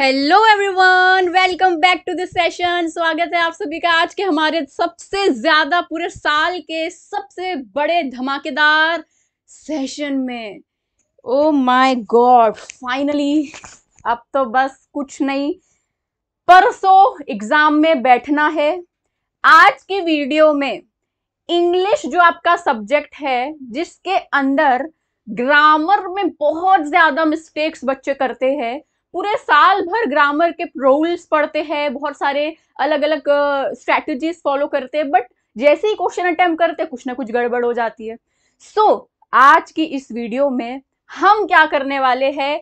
Hello everyone welcome back to this session स्वागत है आप सभी का आज के हमारे सबसे ज़्यादा पूरे साल के सबसे बड़े धमाकेदार सेशन में ओ माय गॉड फाइनली अब तो बस कुछ नहीं परसों एग्ज़ाम में बैठना है आज के वीडियो में इंग्लिश जो आपका सब्जेक्ट है जिसके अंदर ग्रामर में बहुत ज़्यादा मिस्टेक्स बच्चे करते हैं पूरे साल भर ग्रामर के रूल्स पढ़ते हैं बहुत सारे अलग अलग स्ट्रैटेजीज फॉलो करते हैं बट जैसे ही क्वेश्चन अटैम्प करते कुछ ना कुछ गड़बड़ हो जाती है सो so, आज की इस वीडियो में हम क्या करने वाले हैं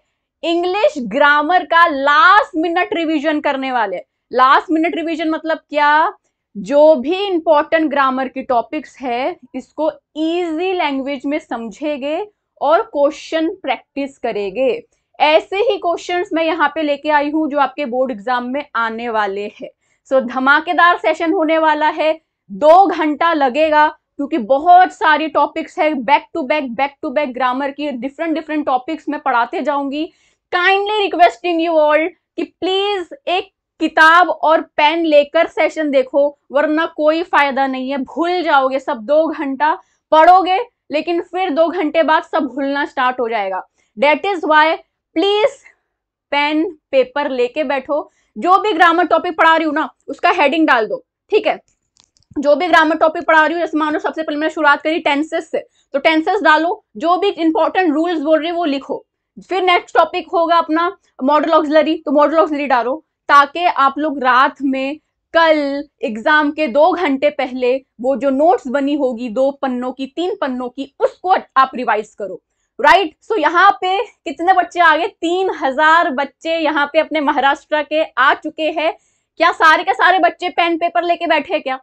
इंग्लिश ग्रामर का लास्ट मिनट रिवीजन करने वाले लास्ट मिनट रिवीजन मतलब क्या जो भी इंपॉर्टेंट ग्रामर की टॉपिक्स है इसको इजी लैंग्वेज में समझेंगे और क्वेश्चन प्रैक्टिस करेंगे ऐसे ही क्वेश्चंस मैं यहाँ पे लेके आई हूँ जो आपके बोर्ड एग्जाम में आने वाले हैं सो so, धमाकेदार सेशन होने वाला है दो घंटा लगेगा क्योंकि बहुत सारी टॉपिक्स है back to back back to back grammar की डिफरेंट डिफरेंट टॉपिक्स में पढ़ाते जाऊंगी काइंडली रिक्वेस्टिंग यू ऑल कि प्लीज एक किताब और पेन लेकर सेशन देखो वरना कोई फायदा नहीं है भूल जाओगे सब दो घंटा पढ़ोगे लेकिन फिर दो घंटे बाद सब भूलना स्टार्ट हो जाएगा that is why please pen paper लेके बैठो जो भी ग्रामर टॉपिक पढ़ा रही हूँ ना उसका हेडिंग डाल दो ठीक है जो भी ग्रामर टॉपिक पढ़ा रही हूँ जैसे मानो सबसे पहले मैंने शुरुआत करी टेंसेस से तो टेंसेस डालो जो भी इंपॉर्टेंट रूल्स बोल रही है वो लिखो फिर नेक्स्ट टॉपिक होगा अपना मॉडल ऑक्सिलरी तो मॉडल ऑक्सिलरी डालो ताकि आप लोग रात में कल एग्जाम के दो घंटे पहले वो जो नोट्स बनी होगी दो पन्नों की तीन पन्नों की उसको आप रिवाइज करो राइट सो यहाँ पे कितने बच्चे आ गए तीन हजार बच्चे यहाँ पे अपने महाराष्ट्र के आ चुके हैं क्या सारे के सारे बच्चे पेन पेपर लेके बैठे क्या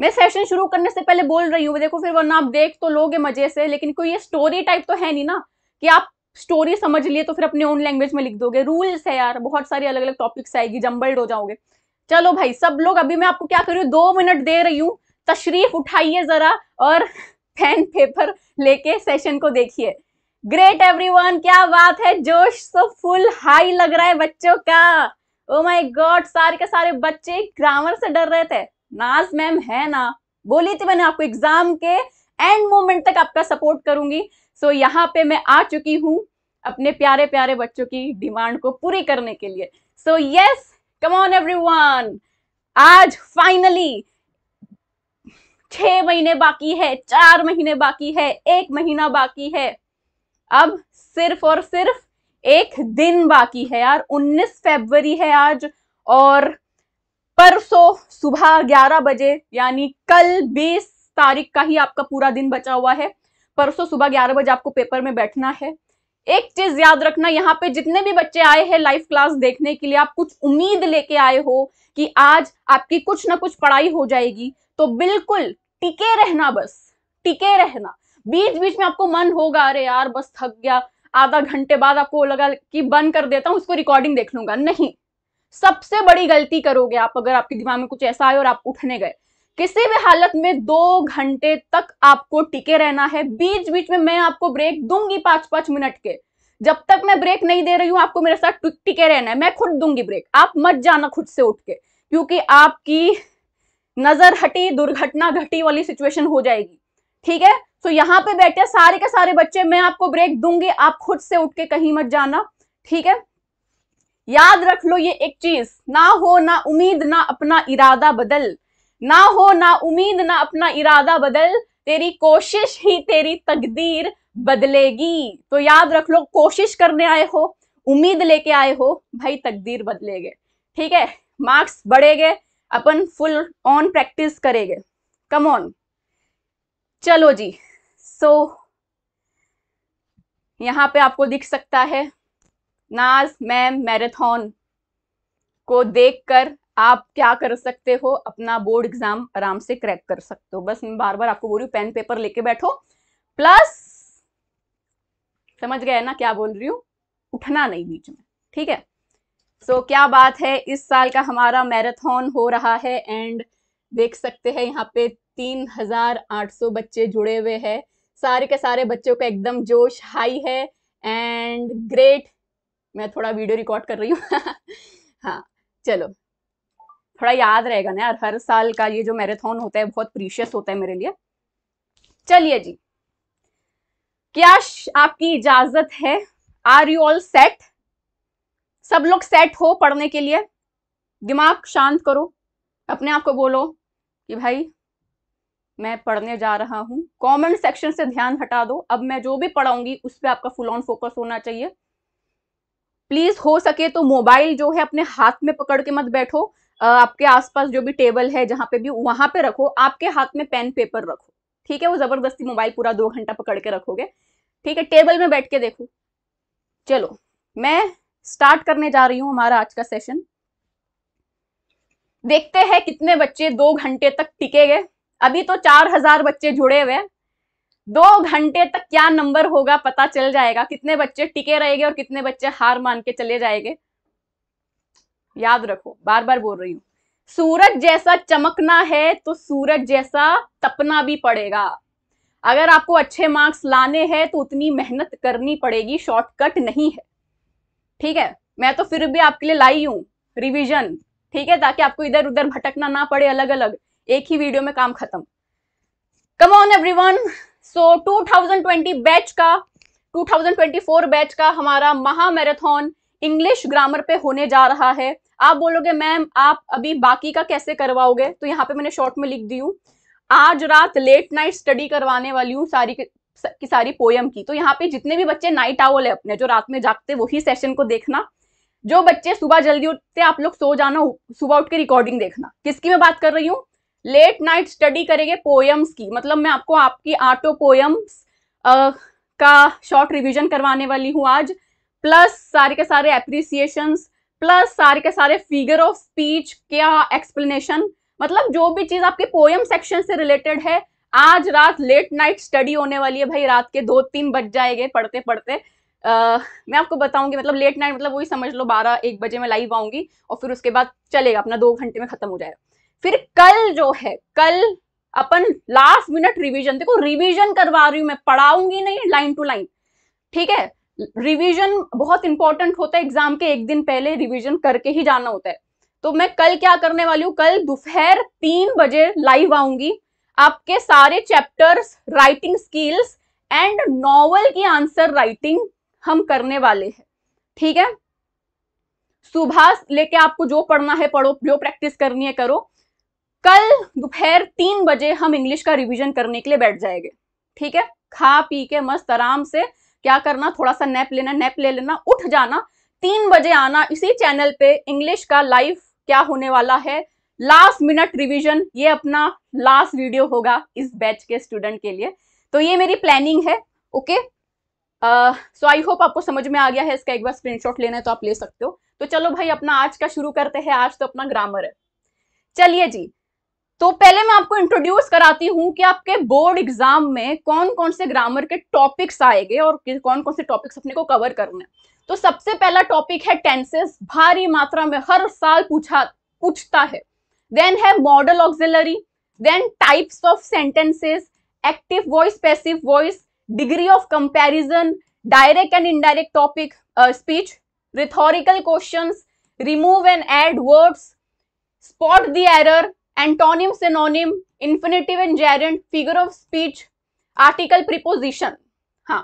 मैं सेशन शुरू करने से पहले बोल रही हूँ देखो फिर वरना आप देख तो लोगे मजे से लेकिन कोई ये स्टोरी टाइप तो है नहीं ना कि आप स्टोरी समझ लिए तो फिर अपने ओन लैंग्वेज में लिख दोगे रूल्स है यार बहुत सारी अलग अलग टॉपिक्स आएगी जम्बल्ड हो जाओगे चलो भाई सब लोग अभी मैं आपको क्या कर रही हूँ दो मिनट दे रही हूँ तशरीफ उठाइए जरा और पेन पेपर लेके सेशन को देखिए ग्रेट एवरीवन क्या बात है जोश सो फुल हाई लग रहा है बच्चों का ओ माय गॉड सारे के सारे बच्चे ग्रामर से डर रहे थे नाज मैम है ना बोली थी मैंने आपको एग्जाम के एंड मोमेंट तक आपका सपोर्ट करूंगी सो so, यहाँ पे मैं आ चुकी हूँ अपने प्यारे प्यारे बच्चों की डिमांड को पूरी करने के लिए so yes come on one आज फाइनली छ महीने बाकी है चार महीने बाकी है एक महीना बाकी है अब सिर्फ और सिर्फ एक दिन बाकी है यार 19 फरवरी है आज और परसों सुबह 11 बजे यानी कल 20 तारीख का ही आपका पूरा दिन बचा हुआ है परसों सुबह 11 बजे आपको पेपर में बैठना है एक चीज याद रखना यहाँ पे जितने भी बच्चे आए हैं लाइव क्लास देखने के लिए आप कुछ उम्मीद लेके आए हो कि आज आपकी कुछ ना कुछ पढ़ाई हो जाएगी तो बिल्कुल टिके रहना बस टिके रहना बीच बीच में आपको मन होगा अरे यार बस थक गया आधा घंटे बाद आपको लगा कि बंद कर देता हूँ उसको रिकॉर्डिंग देख लूंगा नहीं सबसे बड़ी गलती करोगे आप अगर आपके दिमाग में कुछ ऐसा आए और आप उठने गए किसी भी हालत में दो घंटे तक आपको टिके रहना है बीच बीच में मैं आपको ब्रेक दूंगी पांच पांच मिनट के जब तक मैं ब्रेक नहीं दे रही हूं आपको मेरे साथ टिके रहना है मैं खुद दूंगी ब्रेक आप मत जाना खुद से उठ के क्योंकि आपकी नजर हटी दुर्घटना घटी वाली सिचुएशन हो जाएगी ठीक है सो यहाँ पे बैठे सारे के सारे बच्चे मैं आपको ब्रेक दूंगी आप खुद से उठ के कहीं मत जाना ठीक है याद रख लो ये एक चीज ना हो ना उम्मीद ना अपना इरादा बदल ना हो ना उम्मीद ना अपना इरादा बदल तेरी कोशिश ही तेरी तकदीर बदलेगी तो याद रख लो कोशिश करने आए हो उम्मीद लेके आए हो भाई तकदीर बदलेगे ठीक है मार्क्स बढ़ेगे अपन फुल ऑन प्रैक्टिस करेंगे कम ऑन चलो जी सो so, यहाँ पे आपको दिख सकता है नाज मैम मैराथन को देखकर आप क्या कर सकते हो अपना बोर्ड एग्जाम आराम से क्रैक कर सकते हो बस मैं बार बार आपको बोल रही हूँ पेन पेपर लेके बैठो प्लस समझ गए ना क्या बोल रही हूँ उठना नहीं बीच में ठीक है सो so, क्या बात है इस साल का हमारा मैराथन हो रहा है एंड देख सकते हैं यहाँ पे तीन हजार आठ सौ बच्चे जुड़े हुए हैं सारे के सारे बच्चों का एकदम जोश हाई है एंड ग्रेट मैं थोड़ा वीडियो रिकॉर्ड कर रही हूँ हाँ चलो थोड़ा याद रहेगा ना यार हर साल का ये जो मैराथन होता है बहुत प्रीशियस होता है मेरे लिए चलिए जी क्या आपकी इजाजत है आर यू ऑल सेट सब लोग सेट हो पढ़ने के लिए दिमाग शांत करो अपने आप को बोलो कि भाई मैं पढ़ने जा रहा हूँ कमेंट सेक्शन से ध्यान हटा दो अब मैं जो भी पढ़ाऊंगी उस पर आपका फुल ऑन फोकस होना चाहिए प्लीज हो सके तो मोबाइल जो है अपने हाथ में पकड़ के मत बैठो आपके आसपास जो भी टेबल है जहां पे भी वहां पे रखो आपके हाथ में पेन पेपर रखो ठीक है वो जबरदस्ती मोबाइल पूरा दो घंटा पकड़ के रखोगे ठीक है टेबल में बैठ के देखो चलो मैं स्टार्ट करने जा रही हूँ हमारा आज का सेशन देखते हैं कितने बच्चे दो घंटे तक टिके गए अभी तो चार हजार बच्चे जुड़े हुए दो घंटे तक क्या नंबर होगा पता चल जाएगा कितने बच्चे टिके रहेंगे और कितने बच्चे हार मान के चले जाएंगे याद रखो बार बार बोल रही हूँ सूरज जैसा चमकना है तो सूरज जैसा तपना भी पड़ेगा अगर आपको अच्छे मार्क्स लाने हैं तो उतनी मेहनत करनी पड़ेगी शॉर्टकट नहीं है ठीक है मैं तो फिर भी आपके लिए लाई हूँ रिविजन ठीक है ताकि आपको इधर उधर भटकना ना पड़े अलग अलग एक ही वीडियो में काम खत्म come on one so 2020 batch का 2024 बैच का हमारा महा मैराथन इंग्लिश ग्रामर पे होने जा रहा है आप बोलोगे मैम आप अभी बाकी का कैसे करवाओगे तो यहाँ पे मैंने शॉर्ट में लिख दी हूँ आज रात लेट नाइट स्टडी करवाने वाली हूँ सारी की सारी पोयम की तो यहाँ पे जितने भी बच्चे नाइट आवल है अपने जो रात में जागते वही सेशन को देखना जो बच्चे सुबह जल्दी उठते आप लोग सो जाना सुबह उठ के रिकॉर्डिंग देखना किसकी मैं बात कर रही हूँ लेट नाइट स्टडी करेंगे पोएम्स की मतलब मैं आपको आपकी आटो पोएम्स आ, का शॉर्ट रिवीजन करवाने वाली हूँ आज प्लस सारे के सारे एप्रिसिएशन प्लस सारे के सारे फिगर ऑफ स्पीच क्या एक्सप्लेनेशन मतलब जो भी चीज़ आपके पोएम सेक्शन से रिलेटेड है आज रात लेट नाइट स्टडी होने वाली है भाई रात के दो तीन बज जाएंगे पढ़ते पढ़ते आ, मैं आपको बताऊंगी मतलब लेट नाइट मतलब वही समझ लो बारह एक बजे मैं लाइव आऊंगी और फिर उसके बाद चलेगा अपना दो घंटे में खत्म हो जाएगा फिर कल जो है कल अपन लास्ट मिनट रिवीजन देखो रिवीजन करवा रही हूँ मैं पढ़ाऊंगी नहीं लाइन टू लाइन ठीक है रिवीजन बहुत इंपॉर्टेंट होता है एग्जाम के एक दिन पहले रिवीजन करके ही जाना होता है तो मैं कल क्या करने वाली हूँ कल दोपहर तीन बजे लाइव आऊंगी आपके सारे chapters writing skills and novel की आंसर राइटिंग हम करने वाले हैं ठीक है सुबह लेके आपको जो पढ़ना है पढ़ो जो प्रैक्टिस करनी है करो कल दोपहर तीन बजे हम इंग्लिश का रिवीजन करने के लिए बैठ जाएंगे ठीक है खा पी के मस्त आराम से क्या करना थोड़ा सा नैप लेना नैप ले लेना उठ जाना तीन बजे आना इसी चैनल पे इंग्लिश का लाइव क्या होने वाला है लास्ट मिनट रिवीजन ये अपना लास्ट वीडियो होगा इस बैच के स्टूडेंट के लिए तो ये मेरी प्लानिंग है ओके सो आई होप आपको समझ में आ गया है इसका एक बार स्क्रीनशॉट लेना है तो आप ले सकते हो तो चलो भाई अपना आज का शुरू करते हैं आज तो अपना ग्रामर है चलिए जी तो पहले मैं आपको इंट्रोड्यूस कराती हूँ कि आपके बोर्ड एग्जाम में कौन कौन से ग्रामर के टॉपिक्स आएंगे और कौन कौन से टॉपिक्स अपने को कवर करने तो सबसे पहला टॉपिक है टेंसेस भारी मात्रा में हर साल पूछा पूछता है देन है model auxiliary then types of sentences active voice passive voice degree of comparison direct and indirect topic speech rhetorical question remove and add words spot the error antonym synonym infinitive and gerund figure of speech article preposition हाँ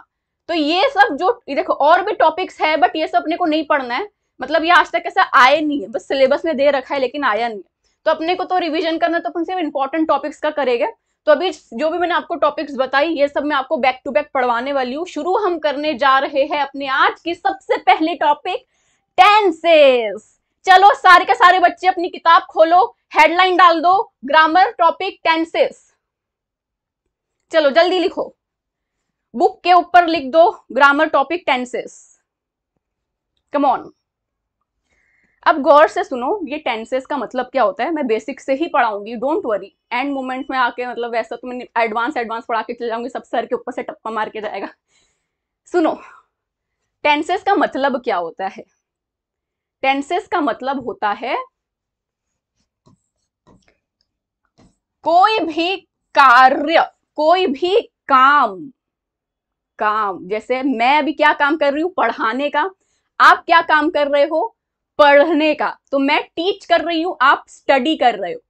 तो ये सब जो देखो और भी topics है but ये सब अपने को नहीं पढ़ना है मतलब ये आज तक ऐसा आए नहीं है बस सिलेबस में दे रखा है लेकिन आया नहीं तो अपने को तो रिविजन करना तो अपन सिर्फ इंपॉर्टेंट टॉपिक्स का करेगा तो अभी जो भी मैंने आपको टॉपिक्स बताई ये सब मैं आपको बैक टू बैक पढ़वाने वाली हूँ शुरू हम करने जा रहे हैं अपने आज की सबसे पहले टॉपिक टेंसेस चलो सारे के सारे बच्चे अपनी किताब खोलो हेडलाइन डाल दो ग्रामर टॉपिक टेंसेस चलो जल्दी लिखो बुक के ऊपर लिख दो grammar topic tenses come on अब गौर से सुनो ये टेंसेस का मतलब क्या होता है मैं बेसिक से ही पढ़ाऊंगी डोंट वरी एंड मोमेंट में आके मतलब वैसा तो मैं एडवांस एडवांस पढ़ा के चले जाऊंगी सब सर के ऊपर से टप्पा मार के जाएगा सुनो टेंसेस का मतलब क्या होता है टेंसेस का मतलब होता है कोई भी कार्य कोई भी काम काम जैसे मैं अभी क्या काम कर रही हूं पढ़ाने का आप क्या काम कर रहे हो पढ़ने का तो मैं टीच कर रही हूं आप स्टडी कर रहे हो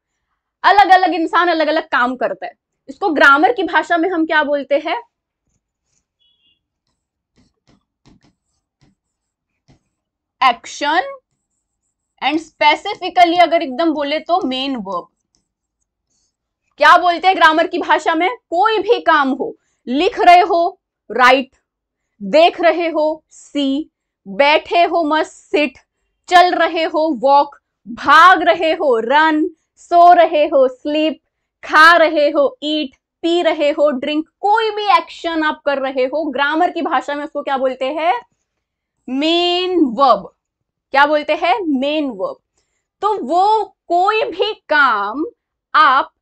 अलग अलग इंसान अलग अलग काम करता है इसको ग्रामर की भाषा में हम क्या बोलते हैं एक्शन एंड स्पेसिफिकली अगर एकदम बोले तो मेन वर्ब क्या बोलते हैं ग्रामर की भाषा में कोई भी काम हो लिख रहे हो राइट देख रहे हो सी बैठे हो मस्त सिट चल रहे हो वॉक भाग रहे हो रन सो रहे हो स्लीप खा रहे हो ईट पी रहे हो ड्रिंक कोई भी एक्शन आप कर रहे हो ग्रामर की भाषा में उसको क्या बोलते हैं मेन वर्ब क्या बोलते हैं मेन वर्ब तो वो कोई भी काम आप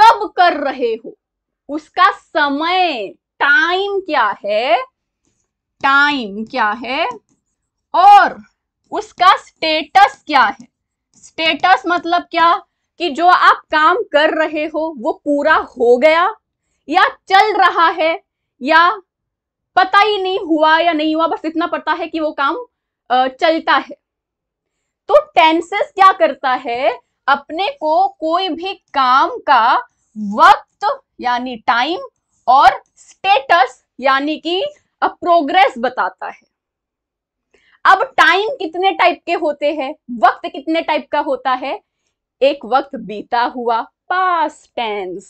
कब कर रहे हो उसका समय टाइम क्या है टाइम क्या है और उसका स्टेटस क्या है स्टेटस मतलब क्या कि जो आप काम कर रहे हो वो पूरा हो गया या चल रहा है या पता ही नहीं हुआ या नहीं हुआ बस इतना पता है कि वो काम चलता है तो टेंसेस क्या करता है अपने को कोई भी काम का वक्त यानी टाइम और स्टेटस यानी कि प्रोग्रेस बताता है अब टाइम कितने टाइप के होते हैं वक्त कितने टाइप का होता है एक वक्त बीता हुआ पास टेंस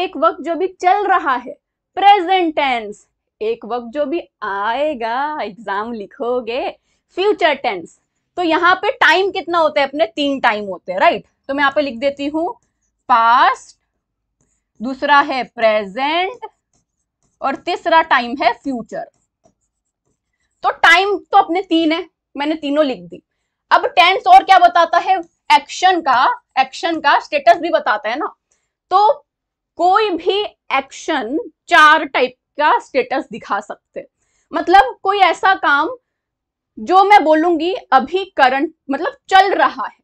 एक वक्त जो भी चल रहा है प्रेजेंट टेंस एक वक्त जो भी आएगा एग्जाम लिखोगे फ्यूचर टेंस तो यहाँ पे टाइम कितना होता है अपने तीन टाइम होते हैं राइट तो मैं यहाँ पे लिख देती हूँ पास्ट दूसरा है प्रेजेंट और तीसरा टाइम है फ्यूचर तो टाइम तो अपने तीन है मैंने तीनों लिख दी अब टेंस और क्या बताता है एक्शन का एक्शन का स्टेटस भी बताता है ना तो कोई भी एक्शन चार टाइप का स्टेटस दिखा सकते मतलब कोई ऐसा काम जो मैं बोलूंगी अभी करंट मतलब चल रहा है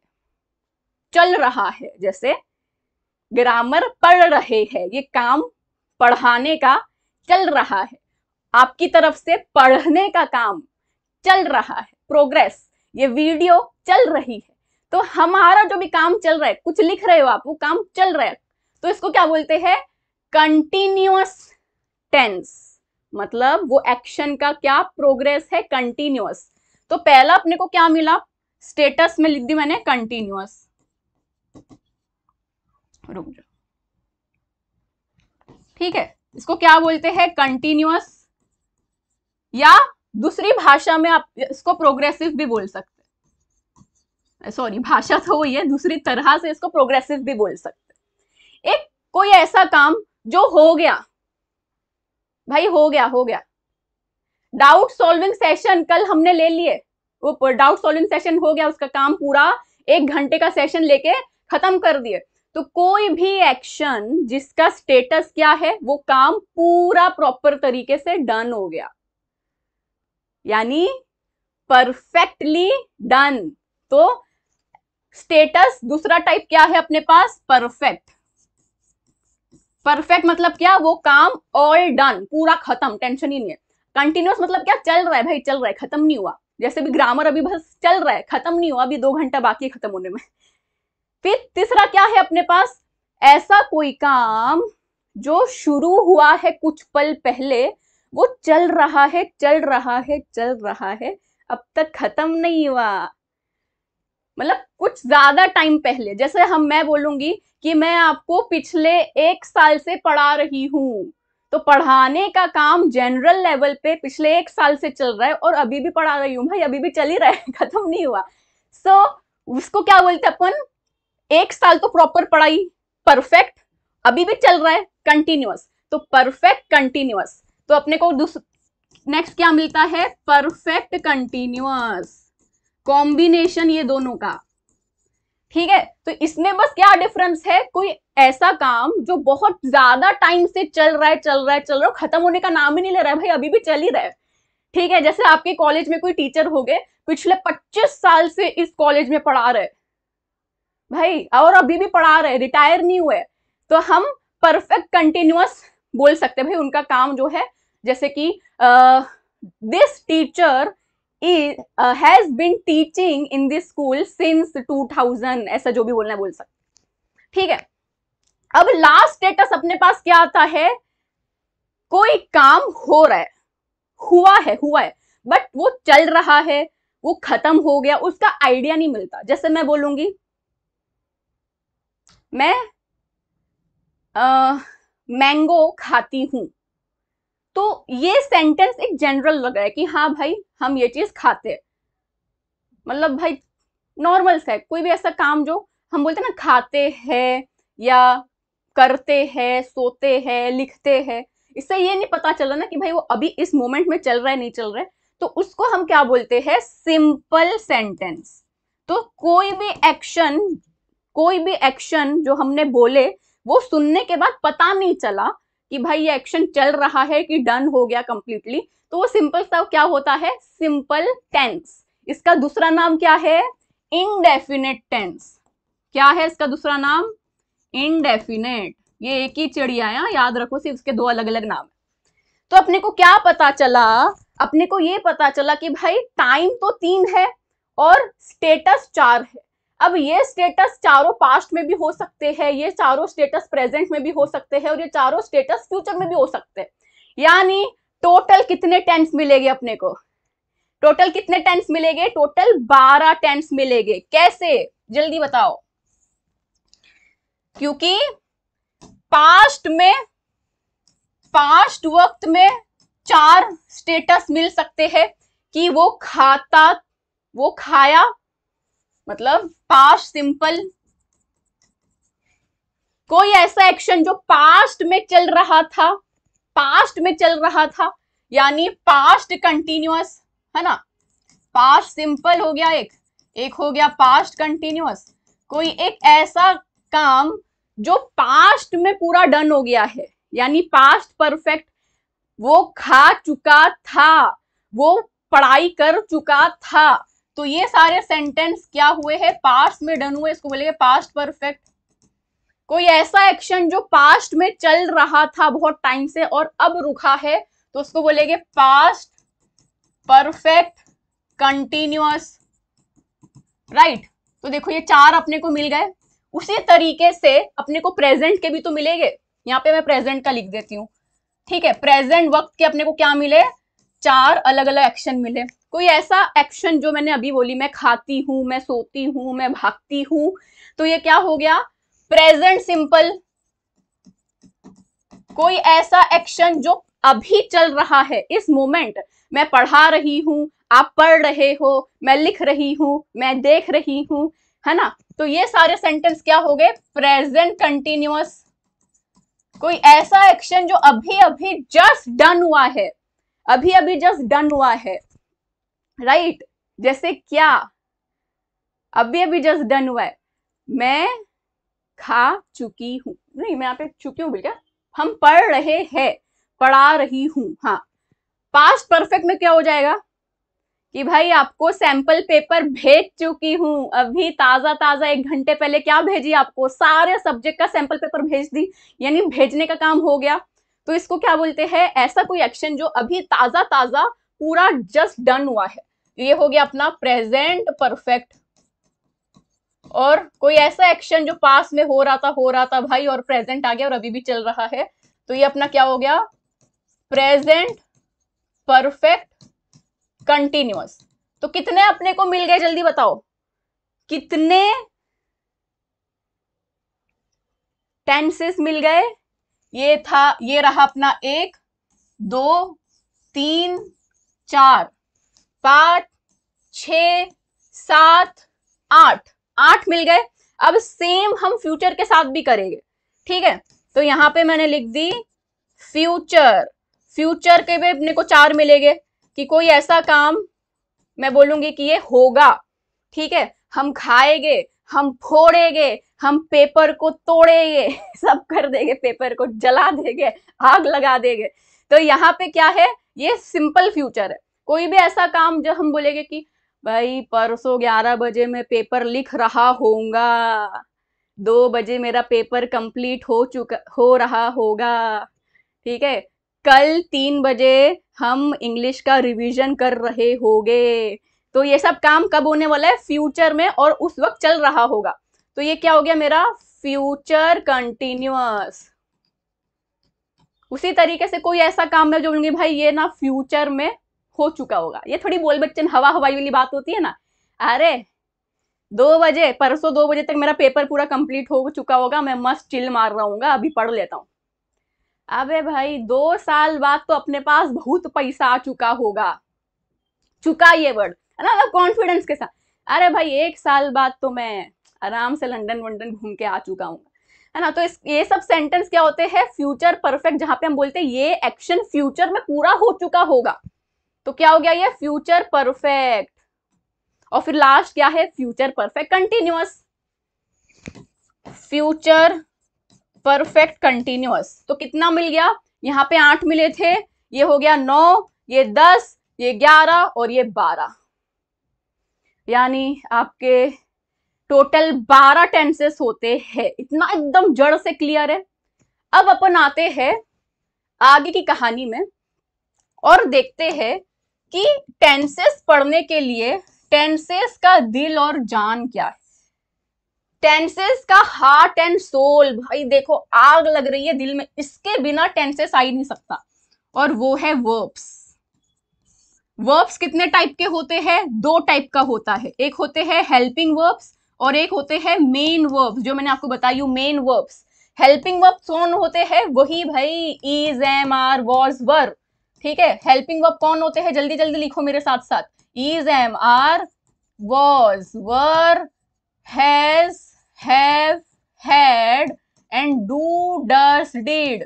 चल रहा है जैसे ग्रामर पढ़ रहे हैं ये काम पढ़ाने का चल रहा है आपकी तरफ से पढ़ने का काम चल रहा है प्रोग्रेस ये वीडियो चल रही है तो हमारा जो भी काम चल रहा है कुछ लिख रहे हो आप वो काम चल रहा है तो इसको क्या बोलते हैं कंटिन्यूअस टेंस मतलब वो एक्शन का क्या प्रोग्रेस है कंटिन्यूअस तो पहला अपने को क्या मिला स्टेटस में लिख दी मैंने कंटिन्यूअस रुक जाओ ठीक है इसको क्या बोलते हैं कंटिन्यूअस या दूसरी भाषा में आप इसको प्रोग्रेसिव भी बोल सकते सॉरी भाषा तो वही है दूसरी तरह से इसको प्रोग्रेसिव भी बोल सकते एक कोई ऐसा काम जो हो गया भाई हो गया हो गया डाउट सॉल्विंग सेशन कल हमने ले लिए वो डाउट सॉल्विंग सेशन हो गया उसका काम पूरा एक घंटे का सेशन लेके खत्म कर दिए तो कोई भी एक्शन जिसका स्टेटस क्या है वो काम पूरा प्रॉपर तरीके से डन हो गया यानी परफेक्टली डन तो स्टेटस दूसरा टाइप क्या है अपने पास परफेक्ट परफेक्ट मतलब क्या वो काम ऑल डन पूरा खत्म टेंशन ही नहीं है कंटिन्यूस मतलब क्या चल रहा है भाई चल रहा है खत्म नहीं हुआ जैसे भी ग्रामर अभी बस चल रहा है खत्म नहीं हुआ अभी दो घंटा बाकी है खत्म होने में फिर तीसरा क्या है अपने पास ऐसा कोई काम जो शुरू हुआ है कुछ पल पहले वो चल रहा है चल रहा है चल रहा है अब तक खत्म नहीं हुआ मतलब कुछ ज्यादा टाइम पहले जैसे हम मैं बोलूंगी कि मैं आपको पिछले एक साल से पढ़ा रही हूं तो पढ़ाने का काम जनरल लेवल पे पिछले एक साल से चल रहा है और अभी भी पढ़ा रही हूँ भाई अभी भी चल ही रहा है खत्म नहीं हुआ सो so, उसको क्या बोलते अपन एक साल तो प्रॉपर पढ़ाई परफेक्ट अभी भी चल रहा है कंटिन्यूअस तो परफेक्ट कंटिन्यूअस तो अपने को नेक्स्ट क्या मिलता है परफेक्ट कंटिन्यूअस कॉम्बिनेशन ये दोनों का ठीक है तो इसमें बस क्या डिफरेंस है कोई ऐसा काम जो बहुत ज्यादा टाइम से चल रहा है चल रहा है चल रहा है खत्म होने का नाम ही नहीं ले रहा है भाई अभी भी चल ही रहा है ठीक है जैसे आपके कॉलेज में कोई टीचर हो गए पिछले 25 साल से इस कॉलेज में पढ़ा रहे भाई और अभी भी पढ़ा रहे रिटायर नहीं हुए तो हम परफेक्ट कंटिन्यूस बोल सकते हैं भाई उनका काम जो है जैसे कि this teacher has been teaching in this school since 2000 ऐसा जो भी बोलना है बोल सकते ठीक है अब लास्ट स्टेटस अपने पास क्या आता है कोई काम हो रहा है हुआ है हुआ है बट वो चल रहा है वो खत्म हो गया उसका आइडिया नहीं मिलता जैसे मैं बोलूंगी मैं आ, मैंगो खाती हूँ तो ये सेंटेंस एक जनरल लग रहा है कि हाँ भाई हम ये चीज खाते हैं मतलब भाई नॉर्मल है कोई भी ऐसा काम जो हम बोलते हैं ना खाते हैं या करते हैं सोते हैं लिखते हैं इससे ये नहीं पता चला ना कि भाई वो अभी इस मोमेंट में चल रहा है नहीं चल रहा है तो उसको हम क्या बोलते हैं सिंपल सेंटेंस तो कोई भी एक्शन कोई भी एक्शन जो हमने बोले वो सुनने के बाद पता नहीं चला कि भाई ये एक्शन चल रहा है कि डन हो गया कंप्लीटली तो वो सिंपल सा क्या होता है सिंपल टेंस इसका दूसरा नाम क्या है इनडेफिनेट टेंस क्या है इसका दूसरा नाम इनडेफिनेट ये एक ही चिड़िया है याद रखो सिर्फ इसके दो अलग अलग नाम है तो अपने को क्या पता चला अपने को ये पता चला कि भाई टाइम तो तीन है और स्टेटस चार है अब ये स्टेटस चारों पास्ट में भी हो सकते हैं ये चारों स्टेटस प्रेजेंट में भी हो सकते हैं और ये चारों स्टेटस फ्यूचर में भी हो सकते हैं यानी टोटल कितने टेंस मिलेगे अपने को टोटल कितने टेंस मिलेंगे टोटल बारह टेंस मिलेंगे कैसे जल्दी बताओ क्योंकि पास्ट में पास्ट वक्त में चार स्टेटस मिल सकते हैं कि वो खाता वो खाया मतलब पास्ट सिंपल कोई ऐसा एक्शन जो पास्ट में चल रहा था पास्ट में चल रहा था यानी पास्ट कंटिन्यूअस है ना पास्ट सिंपल हो गया एक एक हो गया पास्ट कंटिन्यूअस कोई एक ऐसा काम जो पास्ट में पूरा डन हो गया है यानी पास्ट परफेक्ट वो खा चुका था वो पढ़ाई कर चुका था तो ये सारे सेंटेंस क्या हुए हैं पास्ट में डन हुए इसको बोलेंगे पास्ट परफेक्ट कोई ऐसा एक्शन जो पास्ट में चल रहा था बहुत टाइम से और अब रुका है तो उसको बोलेंगे पास्ट परफेक्ट कंटिन्यूस राइट तो देखो ये चार अपने को मिल गए उसी तरीके से अपने को प्रेजेंट के भी तो मिलेंगे यहाँ पे मैं प्रेजेंट का लिख देती हूँ ठीक है प्रेजेंट वक्त के अपने को क्या मिले चार अलग अलग एक्शन मिले कोई ऐसा एक्शन जो मैंने अभी बोली मैं खाती हूं मैं सोती हूं मैं भागती हूं तो ये क्या हो गया प्रेजेंट सिंपल कोई ऐसा एक्शन जो अभी चल रहा है इस मोमेंट मैं पढ़ा रही हूं आप पढ़ रहे हो मैं लिख रही हूं मैं देख रही हूं है ना तो ये सारे सेंटेंस क्या हो गए प्रेजेंट कंटिन्यूस कोई ऐसा एक्शन जो अभी अभी जस्ट डन हुआ है अभी अभी जस्ट डन हुआ है राइट right? जैसे क्या अभी अभी जस्ट डन हुआ है मैं खा चुकी हूँ नहीं मैं यहाँ पे चुकी हूँ बिल्कुल हम पढ़ रहे हैं पढ़ा रही हूँ हाँ पास्ट परफेक्ट में क्या हो जाएगा कि भाई आपको सैंपल पेपर भेज चुकी हूँ अभी ताज़ा ताज़ा एक घंटे पहले क्या भेजी आपको सारे सब्जेक्ट का सैंपल पेपर भेज दी यानी भेजने का काम हो गया तो इसको क्या बोलते हैं ऐसा कोई एक्शन जो अभी ताज़ा ताज़ा पूरा जस्ट डन हुआ है ये हो गया अपना प्रेजेंट परफेक्ट और कोई ऐसा एक्शन जो पास में हो रहा था हो रहा था भाई और प्रेजेंट आ गया और अभी भी चल रहा है तो ये अपना क्या हो गया प्रेजेंट परफेक्ट कंटिन्यूस तो कितने अपने को मिल गए जल्दी बताओ कितने टेंसेस मिल गए ये था ये रहा अपना एक दो तीन चार पांच छ सात आठ आठ मिल गए अब सेम हम फ्यूचर के साथ भी करेंगे ठीक है तो यहाँ पे मैंने लिख दी फ्यूचर फ्यूचर के भी अपने को चार मिलेंगे कि कोई ऐसा काम मैं बोलूंगी कि ये होगा ठीक है हम खाएंगे हम फोड़ेंगे हम पेपर को तोड़ेंगे सब कर देंगे पेपर को जला देंगे आग लगा देंगे तो यहाँ पे क्या है ये सिंपल फ्यूचर है कोई भी ऐसा काम जो हम बोलेंगे कि भाई परसों ग्यारह बजे मैं पेपर लिख रहा होऊंगा दो बजे मेरा पेपर कंप्लीट हो चुका हो रहा होगा ठीक है कल तीन बजे हम इंग्लिश का रिवीजन कर रहे होंगे तो ये सब काम कब होने वाला है फ्यूचर में और उस वक्त चल रहा होगा तो ये क्या हो गया मेरा फ्यूचर कंटिन्यूस उसी तरीके से कोई ऐसा काम है जो बोलेंगे भाई ये ना फ्यूचर में हो चुका होगा ये थोड़ी बोल बच्चन हवा हवाई वाली बात होती है ना अरे दो बजे परसों दो बजे तक मेरा पेपर पूरा कंप्लीट हो चुका होगा मैं मस्त चिल मार रहा हूँ अभी पढ़ लेता हूँ अबे भाई दो साल बाद तो अपने पास बहुत पैसा आ चुका होगा चुका ये वर्ड है ना कॉन्फिडेंस मतलब के साथ अरे भाई एक साल बाद तो मैं आराम से लंदन वंडन घूम के आ चुका हूँ है ना तो इस ये सब सेंटेंस क्या होते हैं फ्यूचर परफेक्ट जहां पे हम बोलते हैं ये एक्शन फ्यूचर में पूरा हो चुका होगा तो क्या हो गया ये फ्यूचर परफेक्ट और फिर लास्ट क्या है future perfect continuous future perfect continuous तो कितना मिल गया यहाँ पे आठ मिले थे ये हो गया नौ ये दस ये ग्यारह और ये बारह यानी आपके टोटल बारह टेंसेस होते हैं इतना एकदम जड़ से क्लियर है अब अपन आते हैं आगे की कहानी में और देखते हैं कि टेंसेस पढ़ने के लिए टेंसेस का दिल और जान क्या है टेंसेस का हार्ट एंड सोल भाई देखो आग लग रही है दिल में इसके बिना टेंसेस आ ही नहीं सकता और वो है वर्ब्स वर्ब्स कितने टाइप के होते हैं दो टाइप का होता है एक होते हैं हेल्पिंग वर्ब्स और एक होते हैं मेन वर्ब्स जो मैंने आपको बताई हूँ मेन वर्ब्स हेल्पिंग वर्ब कौन होते हैं वही भाई is am are was were ठीक है हेल्पिंग वर्ब कौन होते हैं जल्दी जल्दी लिखो मेरे साथ साथ is am are was were has have had and do does did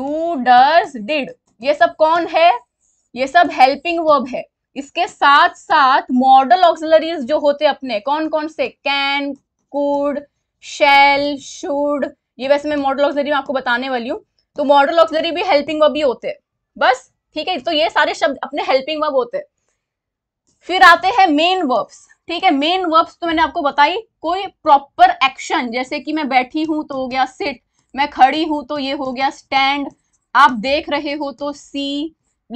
do does did ये सब कौन है ये सब हेल्पिंग वर्ब है इसके साथ साथ मॉडल ऑक्सिलरीज जो होते अपने कौन कौन से कैन कूड़ शेल शुड ये वैसे मैं मॉडल ऑक्सिलरी में आपको बताने वाली हूँ तो मॉडल ऑक्सिलरी भी हेल्पिंग वर्ब ही होते बस ठीक है तो ये सारे शब्द अपने हेल्पिंग वर्ब होते फिर आते हैं मेन वर्ब्स ठीक है मेन वर्ब्स तो मैंने आपको बताई कोई प्रॉपर एक्शन जैसे कि मैं बैठी हूं तो हो गया सिट मैं खड़ी हूं तो ये हो गया स्टैंड आप देख रहे हो तो सी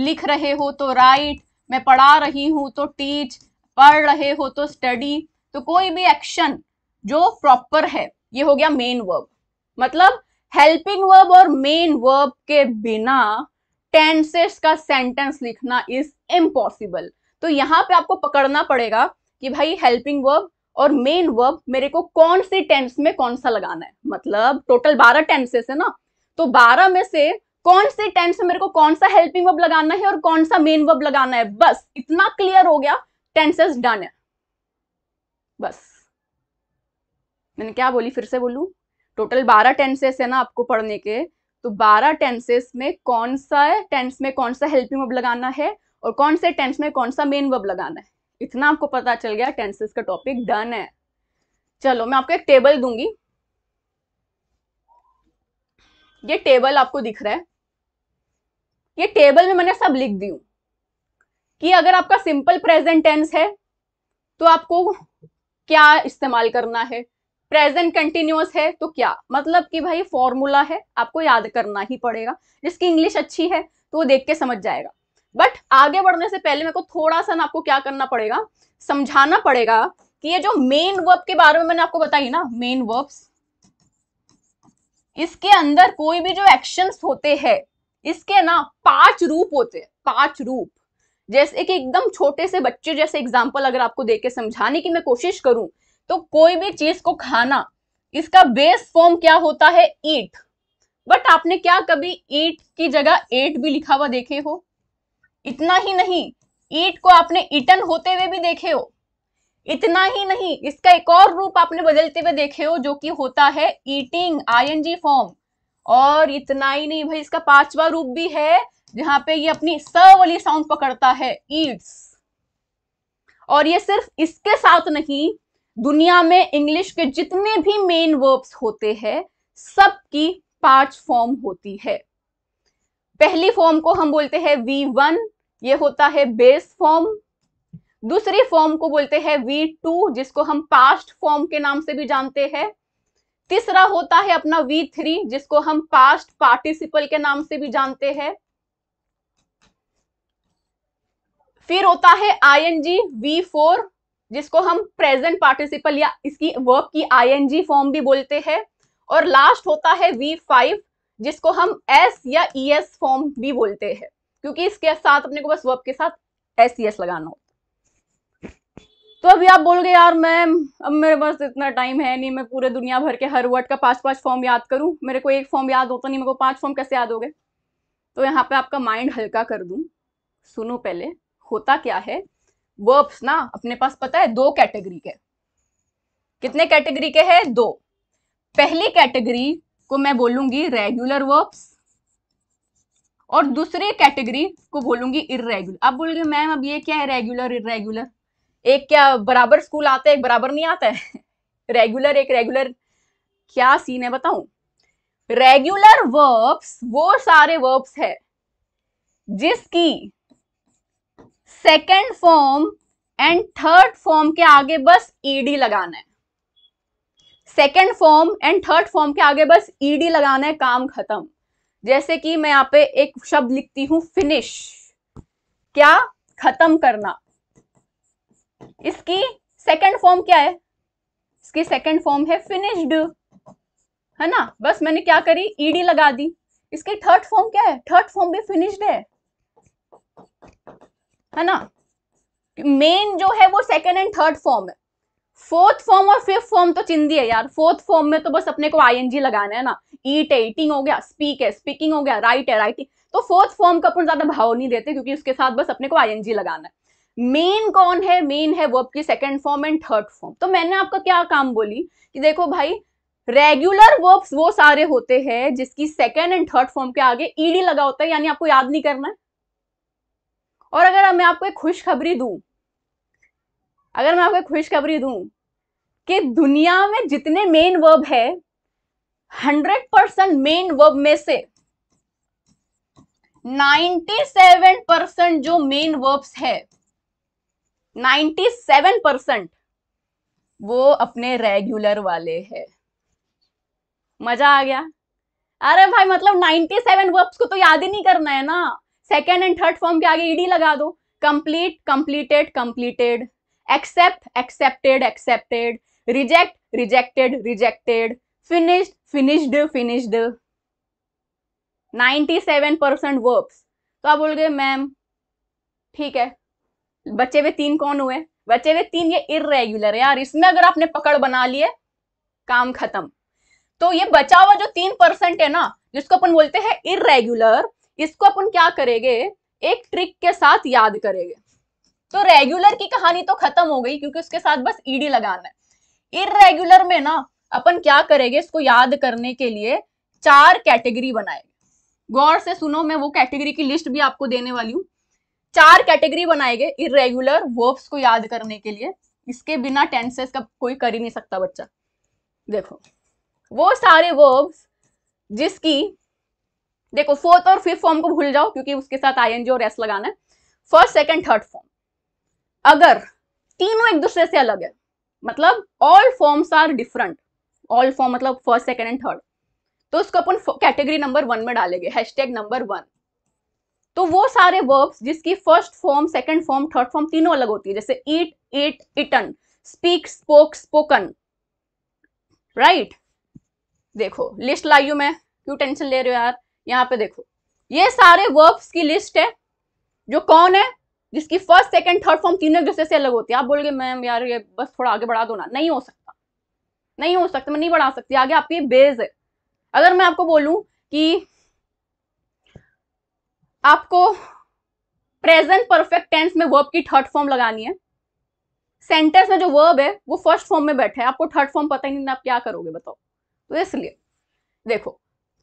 लिख रहे हो तो राइट मैं पढ़ा रही हूँ तो टीच पढ़ रहे हो तो स्टडी तो कोई भी एक्शन जो प्रॉपर है ये हो गया मेन वर्ब मतलब हेल्पिंग वर्ब और मेन वर्ब के बिना टेंसेस का सेंटेंस लिखना इज इम्पॉसिबल तो यहाँ पे आपको पकड़ना पड़ेगा कि भाई हेल्पिंग वर्ब और मेन वर्ब मेरे को कौन से टेंस में कौन सा लगाना है मतलब टोटल बारह टेंसेस है ना तो बारह में से कौन से टेंस में मेरे को कौन सा हेल्पिंग वर्ब लगाना है और कौन सा मेन वर्ब लगाना है बस इतना क्लियर हो गया टेंसेस डन है बस मैंने क्या बोली फिर से बोलू टोटल बारह टेंसेस है ना आपको पढ़ने के तो बारह टेंसेस में कौन सा टेंस में कौन सा हेल्पिंग वर्ब लगाना है और कौन से टेंस में कौन सा मेन वर्ब लगाना है इतना आपको पता चल गया टेंसेस का टॉपिक डन है चलो मैं आपको एक टेबल दूंगी ये टेबल आपको दिख रहा है ये टेबल में मैंने सब लिख दी हूं कि अगर आपका सिंपल प्रेजेंट टेंस है तो आपको क्या इस्तेमाल करना है प्रेजेंट कंटिन्यूस है तो क्या मतलब कि भाई फॉर्मूला है आपको याद करना ही पड़ेगा जिसकी इंग्लिश अच्छी है तो वो देख के समझ जाएगा बट आगे बढ़ने से पहले मेरे को थोड़ा सा ना आपको क्या करना पड़ेगा समझाना पड़ेगा कि ये जो मेन वर्ब के बारे में मैंने आपको बताई ना मेन वर्ब्स इसके अंदर कोई भी जो एक्शंस होते हैं इसके ना पांच रूप होते हैं पांच रूप जैसे कि एकदम छोटे से बच्चे जैसे एग्जाम्पल अगर आपको दे के समझाने की मैं कोशिश करूं तो कोई भी चीज को खाना इसका बेस फॉर्म क्या होता है ईट बट आपने क्या कभी ईट की जगह एट भी लिखा हुआ देखे हो इतना ही नहीं ईट को आपने ईटन होते हुए भी देखे हो इतना ही नहीं इसका एक और रूप आपने बदलते हुए देखे हो जो कि होता है ईटिंग आई फॉर्म और इतना ही नहीं भाई इसका पांचवा रूप भी है जहां पे ये अपनी स वाली साउंड पकड़ता है ईट्स और ये सिर्फ इसके साथ नहीं दुनिया में इंग्लिश के जितने भी मेन वर्ब्स होते हैं सबकी पांच फॉर्म होती है पहली फॉर्म को हम बोलते हैं वी वन ये होता है बेस फॉर्म दूसरी फॉर्म को बोलते हैं वी टू जिसको हम पास्ट फॉर्म के नाम से भी जानते हैं तीसरा होता है अपना वी थ्री जिसको हम पास्ट पार्टिसिपल के नाम से भी जानते हैं फिर होता है I N G V four जिसको हम प्रेजेंट पार्टिसिपल या इसकी वर्ब की आई एन जी फॉर्म भी बोलते हैं और लास्ट होता है वी फाइव जिसको हम एस या ई एस फॉर्म भी बोलते हैं क्योंकि इसके साथ अपने को बस वर्ब के साथ एस ई एस लगाना होता है तो अभी आप बोल गए यार मैम अब मेरे पास इतना टाइम है नहीं मैं पूरे दुनिया भर के हर वर्ड का पांच पांच फॉर्म याद करूं मेरे को एक फॉर्म याद होता तो नहीं मेरे को पांच फॉर्म कैसे याद हो गए तो यहाँ पे आपका माइंड हल्का कर दू सुनो पहले होता क्या है वर्ब्स ना अपने पास पता है दो कैटेगरी के कितने कैटेगरी के है दो पहली कैटेगरी को मैं बोलूंगी रेगुलर वर्ब्स और दूसरी कैटेगरी को बोलूंगी इरेगुलर आप बोलोगे मैम अब ये क्या है रेगुलर इरेगुलर एक क्या बराबर स्कूल आता है एक बराबर नहीं आता है रेगुलर एक रेगुलर क्या सीन है बताऊं रेगुलर वर्ब्स वो सारे वर्ब्स है जिसकी second form and third form के आगे बस ईडी e लगाना है second form and third form के आगे बस ईडी e लगाना है काम खत्म जैसे कि मैं यहाँ पे एक शब्द लिखती हूँ फिनिश क्या खत्म करना इसकी सेकंड फॉर्म क्या है इसकी सेकंड फॉर्म है फिनिश्ड है ना बस मैंने क्या करी ईडी लगा दी इसकी थर्ड फॉर्म क्या है थर्ड फॉर्म भी फिनिश्ड है है ना मेन जो है वो सेकंड एंड थर्ड फॉर्म है फोर्थ फॉर्म और फिफ्थ फॉर्म तो चिंदी है यार फोर्थ फॉर्म में तो बस अपने को आईएनजी लगाना है ना ईट है ईटिंग हो गया स्पीक है स्पीकिंग हो गया राइट है राइटिंग तो फोर्थ फॉर्म का अपन ज्यादा भाव नहीं देते क्योंकि उसके साथ बस अपने को आईएनजी लगाना है मेन कौन है मेन है वर्ब की second form and third form तो मैंने आपका क्या काम बोली कि देखो भाई रेगुलर वर्ब्स वो सारे होते हैं जिसकी सेकेंड एंड थर्ड फॉर्म के आगे ईडी लगा होता है यानी आपको याद नहीं करना और अगर मैं आपको एक खुशखबरी दू अगर मैं आपको खुशखबरी दू कि दुनिया में जितने मेन वर्ब है हंड्रेड परसेंट मेन वर्ब में से 97 परसेंट जो मेन वर्ब्स है 97 परसेंट वो अपने रेगुलर वाले हैं मजा आ गया अरे भाई मतलब 97 वर्ब्स को तो याद ही नहीं करना है ना सेकेंड एंड थर्ड फॉर्म के आगे ईडी लगा दो complete completed completed accept accepted accepted reject rejected rejected finished finished finished 97 percent verbs तो आप बोल गए मैम ठीक है बचे हुए तीन कौन हुए बचे हुए तीन ये इरेग्युलर है यार इसमें अगर आपने पकड़ बना लिए काम खत्म तो ये बचा हुआ जो तीन परसेंट है ना जिसको अपन बोलते हैं इरेग्युलर इसको अपन क्या करेंगे एक ट्रिक के साथ याद करेंगे तो रेगुलर की कहानी तो खत्म हो गई क्योंकि उसके साथ बस ईडी लगाना है इरेग्युलर में ना अपन क्या करेंगे इसको याद करने के लिए चार कैटेगरी बनाएंगे गौर से सुनो मैं वो कैटेगरी की लिस्ट भी आपको देने वाली हूँ चार कैटेगरी बनाए गए इरेगुलर वर्ब्स को याद करने के लिए इसके बिना टेंसेस का कोई कर ही नहीं सकता बच्चा देखो वो सारे वर्ब्स जिसकी देखो फोर्थ और फिफ्थ फॉर्म को भूल जाओ क्योंकि उसके साथ आई एनजी और एस लगाना है फर्स्ट सेकेंड थर्ड फॉर्म अगर तीनों एक दूसरे से अलग है मतलब all forms are different all form मतलब फर्स्ट सेकेंड एंड थर्ड तो उसको अपन कैटेगरी नंबर वन में डालेंगे हैशटैग नंबर वन तो वो सारे वर्ब्स जिसकी first form second form third form तीनों अलग होती है जैसे eat ate eaten speak spoke spoken right देखो लिस्ट लाइयो मैं क्यों टेंशन ले रहे हो यार यहाँ पे देखो ये सारे वर्ब्स की लिस्ट है जो कौन है जिसकी फर्स्ट सेकंड थर्ड फॉर्म तीनों एक दूसरे से अलग होती है आप बोलोगे मैम यार ये बस थोड़ा आगे बढ़ा दो ना नहीं हो सकता नहीं हो सकता मैं नहीं बढ़ा सकती आगे आपकी बेस है अगर मैं आपको बोलूँ कि आपको प्रेजेंट परफेक्ट टेंस में वर्ब की थर्ड फॉर्म लगानी है सेंटेंस में जो वर्ब है वो फर्स्ट फॉर्म में बैठा है आपको थर्ड फॉर्म पता ही नहीं आप क्या करोगे बताओ तो इसलिए देखो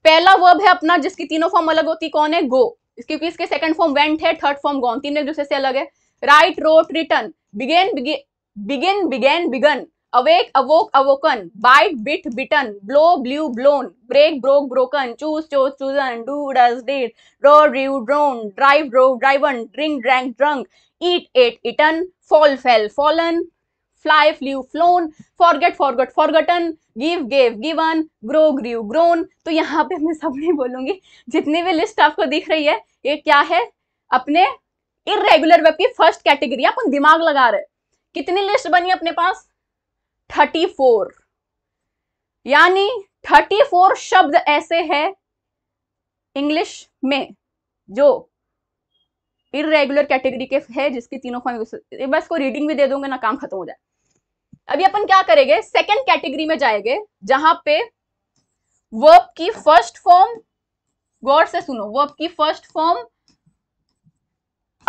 पहला वर्ब है अपना जिसकी तीनों फॉर्म अलग होती कौन है गो क्योंकि इसके सेकंड फॉर्म वेंट है थर्ड फॉर्म गॉन तीनों एक दूसरे से अलग है write wrote written begin began began began begun awake awoke awoken bite bit bitten blow blew blown break broke broken choose chose chosen do does did draw drew drawn drive drove driven drink drank drunk eat ate eaten fall fell fallen fly flew flown forget forgot forgotten give gave given grow grew grown तो यहाँ पे मैं सब नहीं बोलूंगी जितनी भी list आपको दिख रही है ये क्या है अपने इरेगुलर वेब की फर्स्ट कैटेगरी अपन दिमाग लगा रहे कितनी लिस्ट बनी अपने पास थर्टी फोर यानी थर्टी फोर शब्द ऐसे हैं इंग्लिश में जो इरेगुलर कैटेगरी के है जिसकी तीनों फॉर्म बस को रीडिंग भी दे दूंगे ना काम खत्म हो जाए अभी अपन क्या करेंगे सेकंड कैटेगरी में जाएंगे जहां पे वर्ब की फर्स्ट फॉर्म गौर से सुनो वर्ब की फर्स्ट फॉर्म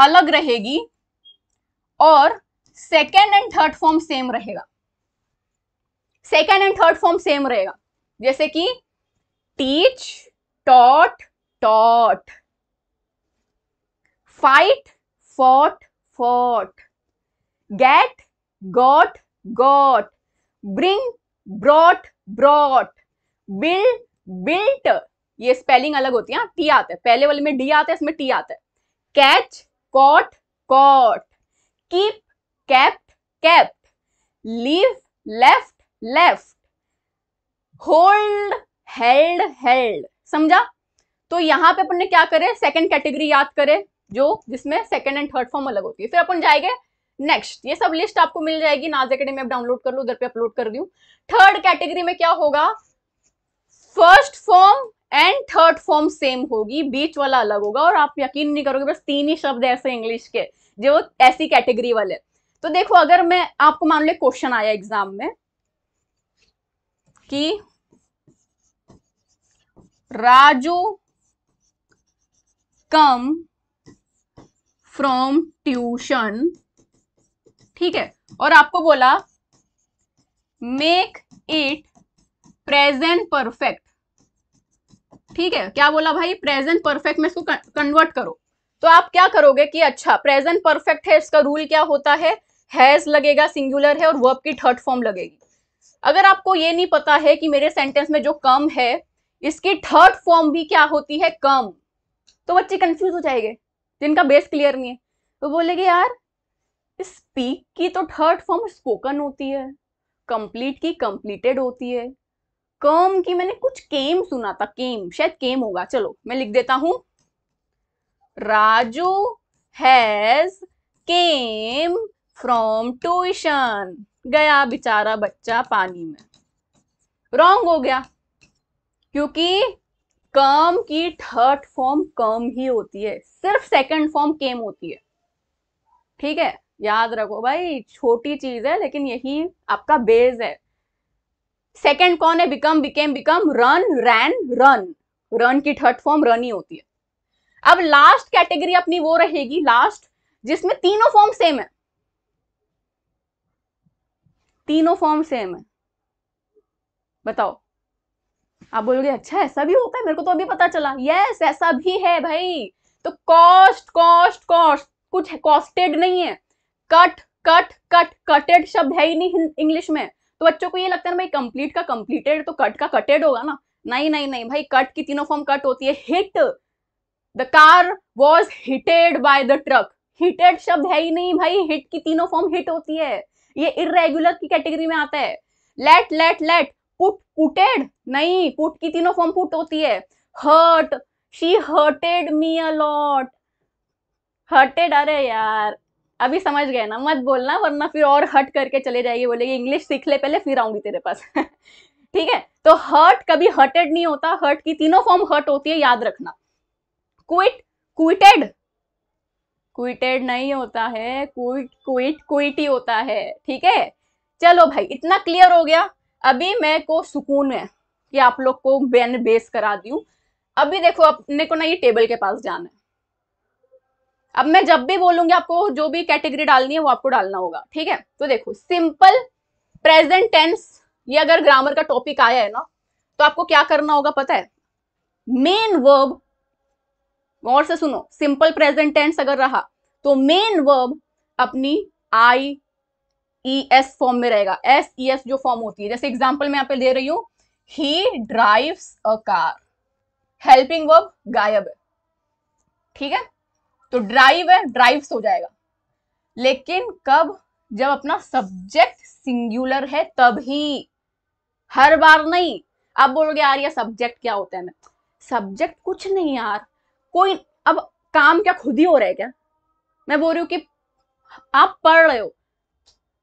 अलग रहेगी और second and third form same रहेगा second and third form same रहेगा जैसे कि teach taught taught fight fought fought get got got bring brought brought build built ये स्पेलिंग अलग होती है टी हाँ, आता है पहले वाले में डी आता है इसमें टी आता है catch caught caught keep kept kept leave left left hold held held समझा तो यहां पे अपन ने क्या करे सेकेंड कैटेगरी याद करे जो जिसमें सेकेंड एंड थर्ड फॉर्म अलग होती है फिर अपन जाएंगे नेक्स्ट ये सब लिस्ट आपको मिल जाएगी नाज अकेडमी आप डाउनलोड कर लो उधर पे अपलोड कर दू थर्ड कैटेगरी में क्या होगा first form and third form same होगी बीच वाला अलग होगा और आप यकीन नहीं करोगे बस तीन ही शब्द ऐसे इंग्लिश के जो ऐसी कैटेगरी वाले तो देखो अगर मैं आपको मान लो क्वेश्चन आया एग्जाम में कि राजू कम फ्रॉम ट्यूशन ठीक है और आपको बोला मेक इट प्रेजेंट परफेक्ट ठीक है क्या बोला भाई प्रेजेंट परफेक्ट में इसको कन्वर्ट करो तो आप क्या करोगे कि अच्छा प्रेजेंट परफेक्ट है इसका रूल क्या होता है हैज लगेगा सिंगुलर है और वर्ब की थर्ड फॉर्म लगेगी अगर आपको ये नहीं पता है कि मेरे सेंटेंस में जो कम है इसकी थर्ड फॉर्म भी क्या होती है कम तो बच्चे कंफ्यूज हो जाएंगे जिनका बेस क्लियर नहीं है तो बोलेंगे यार स्पीक की तो थर्ड फॉर्म स्पोकन होती है कंप्लीट की कंप्लीटेड होती है कम की मैंने कुछ केम सुना था केम शायद केम होगा चलो मैं लिख देता हूं Raju has came from tuition गया बेचारा बच्चा पानी में रॉन्ग हो गया क्योंकि कम की थर्ड फॉर्म कम ही होती है सिर्फ सेकंड फॉर्म केम होती है ठीक है याद रखो भाई छोटी चीज है लेकिन यही आपका बेस है सेकंड कौन है become became become run ran run run की थर्ड फॉर्म रन ही होती है अब लास्ट कैटेगरी अपनी वो रहेगी लास्ट जिसमें तीनों फॉर्म सेम है तीनों फॉर्म सेम है बताओ आप बोलोगे अच्छा ऐसा भी होता है मेरे को तो अभी पता चला यस ऐसा भी है भाई तो कॉस्ट कॉस्ट कॉस्ट कुछ कॉस्टेड नहीं है कट कट कट कटेड शब्द है ही नहीं इंग्लिश में तो बच्चों को ये लगता है ना भाई कंप्लीट का कंप्लीटेड तो कट का कटेड होगा ना नहीं नहीं नहीं भाई कट की तीनों फॉर्म कट होती है hit the car was hitted by the truck hitted शब्द है ही नहीं भाई हिट की तीनों फॉर्म हिट होती है ये इरेग्युलर की कैटेगरी में आता है let let let put putted नहीं पुट की तीनों फॉर्म पुट होती है hurt she hurted me a lot hurted अरे यार अभी समझ गए ना मत बोलना वरना फिर और हट करके चले जाएगी बोलेगी इंग्लिश सीख ले पहले फिर आऊंगी तेरे पास ठीक है तो हर्ट कभी हर्टेड नहीं होता हर्ट की तीनों फॉर्म हर्ट होती है याद रखना क्विट क्विटेड क्विटेड नहीं होता है क्विट क्विट क्विट ही होता है ठीक है चलो भाई इतना क्लियर हो गया अभी मैं को सुकून है कि आप लोग को बेन बेस करा दी अभी देखो अपने को ना ये टेबल के पास जाना है अब मैं जब भी बोलूंगी आपको जो भी कैटेगरी डालनी है वो आपको डालना होगा ठीक है तो देखो सिंपल प्रेजेंट टेंस ये अगर ग्रामर का टॉपिक आया है ना तो आपको क्या करना होगा पता है मेन वर्ब गौर से सुनो सिंपल प्रेजेंट टेंस अगर रहा तो मेन वर्ब अपनी आई ई एस फॉर्म में रहेगा एस ई एस जो फॉर्म होती है जैसे एग्जाम्पल मैं यहाँ पे दे रही हूं he drive a car helping verb गायब है ठीक है तो ड्राइव है ड्राइव्स हो जाएगा लेकिन कब जब अपना सब्जेक्ट सिंगुलर है तभी हर बार नहीं आप बोलोगे यार ये सब्जेक्ट क्या होता है मैं सब्जेक्ट कुछ नहीं यार कोई अब काम क्या खुद ही हो रहा है क्या मैं बोल रही हूँ कि आप पढ़ रहे हो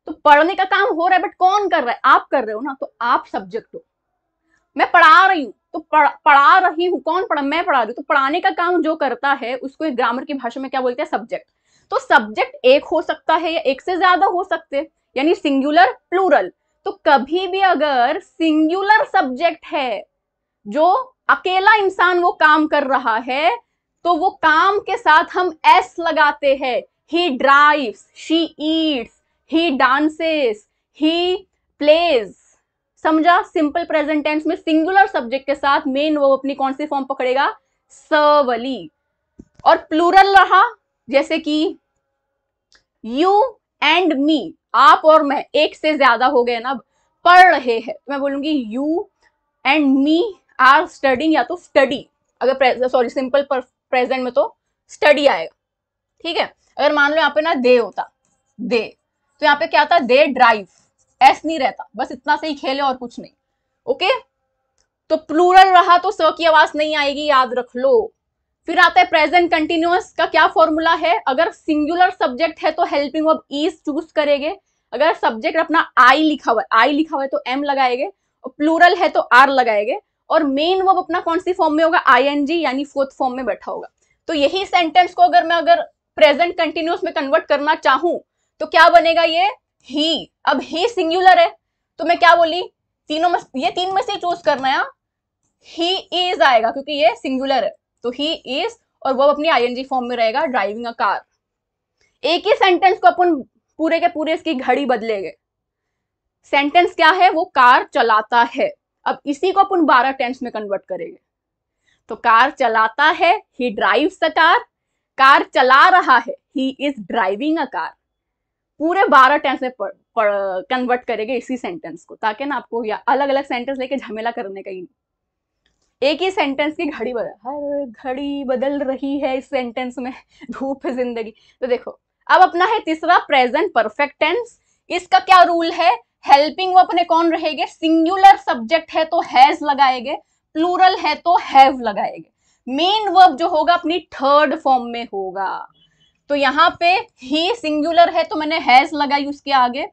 तो पढ़ने का काम हो रहा है बट कौन कर रहा है आप कर रहे हो ना तो आप सब्जेक्ट हो मैं पढ़ा रही हूँ तो पढ़ा, पढ़ा रही हूँ कौन पढ़ा मैं पढ़ा रही हूँ तो पढ़ाने का काम जो करता है उसको ग्रामर की भाषा में क्या बोलते हैं सब्जेक्ट तो सब्जेक्ट एक हो सकता है या एक से ज्यादा हो सकते हैं यानी सिंगुलर प्लूरल तो कभी भी अगर सिंगुलर सब्जेक्ट है जो अकेला इंसान वो काम कर रहा है तो वो काम के साथ हम एस लगाते हैं he drive she eats he dances he plays समझा सिंपल प्रेजेंट टेंस में सिंगुलर सब्जेक्ट के साथ मेन वो अपनी कौन सी फॉर्म पकड़ेगा सवली और प्लूरल रहा जैसे कि यू एंड मी आप और मैं एक से ज्यादा हो गए ना पढ़ रहे हैं मैं बोलूंगी you and me are studying या तो स्टडी अगर सॉरी सिंपल प्रेजेंट में तो स्टडी आएगा ठीक है अगर मान लो यहाँ पे ना दे होता दे तो यहाँ पे क्या होता दे ड्राइव एस नहीं रहता बस इतना से ही खेले और कुछ नहीं ओके तो प्लूरल रहा तो स की आवाज नहीं आएगी याद रख लो फिर आता है प्रेजेंट कंटिन्यूअस का क्या फॉर्मूला है अगर सिंगुलर सब्जेक्ट है तो हेल्पिंग वर्ब इज चूज करेंगे अगर सब्जेक्ट अपना आई लिखा हुआ आई लिखा हुआ है तो एम लगाएंगे और प्लूरल है तो आर लगाएंगे और मेन वर्ब अपना कौन सी फॉर्म में होगा आई यानी फोर्थ फॉर्म में बैठा होगा तो यही सेंटेंस को अगर मैं अगर प्रेजेंट कंटिन्यूस में कन्वर्ट करना चाहूं तो क्या बनेगा ये ही अब ही सिंगुलर है तो मैं क्या बोली तीनों में ये तीन में से चूज करना है ही हाँ। इज आएगा क्योंकि ये सिंगुलर है तो ही इज और वो अपनी आई एनजी फॉर्म में रहेगा ड्राइविंग अ कार एक ही सेंटेंस को अपन पूरे के पूरे इसकी घड़ी बदलेंगे सेंटेंस क्या है वो कार चलाता है अब इसी को अपन बारह टेंस में कन्वर्ट करेंगे तो कार चलाता है he drive a car car चला रहा है he is driving a car पूरे बारह टेंस में कन्वर्ट करेंगे इसी सेंटेंस को ताकि ना आपको या अलग अलग सेंटेंस लेके झमेला करने का ही नहीं एक ही सेंटेंस की घड़ी बदल हर घड़ी बदल रही है इस सेंटेंस में धूप है जिंदगी तो देखो अब अपना है तीसरा प्रेजेंट परफेक्ट टेंस इसका क्या रूल है हेल्पिंग वो अपने कौन रहेगा सिंगुलर सब्जेक्ट है तो हैज लगाएंगे प्लूरल है तो हैव लगाएंगे मेन वर्ब जो होगा अपनी थर्ड फॉर्म में होगा तो यहाँ पे ही सिंगुलर है तो मैंने हैज लगाई उसके आगे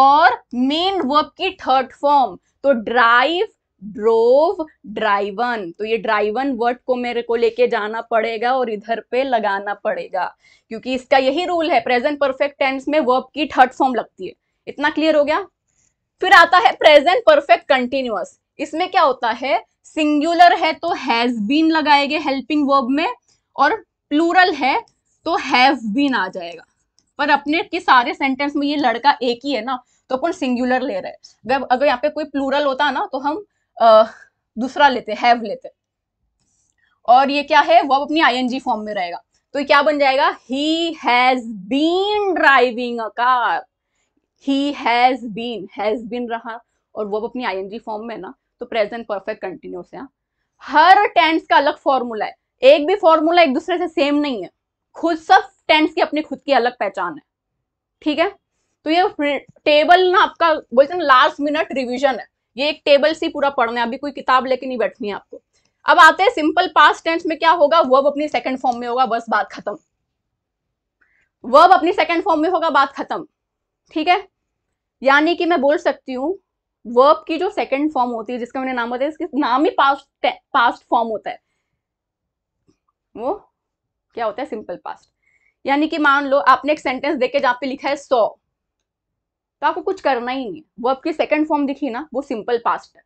और मेन वर्ब की थर्ड फॉर्म तो ड्राइव ड्रोव ड्राइवन तो ये ड्राइवन वर्ड को मेरे को लेके जाना पड़ेगा और इधर पे लगाना पड़ेगा क्योंकि इसका यही रूल है प्रेजेंट परफेक्ट टेंस में वर्ब की थर्ड फॉर्म लगती है इतना क्लियर हो गया फिर आता है प्रेजेंट परफेक्ट कंटिन्यूअस इसमें क्या होता है सिंगुलर है तो हैज बीन लगाएंगे हेल्पिंग वर्ब में और प्लूरल है तो हैव बीन आ जाएगा पर अपने के सारे सेंटेंस में ये लड़का एक ही है ना तो अपन सिंगुलर ले रहे हैं अगर अगर यहाँ पे कोई प्लूरल होता ना तो हम आ, दूसरा लेते हैव लेते और ये क्या है वो अपनी आईएनजी फॉर्म में रहेगा तो क्या बन जाएगा he has been driving a car he has been has been रहा और वो अपनी आईएनजी फॉर्म में ना तो प्रेजेंट परफेक्ट कंटिन्यूस है हाँ। हर टेंस का अलग फॉर्मूला है एक भी फॉर्मूला एक दूसरे से सेम नहीं है खुद सब टेंस की अपनी खुद की अलग पहचान है ठीक है तो ये टेबल ना आपका बोलते हैं लास्ट मिनट रिविजन है ये एक टेबल से पूरा पढ़ना है अभी कोई किताब लेके नहीं बैठनी है आपको अब आते हैं सिंपल पास्ट टेंस में क्या होगा वर्ब अपनी सेकंड फॉर्म में होगा बस बात खत्म वर्ब अपनी सेकंड फॉर्म में होगा बात खत्म ठीक है यानी कि मैं बोल सकती हूँ वर्ब की जो सेकेंड फॉर्म होती है जिसका मैंने नाम बताया इसके नाम ही पास्ट पास्ट फॉर्म होता है वो क्या होता है सिंपल पास्ट यानी कि मान लो आपने एक सेंटेंस देखे जहाँ पे लिखा है सौ तो आपको कुछ करना ही नहीं वर्ब की सेकेंड फॉर्म दिखी ना वो सिंपल पास्ट है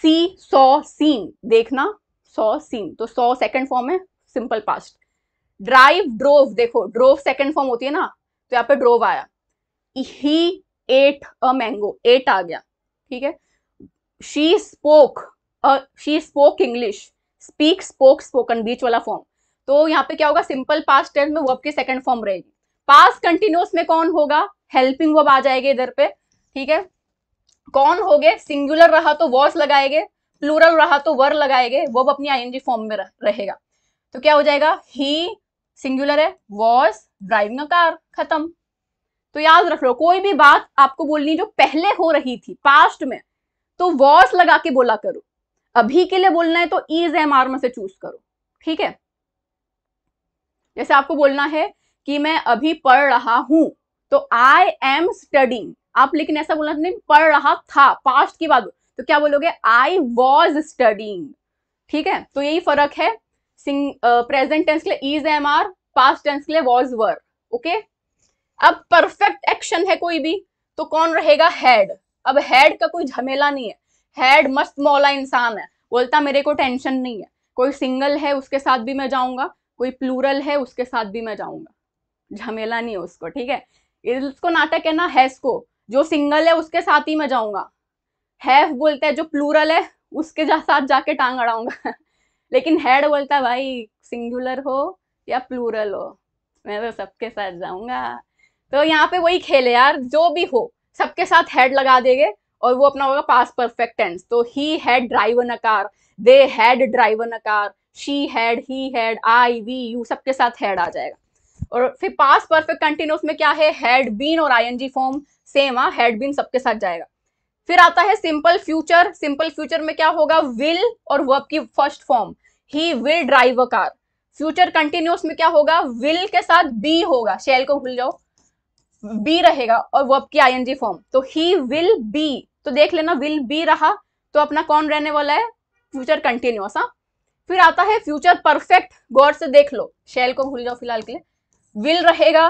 सी सौ सीन देखना सौ सीन तो सौ सेकेंड फॉर्म है सिंपल पास्ट ड्राइव ड्रोव देखो ड्रोव सेकेंड फॉर्म होती है ना तो यहाँ पे ड्रोव आया he ate a mango ate आ गया ठीक है she spoke she spoke English speak spoke spoken बीच वाला फॉर्म तो यहाँ पे क्या होगा सिंपल पास्ट टेंस में वर्ब की सेकंड फॉर्म रहेगी पास कंटिन्यूस में कौन होगा हेल्पिंग वर्ब आ जाएंगे इधर पे ठीक है कौन हो गए सिंगुलर रहा तो वॉस लगाएंगे प्लूरल रहा तो वर लगाएंगे वर्ब अपनी आईएनजी फॉर्म में रहेगा तो क्या हो जाएगा ही सिंगुलर है वॉस ड्राइविंग अ कार खत्म तो याद रख लो कोई भी बात आपको बोलनी जो पहले हो रही थी पास्ट में तो वॉस लगा के बोला करो अभी के लिए बोलना है तो ईज एम आर में से चूज करो ठीक है जैसे आपको बोलना है कि मैं अभी पढ़ रहा हूं तो आई एम स्टडिंग आप लेकिन ऐसा बोलना नहीं पढ़ रहा था पास्ट की बात तो क्या बोलोगे आई वॉज स्टडिंग ठीक है तो यही फर्क है सिंग प्रेजेंट टेंस के लिए is am are past tense के लिए वॉज वर ओके अब परफेक्ट एक्शन है कोई भी तो कौन रहेगा हेड अब हेड का कोई झमेला नहीं है हेड मस्त मौला इंसान है बोलता मेरे को टेंशन नहीं है कोई सिंगल है उसके साथ भी मैं जाऊंगा कोई प्लूरल है उसके साथ भी मैं जाऊंगा झमेला नहीं है उसको ठीक है इसको नाटक है ना हैस को जो सिंगल है उसके साथ ही मैं जाऊंगा हैफ बोलता है जो प्लूरल है उसके जा, साथ जाके टांग अड़ाऊंगा लेकिन हेड बोलता है भाई सिंगुलर हो या प्लूरल हो मैं तो सबके साथ जाऊंगा तो यहाँ पे वही खेल यार जो भी हो सबके साथ हेड लगा देंगे और वो अपना होगा पास परफेक्ट टेंस तो he had driven a car they had driven a car she had he had I we you सबके साथ हेड आ जाएगा और फिर पास परफेक्ट कंटिन्यूस में क्या है हैड बीन और आईएनजी फॉर्म सेम आ हेड बीन सबके साथ जाएगा फिर आता है सिंपल फ्यूचर सिंपल फ्यूचर में क्या होगा विल और वर्ब की first form he will drive a car future continuous में क्या होगा विल के साथ बी होगा शेल को भूल जाओ बी रहेगा और वर्ब की एनजी फॉर्म तो ही विल बी तो देख लेना विल बी रहा तो अपना कौन रहने वाला है फ्यूचर कंटिन्यूस हाँ फिर आता है फ्यूचर परफेक्ट गौर से देख लो शेल को भूल जाओ फिलहाल के लिए विल रहेगा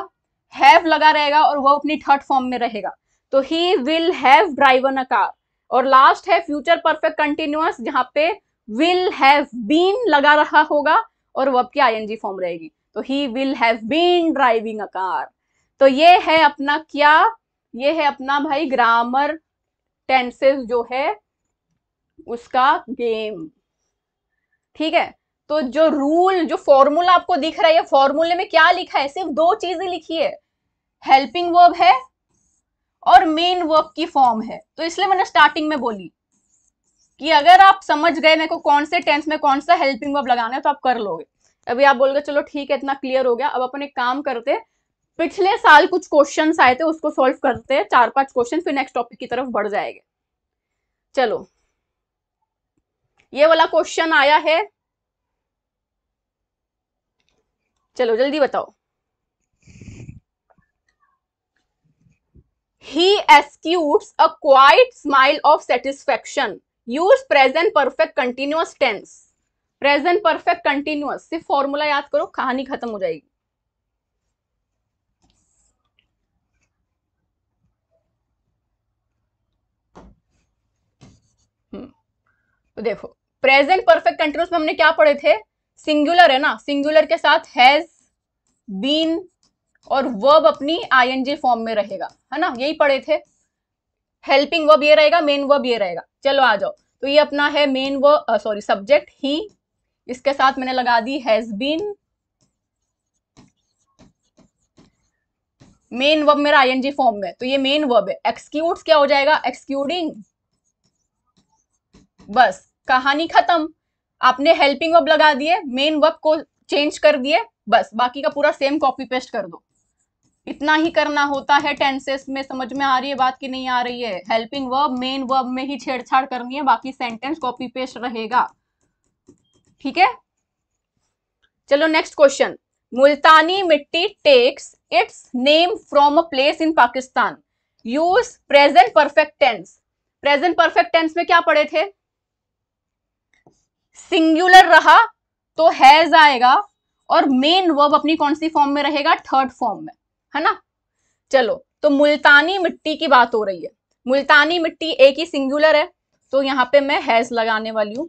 हैव लगा रहेगा और वो अपनी थर्ड फॉर्म में रहेगा तो he will have driven a car और लास्ट है फ्यूचर परफेक्ट कंटिन्यूस जहाँ पे विल हैव बीन लगा रहा होगा और आई की जी फॉर्म रहेगी तो he will have been driving a car तो ये है अपना क्या ये है अपना भाई ग्रामर टेंसेस जो है उसका गेम ठीक है तो जो रूल जो फॉर्मूला आपको दिख रहा है फॉर्मूले में क्या लिखा है सिर्फ दो चीजें लिखी है हेल्पिंग वर्ब है और मेन वर्ब की फॉर्म है तो इसलिए मैंने स्टार्टिंग में बोली कि अगर आप समझ गए मेरे को कौन से टेंस में कौन सा हेल्पिंग वर्ब लगाना है तो आप कर लोगे अभी आप बोलोगे चलो ठीक है इतना क्लियर हो गया अब अपन एक काम करते हैं पिछले साल कुछ क्वेश्चन आए थे उसको सॉल्व करते हैं चार पांच क्वेश्चन फिर नेक्स्ट टॉपिक की तरफ बढ़ जाएंगे चलो ये वाला क्वेश्चन आया है चलो जल्दी बताओ he executes a quite smile of satisfaction use present perfect continuous tense present perfect continuous सिर्फ फॉर्मूला याद करो कहानी खत्म हो जाएगी तो देखो प्रेजेंट परफेक्ट कंटिन्यूस में हमने क्या पढ़े थे सिंगुलर है ना सिंगुलर के साथ हैज बीन और वर्ब अपनी आईएनजी फॉर्म में रहेगा है ना यही पढ़े थे हेल्पिंग वर्ब ये रहेगा मेन वर्ब ये रहेगा चलो आ जाओ तो ये अपना है main verb sorry subject he इसके साथ मैंने लगा दी हैज बीन मेन वर्ब मेरा आईएनजी फॉर्म में तो ये मेन वर्ब है एक्सक्यूट क्या हो जाएगा एक्सक्यूडिंग बस कहानी खत्म आपने हेल्पिंग वर्ब लगा दिए मेन वर्ब को चेंज कर दिए बस बाकी का पूरा सेम कॉपी पेस्ट कर दो इतना ही करना होता है टेंसेस में समझ में आ रही है बात की नहीं आ रही है हेल्पिंग वर्ब मेन वर्ब में ही छेड़छाड़ करनी है बाकी सेंटेंस कॉपी पेस्ट रहेगा ठीक है चलो next question Multani mitti takes its name from a place in Pakistan use present perfect tense present perfect tense में क्या पढ़े थे सिंगुलर रहा तो हैज आएगा और मेन वर्ब अपनी कौन सी फॉर्म में रहेगा थर्ड फॉर्म में है ना चलो तो मुल्तानी मिट्टी की बात हो रही है मुल्तानी मिट्टी एक ही सिंगुलर है तो यहां पे मैं हैज लगाने वाली हूं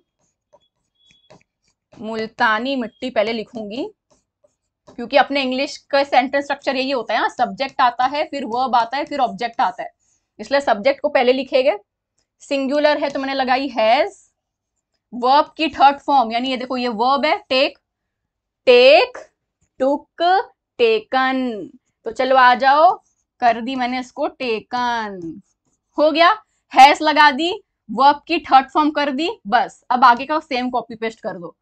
मुल्तानी मिट्टी पहले लिखूंगी क्योंकि अपने इंग्लिश का सेंटेंस स्ट्रक्चर यही होता है ना सब्जेक्ट आता है फिर वर्ब आता है फिर ऑब्जेक्ट आता है इसलिए सब्जेक्ट को पहले लिखेगा सिंगुलर है तो मैंने लगाई हैज वर्ब की थर्ड फॉर्म यानी ये देखो ये वर्ब है टेक टेक टुक टेकन तो चलो आ जाओ कर दी मैंने इसको टेकन हो गया हैस लगा दी वर्ब की थर्ड फॉर्म कर दी बस अब आगे का सेम कॉपी पेस्ट कर दो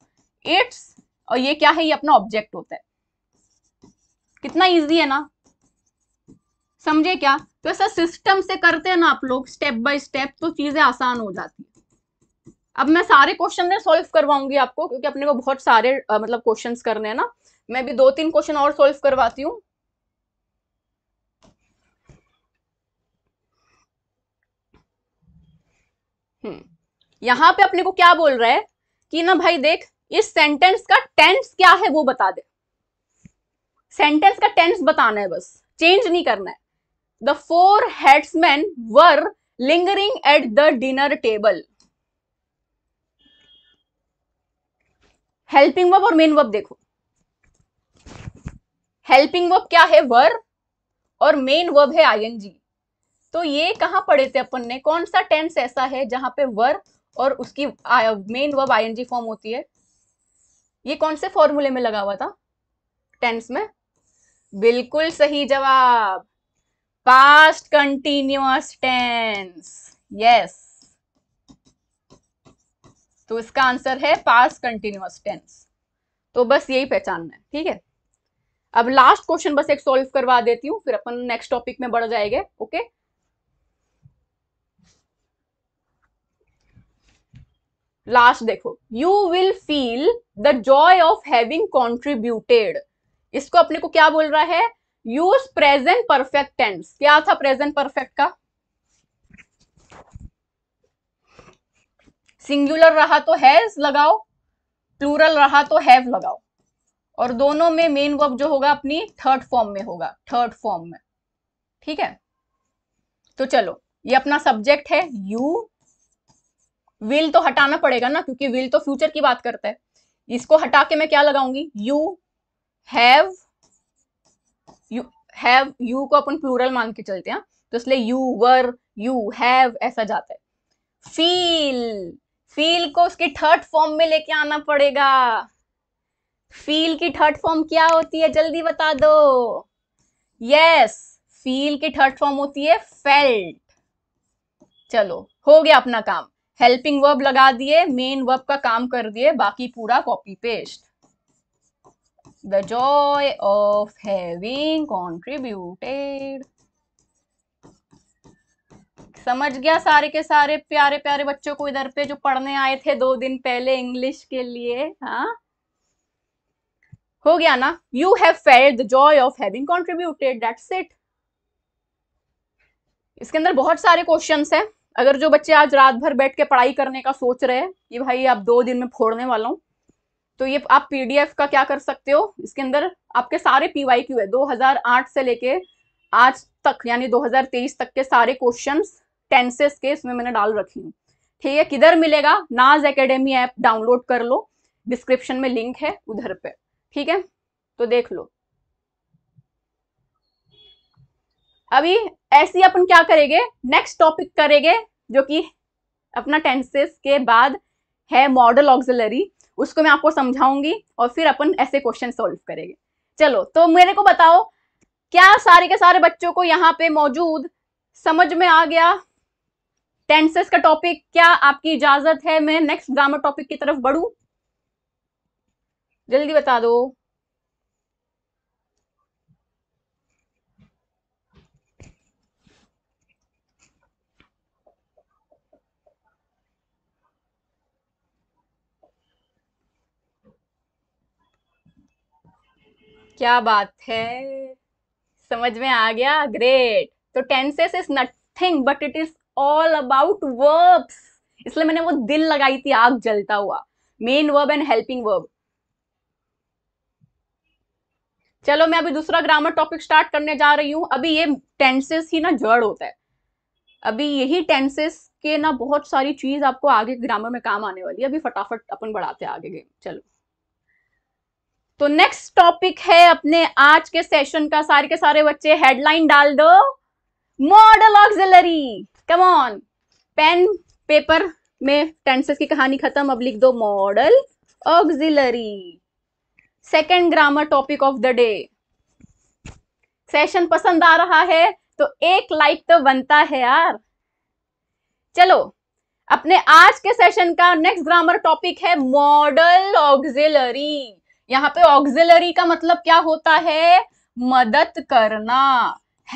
इट्स और ये क्या है ये अपना ऑब्जेक्ट होता है कितना इजी है ना समझे क्या तो ऐसा सिस्टम से करते हैं ना आप लोग स्टेप बाय स्टेप तो चीजें आसान हो जाती है अब मैं सारे क्वेश्चन ना सॉल्व करवाऊंगी आपको क्योंकि अपने को बहुत सारे आ, मतलब क्वेश्चंस करने हैं ना मैं भी दो तीन क्वेश्चन और सॉल्व करवाती हूँ हम्म, यहाँ पे अपने को क्या बोल रहा है कि ना भाई देख इस सेंटेंस का टेंस क्या है वो बता दे सेंटेंस का टेंस बताना है बस चेंज नहीं करना है the four headsman were lingering at the dinner table helping verb और मेन वर्ब देखो हेल्पिंग वर्ब क्या है वर और मेन वर्ब है आईएनजी तो ये कहाँ पढ़े थे अपन ने कौन सा टेंस ऐसा है जहां पे वर और उसकी मेन वर्ब आईएनजी फॉर्म होती है ये कौन से फॉर्मूले में लगा हुआ था टेंस में बिल्कुल सही जवाब पास्ट कंटिन्यूअस टेंस यस तो इसका आंसर है पास कंटिन्यूस टेंस तो बस यही पहचानना है ठीक है अब लास्ट क्वेश्चन बस एक सॉल्व करवा देती हूँ फिर अपन नेक्स्ट टॉपिक में बढ़ जाएंगे ओके लास्ट देखो you will feel the joy of having contributed इसको अपने को क्या बोल रहा है यूज प्रेजेंट परफेक्ट टेंस क्या था प्रेजेंट परफेक्ट का सिंगुलर रहा तो हैज लगाओ प्लूरल रहा तो हैव लगाओ और दोनों में मेन वर्ब जो होगा अपनी थर्ड फॉर्म में होगा थर्ड फॉर्म में ठीक है तो चलो ये अपना सब्जेक्ट है यू विल तो हटाना पड़ेगा ना क्योंकि विल तो फ्यूचर की बात करता है इसको हटा के मैं क्या लगाऊंगी you have you have you को अपन प्लूरल मान के चलते हैं तो इसलिए यू वर यू हैव ऐसा जाता है फील फील को उसके थर्ड फॉर्म में लेके आना पड़ेगा फील की थर्ड फॉर्म क्या होती है जल्दी बता दो यस फील की थर्ड फॉर्म होती है फेल्ट चलो हो गया अपना काम हेल्पिंग वर्ब लगा दिए मेन वर्ब का काम कर दिए बाकी पूरा copy paste the joy of having contributed समझ गया सारे के सारे प्यारे प्यारे बच्चों को इधर पे जो पढ़ने आए थे दो दिन पहले इंग्लिश के लिए हाँ हो गया ना you have felt the joy of having contributed that's it इसके अंदर बहुत सारे क्वेश्चन है अगर जो बच्चे आज रात भर बैठ के पढ़ाई करने का सोच रहे हैं कि भाई आप दो दिन में फोड़ने वाला हूँ तो ये आप पीडीएफ का क्या कर सकते हो इसके अंदर आपके सारे क्यू है 2008 से लेके आज तक यानी 2023 तक के सारे क्वेश्चंस टेंसेस के इसमें मैंने डाल रखी हूँ ठीक है किधर मिलेगा नाज एकेडमी ऐप डाउनलोड कर लो डिस्क्रिप्शन में लिंक है उधर पे ठीक है तो देख लो अभी ऐसे ही अपन क्या करेंगे नेक्स्ट टॉपिक करेंगे जो कि अपना टेंसेस के बाद है मॉडल ऑक्सिलरी उसको मैं आपको समझाऊंगी और फिर अपन ऐसे क्वेश्चन सॉल्व करेंगे चलो तो मेरे को बताओ क्या सारे के सारे बच्चों को यहाँ पे मौजूद समझ में आ गया टेंसेस का टॉपिक क्या आपकी इजाजत है मैं नेक्स्ट ग्रामर टॉपिक की तरफ बढ़ू जल्दी बता दो क्या बात है समझ में आ गया ग्रेट तो tenses is nothing but it is all about verbs इसलिए मैंने वो दिल लगाई थी आग जलता हुआ main verb and helping verb चलो मैं अभी दूसरा ग्रामर टॉपिक स्टार्ट करने जा रही हूं अभी ये टेंसेस ही ना जड़ होता है अभी यही टेंसेस के ना बहुत सारी चीज आपको आगे ग्रामर में काम आने वाली है अभी फटाफट अपन बढ़ाते हैं आगे गेम चलो तो नेक्स्ट टॉपिक है अपने आज के सेशन का सारे के सारे बच्चे हेडलाइन डाल दो model auxiliary come on pen paper में टेंसेस की कहानी खत्म अब लिख दो model auxiliary second grammar topic of the day session पसंद आ रहा है तो एक लाइक तो बनता है यार चलो अपने आज के सेशन का नेक्स्ट ग्रामर टॉपिक है मॉडल ऑक्सिलरी यहाँ पे ऑक्सिलरी का मतलब क्या होता है मदद करना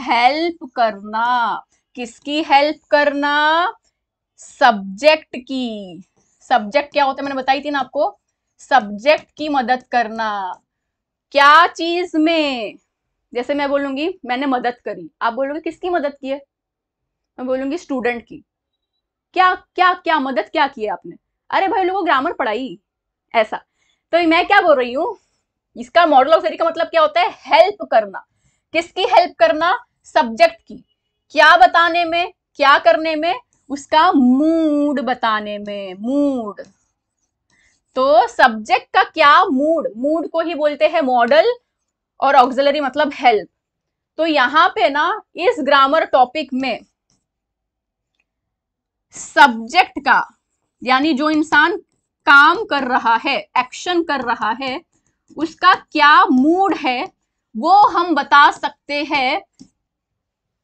हेल्प करना किसकी हेल्प करना सब्जेक्ट की सब्जेक्ट क्या होता है मैंने बताई थी ना आपको सब्जेक्ट की मदद करना क्या चीज में जैसे मैं बोलूंगी मैंने मदद करी आप बोलोगे किसकी मदद की है मैं बोलूंगी स्टूडेंट की क्या क्या क्या मदद क्या की है आपने अरे भाई लोगों ग्रामर पढ़ाई ऐसा तो मैं क्या बोल रही हूँ इसका मॉडल ऑफ थेरी का मतलब क्या होता है हेल्प करना किसकी हेल्प करना सब्जेक्ट की क्या बताने में क्या करने में उसका मूड बताने में मूड तो सब्जेक्ट का क्या मूड मूड को ही बोलते हैं मॉडल और ऑक्सिलरी मतलब हेल्प तो यहां पे ना इस ग्रामर टॉपिक में सब्जेक्ट का यानी जो इंसान काम कर रहा है एक्शन कर रहा है उसका क्या मूड है वो हम बता सकते हैं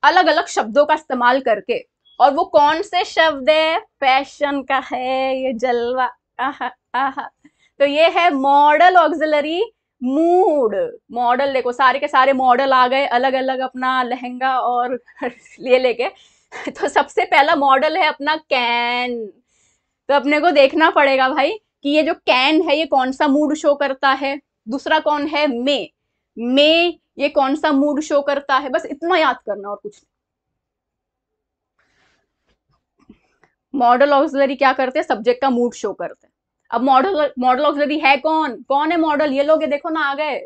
अलग अलग शब्दों का इस्तेमाल करके और वो कौन से शब्द है फैशन का है ये जलवा आहा तो ये है मॉडल ऑक्सिलरी मूड मॉडल देखो सारे के सारे मॉडल आ गए अलग अलग अपना लहंगा और ले लेके तो सबसे पहला मॉडल है अपना कैन तो अपने को देखना पड़ेगा भाई कि ये जो कैन है ये कौन सा मूड शो करता है दूसरा कौन है मे मे ये कौन सा मूड शो करता है बस इतना याद करना और कुछ नहीं मॉडल ऑक्सिलरी क्या करते हैं सब्जेक्ट का मूड शो करते हैं अब मॉडल मॉडल ऑक्सिलरी है कौन कौन है मॉडल ये लोग देखो ना आ गए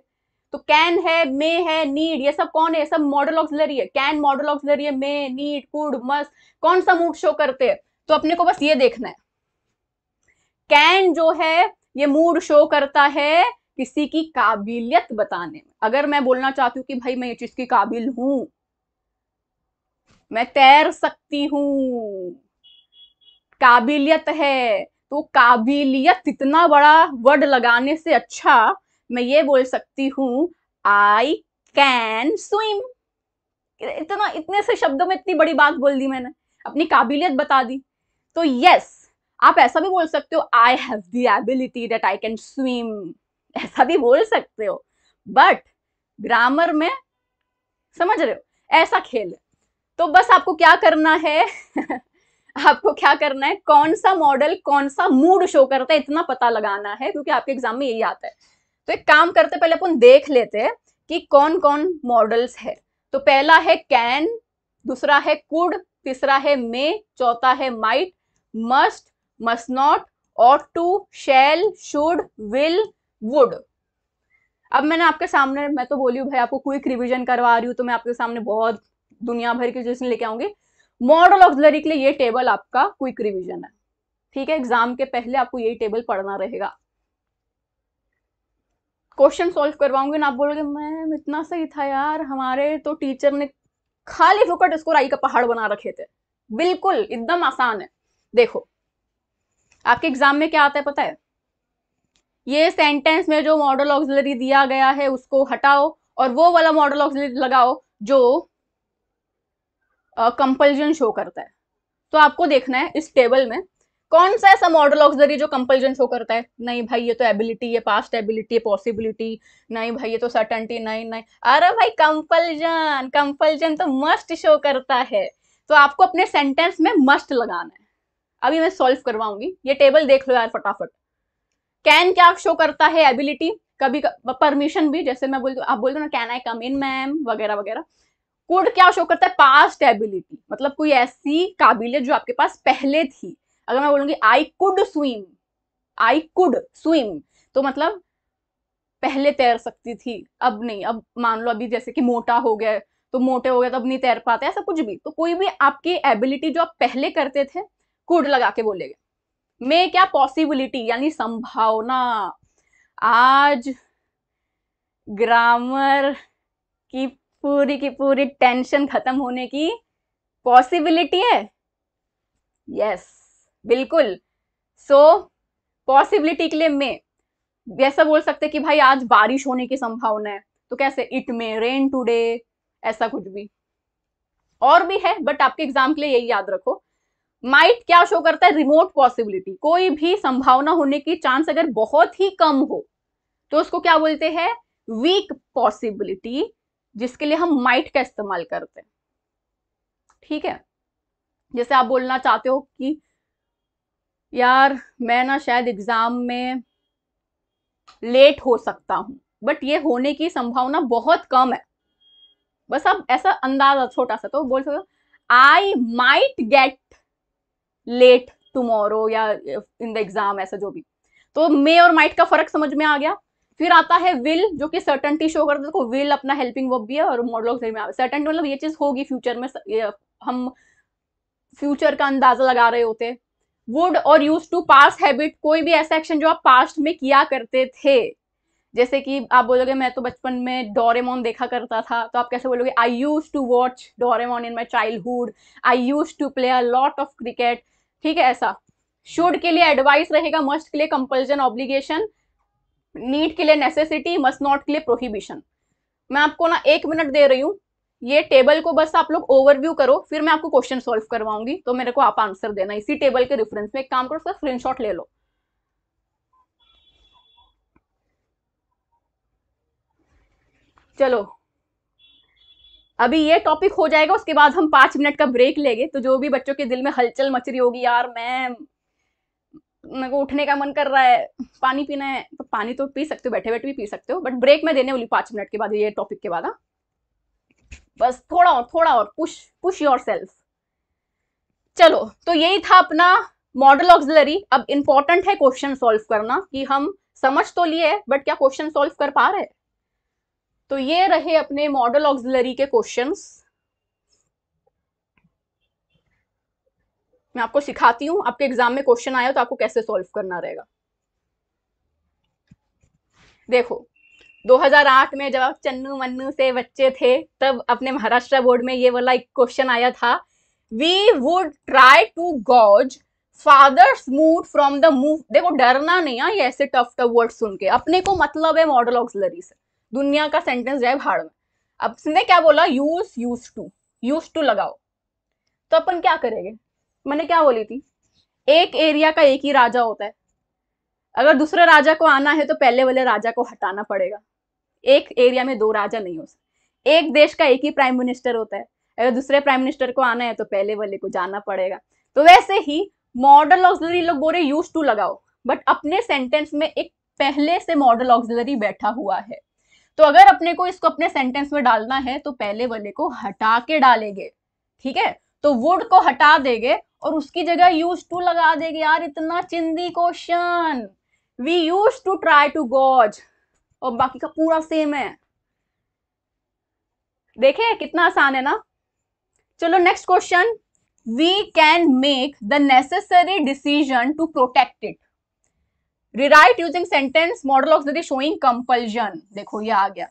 तो कैन है मे है नीड ये सब कौन है सब मॉडल ऑक्सिलरी है कैन मॉडल ऑक्सिलरी है मे नीड कुड मस्ट कौन सा मूड शो करते हैं तो अपने को बस ये देखना है कैन जो है ये मूड शो करता है किसी की काबिलियत बताने में अगर मैं बोलना चाहती हूँ कि भाई मैं ये चीज की काबिल हूं मैं तैर सकती हूँ काबिलियत है तो काबिलियत इतना बड़ा वर्ड लगाने से अच्छा मैं ये बोल सकती हूँ आई कैन स्विम इतना इतने से शब्दों में इतनी बड़ी बात बोल दी मैंने अपनी काबिलियत बता दी तो यस आप ऐसा भी बोल सकते हो I have the ability that I can swim ऐसा भी बोल सकते हो बट ग्रामर में समझ रहे हो ऐसा खेल तो बस आपको क्या करना है आपको क्या करना है कौन सा मॉडल कौन सा मूड शो करता है इतना पता लगाना है क्योंकि आपके एग्जाम में यही आता है तो एक काम करते पहले अपन देख लेते हैं कि कौन कौन मॉडल्स है तो पहला है कैन दूसरा है कुड तीसरा है मे चौथा है might must must not ought to shall should will would अब मैंने आपके सामने मैं तो बोली हूँ भाई आपको क्विक रिविजन करवा रही हूँ तो मैं आपके सामने बहुत दुनिया भर की चीजें लेके आऊंगी मॉडल ऑक्सिलरी के लिए ये टेबल आपका क्विक रिविजन है ठीक है एग्जाम के पहले आपको यही टेबल पढ़ना रहेगा क्वेश्चन सॉल्व करवाऊंगी ना आप बोलोगे मैम इतना सही था यार हमारे तो टीचर ने खाली फुकट इसको राई का पहाड़ बना रखे थे बिल्कुल एकदम आसान है देखो आपके एग्जाम में क्या आता है पता है ये सेंटेंस में जो मॉडल ऑक्सिलरी दिया गया है उसको हटाओ और वो वाला मॉडल ऑक्सिलरी लगाओ जो कंपल्जन शो करता है तो आपको देखना है इस टेबल में कौन सा ऐसा मॉडल ऑक्सिलरी जो कंपल्जन शो करता है नहीं भाई ये तो एबिलिटी ये पास्ट एबिलिटी है पॉसिबिलिटी नहीं भाई ये तो सर्टनटी नहीं नहीं अरे भाई कंपल्जन कंपल्जन तो मस्ट शो करता है तो आपको अपने सेंटेंस में मस्ट लगाना है अभी मैं सॉल्व करवाऊंगी ये टेबल देख लो यार फटाफट कैन क्या शो करता है एबिलिटी कभी परमिशन भी जैसे मैं बोलती आप बोलते हो ना can I come in ma'am वगैरह वगैरह कुड क्या शो करता है पास्ट एबिलिटी मतलब कोई ऐसी काबिलियत जो आपके पास पहले थी अगर मैं बोलूंगी I could swim I could swim तो मतलब पहले तैर सकती थी अब नहीं अब मान लो अभी जैसे कि मोटा हो गया तो मोटे हो गए तो अब नहीं तैर पाते ऐसा कुछ भी तो कोई भी आपकी एबिलिटी जो आप पहले करते थे कुड लगा के बोलेगा में क्या पॉसिबिलिटी यानी संभावना आज ग्रामर की पूरी की पूरी टेंशन खत्म होने की पॉसिबिलिटी है यस yes, बिल्कुल सो पॉसिबिलिटी के लिए में वैसा बोल सकते कि भाई आज बारिश होने की संभावना है तो कैसे इट में रेन टूडे ऐसा कुछ भी और भी है बट आपके एग्जाम के लिए यही याद रखो माइट क्या शो करता है रिमोट पॉसिबिलिटी कोई भी संभावना होने की चांस अगर बहुत ही कम हो तो उसको क्या बोलते हैं वीक पॉसिबिलिटी जिसके लिए हम माइट का इस्तेमाल करते हैं ठीक है जैसे आप बोलना चाहते हो कि यार मैं ना शायद एग्जाम में लेट हो सकता हूं बट ये होने की संभावना बहुत कम है बस आप ऐसा अंदाजा छोटा सा तो बोल सकते हो I might get late tomorrow या इन द एग्जाम ऐसा जो भी तो मे और माइट का फर्क समझ में आ गया फिर आता है विल जो कि सर्टनटी शो करता देखो विल अपना हेल्पिंग वर्ब भी है और मॉडल ऑफ में सर्टनटी मतलब ये चीज होगी फ्यूचर में हम फ्यूचर का अंदाजा लगा रहे होते वुड और यूज टू पास हैबिट कोई भी ऐसा एक्शन जो आप पास्ट में किया करते थे जैसे कि आप बोलोगे मैं तो बचपन में डोरेमोन देखा करता था तो आप कैसे बोलोगे I use to watch Doraemon in my childhood I use to play a lot of cricket ठीक है ऐसा शुड के लिए एडवाइस रहेगा मस्ट के लिए कंपल्जन ऑब्लिगेशन नीट के लिए नेसेसिटी मस्ट नॉट के लिए प्रोहिबिशन मैं आपको ना एक मिनट दे रही हूँ ये टेबल को बस आप लोग ओवरव्यू करो फिर मैं आपको क्वेश्चन सॉल्व करवाऊंगी तो मेरे को आप आंसर देना इसी टेबल के रेफरेंस में एक काम करो सर स्क्रीनशॉट ले लो चलो अभी ये टॉपिक हो जाएगा उसके बाद हम पांच मिनट का ब्रेक लेंगे तो जो भी बच्चों के दिल में हलचल मच रही होगी यार मैम मेरे को उठने का मन कर रहा है पानी पीना है तो पानी तो पी सकते हो बैठे बैठे भी पी सकते हो बट ब्रेक में देने वाली पांच मिनट के बाद ये टॉपिक के बाद हाँ। बस थोड़ा और थोड़ा और पुश पुश योर सेल्फ चलो तो यही था अपना मॉडल ऑक्सिलरी अब इंपॉर्टेंट है क्वेश्चन सॉल्व करना कि हम समझ तो लिए बट क्या क्वेश्चन सॉल्व कर पा रहे हैं तो ये रहे अपने मॉडल ऑक्सिलरी के क्वेश्चंस मैं आपको सिखाती हूँ आपके एग्जाम में क्वेश्चन आया तो आपको कैसे सॉल्व करना रहेगा देखो 2008 में जब आप चन्नू मन्नू से बच्चे थे तब अपने महाराष्ट्र बोर्ड में ये वाला एक क्वेश्चन आया था we would try to gauge father's mood from the move देखो डरना नहीं है हाँ, ये ऐसे टफ टफ वर्ड सुन के अपने को मतलब है मॉडल ऑक्सिलरी से दुनिया का सेंटेंस जाए भाड़ में अब इसने क्या बोला use use to use to लगाओ तो अपन क्या करेंगे मैंने क्या बोली थी एक एरिया का एक ही राजा होता है अगर दूसरे राजा को आना है तो पहले वाले राजा को हटाना पड़ेगा एक एरिया में दो राजा नहीं हो सकते एक देश का एक ही प्राइम मिनिस्टर होता है अगर दूसरे प्राइम मिनिस्टर को आना है तो पहले वाले को जाना पड़ेगा तो वैसे ही मॉडल ऑक्सिलरी लोग बोल रहे यूज टू लगाओ बट अपने सेंटेंस में एक पहले से मॉडल ऑक्सिलरी बैठा हुआ है तो अगर अपने को इसको अपने सेंटेंस में डालना है तो पहले वाले को हटा के डालेंगे ठीक है तो वुड को हटा देंगे और उसकी जगह यूज टू लगा देंगे यार इतना चिंदी question we use to try to gauge और बाकी का पूरा सेम है देखे कितना आसान है ना चलो next question we can make the necessary decision to protect it rewrite using sentence model of the showing compulsion देखो ये आ गया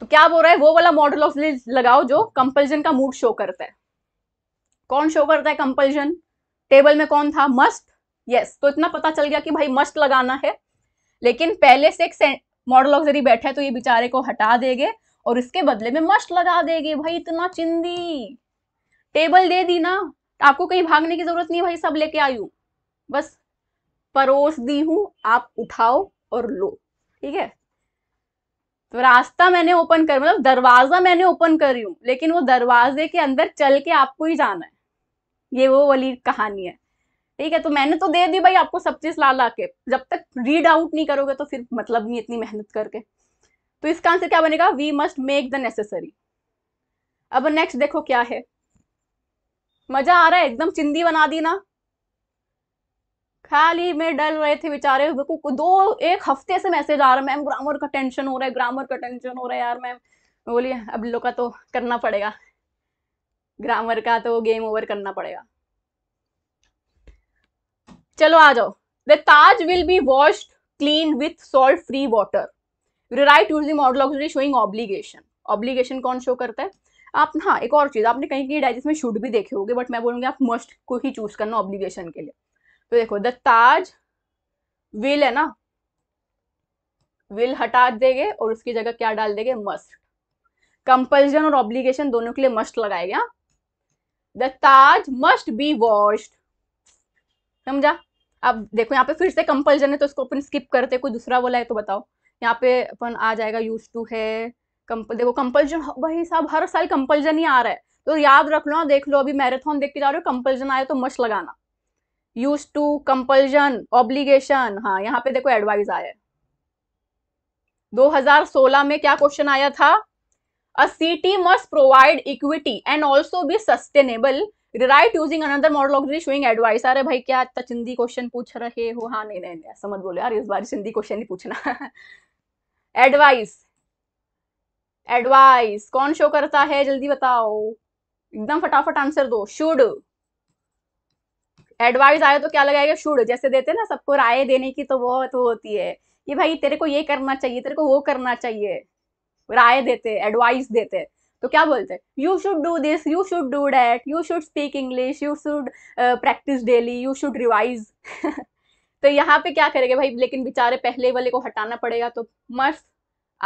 तो क्या बोल रहा है वो वाला मॉडल ऑफ लगाओ जो कंपल्जन का मूड शो करता है कौन शो करता है कंपल्जन टेबल में कौन था मस्ट यस yes. तो इतना पता चल गया कि भाई मस्ट लगाना है लेकिन पहले से एक मॉडल जरी बैठा है तो ये बेचारे को हटा देंगे और इसके बदले में मस्ट लगा देंगे भाई इतना चिंदी टेबल दे दी ना आपको कहीं भागने की जरूरत नहीं भाई सब लेके आयु बस परोस दी हूं आप उठाओ और लो ठीक है तो रास्ता मैंने ओपन कर मतलब दरवाजा मैंने ओपन करी हूं लेकिन वो दरवाजे के अंदर चल के आपको ही जाना है ये वो वाली कहानी है ठीक है तो मैंने तो दे दी भाई आपको सब चीज ला ला के जब तक रीड आउट नहीं करोगे तो फिर मतलब नहीं इतनी मेहनत करके तो इसका आंसर क्या बनेगा we must make the necessary अब नेक्स्ट देखो क्या है मजा आ रहा है एकदम चिंदी बना दी ना खाली में डल रहे थे बेचारे दो एक हफ्ते से मैसेज आ रहा है मैम ग्रामर का टेंशन हो रहा है ग्रामर का टेंशन हो रहा है यार मैम बोलिए अब लोग का तो करना पड़ेगा ग्रामर का तो गेम ओवर करना पड़ेगा चलो आ जाओ the Taj will be wash clean with salt free water right using auxiliary showing obligation obligation कौन शो करता है आप हाँ एक और चीज़ आपने कहीं कहीं डाइजेस्ट में शूट भी देखे होंगे बट मैं बोलूंगी आप मस्ट को ही चूज करना ऑब्लीगेशन के लिए तो देखो द ताज विल है ना विल हटा देंगे और उसकी जगह क्या डाल देंगे मस्ट कंपल्जन और ऑब्लिगेशन दोनों के लिए मस्ट लगाएगा the Taj must be washed समझा अब देखो यहाँ पे फिर से कंपल्जन है तो उसको अपन स्किप करते कोई दूसरा बोला है तो बताओ यहाँ पे अपन आ जाएगा यूज टू है कंपल देखो कंपल्जन भाई साहब हर साल कंपल्सन ही आ रहा है तो याद रख लो देख लो अभी मैराथन देख के जा रहे हो कंपल्सन आया तो मस्ट लगाना यूज टू कंपल्जन ऑब्लिगेशन हाँ यहाँ पे देखो एडवाइस आया 2016 में क्या क्वेश्चन आया था a city must provide equity and also be sustainable right using another model of showing advice अरे भाई क्या इतना चिंदी क्वेश्चन पूछ रहे हो हाँ नहीं नहीं नहीं समझ बोलो यार इस बार चिंदी क्वेश्चन नहीं पूछना एडवाइस एडवाइस कौन शो करता है जल्दी बताओ एकदम फटाफट आंसर दो शुड एडवाइस आए तो क्या लगाएगा शुड जैसे देते ना सबको राय देने की तो वो तो होती है कि भाई तेरे को ये करना चाहिए तेरे को वो करना चाहिए राय देते एडवाइस देते तो क्या बोलते हैं you should do this you should do that you should speak English you should practise daily you should revise तो यहाँ पे क्या करेंगे भाई लेकिन बेचारे पहले वाले को हटाना पड़ेगा तो मस्त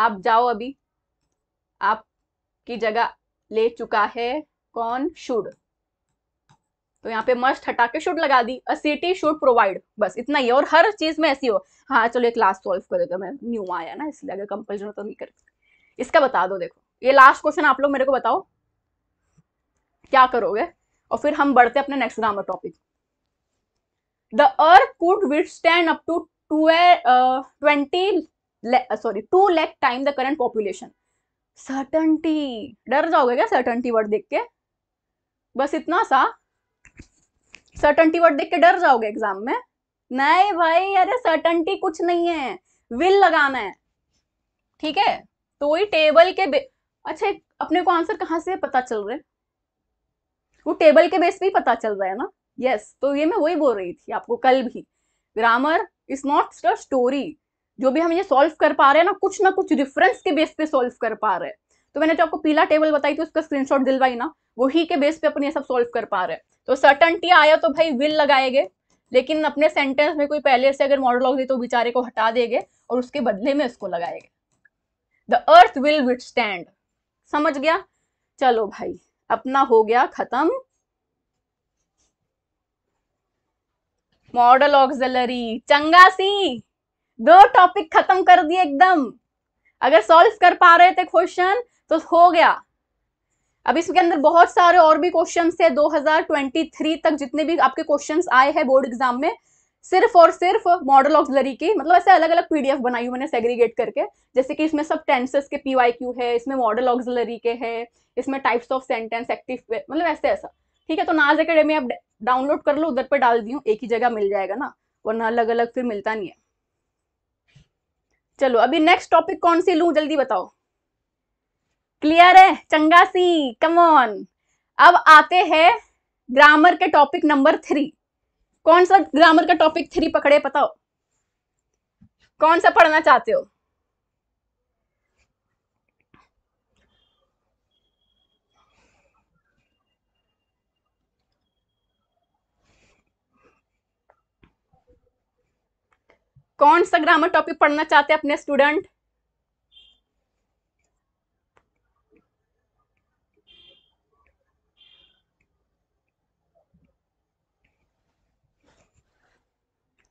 आप जाओ अभी आप की जगह ले चुका है कौन शुड तो यहाँ पे मस्ट हटा के शुड लगा दी अ सिटी शुड प्रोवाइड बस इतना ही और हर चीज में ऐसी हो हाँ चलो एक लास्ट सॉल्व कर देता मैं न्यू आया ना इसलिए अगर कंपल्सन तो नहीं कर इसका बता दो देखो ये लास्ट क्वेश्चन आप लोग मेरे को बताओ क्या करोगे और फिर हम बढ़ते अपने next grammar topic the earth could withstand up to two twenty sorry two lakh time the current population certainty डर जाओगे क्या सर्टनटी वर्ड देख के बस इतना सा सर्टनटी वर्ड देख के डर जाओगे एग्जाम में नहीं भाई अरे सर्टनटी कुछ नहीं है विल लगाना है ठीक है तो वही टेबल के बे... अच्छा अपने को आंसर कहाँ से पता चल रहा है वो टेबल के बेस पे ही पता चल रहा है ना यस yes, तो ये मैं वही बोल रही थी आपको कल भी ग्रामर इज नॉट स्टोरी जो भी हम ये सॉल्व कर पा रहे हैं ना कुछ ना कुछ रिफरेंस के बेस पे सॉल्व कर पा रहे हैं तो मैंने जो आपको पीला टेबल बताई थी उसका स्क्रीनशॉट दिलवाई ना वही के बेस पे अपन ये सब सॉल्व कर पा रहे तो सर्टनटी आया तो भाई विल लगाएंगे लेकिन अपने सेंटेंस में कोई पहले से अगर मॉडलॉग दे तो बेचारे को हटा देंगे और उसके बदले में उसको लगाएंगे the earth will withstand समझ गया चलो भाई अपना हो गया खत्म मॉडल ऑक्सलरी चंगा सी दो टॉपिक खत्म कर दिए एकदम अगर सॉल्व कर पा रहे थे क्वेश्चन तो हो गया अब इसके अंदर बहुत सारे और भी क्वेश्चन है 2023 तक जितने भी आपके क्वेश्चन आए हैं बोर्ड एग्जाम में सिर्फ और सिर्फ मॉडल ऑक्सलरी की मतलब ऐसे अलग अलग पीडीएफ बनाई हुई मैंने सेग्रीगेट करके जैसे कि इसमें सब टेंसेस के पीवाईक्यू है इसमें मॉडल ऑक्सलरी के है इसमें टाइप्स ऑफ सेंटेंस एक्टिव मतलब ऐसे ऐसा ठीक है तो नाज अकेडमी आप डाउनलोड कर लो उधर पर डाल दी एक ही जगह मिल जाएगा ना वरना अलग अलग फिर मिलता नहीं है चलो अभी नेक्स्ट टॉपिक कौन सी लू जल्दी बताओ क्लियर है चंगा सी कम ऑन अब आते हैं ग्रामर के टॉपिक नंबर थ्री कौन सा ग्रामर का टॉपिक थ्री पकड़े बताओ कौन सा पढ़ना चाहते हो कौन सा ग्रामर टॉपिक पढ़ना चाहते हैं अपने student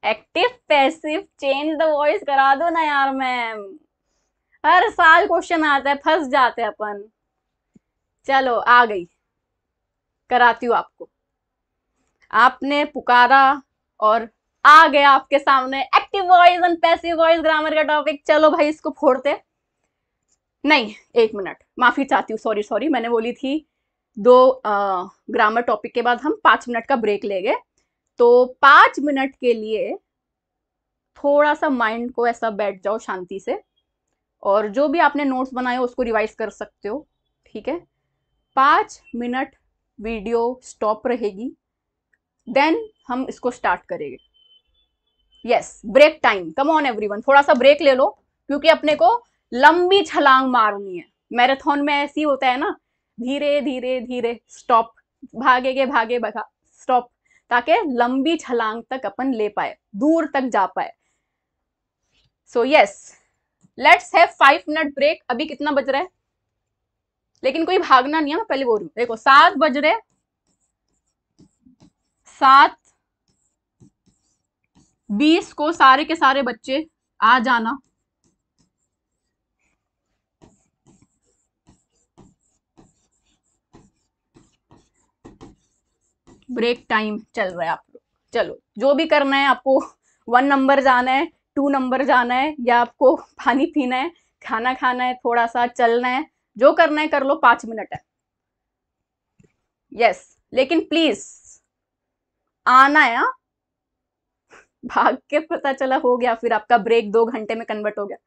active passive change the voice करा दो ना यार मैम हर साल क्वेश्चन आता है फंस जाते हैं अपन चलो आ गई कराती हूँ आपको आपने पुकारा और आ गया आपके सामने active voice and passive voice grammar का टॉपिक चलो भाई इसको फोड़ते नहीं एक मिनट माफी चाहती हूँ सॉरी सॉरी मैंने बोली थी दो आ, ग्रामर टॉपिक के बाद हम पांच मिनट का ब्रेक ले गए तो पाँच मिनट के लिए थोड़ा सा माइंड को ऐसा बैठ जाओ शांति से और जो भी आपने नोट्स बनाए हो उसको रिवाइज कर सकते हो ठीक है पाँच मिनट वीडियो स्टॉप रहेगी देन हम इसको स्टार्ट करेंगे yes break time come on everyone थोड़ा सा ब्रेक ले लो क्योंकि अपने को लंबी छलांग मारनी है मैराथन में ऐसी होता है ना धीरे धीरे धीरे स्टॉप भागे के भागे भागा स्टॉप ताकि लंबी छलांग तक अपन ले पाए दूर तक जा पाए so yes let's have five minute break अभी कितना बज रहा है लेकिन कोई भागना नहीं है मैं पहले बोल रही हूं देखो सात बज रहे सात बीस को सारे के सारे बच्चे आ जाना ब्रेक टाइम चल रहा है आप चलो जो भी करना है आपको वन नंबर जाना है टू नंबर जाना है या आपको पानी पीना है खाना खाना है थोड़ा सा चलना है जो करना है कर लो पांच मिनट है यस लेकिन प्लीज आना है हाँ। भाग के पता चला हो गया फिर आपका ब्रेक दो घंटे में कन्वर्ट हो गया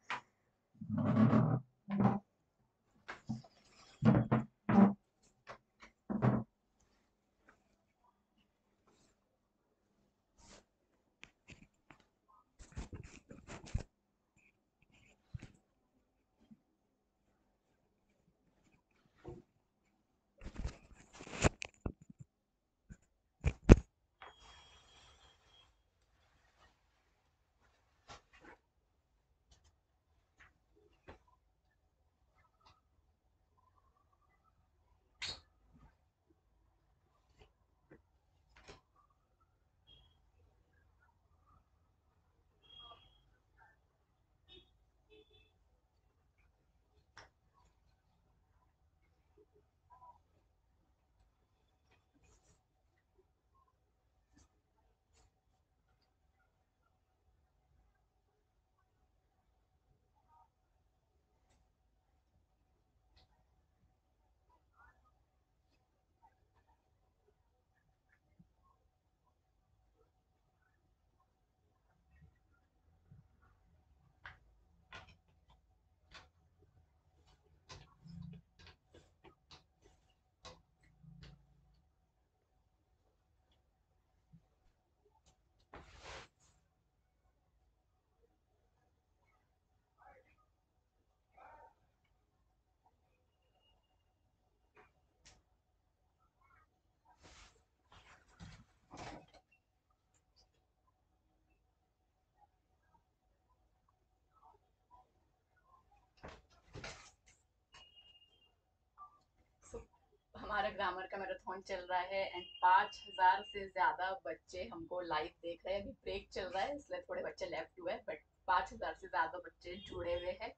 हमारा ग्रामर का मैराथन चल रहा है एंड पांच हजार से ज्यादा बच्चे हमको लाइव देख रहे हैं अभी ब्रेक चल रहा है इसलिए थोड़े बच्चे लेफ्ट हुए बट पांच हजार से ज्यादा बच्चे जुड़े हुए हैं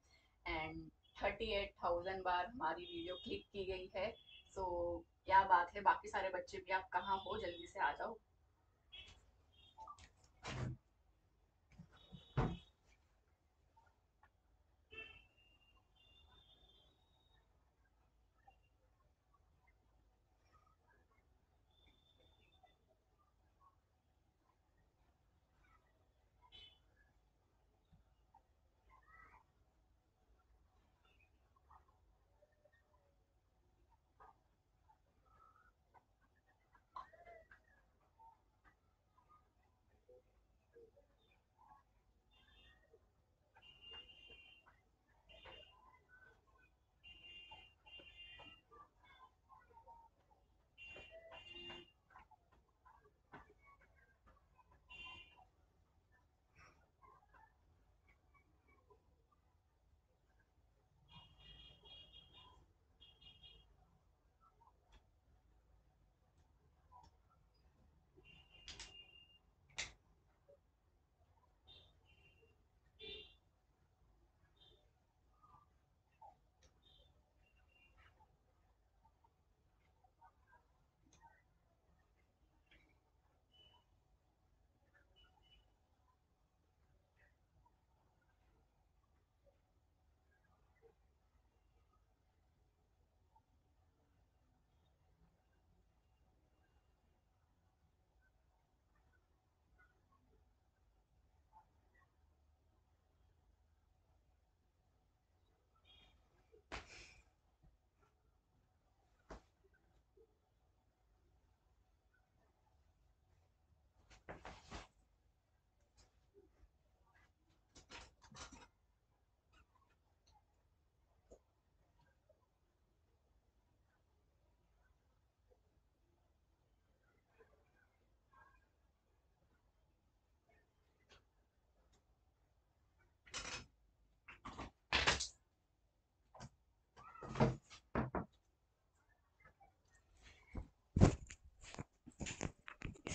एंड थर्टी एट थाउजेंड बार हमारी वीडियो क्लिक की गई है सो so, क्या बात है बाकी सारे बच्चे भी आप कहाँ हो जल्दी से आ जाओ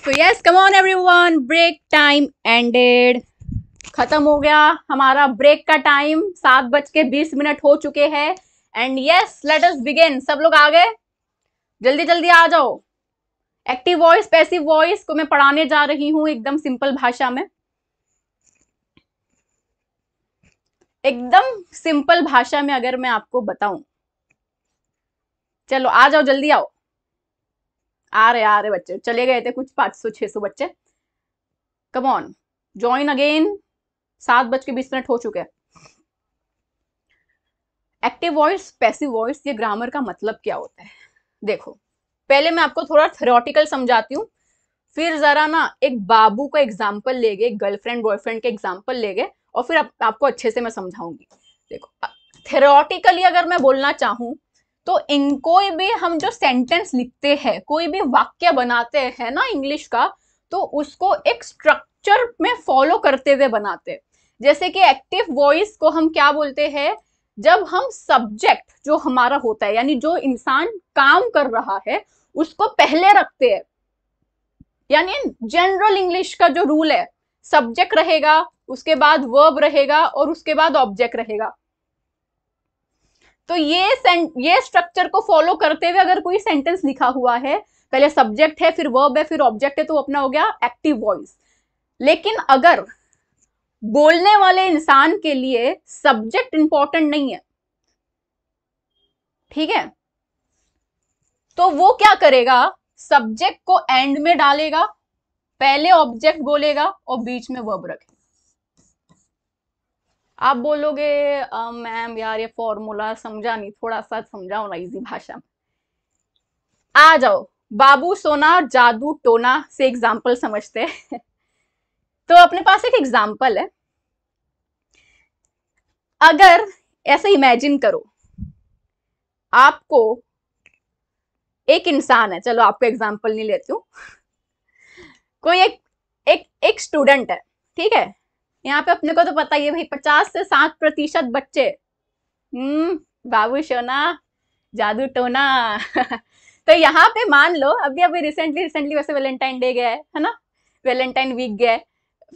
तो yes come on everyone break time ended खत्म हो गया हमारा ब्रेक का टाइम सात बज के बीस मिनट हो चुके हैं and yes let us begin सब लोग आ गए जल्दी जल्दी आ जाओ एक्टिव वॉइस पैसिव वॉइस को मैं पढ़ाने जा रही हूँ एकदम सिंपल भाषा में एकदम सिंपल भाषा में अगर मैं आपको बताऊं चलो आ जाओ जल्दी आओ आ रहे आ रहे बच्चे चले गए थे कुछ पाँच सौ छः सौ बच्चे कम ऑन ज्वाइन अगेन सात बज के बीस मिनट हो चुके हैं एक्टिव वॉइस पैसिव वॉइस ये ग्रामर का मतलब क्या होता है देखो पहले मैं आपको थोड़ा थेरोटिकल समझाती हूँ फिर जरा ना एक बाबू का एग्जाम्पल ले गए गर्लफ्रेंड बॉयफ्रेंड के एग्जाम्पल ले गए और फिर आप, आपको अच्छे से मैं समझाऊंगी देखो थेरोटिकली अगर मैं बोलना चाहूँ तो इन कोई भी हम जो सेंटेंस लिखते हैं कोई भी वाक्य बनाते हैं ना इंग्लिश का तो उसको एक स्ट्रक्चर में फॉलो करते हुए बनाते हैं जैसे कि एक्टिव वॉइस को हम क्या बोलते हैं जब हम सब्जेक्ट जो हमारा होता है यानी जो इंसान काम कर रहा है उसको पहले रखते हैं यानी जनरल इंग्लिश का जो रूल है सब्जेक्ट रहेगा उसके बाद वर्ब रहेगा और उसके बाद ऑब्जेक्ट रहेगा तो ये ये स्ट्रक्चर को फॉलो करते हुए अगर कोई सेंटेंस लिखा हुआ है पहले सब्जेक्ट है फिर वर्ब है फिर ऑब्जेक्ट है तो अपना हो गया एक्टिव वॉइस लेकिन अगर बोलने वाले इंसान के लिए सब्जेक्ट इंपॉर्टेंट नहीं है ठीक है तो वो क्या करेगा सब्जेक्ट को एंड में डालेगा पहले ऑब्जेक्ट बोलेगा और बीच में वर्ब रखेगा आप बोलोगे मैम यार ये फॉर्मूला समझा नहीं थोड़ा सा समझाओ ना इजी भाषा में आ जाओ बाबू सोना जादू टोना से एग्जाम्पल समझते हैं तो अपने पास एक एग्जाम्पल है अगर ऐसे इमेजिन करो आपको एक इंसान है चलो आपको एग्जाम्पल नहीं लेती हूँ कोई एक एक एक स्टूडेंट है ठीक है यहाँ पे अपने को तो पता ही है भाई पचास से साठ प्रतिशत बच्चे हम्म बाबू सोना जादू टोना तो यहाँ पे मान लो अभी अभी रिसेंटली रिसेंटली वैसे वेलेंटाइन डे गया है है ना वेलेंटाइन वीक गया है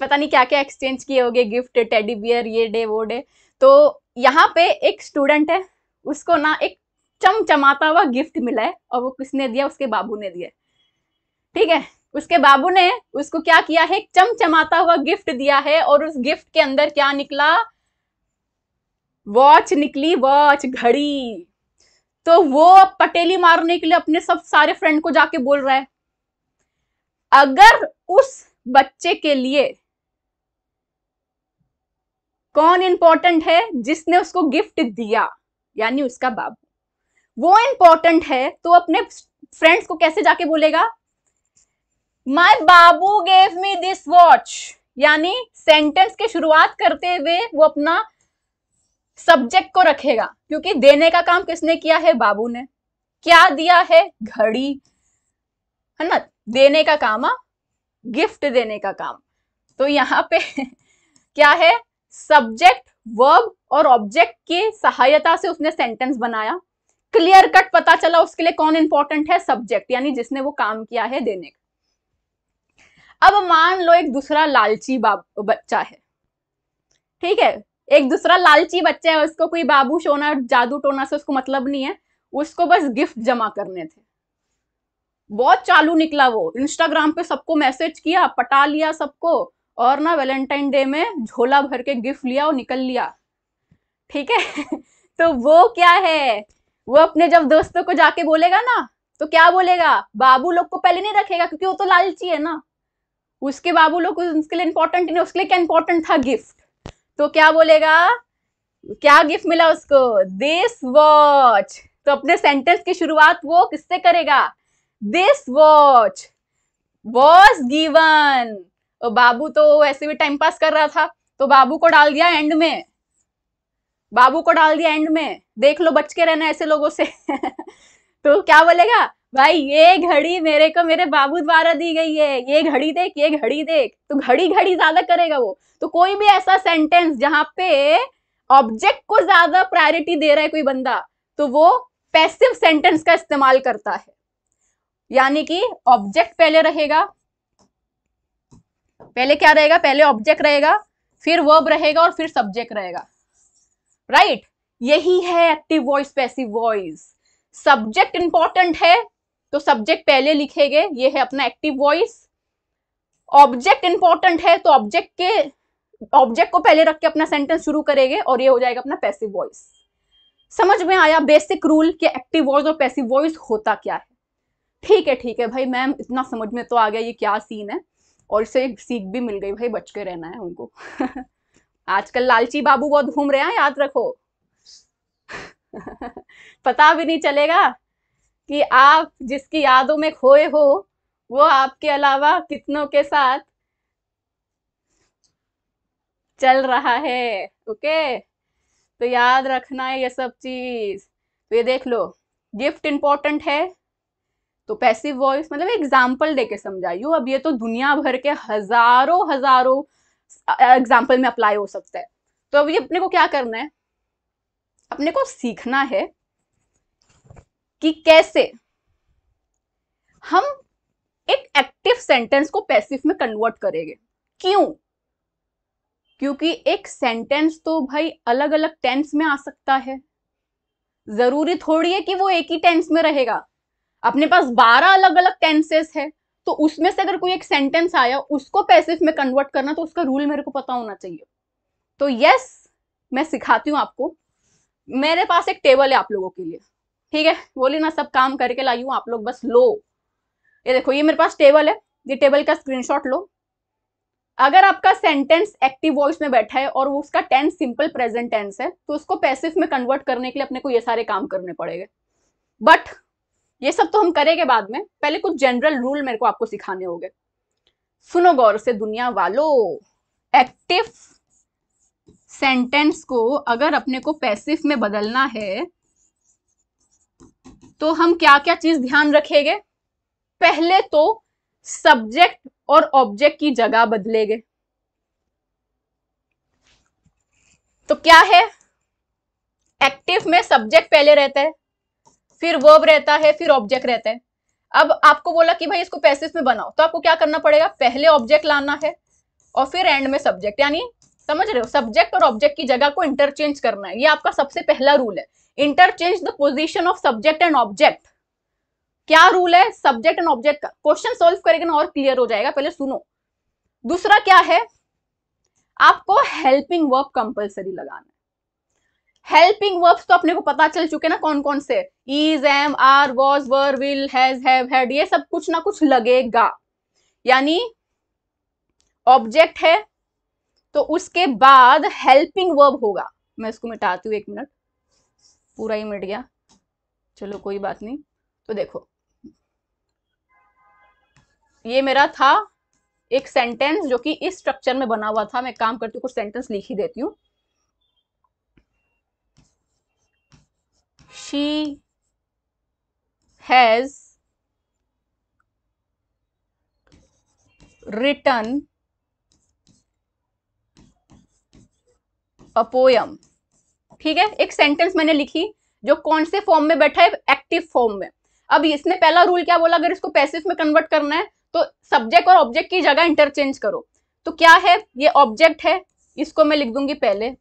पता नहीं क्या क्या एक्सचेंज किए हो गिफ्ट टेडी बियर ये डे वो डे तो यहाँ पे एक स्टूडेंट है उसको ना एक चमचमाता हुआ गिफ्ट मिला है और वो किसने दिया उसके बाबू ने दिया ठीक है उसके बाबू ने उसको क्या किया है चमचमाता हुआ गिफ्ट दिया है और उस गिफ्ट के अंदर क्या निकला वॉच निकली वॉच घड़ी तो वो पटेली मारने के लिए अपने सब सारे फ्रेंड को जाके बोल रहा है अगर उस बच्चे के लिए कौन इंपॉर्टेंट है जिसने उसको गिफ्ट दिया यानी उसका बाबू वो इंपॉर्टेंट है तो अपने फ्रेंड्स को कैसे जाके बोलेगा my babu gave me this watch यानी सेंटेंस की शुरुआत करते हुए वो अपना सब्जेक्ट को रखेगा क्योंकि देने का काम किसने किया है बाबू ने क्या दिया है घड़ी है ना देने का काम आ? हाँ? गिफ्ट देने का काम तो यहाँ पे क्या है सब्जेक्ट वर्ब और ऑब्जेक्ट की सहायता से उसने सेंटेंस बनाया क्लियर कट पता चला उसके लिए कौन इंपॉर्टेंट है सब्जेक्ट यानी जिसने वो काम किया है देने का अब मान लो एक दूसरा लालची बच्चा है ठीक है एक दूसरा लालची बच्चा है उसको कोई बाबू सोना जादू टोना से उसको मतलब नहीं है उसको बस गिफ्ट जमा करने थे बहुत चालू निकला वो इंस्टाग्राम पे सबको मैसेज किया पटा लिया सबको और ना वैलेंटाइन डे में झोला भर के गिफ्ट लिया और निकल लिया ठीक है तो वो क्या है वो अपने जब दोस्तों को जाके बोलेगा ना तो क्या बोलेगा बाबू लोग को पहले नहीं रखेगा क्योंकि वो तो लालची है ना उसके बाबू लोग उसके लिए इंपॉर्टेंट नहीं उसके लिए क्या इंपॉर्टेंट था गिफ्ट तो क्या बोलेगा क्या गिफ्ट मिला उसको दिस वॉच तो अपने सेंटेंस की शुरुआत वो किससे करेगा दिस वॉच वॉज गिवन और बाबू तो ऐसे भी टाइम पास कर रहा था तो बाबू को डाल दिया एंड में बाबू को डाल दिया एंड में देख लो बच के रहना ऐसे लोगों से तो क्या बोलेगा भाई ये घड़ी मेरे को मेरे बाबू द्वारा दी गई है ये घड़ी देख ये घड़ी देख तो घड़ी घड़ी ज्यादा करेगा वो तो कोई भी ऐसा सेंटेंस जहां पे ऑब्जेक्ट को ज्यादा प्रायोरिटी दे रहा है कोई बंदा तो वो पैसिव सेंटेंस का इस्तेमाल करता है यानी कि ऑब्जेक्ट पहले रहेगा पहले क्या रहेगा पहले ऑब्जेक्ट रहेगा फिर वर्ब रहेगा और फिर सब्जेक्ट रहेगा राइट right? यही है active voice passive voice subject important है तो सब्जेक्ट पहले लिखेंगे ये है अपना एक्टिव वॉइस ऑब्जेक्ट इंपॉर्टेंट है तो ऑब्जेक्ट के ऑब्जेक्ट को पहले रख के अपना सेंटेंस शुरू करेंगे और ये हो जाएगा अपना पैसिव वॉइस समझ में आया बेसिक रूल कि एक्टिव वॉइस और पैसिव वॉइस होता क्या है ठीक है ठीक है भाई मैम इतना समझ में तो आ गया ये क्या सीन है और इसे एक सीख भी मिल गई भाई बच के रहना है उनको आजकल लालची बाबू बहुत घूम रहे हैं याद रखो पता भी नहीं चलेगा कि आप जिसकी यादों में खोए हो वो आपके अलावा कितनों के साथ चल रहा है ओके तो याद रखना है ये सब चीज तो ये देख लो गिफ्ट इंपॉर्टेंट है तो पैसिव वॉइस मतलब एग्जाम्पल दे के समझाइयो अब ये तो दुनिया भर के हजारों हजारों एग्जाम्पल में अप्लाई हो सकता है तो अब ये अपने को क्या करना है अपने को सीखना है कि कैसे हम एक एक्टिव सेंटेंस को पैसिव में कन्वर्ट करेंगे क्यों क्योंकि एक सेंटेंस तो भाई अलग अलग टेंस में आ सकता है जरूरी थोड़ी है कि वो एक ही टेंस में रहेगा अपने पास बारह अलग अलग टेंसेस है तो उसमें से अगर कोई एक सेंटेंस आया उसको पैसिव में कन्वर्ट करना तो उसका रूल मेरे को पता होना चाहिए तो यस मैं सिखाती हूं आपको मेरे पास एक टेबल है आप लोगों के लिए ठीक है बोली ना सब काम करके लाई हूँ आप लोग बस लो ये देखो ये मेरे पास टेबल है ये टेबल का स्क्रीनशॉट लो अगर आपका सेंटेंस एक्टिव वॉइस में बैठा है और वो उसका टेंस सिंपल प्रेजेंट टेंस है तो उसको पैसिव में कन्वर्ट करने के लिए अपने को ये सारे काम करने पड़ेंगे बट ये सब तो हम करेंगे बाद में पहले कुछ जनरल रूल मेरे को आपको सिखाने होंगे सुनो गौर से दुनिया वालों एक्टिव सेंटेंस को अगर अपने को पैसिव में बदलना है तो हम क्या क्या चीज ध्यान रखेंगे पहले तो सब्जेक्ट और ऑब्जेक्ट की जगह बदलेंगे तो क्या है एक्टिव में सब्जेक्ट पहले रहता है फिर वर्ब रहता है फिर ऑब्जेक्ट रहता है अब आपको बोला कि भाई इसको पैसिव में बनाओ तो आपको क्या करना पड़ेगा पहले ऑब्जेक्ट लाना है और फिर एंड में सब्जेक्ट यानी समझ रहे हो सब्जेक्ट और ऑब्जेक्ट की जगह को इंटरचेंज करना है ये आपका सबसे पहला रूल है interchange the position of subject and object क्या रूल है सब्जेक्ट एंड ऑब्जेक्ट का क्वेश्चन सोल्व करेगा ना और क्लियर हो जाएगा पहले सुनो दूसरा क्या है आपको हेल्पिंग वर्ब कंपल्सरी लगाना है हेल्पिंग वर्ब्स तो अपने को पता चल चुके ना कौन कौन से is am are was were will has have had ये सब कुछ ना कुछ लगेगा यानी ऑब्जेक्ट है तो उसके बाद हेल्पिंग वर्ब होगा मैं इसको मिटाती हूँ एक मिनट पूरा ही मिट गया चलो कोई बात नहीं तो देखो ये मेरा था एक सेंटेंस जो कि इस स्ट्रक्चर में बना हुआ था मैं काम करती हूँ कुछ सेंटेंस लिख ही देती हूँ she has written a poem ठीक है एक सेंटेंस मैंने लिखी जो कौन से फॉर्म में बैठा है एक्टिव फॉर्म में अब इसने पहला रूल क्या बोला अगर इसको पैसिव में कन्वर्ट करना है तो सब्जेक्ट और ऑब्जेक्ट की जगह इंटरचेंज करो तो क्या है ये ऑब्जेक्ट है इसको मैं लिख दूंगी पहले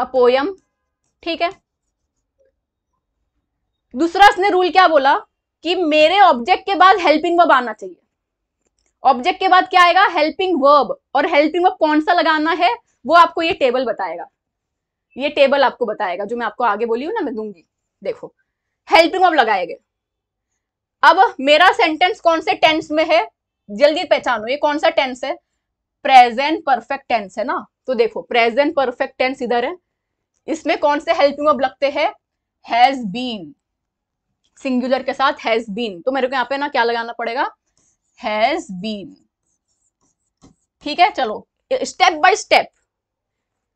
अपोयम ठीक है दूसरा इसने रूल क्या बोला कि मेरे ऑब्जेक्ट के बाद हेल्पिंग वर्ब आना चाहिए ऑब्जेक्ट के बाद क्या आएगा हेल्पिंग वर्ब और हेल्पिंग वर्ब कौन सा लगाना है वो आपको ये टेबल बताएगा ये टेबल आपको बताएगा जो मैं आपको आगे बोली हूँ ना मैं दूंगी देखो हेल्पिंग ऑफ लगाए गए अब मेरा सेंटेंस कौन से टेंस में है जल्दी पहचानो ये कौन सा टेंस है प्रेजेंट परफेक्ट टेंस है ना तो देखो प्रेजेंट परफेक्ट टेंस इधर है इसमें कौन से हेल्पिंग ऑफ लगते हैं हैज बीन सिंगुलर के साथ हैज बीन तो मेरे को यहाँ पे ना क्या लगाना पड़ेगा हैज बीन ठीक है चलो स्टेप बाय स्टेप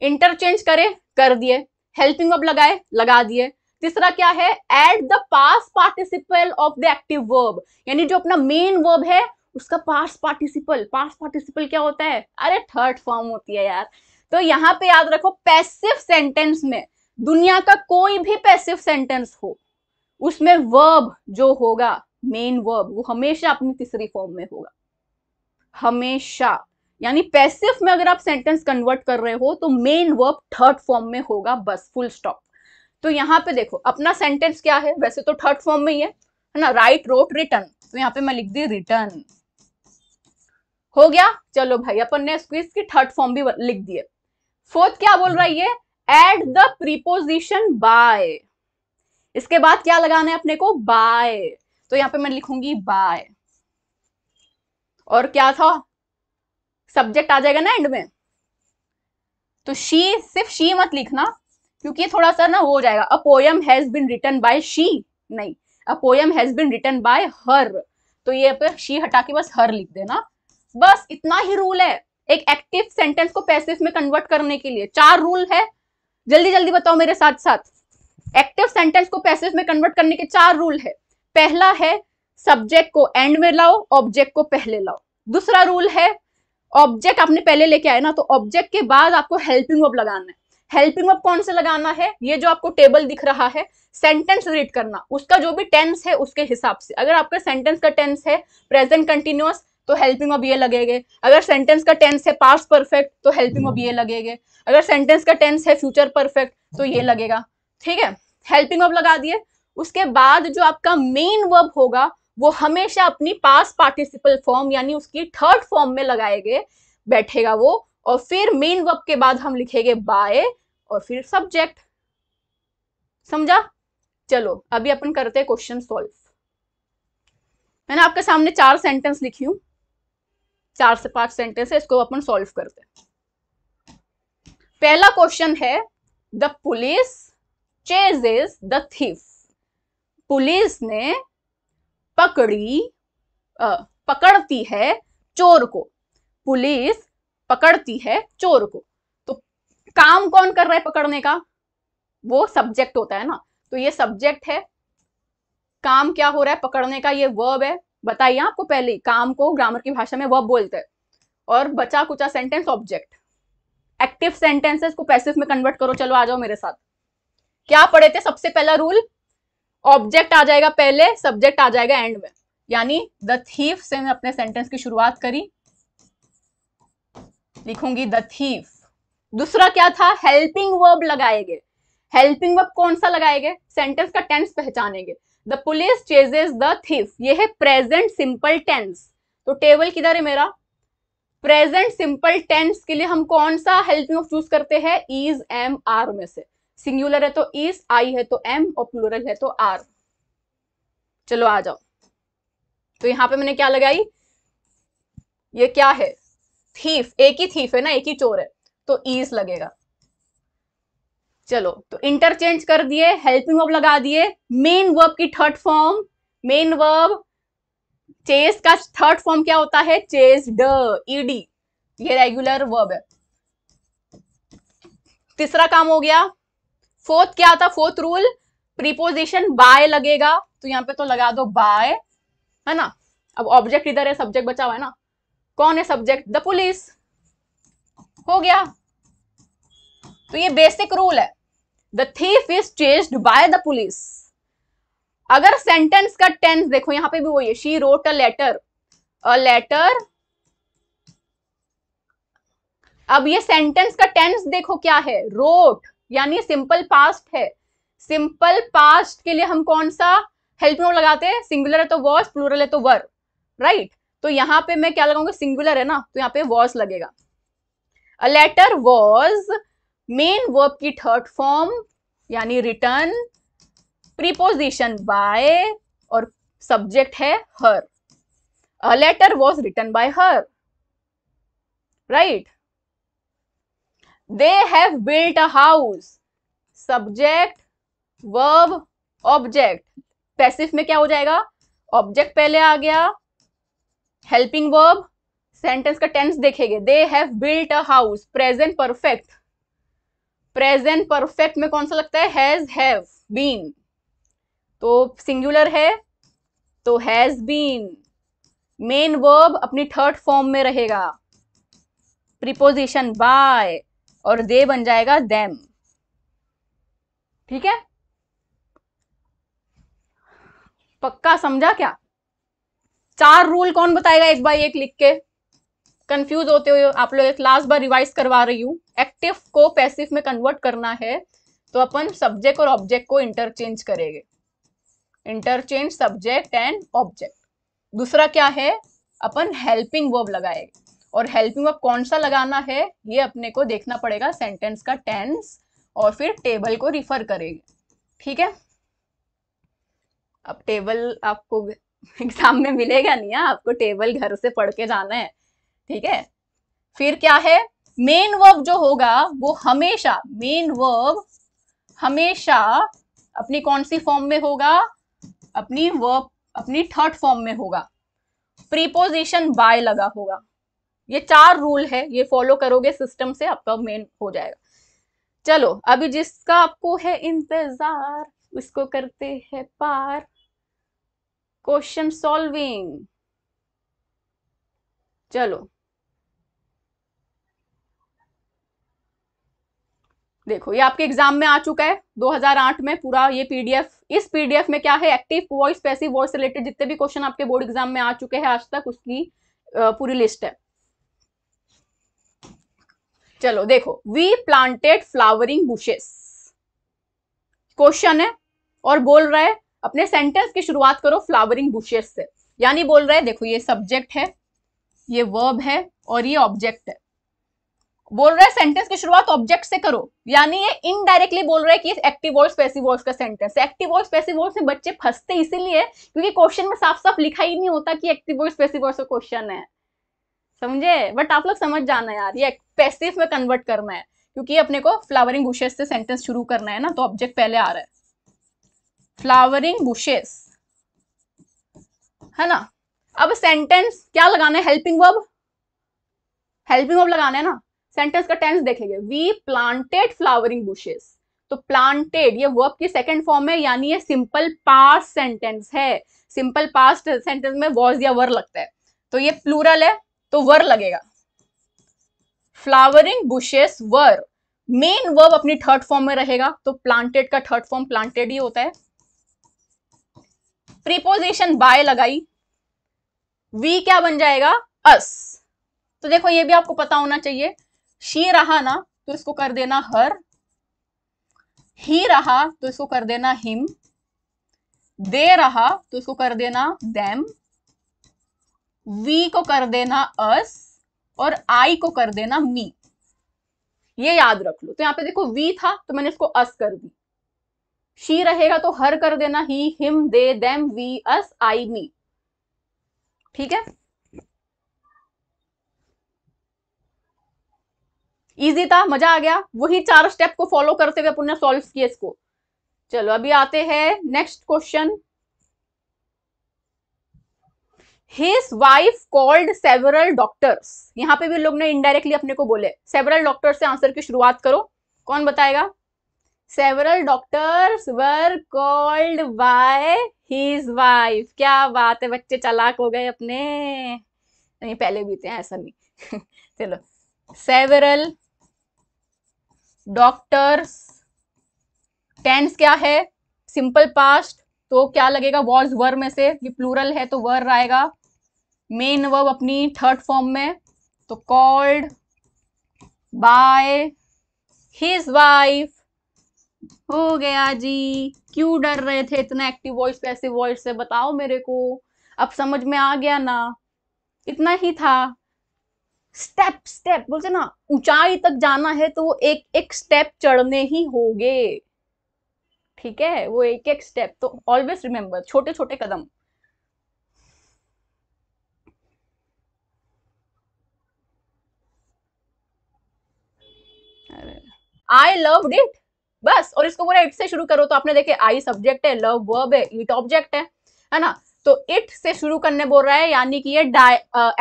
इंटरचेंज करें कर दिए हेल्पिंग अब लगाए लगा दिए तीसरा क्या है at the past participle of the active verb यानी जो अपना मेन वर्ब है उसका पास पार्टिसिपल पास पार्टिसिपल क्या होता है अरे थर्ड फॉर्म होती है यार तो यहाँ पे याद रखो पैसिव सेंटेंस में दुनिया का कोई भी पैसिव सेंटेंस हो उसमें वर्ब जो होगा मेन वर्ब वो हमेशा अपनी तीसरी फॉर्म में होगा हमेशा यानी पैसिव में अगर आप सेंटेंस कन्वर्ट कर रहे हो तो मेन वर्ब थर्ड फॉर्म में होगा बस फुल स्टॉप तो यहाँ पे देखो अपना सेंटेंस क्या है वैसे तो थर्ड फॉर्म में ही है है ना राइट रोट रिटर्न तो यहाँ पे मैं लिख दी रिटर्न हो गया चलो भाई अपन ने स्क्विज की थर्ड फॉर्म भी लिख दिए फोर्थ क्या बोल रहा है ये एड द प्रीपोजिशन बाय इसके बाद क्या लगाना है अपने को बाय तो यहाँ पे मैं लिखूंगी बाय और क्या था सब्जेक्ट आ जाएगा ना एंड में तो शी सिर्फ शी मत लिखना क्योंकि थोड़ा सा ना हो जाएगा a poem has been written by she नहीं a poem has been written by her तो ये पे शी हटा के बस हर लिख देना बस इतना ही रूल है एक एक्टिव सेंटेंस को पैसिव में कन्वर्ट करने के लिए चार रूल है जल्दी जल्दी बताओ मेरे साथ साथ एक्टिव सेंटेंस को पैसिव में कन्वर्ट करने के चार रूल है पहला है सब्जेक्ट को एंड में लाओ ऑब्जेक्ट को पहले लाओ दूसरा रूल है ऑब्जेक्ट आपने पहले लेके आए ना तो ऑब्जेक्ट के बाद आपको हेल्पिंग वर्ब लगाना है हेल्पिंग वर्ब कौन से लगाना है ये जो आपको टेबल दिख रहा है सेंटेंस रीड करना उसका जो भी टेंस है उसके हिसाब से अगर आपका सेंटेंस का टेंस है प्रेजेंट कंटिन्यूअस तो हेल्पिंग वर्ब ये लगेंगे अगर सेंटेंस का टेंस है पास्ट परफेक्ट तो हेल्पिंग वर्ब ये लगेंगे अगर सेंटेंस का टेंस है फ्यूचर परफेक्ट तो ये लगेगा ठीक है हेल्पिंग वर्ब लगा दिए उसके बाद जो आपका मेन वर्ब होगा वो हमेशा अपनी पास पार्टिसिपल फॉर्म यानी उसकी थर्ड फॉर्म में लगाए गए बैठेगा वो और फिर मेन वर्ब के बाद हम लिखेंगे बाय और फिर सब्जेक्ट समझा चलो अभी अपन करते हैं क्वेश्चन सॉल्व मैंने आपके सामने चार सेंटेंस लिखी हूं चार से पांच सेंटेंस है इसको अपन सॉल्व करते हैं पहला क्वेश्चन है the police chase the thief police ने पकड़ी आ, पकड़ती है चोर को पुलिस पकड़ती है चोर को तो काम कौन कर रहा है पकड़ने का वो सब्जेक्ट होता है ना तो ये सब्जेक्ट है काम क्या हो रहा है पकड़ने का ये वर्ब है बताइए आपको पहले काम को ग्रामर की भाषा में वर्ब बोलते हैं और बचा कुचा सेंटेंस ऑब्जेक्ट एक्टिव सेंटेंसेस को पैसिव में कन्वर्ट करो चलो आ जाओ मेरे साथ क्या पढ़े थे सबसे पहला रूल ऑब्जेक्ट आ जाएगा पहले सब्जेक्ट आ जाएगा एंड में यानी द थीफ से मैं अपने सेंटेंस की शुरुआत करी लिखूंगी द थीफ दूसरा क्या था हेल्पिंग वर्ब लगाएंगे हेल्पिंग वर्ब कौन सा लगाएंगे सेंटेंस का टेंस पहचानेंगे the police chases the thief ये है प्रेजेंट सिंपल टेंस तो टेबल किधर है मेरा प्रेजेंट सिंपल टेंस के लिए हम कौन सा हेल्पिंग वर्ब चूज करते हैं इज एम आर में से सिंगुलर है तो इज आई है तो एम और प्लूरल है तो आर चलो आ जाओ तो यहां पे मैंने क्या लगाई ये क्या है थीफ एक ही थीफ है ना एक ही चोर है तो ईज लगेगा चलो तो इंटरचेंज कर दिए हेल्पिंग वर्ब लगा दिए मेन वर्ब की third form main verb chase का थर्ड फॉर्म क्या होता है चेस ड ईडी ये रेगुलर वर्ब है तीसरा काम हो गया फोर्थ क्या था फोर्थ रूल प्रीपोजिशन बाय लगेगा तो यहाँ पे तो लगा दो बाय है ना अब ऑब्जेक्ट इधर है सब्जेक्ट बचा हुआ है ना कौन है सब्जेक्ट द पुलिस हो गया तो ये बेसिक रूल है the thief is chased by the police अगर सेंटेंस का टेंस देखो यहां पे भी वही है she wrote a letter a letter अब ये सेंटेंस का टेंस देखो क्या है रोट यानी सिंपल पास्ट है सिंपल पास्ट के लिए हम कौन सा हेल्प नोट लगाते हैं सिंगुलर है तो वॉस प्लूरल है तो वर राइट right? तो यहाँ पे मैं क्या लगाऊंगा सिंगुलर है ना तो यहाँ पे वॉस लगेगा a letter was main verb की थर्ड फॉर्म यानी रिटर्न प्रीपोजिशन बाय और सब्जेक्ट है her a letter was written by her right they have built a house subject verb object passive में क्या हो जाएगा ऑब्जेक्ट पहले आ गया हेल्पिंग वर्ब सेंटेंस का टेंस देखेंगे they have built a house present perfect present perfect में कौन सा लगता है हैज हैव बीन तो सिंगुलर है तो हैज बीन मेन वर्ब अपनी थर्ड फॉर्म में रहेगा प्रिपोजिशन बाय और दे बन जाएगा देम ठीक है पक्का समझा क्या चार रूल कौन बताएगा एक बार एक लिख के कंफ्यूज होते हुए आप लोग एक लास्ट बार रिवाइज करवा रही हूं एक्टिव को पैसिव में कन्वर्ट करना है तो अपन सब्जेक्ट और ऑब्जेक्ट को इंटरचेंज करेंगे इंटरचेंज सब्जेक्ट एंड ऑब्जेक्ट दूसरा क्या है अपन हेल्पिंग वर्ब लगाएगा और हेल्पिंग वर्ब कौन सा लगाना है ये अपने को देखना पड़ेगा सेंटेंस का टेंस और फिर टेबल को रिफर करेंगे ठीक है अब टेबल आपको एग्जाम में मिलेगा नहीं है आपको टेबल घर से पढ़ के जाना है ठीक है फिर क्या है मेन वर्ब जो होगा वो हमेशा मेन वर्ब हमेशा अपनी कौन सी फॉर्म में होगा अपनी वर्ब अपनी थर्ड फॉर्म में होगा प्रीपोजिशन बाय लगा होगा ये चार रूल है ये फॉलो करोगे सिस्टम से आपका मेन हो जाएगा चलो अभी जिसका आपको है इंतजार उसको करते हैं पार क्वेश्चन सॉल्विंग चलो देखो ये आपके एग्जाम में आ चुका है 2008 में पूरा ये पीडीएफ इस पीडीएफ में क्या है active voice passive voice related जितने भी क्वेश्चन आपके बोर्ड एग्जाम में आ चुके हैं आज तक उसकी पूरी लिस्ट है चलो देखो we planted flowering bushes question है और बोल रहा है अपने सेंटेंस की शुरुआत करो फ्लावरिंग बुशेस से यानी बोल रहा है देखो ये सब्जेक्ट है ये वर्ब है और ये ऑब्जेक्ट है बोल रहा है सेंटेंस की शुरुआत ऑब्जेक्ट से करो यानी ये इनडायरेक्टली बोल रहा है कि एक्टिव वर्ड्स स्पेसिव वर्ड्स का sentence active words passive words में बच्चे फंसते इसीलिए क्योंकि क्वेश्चन में साफ साफ लिखा ही नहीं होता कि एक्टिव वर्ड्स स्पेसिव वर्ड्स का क्वेश्चन है समझे बट आप लोग समझ जाना यार ये पैसिव में कन्वर्ट करना है क्योंकि अपने को फ्लावरिंग बुशेस से सेंटेंस शुरू करना है ना तो ऑब्जेक्ट पहले आ रहा है फ्लावरिंग बुशेस है ना अब सेंटेंस क्या लगाना है हेल्पिंग वर्ब हेल्पिंग वर्ब लगाना है ना सेंटेंस का टेंस देखेंगे वी प्लांटेड फ्लावरिंग बुशेस तो प्लांटेड ये वर्ब की सेकेंड फॉर्म है यानी ये सिंपल पास्ट सेंटेंस है सिंपल पास्ट सेंटेंस में वॉज या वर लगता है तो ये प्लूरल है तो वर लगेगा flowering bushes were main verb अपनी थर्ड फॉर्म में रहेगा तो प्लांटेड का थर्ड फॉर्म प्लांटेड ही होता है प्रीपोजिशन बाय लगाई वी क्या बन जाएगा अस तो देखो ये भी आपको पता होना चाहिए शी रहा ना तो इसको कर देना हर ही रहा तो इसको कर देना हिम दे रहा तो इसको कर देना दैम वी को कर देना अस और आई को कर देना मी ये याद रख लो तो यहाँ पे देखो वी था तो मैंने इसको अस कर दी शी रहेगा तो हर कर देना he him they them we us I me ठीक है इजी था मजा आ गया वही चार स्टेप को फॉलो करते हुए अपन ने सॉल्व किया इसको चलो अभी आते हैं next question his wife called several doctors यहाँ पे भी लोग ने इनडायरेक्टली अपने को बोले सेवरल डॉक्टर्स से आंसर की शुरुआत करो कौन बताएगा several doctors were called by his wife क्या बात है बच्चे चालाक हो गए अपने नहीं पहले भी थे ऐसा नहीं चलो सेवरल डॉक्टर्स टेंस क्या है सिंपल पास्ट तो क्या लगेगा वॉज वर में से ये प्लूरल है तो वर आएगा मेन वर्ब अपनी थर्ड फॉर्म में तो कॉल्ड बाय हिज वाइफ हो गया जी क्यों डर रहे थे इतना एक्टिव वॉइस पैसिव वॉइस से बताओ मेरे को अब समझ में आ गया ना इतना ही था स्टेप स्टेप बोलते ना ऊंचाई तक जाना है तो वो एक एक स्टेप चढ़ने ही होगे ठीक है वो एक एक स्टेप तो ऑलवेज रिमेम्बर छोटे छोटे कदम आई लव इट बस और इसको बोला इट से शुरू करो तो आपने देखे आई सब्जेक्ट है लव वर्ब है इट ऑब्जेक्ट है है ना तो इट से शुरू करने बोल रहा है यानी कि ये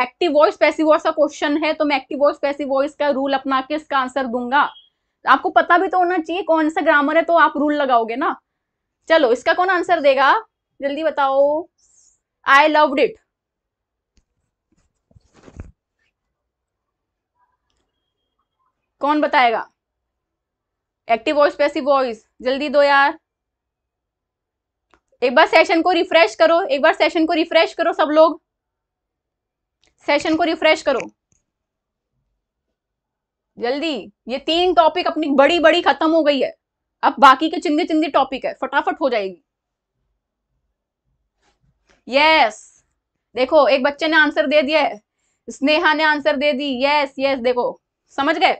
एक्टिव वॉइस पैसिव वॉइस का क्वेश्चन है तो मैं एक्टिव वॉइस पैसिव वॉइस का रूल अपना के इसका आंसर दूंगा आपको पता भी तो होना चाहिए कौन सा ग्रामर है तो आप रूल लगाओगे ना चलो इसका कौन आंसर देगा जल्दी बताओ आई लव इट कौन बताएगा एक्टिव वॉइस पैसिव वॉइस जल्दी दो यार एक बार सेशन को रिफ्रेश करो एक बार सेशन को रिफ्रेश करो सब लोग सेशन को रिफ्रेश करो जल्दी ये तीन टॉपिक अपनी बड़ी बड़ी खत्म हो गई है अब बाकी के चिंदी चिंदी टॉपिक है फटाफट हो जाएगी यस देखो एक बच्चे ने आंसर दे दिया है स्नेहा ने आंसर दे दी यस यस देखो समझ गए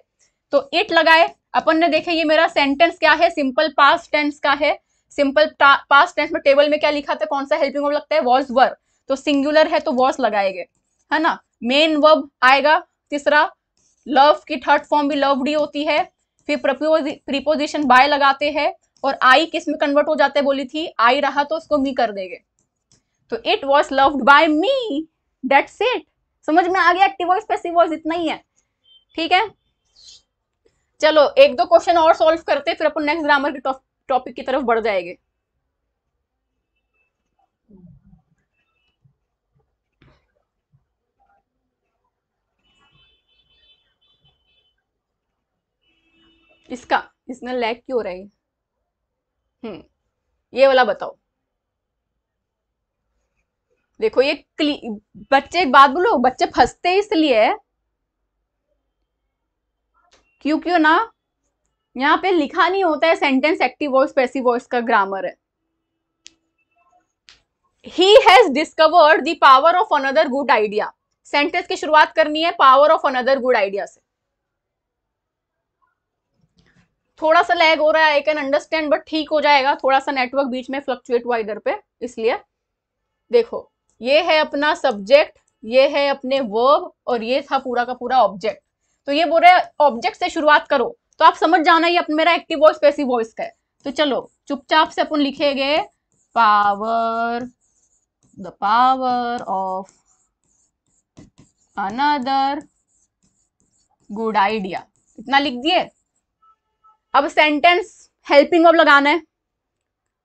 तो इट लगाए अपन ने देखे ये मेरा सेंटेंस क्या है सिंपल पास टेंस का है सिंपल पास टेंस में टेबल में क्या लिखा था कौन सा हेल्पिंग वर्ब लगता है वॉज वर तो सिंगुलर है तो वॉज लगाएंगे है ना मेन वर्ब आएगा तीसरा लव की थर्ड फॉर्म भी लव डी होती है फिर प्रीपोजिशन बाय लगाते हैं और आई किस में कन्वर्ट हो जाते बोली थी आई रहा तो उसको मी कर देंगे तो it was loved by me that's it समझ में आ गया एक्टिव वॉइस पैसिव वॉइस इतना ही है ठीक है चलो एक दो क्वेश्चन और सॉल्व करते फिर अपन नेक्स्ट ग्रामर के टॉपिक की तरफ बढ़ जाएंगे इसका इसमें लैग क्यों हो रहा है हम्म ये वाला बताओ देखो ये बच्चे एक बात बोलो बच्चे फंसते इसलिए क्योंकि ना यहाँ पे लिखा नहीं होता है sentence active voice passive voice का ग्रामर है he has discovered the power of another good idea sentence की शुरुआत करनी है power of another good idea से थोड़ा सा लैग हो रहा है आई कैन अंडरस्टैंड बट ठीक हो जाएगा थोड़ा सा नेटवर्क बीच में फ्लक्चुएट हुआ इधर पे इसलिए देखो ये है अपना सब्जेक्ट ये है अपने वर्ब और ये था पूरा का पूरा ऑब्जेक्ट तो ये बोल रहे हैं ऑब्जेक्ट से शुरुआत करो तो आप समझ जाना ये मेरा एक्टिव वॉइस पैसिव वॉइस का है तो चलो चुपचाप से अपन लिखेंगे power the power of another good idea इतना लिख दिए अब सेंटेंस हेल्पिंग ऑफ लगाना है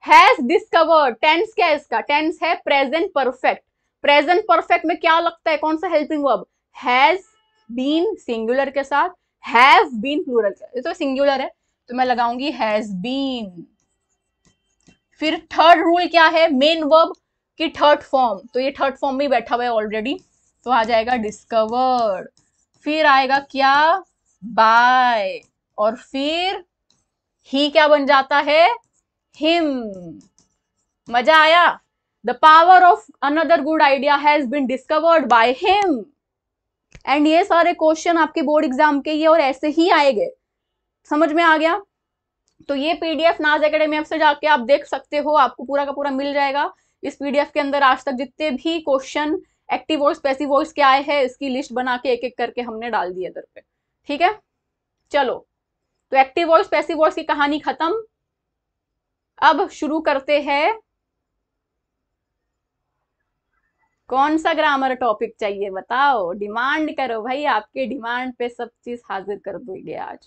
हैज डिस्कवर टेंस क्या है इसका टेंस है प्रेजेंट परफेक्ट प्रेजेंट परफेक्ट में क्या लगता है कौन सा helping verb has been singular के साथ हैव बीन प्लूरल ये तो सिंगुलर है तो मैं लगाऊंगी हैज बीन फिर थर्ड रूल क्या है मेन वर्ब की थर्ड फॉर्म तो ये थर्ड फॉर्म में बैठा हुआ है ऑलरेडी तो आ जाएगा डिस्कवर्ड फिर आएगा क्या बाय और फिर ही क्या बन जाता है हिम मजा आया the power of another good idea has been discovered by him and ये सारे क्वेश्चन आपके बोर्ड एग्जाम के ये और ऐसे ही आएंगे समझ में आ गया तो ये पीडीएफ नाज एकेडमी ऐप से जाके आप देख सकते हो आपको पूरा का पूरा मिल जाएगा इस पीडीएफ के अंदर आज तक जितने भी question active voice passive voice के आए हैं इसकी लिस्ट बना के एक एक करके हमने डाल दी इधर पे ठीक है चलो तो एक्टिव वॉइस पैसिव वॉइस की कहानी खत्म अब शुरू करते हैं कौन सा ग्रामर टॉपिक चाहिए बताओ डिमांड करो भाई आपके डिमांड पे सब चीज हाजिर कर दोगे आज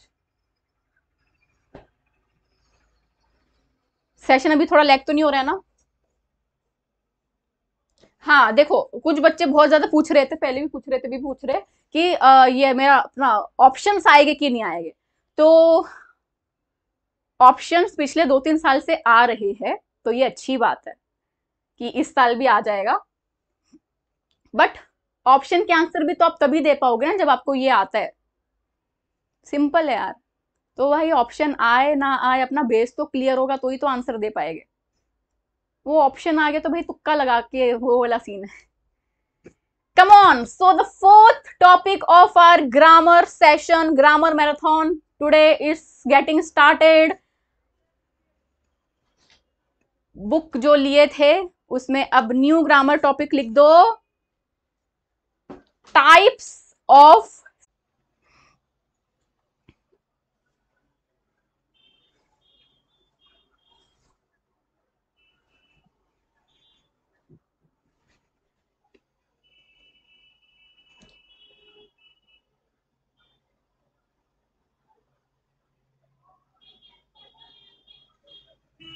सेशन अभी थोड़ा लैग तो नहीं हो रहा है ना हाँ देखो कुछ बच्चे बहुत ज्यादा पूछ रहे थे पहले भी पूछ रहे थे भी पूछ रहे कि आ, ये मेरा अपना ऑप्शन आएंगे कि नहीं आएंगे तो ऑप्शन पिछले दो तीन साल से आ रहे हैं तो ये अच्छी बात है कि इस साल भी आ जाएगा बट ऑप्शन के आंसर भी तो आप तभी दे पाओगे ना जब आपको ये आता है सिंपल है यार तो भाई ऑप्शन आए ना आए अपना बेस तो क्लियर होगा तो ही तो आंसर दे पाएंगे वो ऑप्शन आ गया तो भाई तुक्का लगा के वो वाला सीन है come on so the fourth topic of our grammar session grammar marathon today is getting started book जो लिए थे उसमें अब न्यू ग्रामर टॉपिक लिख दो types of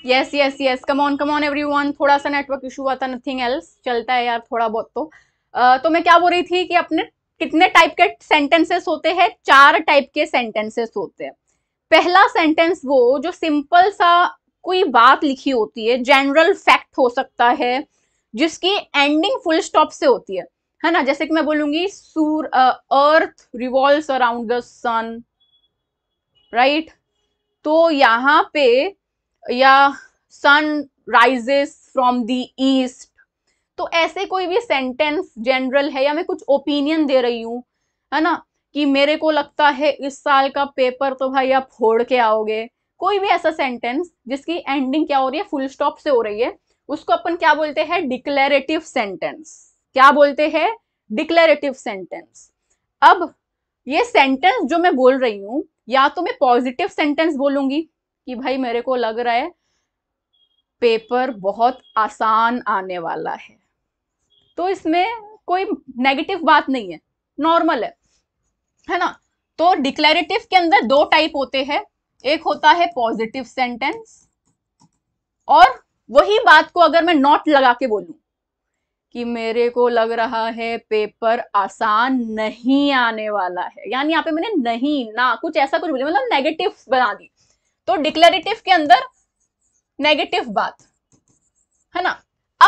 yes yes yes come on come on everyone थोड़ा सा नेटवर्क इशू हुआ था नथिंग एल्स चलता है यार थोड़ा बहुत तो तो मैं क्या बोल रही थी कि अपने कितने टाइप के सेंटेंसेस होते हैं चार टाइप के सेंटेंसेस होते हैं पहला सेंटेंस वो जो सिंपल सा कोई बात लिखी होती है जनरल फैक्ट हो सकता है जिसकी एंडिंग फुल स्टॉप से होती है है ना जैसे कि मैं बोलूंगी सूर earth revolve around the sun right तो यहां पे या sun rises from the east तो ऐसे कोई भी सेंटेंस जनरल है या मैं कुछ ओपिनियन दे रही हूँ है ना कि मेरे को लगता है इस साल का पेपर तो भाई आप फोड़ के आओगे कोई भी ऐसा सेंटेंस जिसकी एंडिंग क्या हो रही है फुल स्टॉप से हो रही है उसको अपन क्या बोलते हैं डिक्लेरेटिव सेंटेंस क्या बोलते हैं डिक्लेरेटिव सेंटेंस अब ये सेंटेंस जो मैं बोल रही हूँ या तो मैं पॉजिटिव सेंटेंस बोलूंगी कि भाई मेरे को लग रहा है पेपर बहुत आसान आने वाला है तो इसमें कोई नेगेटिव बात नहीं है नॉर्मल है है ना तो डिक्लेरेटिव के अंदर दो टाइप होते हैं एक होता है पॉजिटिव सेंटेंस और वही बात को अगर मैं नॉट लगा के बोलूं कि मेरे को लग रहा है पेपर आसान नहीं आने वाला है यानी यहाँ पे मैंने नहीं ना कुछ ऐसा कुछ बोला मतलब नेगेटिव बना दी तो डिक्लेरेटिव के अंदर नेगेटिव बात है ना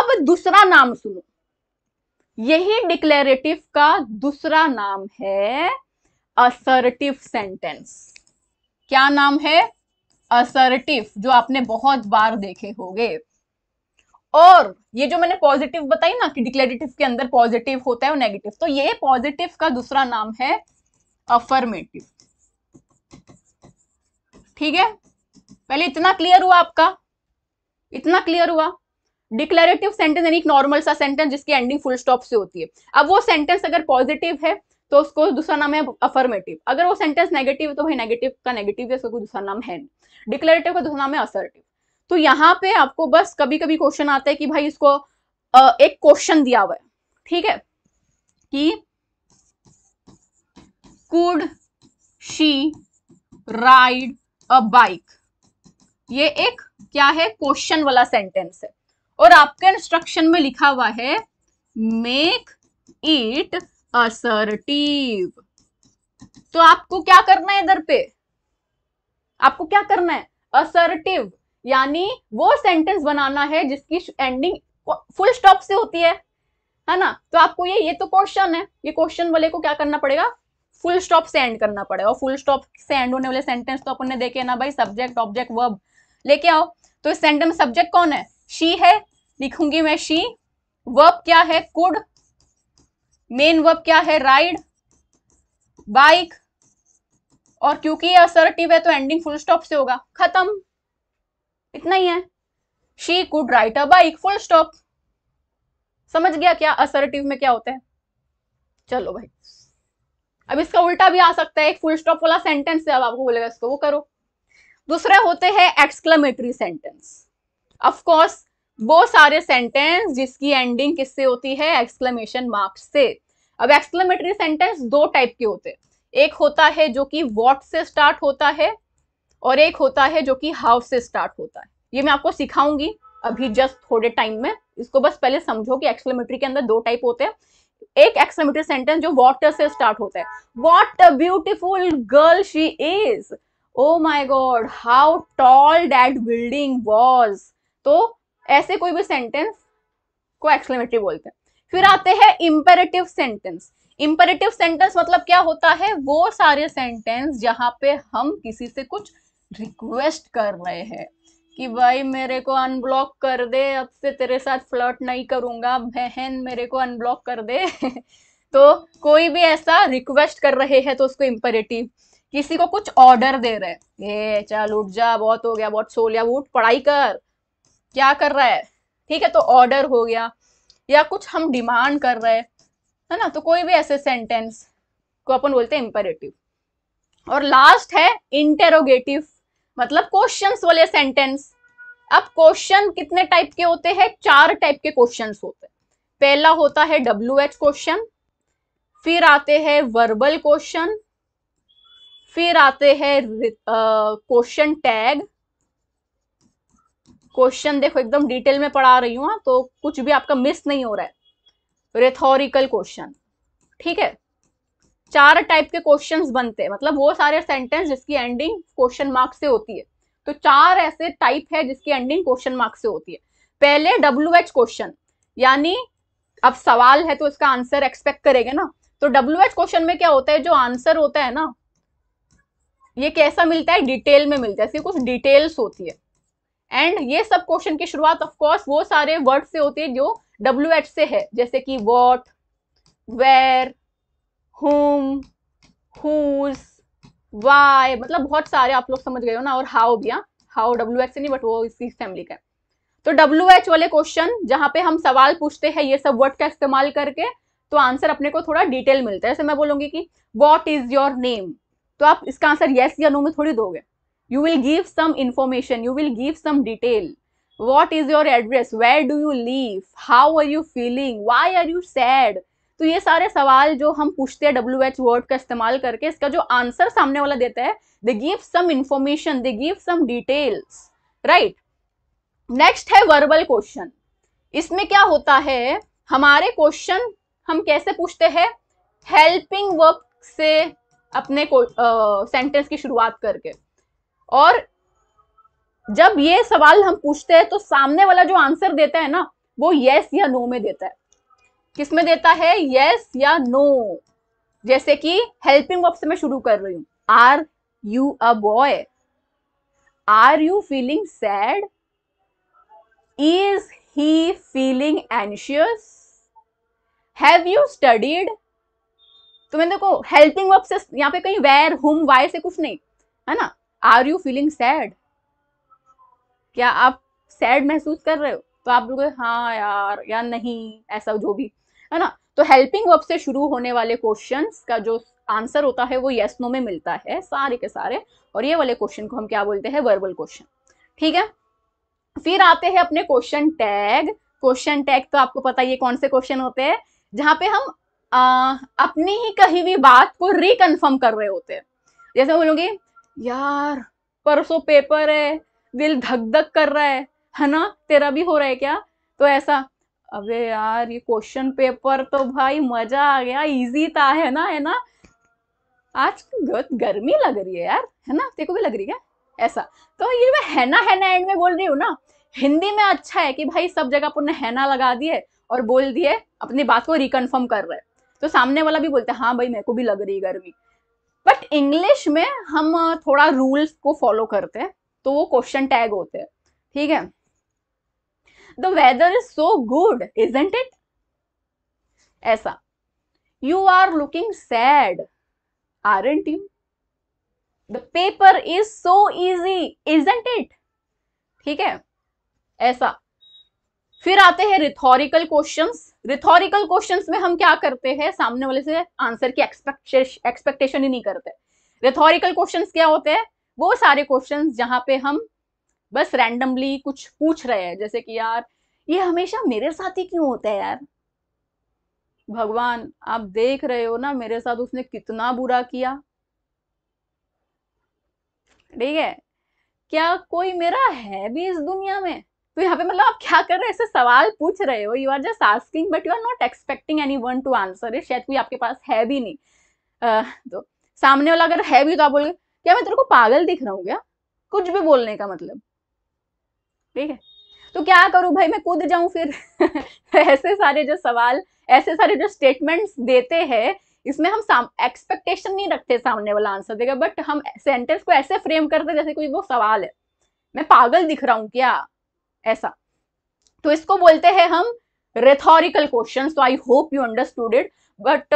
अब दूसरा नाम सुनो यही डिक्लेरेटिव का दूसरा नाम है असर्टिव सेंटेंस क्या नाम है असर्टिव जो आपने बहुत बार देखे होंगे और ये जो मैंने पॉजिटिव बताई ना कि डिक्लेरेटिव के अंदर पॉजिटिव होता है और नेगेटिव तो ये पॉजिटिव का दूसरा नाम है अफर्मेटिव ठीक है पहले इतना क्लियर हुआ आपका इतना क्लियर हुआ डिक्लेरेटिव सेंटेंस यानी एक नॉर्मल सा सेंटेंस जिसकी एंडिंग फुल स्टॉप से होती है अब वो सेंटेंस अगर पॉजिटिव है तो उसको दूसरा नाम है अफर्मेटिव अगर वो सेंटेंस नेगेटिव है तो भाई नेगेटिव का नेगेटिव है उसका कोई दूसरा नाम है नहीं डिक्लेरेटिव का दूसरा नाम है असर्टिव तो यहाँ पे आपको बस कभी कभी क्वेश्चन आता है कि भाई इसको एक क्वेश्चन दिया हुआ है ठीक है कि could she ride a bike ये एक क्या है क्वेश्चन वाला सेंटेंस है और आपके इंस्ट्रक्शन में लिखा हुआ है मेक इट असर्टिव तो आपको क्या करना है इधर पे आपको क्या करना है असर्टिव यानी वो सेंटेंस बनाना है जिसकी एंडिंग फुल स्टॉप से होती है है ना तो आपको ये ये तो क्वेश्चन है ये क्वेश्चन वाले को क्या करना पड़ेगा फुल स्टॉप से एंड करना पड़ेगा फुल स्टॉप से एंड होने वाले सेंटेंस तो अपन ने देखे ना भाई सब्जेक्ट ऑब्जेक्ट वर्ब लेके आओ तो इस सेंटेंस सब्जेक्ट कौन है शी है लिखूंगी मैं शी वर्ब क्या है कुड मेन वर्ब क्या है राइड बाइक और क्योंकि ये असर्टिव है तो एंडिंग फुल स्टॉप से होगा खत्म इतना ही है she could ride a bike full stop समझ गया क्या असर्टिव में क्या होता है चलो भाई अब इसका उल्टा भी आ सकता है एक फुल स्टॉप वाला सेंटेंस है अब आपको बोलेगा इसको वो करो दूसरा होते हैं एक्सक्लमेटरी सेंटेंस ऑफ कोर्स वो सारे सेंटेंस जिसकी एंडिंग किससे होती है एक्सक्लेमेशन मार्क्स से अब एक्सक्लेमेटरी सेंटेंस दो टाइप के होते हैं एक होता है जो कि वॉट से स्टार्ट होता है और एक होता है जो कि हाउ से स्टार्ट होता है ये मैं आपको सिखाऊंगी अभी जस्ट थोड़े टाइम में इसको बस पहले समझो कि एक्सक्लेमेटरी के अंदर दो टाइप होते हैं एक एक्सक्लेमेटरी सेंटेंस जो वॉट से स्टार्ट होता है what a beautiful girl she is oh my god how tall that building was तो ऐसे कोई भी सेंटेंस को एक्सक्लेमेटरी बोलते हैं फिर आते हैं इम्पेरेटिव सेंटेंस इंपेरेटिव सेंटेंस मतलब क्या होता है वो सारे सेंटेंस जहां पे हम किसी से कुछ रिक्वेस्ट कर रहे हैं कि भाई मेरे को अनब्लॉक कर दे अब से तेरे साथ फ्लर्ट नहीं करूंगा बहन मेरे को अनब्लॉक कर दे तो कोई भी ऐसा रिक्वेस्ट कर रहे हैं तो उसको इंपेरेटिव किसी को कुछ ऑर्डर दे रहे हैं चल उठ जा बहुत हो गया बहुत सोलिया लिया उठ पढ़ाई कर क्या कर रहा है ठीक है तो ऑर्डर हो गया या कुछ हम डिमांड कर रहे हैं है ना तो कोई भी ऐसे सेंटेंस को अपन बोलते हैं इंपेरेटिव और लास्ट है इंटेरोगेटिव मतलब क्वेश्चन वाले सेंटेंस अब क्वेश्चन कितने टाइप के होते हैं चार टाइप के क्वेश्चन होते हैं पहला होता है डब्ल्यू एच क्वेश्चन फिर आते हैं वर्बल क्वेश्चन फिर आते हैं क्वेश्चन टैग क्वेश्चन देखो एकदम डिटेल में पढ़ा रही हूँ हाँ, तो कुछ भी आपका मिस नहीं हो रहा है रेथोरिकल क्वेश्चन ठीक है चार टाइप के क्वेश्चंस बनते हैं मतलब वो सारे सेंटेंस जिसकी एंडिंग क्वेश्चन मार्क से होती है तो चार ऐसे टाइप है जिसकी एंडिंग क्वेश्चन मार्क से होती है पहले डब्ल्यू एच क्वेश्चन यानी अब सवाल है तो इसका आंसर एक्सपेक्ट करेगा ना तो डब्ल्यू एच क्वेश्चन में क्या होता है जो आंसर होता है ना ये कैसा मिलता है डिटेल में मिलता है कुछ डिटेल्स होती है एंड ये सब क्वेश्चन की शुरुआत ऑफ वो सारे वर्ड से होती है जो डब्ल्यू एच से है जैसे कि what where whom whose why मतलब बहुत सारे आप लोग समझ गए हो ना और हाउ भी हाँ हाउ डब्ल्यू एच से नहीं बट वो इसी फैमिली का है तो डब्ल्यू एच वाले क्वेश्चन जहाँ पे हम सवाल पूछते हैं ये सब वर्ड का इस्तेमाल करके तो आंसर अपने को थोड़ा डिटेल मिलता है जैसे मैं बोलूंगी कि वॉट इज योर नेम तो आप इसका आंसर येस या नो में थोड़ी दोगे you will give some information you will give some detail what is your address where do you live how are you feeling why are you sad तो ये सारे सवाल जो हम पूछते हैं डब्ल्यू एच वर्ड का इस्तेमाल करके इसका जो आंसर सामने वाला देता है they give some information they give some details right next है वर्बल क्वेश्चन इसमें क्या होता है हमारे क्वेश्चन हम कैसे पूछते हैं हेल्पिंग वर्क से अपने सेंटेंस की शुरुआत करके और जब ये सवाल हम पूछते हैं तो सामने वाला जो आंसर देता है ना वो यस या नो में देता है किस में देता है यस या नो जैसे कि हेल्पिंग वर्ब से मैं शुरू कर रही हूं are you a boy are you feeling sad is he feeling anxious have you studied तो मैंने देखो हेल्पिंग वर्ब से यहाँ पे कहीं वेर हुम वाई से कुछ नहीं है ना आर यू फीलिंग सैड क्या आप सैड महसूस कर रहे हो तो आप बोलोगे हाँ यार या नहीं ऐसा जो भी है ना तो हेल्पिंग वर्ब से शुरू होने वाले क्वेश्चन का जो आंसर होता है वो यस नो में मिलता है सारे के सारे और ये वाले क्वेश्चन को हम क्या बोलते हैं वर्बल क्वेश्चन ठीक है फिर आते हैं अपने क्वेश्चन टैग क्वेश्चन टैग तो आपको पता ये कौन से क्वेश्चन होते हैं जहां पे हम आ, अपनी ही कही हुई बात को रिकन्फर्म कर रहे होते हैं जैसे बोलोगे यार परसों पेपर है दिल धक धक कर रहा है है ना तेरा भी हो रहा है क्या तो ऐसा अबे यार ये क्वेश्चन पेपर तो भाई मजा आ गया इजी था है ना है ना आज गर्मी लग रही है यार है ना तेरे को भी लग रही है ऐसा तो ये मैं हैना ना एंड में बोल रही हूँ ना हिंदी में अच्छा है कि भाई सब जगह अपन है हैना लगा दिए और बोल दिए अपनी बात को रिकन्फर्म कर रहे तो सामने वाला भी बोलते हैं हाँ भाई मेरे को भी लग रही है गर्मी बट इंग्लिश में हम थोड़ा रूल्स को फॉलो करते हैं तो वो क्वेश्चन टैग होते हैं ठीक है the weather is so good isn't it ऐसा you are looking sad aren't you the paper is so easy isn't it ठीक है ऐसा फिर आते हैं रिथोरिकल क्वेश्चन रिथोरिकल क्वेश्चन में हम क्या करते हैं सामने वाले से आंसर की एक्सपेक्टेशन ही नहीं करते रिथोरिकल क्वेश्चन क्या होते हैं वो सारे क्वेश्चन जहाँ पे हम बस रैंडमली कुछ पूछ रहे हैं जैसे कि यार ये हमेशा मेरे साथ ही क्यों होता है यार भगवान आप देख रहे हो ना मेरे साथ उसने कितना बुरा किया ठीक है क्या कोई मेरा है भी इस दुनिया में तो यहाँ पे मतलब आप क्या कर रहे हो ऐसे सवाल पूछ रहे हो you are just asking but you are not expecting anyone to answer it शायद कोई आपके पास है भी नहीं uh, तो सामने वाला अगर है भी तो आप बोलोगे क्या मैं तेरे को पागल दिख रहा हूँ क्या कुछ भी बोलने का मतलब ठीक है तो क्या करूं भाई मैं कूद जाऊं फिर ऐसे सारे जो सवाल ऐसे सारे जो स्टेटमेंट्स देते हैं इसमें हम एक्सपेक्टेशन नहीं रखते सामने वाला आंसर देगा बट हम सेंटेंस को ऐसे फ्रेम करते जैसे कोई वो सवाल है मैं पागल दिख रहा हूँ क्या ऐसा तो इसको बोलते हैं हम रेथोरिकल क्वेश्चन तो I hope you understood it but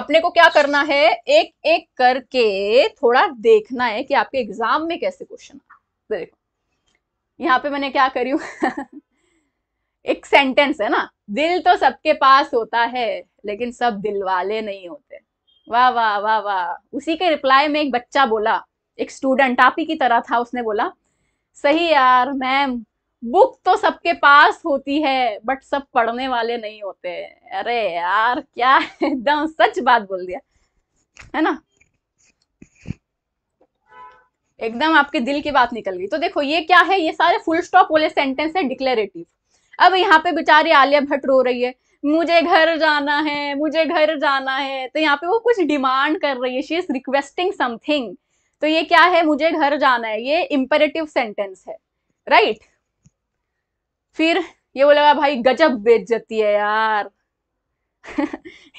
अपने को क्या करना है एक एक करके थोड़ा देखना है कि आपके एग्जाम में कैसे क्वेश्चन तो देखो यहाँ पे मैंने क्या करी एक सेंटेंस है ना दिल तो सबके पास होता है लेकिन सब दिल वाले नहीं होते वाह वाह वाह वाह उसी के रिप्लाई में एक बच्चा बोला एक स्टूडेंट आप ही की तरह था उसने बोला सही यार मैम बुक तो सबके पास होती है बट सब पढ़ने वाले नहीं होते अरे यार क्या एकदम सच बात बोल दिया है ना एकदम आपके दिल की बात निकल गई तो देखो ये क्या है ये सारे फुल स्टॉप वाले सेंटेंस है डिक्लेरेटिव अब यहाँ पे बेचारी आलिया भट्ट रो रही है मुझे घर जाना है मुझे घर जाना है तो यहाँ पे वो कुछ डिमांड कर रही है शी इज रिक्वेस्टिंग समथिंग तो ये क्या है मुझे घर जाना है ये इम्पेरेटिव सेंटेंस है राइट right? फिर ये बोलेगा भाई गजब बेच जाती है यार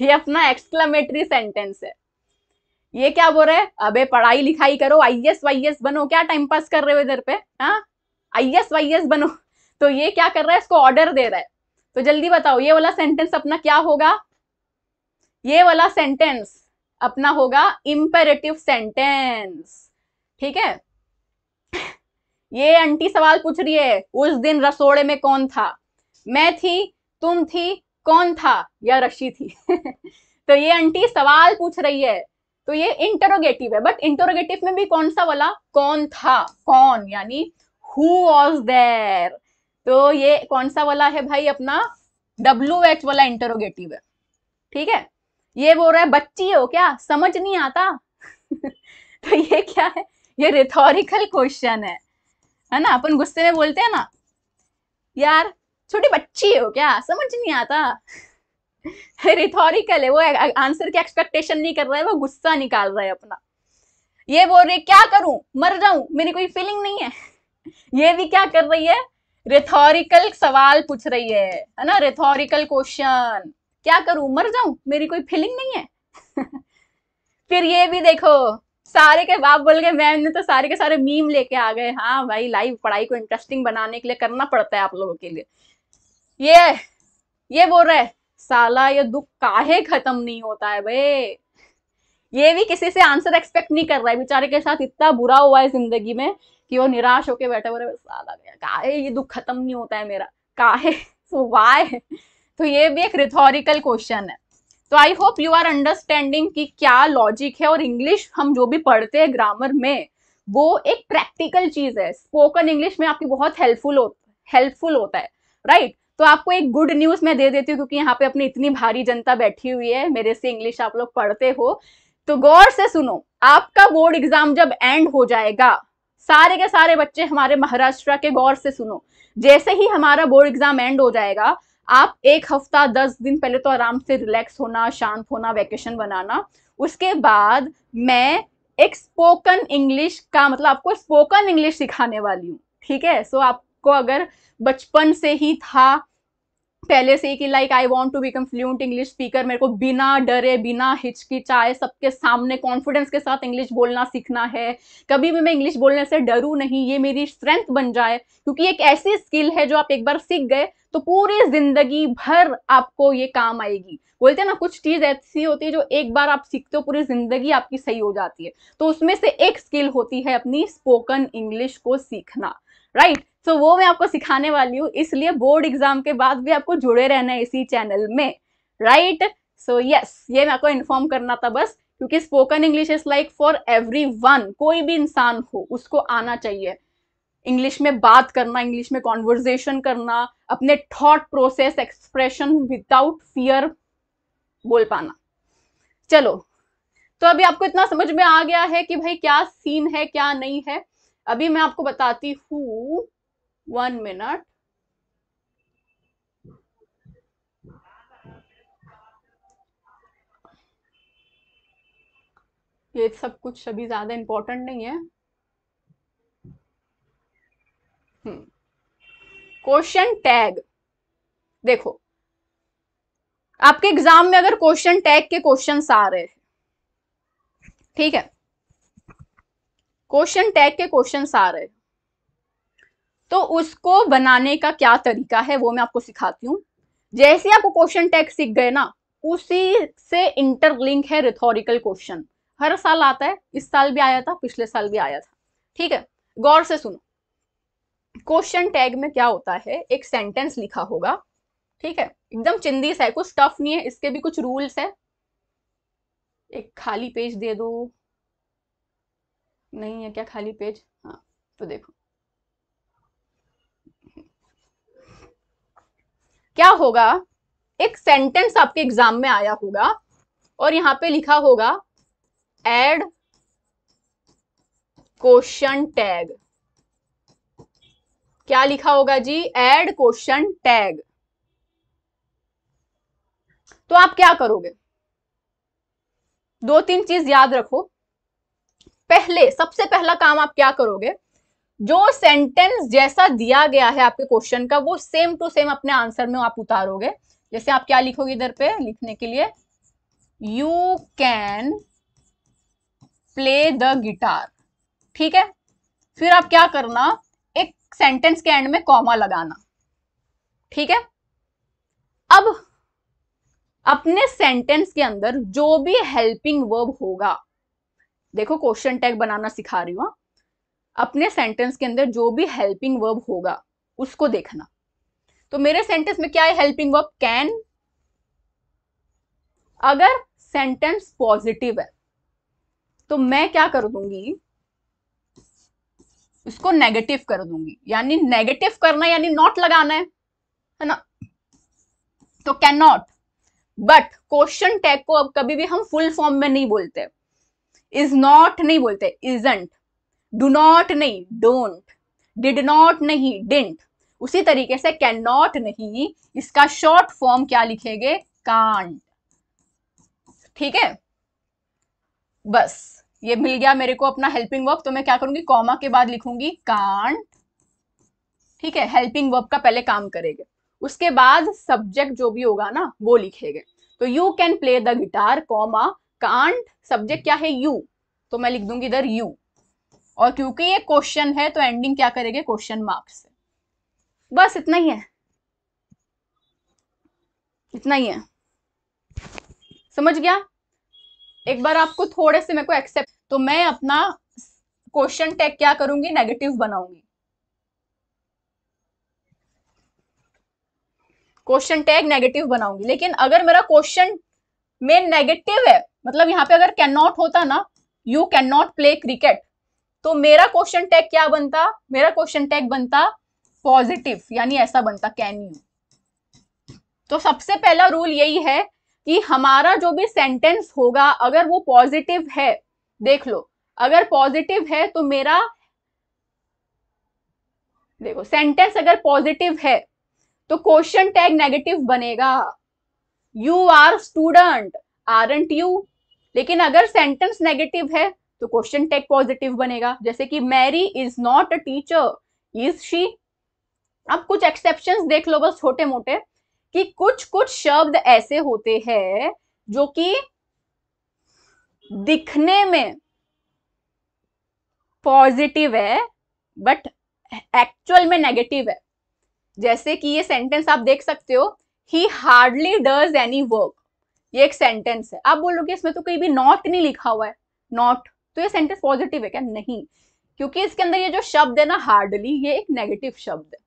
ये अपना एक्सक्लामेटरी सेंटेंस है ये क्या बोल रहे अबे पढ़ाई लिखाई करो वाई वाईएस बनो क्या टाइम पास कर रहे हो इधर पे हाँ वाई एस बनो तो ये क्या कर रहा है इसको ऑर्डर दे रहा है तो जल्दी बताओ ये वाला सेंटेंस अपना क्या होगा ये वाला सेंटेंस अपना होगा इम्पेरेटिव सेंटेंस ठीक है ये आंटी सवाल पूछ रही है उस दिन रसोड़े में कौन था मैं थी तुम थी कौन था या रशी थी तो ये आंटी सवाल पूछ रही है तो ये इंटरोगेटिव है बट इंटरोगेटिव में भी कौन सा वाला कौन था कौन यानी हु वॉज देर तो ये कौन सा वाला है भाई अपना डब्ल्यू एच वाला इंटरोगेटिव है ठीक है ये बोल रहा है बच्ची हो क्या समझ नहीं आता तो ये क्या है ये रिथोरिकल क्वेश्चन है है ना अपन गुस्से में बोलते हैं ना यार छोटी बच्ची हो क्या समझ नहीं आता रिथोरिकल है वो आंसर की एक्सपेक्टेशन नहीं कर रहा है वो गुस्सा निकाल रहा है अपना ये बोल रही क्या करूं मर जाऊं मेरी कोई फीलिंग नहीं है ये भी क्या कर रही है रिथोरिकल सवाल पूछ रही है है ना रिथोरिकल क्वेश्चन क्या करूं मर जाऊं मेरी कोई फीलिंग नहीं है फिर ये भी देखो सारे के बाप बोल गए मैम ने तो सारे के सारे मीम लेके आ गए हाँ भाई लाइव पढ़ाई को इंटरेस्टिंग बनाने के लिए करना पड़ता है आप लोगों के लिए ये ये बोल रहा है साला ये दुख काहे खत्म नहीं होता है भाई ये भी किसी से आंसर एक्सपेक्ट नहीं कर रहा है बेचारे के साथ इतना बुरा हुआ है जिंदगी में कि वो निराश होके बैठे बोरे साला काहे ये दुख खत्म नहीं होता है मेरा काहे सो वाय तो ये भी एक रिथोरिकल क्वेश्चन है तो I hope you are understanding कि क्या लॉजिक है और इंग्लिश हम जो भी पढ़ते हैं ग्रामर में वो एक प्रैक्टिकल चीज है स्पोकन इंग्लिश में आपकी बहुत हेल्पफुल हेल्पफुल होता है राइट right? तो आपको एक गुड न्यूज मैं दे देती हूँ क्योंकि यहाँ पे अपनी इतनी भारी जनता बैठी हुई है मेरे से इंग्लिश आप लोग पढ़ते हो तो गौर से सुनो आपका बोर्ड एग्जाम जब एंड हो जाएगा सारे के सारे बच्चे हमारे महाराष्ट्र के गौर से सुनो जैसे ही हमारा बोर्ड एग्जाम एंड हो जाएगा आप एक हफ्ता दस दिन पहले तो आराम से रिलैक्स होना शांत होना वैकेशन बनाना उसके बाद मैं एक स्पोकन इंग्लिश का मतलब आपको स्पोकन इंग्लिश सिखाने वाली हूँ ठीक है सो आपको अगर बचपन से ही था पहले से ही कि like I want to become fluent English speaker मेरे को बिना डरे बिना हिचकिचाए सबके सामने कॉन्फिडेंस के साथ इंग्लिश बोलना सीखना है कभी भी मैं इंग्लिश बोलने से डरूँ नहीं ये मेरी स्ट्रेंथ बन जाए क्योंकि एक ऐसी स्किल है जो आप एक बार सीख गए तो पूरी जिंदगी भर आपको ये काम आएगी बोलते हैं ना कुछ चीज ऐसी होती है जो एक बार आप सीखते हो पूरी जिंदगी आपकी सही हो जाती है तो उसमें से एक स्किल होती है अपनी स्पोकन इंग्लिश को सीखना राइट right? सो so, वो मैं आपको सिखाने वाली हूँ इसलिए बोर्ड एग्जाम के बाद भी आपको जुड़े रहना है इसी चैनल में राइट सो यस ये मैं आपको इन्फॉर्म करना था बस क्योंकि spoken English is like for everyone कोई भी इंसान हो उसको आना चाहिए इंग्लिश में बात करना इंग्लिश में कॉन्वर्जेशन करना अपने thought process expression without fear बोल पाना चलो तो अभी आपको इतना समझ में आ गया है कि भाई क्या सीन है क्या नहीं है अभी मैं आपको बताती हूँ one minute ये सब कुछ अभी ज्यादा इंपॉर्टेंट नहीं है क्वेश्चन hmm. टैग देखो आपके एग्जाम में अगर क्वेश्चन टैग के क्वेश्चन आ रहे हैं ठीक है क्वेश्चन टैग के क्वेश्चन आ रहे हैं तो उसको बनाने का क्या तरीका है वो मैं आपको सिखाती हूँ जैसे आपको क्वेश्चन टैग सीख गए ना उसी से इंटरलिंक है रिथोरिकल क्वेश्चन हर साल आता है इस साल भी आया था पिछले साल भी आया था ठीक है गौर से सुनो क्वेश्चन टैग में क्या होता है एक सेंटेंस लिखा होगा ठीक है एकदम चिंदी सा है कुछ टफ नहीं है इसके भी कुछ रूल्स है एक खाली पेज दे दो नहीं है क्या खाली पेज हाँ तो देखो क्या होगा एक सेंटेंस आपके एग्जाम में आया होगा और यहां पे लिखा होगा एड क्वेश्चन टैग क्या लिखा होगा जी एड क्वेश्चन टैग तो आप क्या करोगे दो तीन चीज याद रखो पहले सबसे पहला काम आप क्या करोगे जो सेंटेंस जैसा दिया गया है आपके क्वेश्चन का वो सेम टू सेम अपने आंसर में आप उतारोगे जैसे आप क्या लिखोगे इधर पे लिखने के लिए you can play the guitar ठीक है फिर आप क्या करना एक सेंटेंस के एंड में कॉमा लगाना ठीक है अब अपने सेंटेंस के अंदर जो भी हेल्पिंग वर्ब होगा देखो क्वेश्चन टैग बनाना सिखा रही हूं हाँ। अपने सेंटेंस के अंदर जो भी हेल्पिंग वर्ब होगा उसको देखना तो मेरे सेंटेंस में क्या है हेल्पिंग वर्ब कैन अगर सेंटेंस पॉजिटिव है तो मैं क्या कर दूंगी इसको नेगेटिव कर दूंगी यानी नेगेटिव करना यानी नॉट लगाना है है ना तो can not but question tag को अब कभी भी हम फुल फॉर्म में नहीं बोलते इज नॉट नहीं बोलते इजेंट डू नॉट नहीं डोंट डिड नॉट नहीं डिंट उसी तरीके से कैन नॉट नहीं इसका शॉर्ट फॉर्म क्या लिखेंगे कांट ठीक है बस ये मिल गया मेरे को अपना हेल्पिंग वर्क तो मैं क्या करूंगी कॉमा के बाद लिखूंगी कांट ठीक है हेल्पिंग वर्क का पहले काम करेगा उसके बाद सब्जेक्ट जो भी होगा ना वो लिखेगा तो you can play the guitar comma can't subject क्या है यू तो मैं लिख दूंगी इधर यू और क्योंकि ये क्वेश्चन है तो एंडिंग क्या करेंगे क्वेश्चन मार्क्स से बस इतना ही है इतना ही है समझ गया एक बार आपको थोड़े से मेरे को एक्सेप्ट तो मैं अपना क्वेश्चन टैग क्या करूंगी नेगेटिव बनाऊंगी क्वेश्चन टैग नेगेटिव बनाऊंगी लेकिन अगर मेरा क्वेश्चन में नेगेटिव है मतलब यहां पे अगर कैन नॉट होता ना you can not play cricket तो मेरा क्वेश्चन टैग क्या बनता मेरा क्वेश्चन टैग बनता पॉजिटिव यानी ऐसा बनता कैन यू तो सबसे पहला रूल यही है कि हमारा जो भी सेंटेंस होगा अगर वो पॉजिटिव है देख लो अगर पॉजिटिव है तो मेरा देखो सेंटेंस अगर पॉजिटिव है तो क्वेश्चन टैग नेगेटिव बनेगा you are student aren't you लेकिन अगर सेंटेंस नेगेटिव है तो क्वेश्चन टेक पॉजिटिव बनेगा जैसे कि Mary is not a teacher is she अब कुछ एक्सेप्शन देख लो बस छोटे मोटे कि कुछ कुछ शब्द ऐसे होते हैं जो कि दिखने में पॉजिटिव है बट एक्चुअल में नेगेटिव है जैसे कि ये सेंटेंस आप देख सकते हो he hardly does any work ये एक सेंटेंस है आप बोलोगे इसमें तो कहीं भी नॉट नहीं लिखा हुआ है नॉट तो ये सेंटेंस पॉजिटिव है क्या नहीं क्योंकि इसके अंदर ये जो शब्द है ना हार्डली ये एक नेगेटिव शब्द है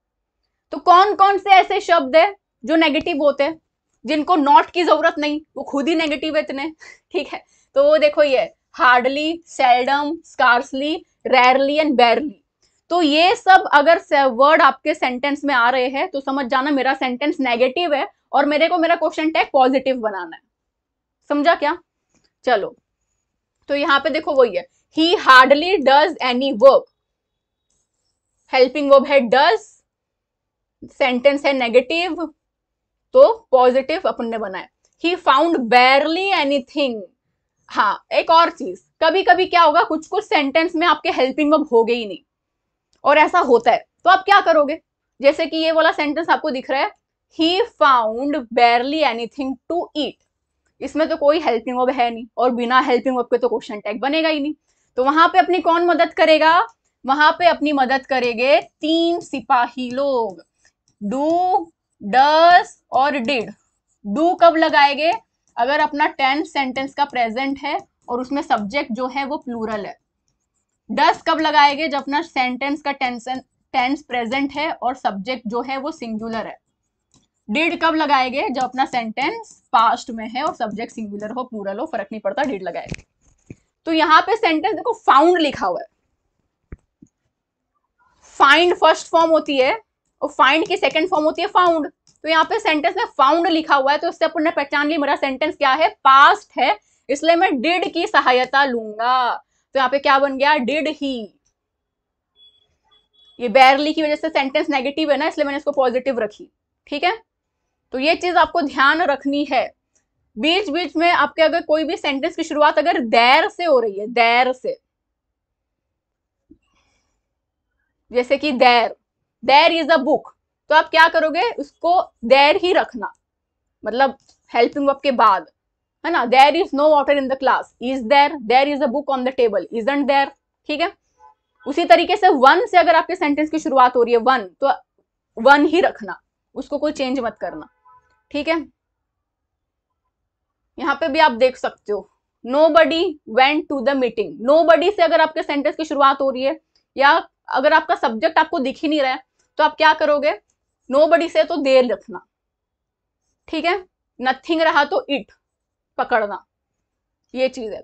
तो कौन कौन से ऐसे शब्द है जो नेगेटिव होते हैं जिनको नॉट की जरूरत नहीं वो खुद ही नेगेटिव है इतने ठीक है तो वो देखो ये hardly seldom scarcely rarely and barely तो ये सब अगर वर्ड आपके सेंटेंस में आ रहे हैं तो समझ जाना मेरा सेंटेंस नेगेटिव है और मेरे को मेरा क्वेश्चन टैग पॉजिटिव बनाना है समझा क्या चलो तो यहाँ पे देखो वही है he hardly does any work helping verb है डज सेंटेंस है नेगेटिव तो पॉजिटिव अपन ने बनाया ही फाउंड बैरली एनीथिंग हाँ एक और चीज कभी कभी क्या होगा कुछ कुछ सेंटेंस में आपके हेल्पिंग वर्ब हो गए ही नहीं और ऐसा होता है तो आप क्या करोगे जैसे कि ये वाला सेंटेंस आपको दिख रहा है he found barely anything to eat इसमें तो कोई हेल्पिंग वर्ब है नहीं और बिना हेल्पिंग वर्ब के तो क्वेश्चन टैग बनेगा ही नहीं तो वहां पे अपनी कौन मदद करेगा वहां पे अपनी मदद करेंगे तीन सिपाही लोग डू डस और डिड डू कब लगाएंगे अगर अपना टेंथ सेंटेंस का प्रेजेंट है और उसमें सब्जेक्ट जो है वो प्लूरल है डस कब लगाएंगे जब अपना सेंटेंस का टेंस टेंस प्रेजेंट है और सब्जेक्ट जो है वो सिंगुलर है डेड कब लगाएंगे जब अपना सेंटेंस पास्ट में है और सब्जेक्ट सिंगुलर हो प्लूरल हो फर्क नहीं पड़ता डेड लगाएंगे तो यहां पे सेंटेंस देखो फाउंड लिखा हुआ है फाइंड फर्स्ट फॉर्म होती है और फाइंड की सेकंड फॉर्म होती है फाउंड तो यहाँ पे सेंटेंस में फाउंड लिखा हुआ है तो उससे अपन ने पहचान ली मेरा सेंटेंस क्या है पास्ट है इसलिए मैं डिड की सहायता लूंगा तो यहाँ पे क्या बन गया डिड ही ये बैरली की वजह से सेंटेंस नेगेटिव है ना इसलिए मैंने इसको पॉजिटिव रखी ठीक है तो ये चीज आपको ध्यान रखनी है बीच बीच में आपके अगर कोई भी सेंटेंस की शुरुआत अगर देर से हो रही है देर से जैसे कि देर देर इज अ बुक तो आप क्या करोगे उसको देर ही रखना मतलब हेल्पिंग अप के बाद है ना there is no water in the class is there there is a book on the table is and there ठीक है उसी तरीके से वन से अगर आपके सेंटेंस की शुरुआत हो रही है वन तो वन ही रखना उसको कोई चेंज मत करना ठीक है यहाँ पे भी आप देख सकते हो nobody went to the meeting nobody से अगर आपके सेंटेंस की शुरुआत हो रही है या अगर आपका सब्जेक्ट आपको दिख ही नहीं रहा है तो आप क्या करोगे नो बडी से तो देर रखना ठीक है नथिंग रहा तो इट पकड़ना ये चीज है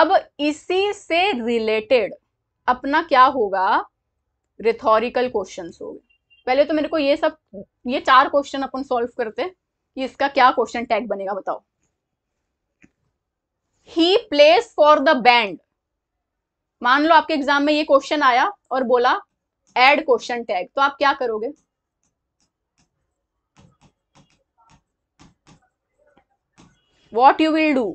अब इसी से रिलेटेड अपना क्या होगा रिथोरिकल क्वेश्चन होगा पहले तो मेरे को ये सब ये चार क्वेश्चन अपन सॉल्व करते कि इसका क्या क्वेश्चन टैग बनेगा बताओ he plays for the band मान लो आपके एग्जाम में ये क्वेश्चन आया और बोला एड क्वेश्चन टैग तो आप क्या करोगे वॉट यू विल डू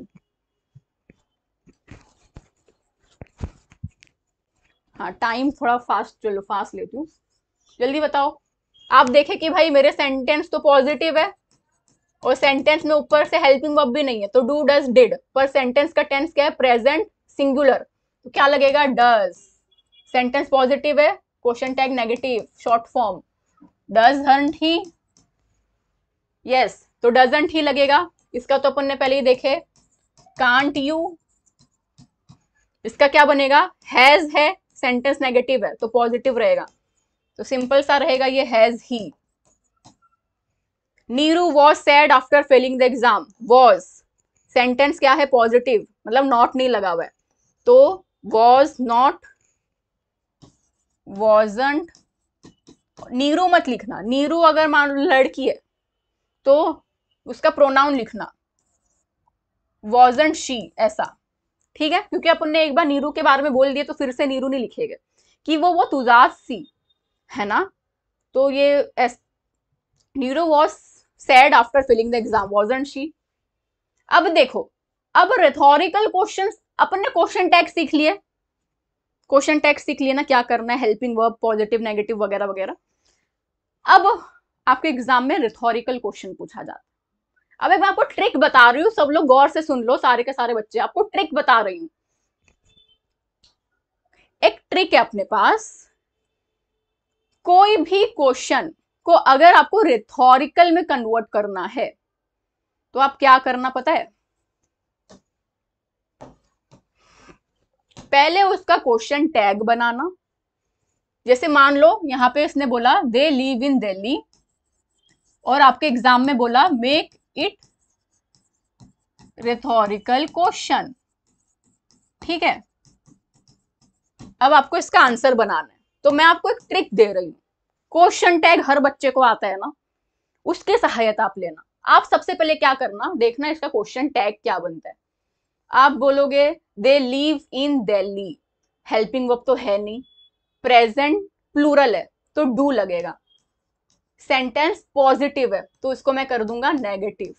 हाँ टाइम थोड़ा फास्ट चलो फास्ट लेती हूँ जल्दी बताओ आप देखें कि भाई मेरे सेंटेंस तो पॉजिटिव है और सेंटेंस में ऊपर से हेल्पिंग वर्ब भी नहीं है तो डू डज डिड पर सेंटेंस का टेंस क्या है प्रेजेंट सिंगुलर तो क्या लगेगा डज सेंटेंस पॉजिटिव है question tag negative short form does hunt he yes तो डजेंट ही लगेगा इसका तो अपन ने पहले ही देखे कांट यू इसका क्या बनेगा हैज है सेंटेंस नेगेटिव है तो पॉजिटिव रहेगा तो सिंपल सा रहेगा ये has he Neeru was sad after failing the exam was sentence क्या है पॉजिटिव मतलब नॉट नहीं लगा हुआ है तो वॉज नॉट वॉज नीरू मत लिखना नीरू अगर मान लड़की है तो उसका प्रोनाउन लिखना वॉजेंट शी ऐसा ठीक है क्योंकि अपन ने एक बार नीरू के बारे में बोल दिया तो फिर से नीरू नहीं लिखेगा कि वो वो तुजाज सी है ना तो ये एस Neeru was sad after failing the exam was and she अब देखो अब रेथोरिकल क्वेश्चन अपन ने क्वेश्चन टैग सीख लिए क्वेश्चन टैग सीख लिए ना क्या करना है हेल्पिंग वर्ब पॉजिटिव नेगेटिव वगैरह वगैरह अब आपके एग्जाम में रिथोरिकल क्वेश्चन पूछा जाता अब एक मैं आपको ट्रिक बता रही हूँ सब लोग गौर से सुन लो सारे के सारे बच्चे आपको ट्रिक बता रही हूँ एक ट्रिक है अपने पास कोई भी क्वेश्चन को अगर आपको रिथोरिकल में कन्वर्ट करना है तो आप क्या करना पता है पहले उसका क्वेश्चन टैग बनाना जैसे मान लो यहां पे इसने बोला दे लिव इन दिल्ली और आपके एग्जाम में बोला मेक इट रेथोरिकल क्वेश्चन ठीक है अब आपको इसका आंसर बनाना है तो मैं आपको एक ट्रिक दे रही हूँ क्वेश्चन टैग हर बच्चे को आता है ना उसके सहायता आप लेना आप सबसे पहले क्या करना देखना इसका क्वेश्चन टैग क्या बनता है आप बोलोगे they live in Delhi helping verb तो है नहीं प्रेजेंट प्लूरल है तो डू लगेगा सेंटेंस पॉजिटिव है तो इसको मैं कर दूंगा नेगेटिव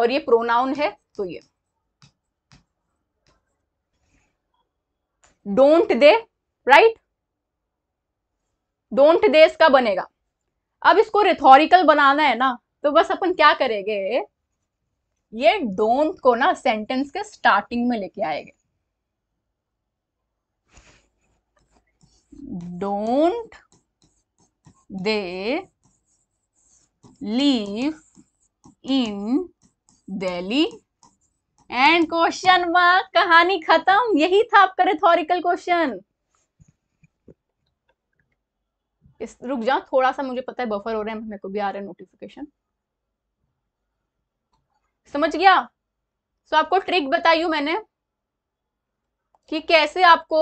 और ये प्रोनाउन है तो ये डोंट दे राइट डोंट देश का बनेगा अब इसको रिथोरिकल बनाना है ना तो बस अपन क्या करेंगे ये डोंट को ना सेंटेंस के स्टार्टिंग में लेके आएंगे don't they live in Delhi and question mark कहानी खत्म यही था आपका रिथोरिकल क्वेश्चन इस रुक जाओ थोड़ा सा मुझे पता है बफर हो रहा है मेरे को भी आ रहा है नोटिफिकेशन समझ गया सो so, आपको ट्रिक बताई हूं मैंने कि कैसे आपको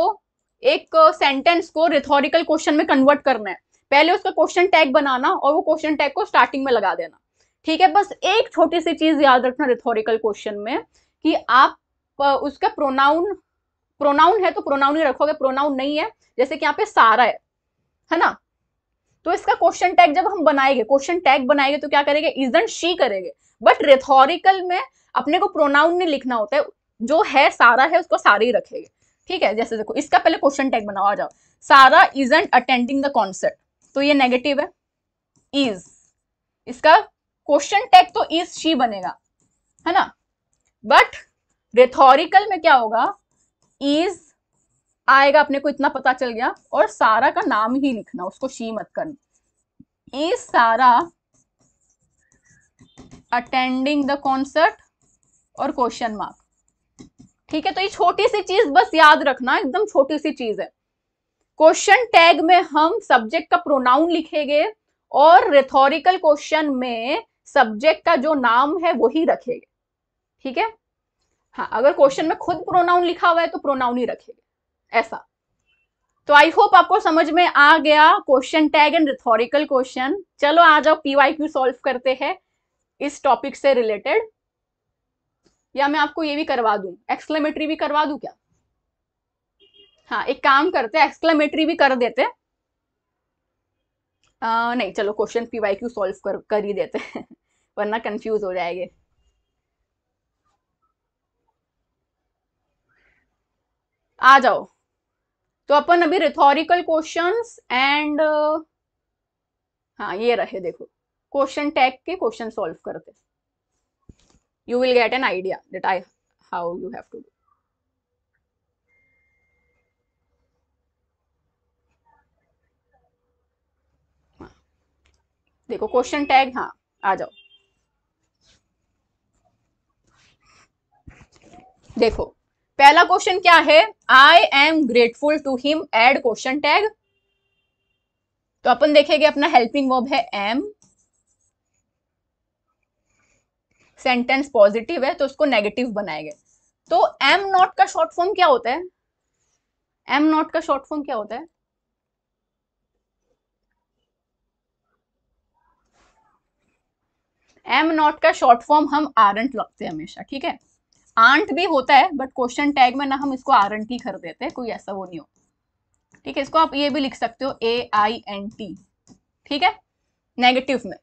एक सेंटेंस को रिथोरिकल क्वेश्चन में कन्वर्ट करना है पहले उसका क्वेश्चन टैग बनाना और वो क्वेश्चन टैग को स्टार्टिंग में लगा देना ठीक है बस एक छोटी सी चीज याद रखना रिथोरिकल क्वेश्चन में कि आप उसका प्रोनाउन प्रोनाउन है तो प्रोनाउन ही रखोगे प्रोनाउन नहीं है जैसे कि यहाँ पे सारा है है ना तो इसका क्वेश्चन टैग जब हम बनाएंगे क्वेश्चन टैग बनाएंगे तो क्या करेंगे इजंट शी करेंगे बट रेथोरिकल में अपने को प्रोनाउन नहीं लिखना होता है जो है सारा है उसको सारे ही रखेंगे ठीक है जैसे देखो इसका पहले क्वेश्चन टैग बनाओ आ जाओ सारा इजेंट अटेंडिंग द कॉन्सर्ट तो ये नेगेटिव है इज इसका क्वेश्चन टैग तो इज शी बनेगा है ना बट रेथोरिकल में क्या होगा इज आएगा अपने को इतना पता चल गया और सारा का नाम ही लिखना उसको शी मत करना is Sara attending the concert और क्वेश्चन मार्क ठीक है तो ये छोटी सी चीज बस याद रखना एकदम छोटी सी चीज है क्वेश्चन टैग में हम सब्जेक्ट का प्रोनाउन लिखेंगे और रेथोरिकल क्वेश्चन में सब्जेक्ट का जो नाम है वही रखेंगे ठीक है हाँ अगर क्वेश्चन में खुद प्रोनाउन लिखा हुआ है तो प्रोनाउन ही रखेगा ऐसा तो आई होप आपको समझ में आ गया question tag and rhetorical question चलो आ जाओ क्यू सॉल्व करते हैं इस टॉपिक से रिलेटेड या मैं आपको ये भी करवा दू एक्सक्लेमेटरी भी करवा दू क्या हाँ एक काम करते एक्सक्लेमेटरी भी कर देते आ, नहीं चलो question P Y Q solve कर कर ही देते वरना कंफ्यूज हो जाएंगे आ जाओ तो अपन अभी रिथोरिकल क्वेश्चन एंड हाँ ये रहे देखो क्वेश्चन टैग के क्वेश्चन सॉल्व करते you will get an idea that I how you have to do देखो क्वेश्चन टैग हाँ आ जाओ देखो पहला क्वेश्चन क्या है I am grateful to him add question tag तो अपन देखेंगे अपना हेल्पिंग वर्ब है एम सेंटेंस पॉजिटिव है तो उसको नेगेटिव बनाएंगे तो एम नॉट का शॉर्ट फॉर्म क्या होता है एम नॉट का शॉर्ट फॉर्म क्या होता है एम नॉट का शॉर्ट फॉर्म हम आरंट लगते हैं हमेशा ठीक है आंट भी होता है बट क्वेश्चन टैग में ना हम इसको आर एन टी कर देते हैं कोई ऐसा वो नहीं हो ठीक है इसको आप ये भी लिख सकते हो ए आई एन टी ठीक है नेगेटिव में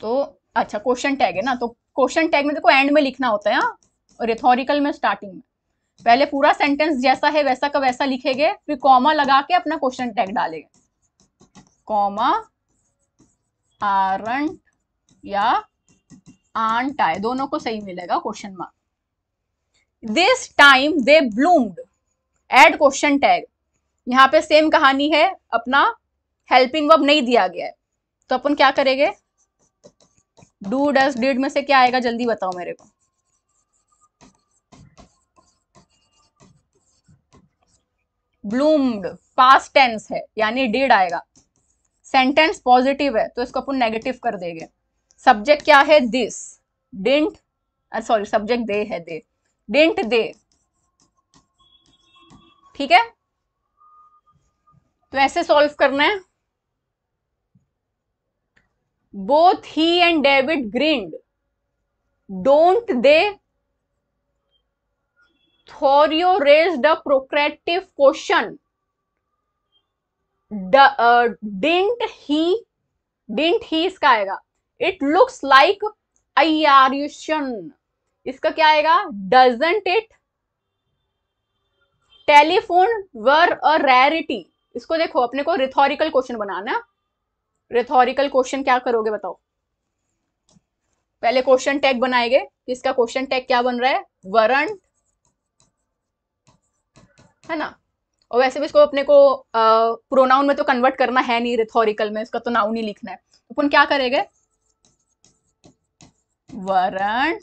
तो अच्छा क्वेश्चन टैग है ना तो क्वेश्चन टैग में देखो एंड में लिखना होता है हाँ? और रिथोरिकल में स्टार्टिंग में पहले पूरा सेंटेंस जैसा है वैसा का वैसा लिखेंगे फिर कॉमा लगा के अपना क्वेश्चन टैग डालेंगे कॉमा आरंट या आंट आए दोनों को सही मिलेगा question mark this time they bloomed add question tag यहाँ पे सेम कहानी है अपना हेल्पिंग वर्ब नहीं दिया गया है तो अपन क्या करेंगे डू डस डिड में से क्या आएगा जल्दी बताओ मेरे को ब्लूम्ड पास्ट टेंस है यानी डिड आएगा सेंटेंस पॉजिटिव है तो इसको अपन नेगेटिव कर देंगे सब्जेक्ट क्या है this didn't sorry subject they है दे डिंट दे ठीक है तो ऐसे सॉल्व करना है both he and David grind don't they thoroughly raise the provocative question didn't he didn't he इसका आएगा इट लुक्स लाइक अयारुशन इसका क्या आएगा doesn't it telephone were a rarity इसको देखो अपने को रिथोरिकल क्वेश्चन बनाना रिथोरिकल क्वेश्चन क्या करोगे बताओ पहले क्वेश्चन टैग बनाएंगे किसका क्वेश्चन टैग क्या बन रहा है वरण है ना और वैसे भी इसको अपने को प्रोनाउन में तो कन्वर्ट करना है नहीं रिथोरिकल में इसका तो नाउन ही लिखना है अपन क्या करेगा वरंट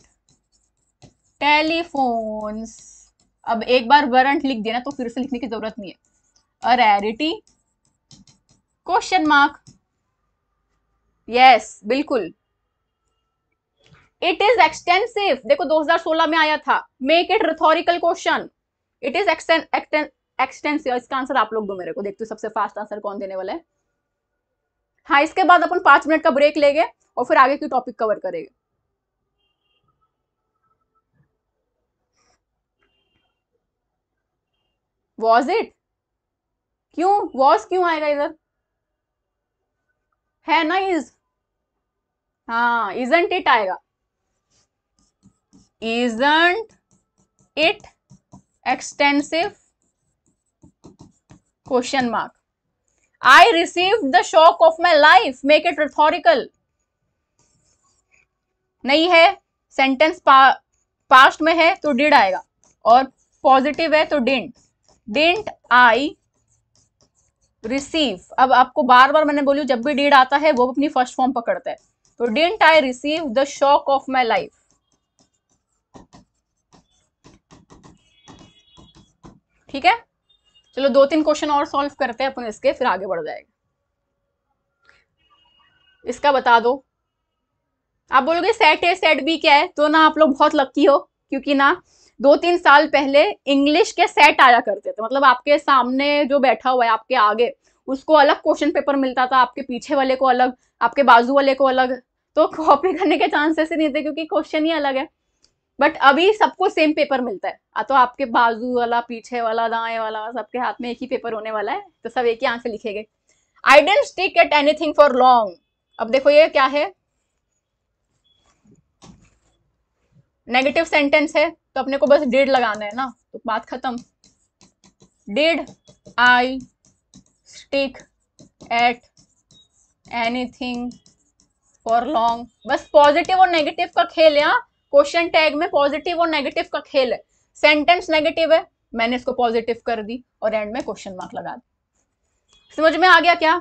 टेलीफोन्स अब एक बार वरंट लिख देना तो फिर से लिखने की जरूरत नहीं है अरेरिटी क्वेश्चन मार्क यस बिल्कुल इट इज एक्सटेंसिव देखो 2016 में आया था make it rhetorical question it is extensive इसका आंसर आप लोग दो मेरे को देखते हो सबसे फास्ट आंसर कौन देने वाला है हाँ इसके बाद अपन पांच मिनट का ब्रेक लेंगे और फिर आगे की टॉपिक कवर करेंगे वॉज इट क्यों वॉज क्यों आएगा इधर है ना इज हाँ इजंट इट आएगा isn't it extensive question mark I receive the shock of my life make it rhetorical नहीं है सेंटेंस पास्ट में है तो डिड आएगा और पॉजिटिव है तो डिंट डेंट आई रिसीव अब आपको बार बार मैंने बोली जब भी डेड आता है वो अपनी फर्स्ट फॉर्म पकड़ता है तो didn't I receive the shock of my life ठीक है चलो दो तीन क्वेश्चन और सॉल्व करते हैं अपन इसके फिर आगे बढ़ जाएगा इसका बता दो आप बोलोगे सेट ए सेट बी क्या है तो ना आप लोग बहुत लकी हो क्योंकि ना दो तीन साल पहले इंग्लिश के सेट आया करते थे मतलब आपके सामने जो बैठा हुआ है आपके आगे उसको अलग क्वेश्चन पेपर मिलता था आपके पीछे वाले को अलग आपके बाजू वाले को अलग तो कॉपी करने के चांसेस ही नहीं थे क्योंकि क्वेश्चन ही अलग है बट अभी सबको सेम पेपर मिलता है तो आपके बाजू वाला पीछे वाला दाएं वाला सबके हाथ में एक ही पेपर होने वाला है तो सब एक ही आंसर लिखेंगे I didn't stick at anything for long अब देखो ये क्या है नेगेटिव सेंटेंस है तो अपने को बस डेढ़ लगाना है ना तो बात खत्म डेढ़ I stick at anything for long बस पॉजिटिव और नेगेटिव का खेल है यहाँ क्वेश्चन टैग में पॉजिटिव और नेगेटिव का खेल है सेंटेंस नेगेटिव है मैंने इसको पॉजिटिव कर दी और एंड में क्वेश्चन मार्क लगा दी समझ में आ गया क्या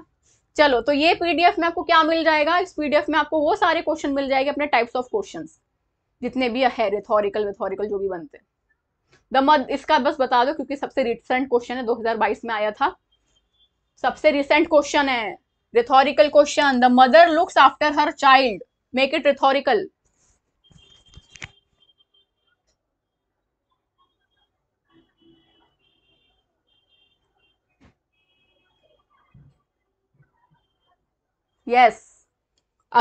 चलो तो ये पीडीएफ में आपको क्या मिल जाएगा इस पीडीएफ में आपको वो सारे क्वेश्चन मिल जाएंगे अपने टाइप्स ऑफ क्वेश्चंस जितने भी है रेथोरिकल वेथोरिकल जो भी बनते हैं द मद इसका बस बता दो क्योंकि सबसे रिसेंट क्वेश्चन है 2022 में आया था सबसे रिसेंट क्वेश्चन है rhetorical question the mother looks after her child make it rhetorical yes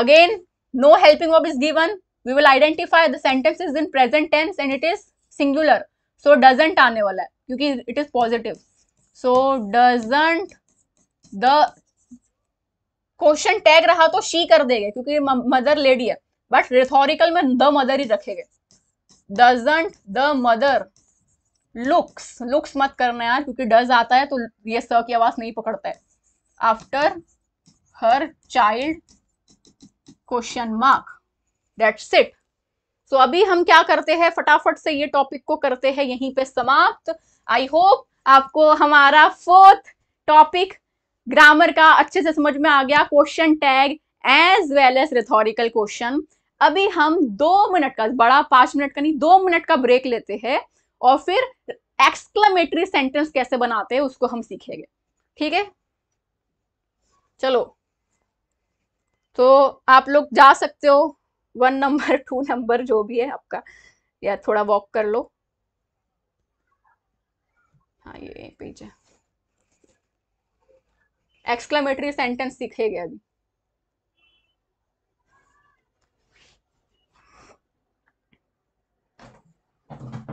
again no helping verb is given we will identify the sentence is in present tense and it is singular so doesn't आने वाला है क्योंकि it is positive so doesn't the question tag रहा तो she कर देंगे क्योंकि mother lady है बट रिथोरिकल में द मदर ही रखेंगे doesn't the mother looks looks मत करना यार क्योंकि डज आता है तो ये स की आवाज नहीं पकड़ता है after her child question mark that's it so अभी हम क्या करते हैं फटाफट से ये टॉपिक को करते हैं यहीं पे समाप्त आई होप आपको हमारा फोर्थ टॉपिक ग्रामर का अच्छे से समझ में आ गया question tag as well as rhetorical question अभी हम दो मिनट का बड़ा पांच मिनट का नहीं दो मिनट का ब्रेक लेते हैं और फिर एक्सक्लेमेटरी सेंटेंस कैसे बनाते हैं उसको हम सीखेंगे ठीक है चलो तो आप लोग जा सकते हो वन नंबर टू नंबर जो भी है आपका या थोड़ा वॉक कर लो हाँ ये पेज है एक्सक्लेमेटरी सेंटेंस दिखेगा अभी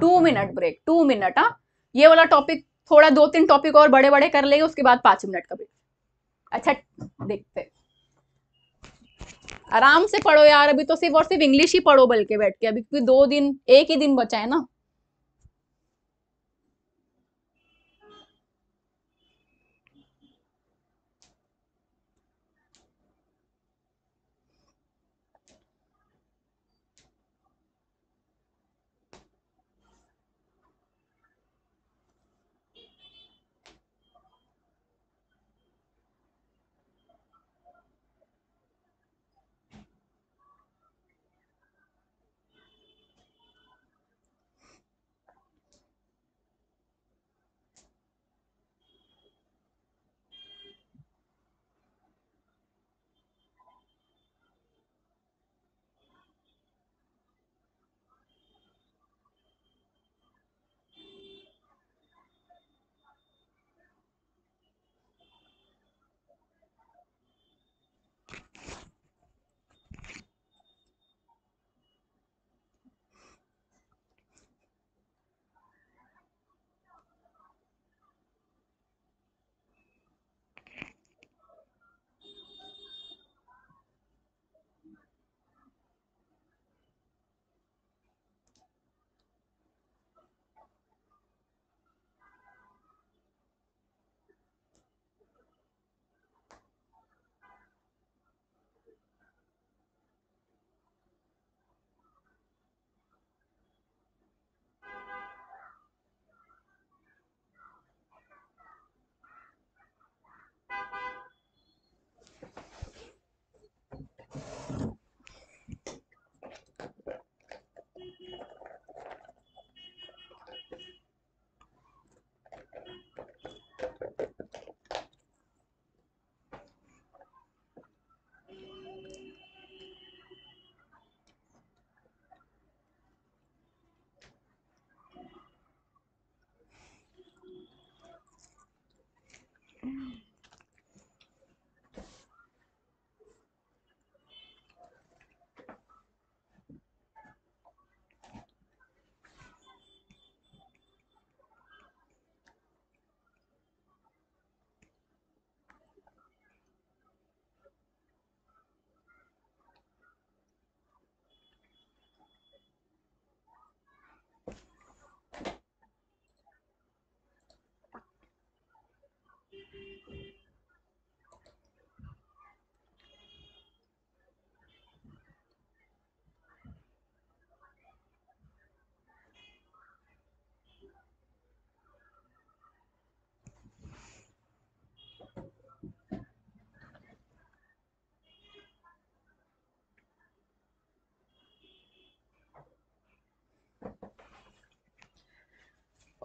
two minute break two minute हाँ ये वाला टॉपिक थोड़ा दो तीन टॉपिक और बड़े बड़े कर लेंगे उसके बाद पांच मिनट का ब्रेक अच्छा देखते हैं आराम से पढ़ो यार अभी तो सिर्फ और सिर्फ इंग्लिश ही पढ़ो बल्कि बैठ के अभी क्योंकि दो दिन एक ही दिन बचा है ना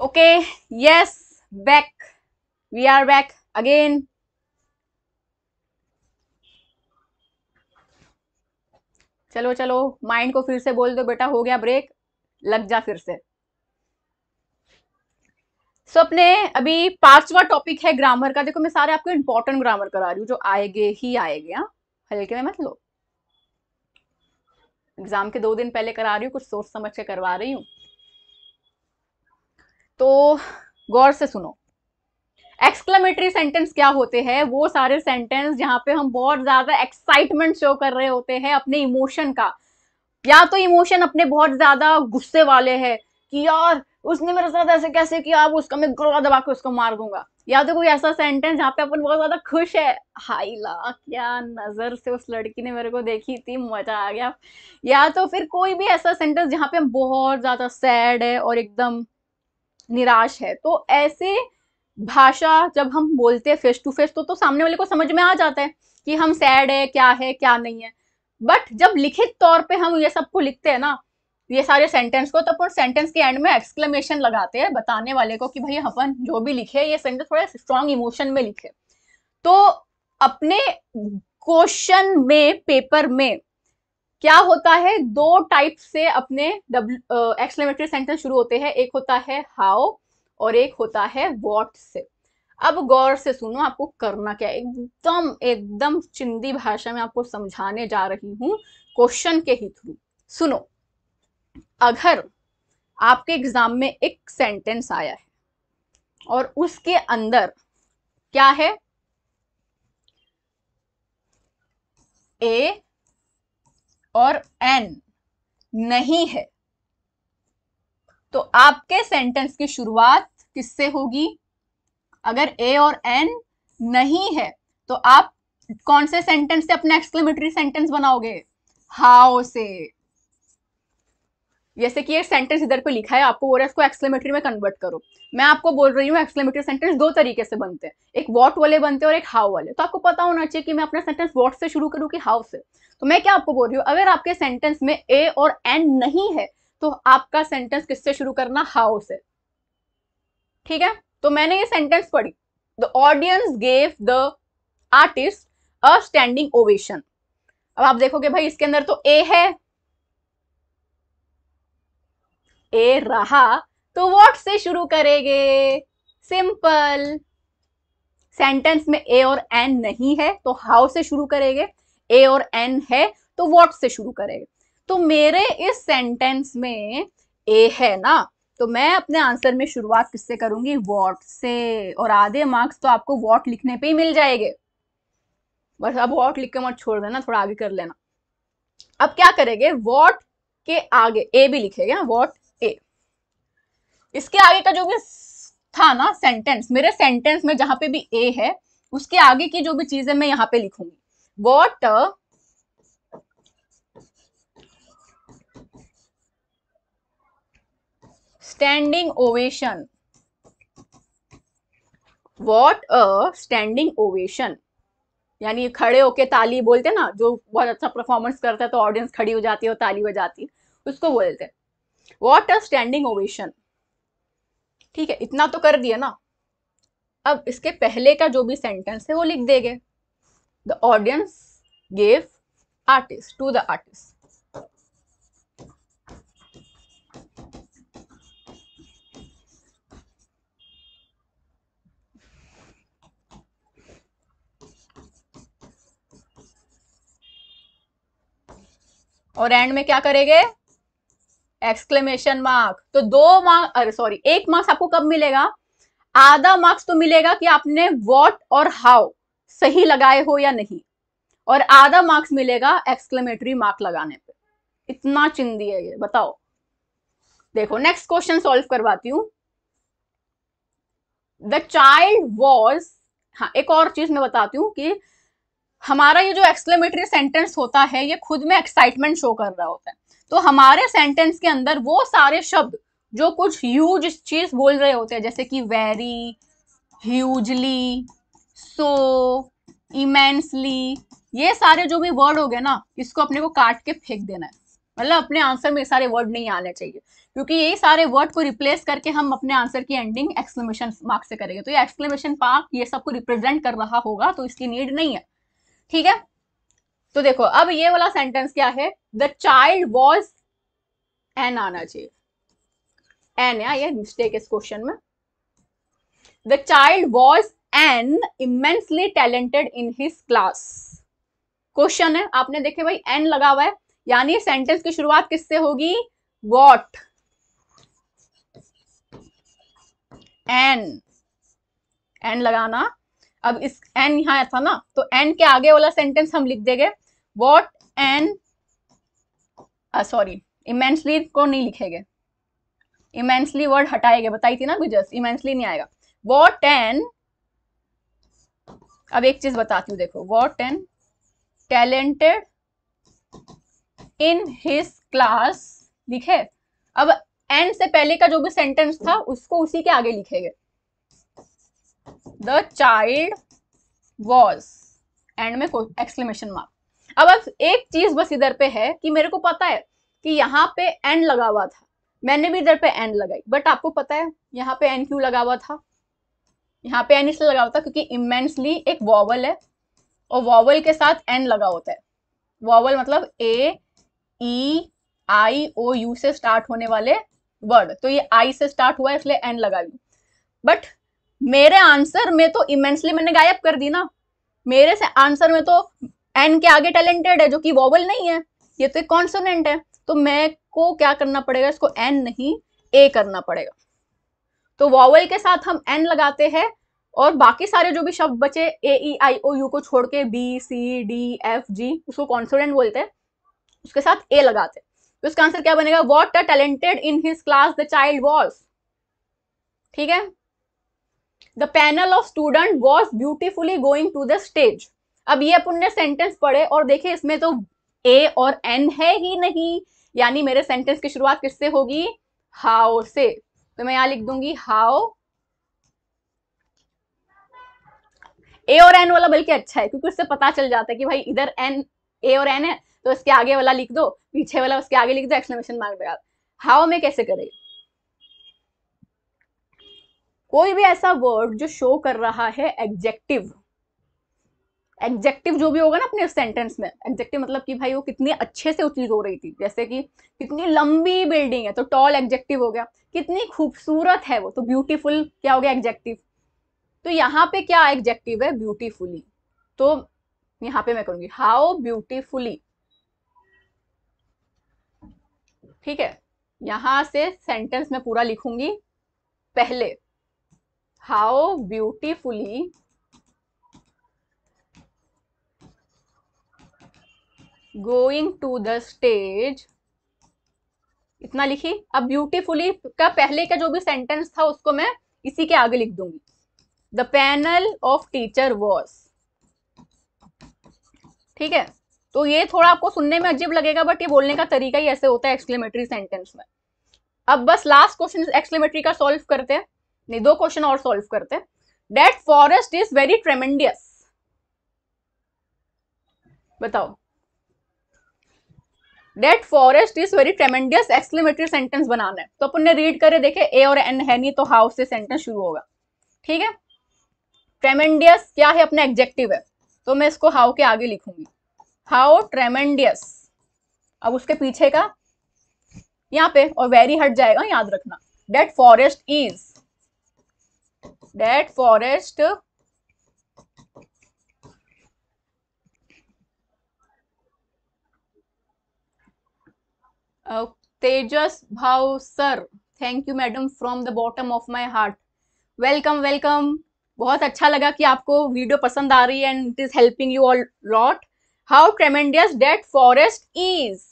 okay yes back we are back again चलो चलो माइंड को फिर से बोल दो बेटा हो गया ब्रेक लग जा फिर से सो so, अपने अभी पांचवा टॉपिक है ग्रामर का देखो मैं सारे आपको इंपॉर्टेंट ग्रामर करा रही हूँ जो आएगे ही आएगे हाँ हल्के में मत लो एग्जाम के दो दिन पहले करा रही हूँ कुछ सोच समझ के करवा रही हूँ तो गौर से सुनो एक्सक्लेमेटरी सेंटेंस क्या होते हैं वो सारे सेंटेंस जहाँ पे हम बहुत ज़्यादा एक्साइटमेंट शो कर रहे होते हैं अपने इमोशन का या तो इमोशन अपने बहुत ज़्यादा गुस्से वाले हैं कि यार उसने मेरे साथ ऐसे कैसे किया अब उसका मैं गोला दबा के उसको मार दूंगा या तो कोई ऐसा सेंटेंस जहाँ पे अपन बहुत ज़्यादा खुश है हाई ला क्या नज़र से उस लड़की ने मेरे को देखी थी मज़ा आ गया या तो फिर कोई भी ऐसा सेंटेंस जहाँ पे हम बहुत ज़्यादा सैड है और एकदम निराश है तो ऐसे भाषा जब हम बोलते हैं फेस टू फेस तो तो सामने वाले को समझ में आ जाता है कि हम सैड है क्या है क्या नहीं है बट जब लिखित तौर पे हम ये सबको लिखते हैं ना ये सारे सेंटेंस को तो अपन सेंटेंस के एंड में एक्सक्लेमेशन लगाते हैं बताने वाले को कि भाई अपन जो भी लिखे ये सेंटेंस थोड़ा स्ट्रांग इमोशन में लिखे तो अपने क्वेश्चन में पेपर में क्या होता है दो टाइप से अपने डब्ल्यू एक्सलेमेटरी सेंटेंस शुरू होते हैं एक होता है हाउ और एक होता है वॉट से अब गौर से सुनो आपको करना क्या एकदम एकदम चिंदी भाषा में आपको समझाने जा रही हूं क्वेश्चन के ही थ्रू सुनो अगर आपके एग्जाम में एक सेंटेंस आया है और उसके अंदर क्या है ए और एन नहीं है तो आपके सेंटेंस की शुरुआत किससे होगी अगर ए और एन नहीं है तो आप कौन से सेंटेंस से अपना एक्सक्लेमेटरी सेंटेंस बनाओगे हाउ से जैसे कि एक सेंटेंस इधर पे लिखा है आपको बोल रहा है इसको एक्सलेमेटरी में कन्वर्ट करो मैं आपको बोल रही हूँ एक्सलेमेटरी सेंटेंस दो तरीके से बनते हैं एक वॉट वाले बनते हैं और एक हाउ वाले तो आपको पता होना चाहिए कि मैं अपना सेंटेंस वॉट से शुरू करूँ कि हाउ से तो मैं क्या आपको बोल रही हूँ अगर आपके सेंटेंस में ए और एन नहीं है तो आपका सेंटेंस किससे शुरू करना हाउ से ठीक है तो मैंने ये सेंटेंस पढ़ी the audience gave the artist a standing ovation अब आप देखोगे भाई इसके अंदर तो ए है ए रहा तो वॉट से शुरू करेंगे सिंपल सेंटेंस में ए और एन नहीं है तो हाउ से शुरू करेंगे ए और एन है तो वॉट से शुरू करेंगे तो मेरे इस सेंटेंस में ए है ना तो मैं अपने आंसर में शुरुआत किससे करूंगी वॉट से और आधे मार्क्स तो आपको वॉट लिखने पे ही मिल जाएंगे बस अब वॉट लिख के मत छोड़ देना थोड़ा आगे कर लेना अब क्या करेंगे वॉट के आगे ए भी लिखेगा वॉट इसके आगे का जो भी था ना सेंटेंस मेरे सेंटेंस में जहां पे भी ए है उसके आगे की जो भी चीज है मैं यहाँ पे लिखूंगी what standing ovation what a standing ovation यानी खड़े होके ताली बोलते ना जो बहुत अच्छा परफॉर्मेंस करता है तो ऑडियंस खड़ी हो जाती है और ताली बजाती है उसको बोलते हैं वॉट अ स्टैंडिंग ओवेशन ठीक है इतना तो कर दिया ना अब इसके पहले का जो भी सेंटेंस है वो लिख देंगे the audience gave artist to the artist और एंड में क्या करेंगे एक्सक्लेमेशन मार्क तो दो मार्क अरे सॉरी एक मार्क्स आपको कब मिलेगा आधा मार्क्स तो मिलेगा कि आपने वॉट और हाउ सही लगाए हो या नहीं और आधा मार्क्स मिलेगा एक्सक्लेमेटरी मार्क लगाने पे इतना चिंदी है ये बताओ देखो नेक्स्ट क्वेश्चन सॉल्व करवाती हूँ द चाइल्ड वॉज हाँ एक और चीज मैं बताती हूँ कि हमारा ये जो एक्सक्लेमेटरी सेंटेंस होता है ये खुद में एक्साइटमेंट शो कर रहा होता है तो हमारे सेंटेंस के अंदर वो सारे शब्द जो कुछ ह्यूज चीज बोल रहे होते हैं जैसे कि वेरी ह्यूजली सो इमेंसली ये सारे जो भी वर्ड हो गए ना इसको अपने को काट के फेंक देना है मतलब अपने आंसर में ये सारे वर्ड नहीं आने चाहिए क्योंकि यही सारे वर्ड को रिप्लेस करके हम अपने आंसर की एंडिंग एक्सक्लेमेशन मार्क से करेंगे तो ये एक्सक्लेमेशन पार्क ये सबको रिप्रेजेंट कर रहा होगा तो इसकी नीड नहीं है ठीक है तो देखो अब ये वाला सेंटेंस क्या है द चाइल्ड वॉज एन आना चाहिए एन या ये मिस्टेक इस क्वेश्चन में the child was an immensely talented in his class question है आपने देखे भाई एन लगा हुआ है यानी सेंटेंस की शुरुआत किससे होगी वॉट एन एन लगाना अब इस एन यहां था ना तो एन के आगे वाला सेंटेंस हम लिख देंगे वॉट एन सॉरी इमेंसली को नहीं लिखेगा इमेंसली वर्ड हटाएगा बताई थी ना गुजस इमेंसली नहीं आएगा वॉट एन अब एक चीज बताती हूँ देखो what an talented in his class लिखे अब एंड से पहले का जो भी सेंटेंस था उसको उसी के आगे लिखेगा द चाइल्ड वॉज एंड में एक्सक्लेमेशन मार्क अब एक चीज बस इधर पे है कि मेरे को पता है कि यहाँ पे एंड लगा हुआ था मैंने भी इधर पे एंड लगाई बट आपको पता है यहाँ पे एंड क्यों लगा हुआ था यहाँ पे एंड इसलिए लगा हुआ था क्योंकि इमेंसली एक वॉवल है और वॉवल के साथ एंड लगा होता है वॉवल मतलब ए ई आई ओ यू से स्टार्ट होने वाले वर्ड तो ये आई से स्टार्ट हुआ है इसलिए एंड लगा ली बट मेरे आंसर में तो इमेंसली मैंने गायब कर दी ना मेरे से आंसर में तो एन के आगे टैलेंटेड है जो कि वॉवल नहीं है ये तो एक कॉन्सोनेंट है तो मैं को क्या करना पड़ेगा इसको एन नहीं ए करना पड़ेगा तो वॉवल के साथ हम एन लगाते हैं और बाकी सारे जो भी शब्द बचे ए ई आई ओ यू को छोड़ के B C D F G उसको कॉन्सोनेंट बोलते हैं उसके साथ ए लगाते तो इसका आंसर क्या बनेगा what a talented in his class the child was ठीक है the panel of student was beautifully going to the stage अब ये अपन ने सेंटेंस पढ़े और देखे इसमें तो ए और एन है ही नहीं यानी मेरे सेंटेंस की शुरुआत किससे होगी हाउ से तो मैं यहां लिख दूंगी हाउ ए और एन वाला बल्कि अच्छा है क्योंकि उससे पता चल जाता है कि भाई इधर एन ए और एन है तो इसके आगे वाला लिख दो पीछे वाला उसके आगे लिख दो एक्सप्लेनेशन मार्क लगा हाउ में कैसे करें कोई भी ऐसा वर्ड जो शो कर रहा है एग्जेक्टिव एग्जेक्टिव जो भी होगा ना अपने सेंटेंस में एग्जेक्टिव मतलब कि भाई वो कितने अच्छे से वो चीज़ हो रही थी जैसे कि कितनी लंबी बिल्डिंग है तो टॉल एग्जेक्टिव हो गया कितनी खूबसूरत है वो तो ब्यूटीफुल क्या हो गया एग्जेक्टिव तो यहाँ पे क्या एग्जेक्टिव है ब्यूटीफुली तो यहाँ पे मैं करूंगी हाउ ब्यूटीफुली ठीक है यहां से सेंटेंस में पूरा लिखूंगी पहले how beautifully going to the stage इतना लिखी अब ब्यूटीफुली का पहले का जो भी सेंटेंस था उसको मैं इसी के आगे लिख दूंगी the panel of teacher was ठीक है तो ये थोड़ा आपको सुनने में अजीब लगेगा बट ये बोलने का तरीका ही ऐसे होता है एक्सक्लेमेटरी सेंटेंस में अब बस लास्ट क्वेश्चन एक्सक्लेमेटरी का सॉल्व करते हैं नहीं दो क्वेश्चन और सॉल्व करते हैं that forest is very tremendous बताओ that forest is very tremendous exclamatory sentence बनाना है तो अपन ने रीड करे देखे ए और एन है नहीं तो हाउ से सेंटेंस शुरू होगा ठीक है ट्रेमेंडियस क्या है अपना एग्जेक्टिव है तो मैं इसको हाउ के आगे लिखूंगी हाउ ट्रेमेंडियस अब उसके पीछे का यहाँ पे और वेरी हट जाएगा याद रखना that forest is that forest Tejas भाव sir thank you madam from the bottom of my heart welcome welcome बहुत अच्छा लगा कि आपको वीडियो पसंद आ रही है and it is helping you all lot how tremendous that forest is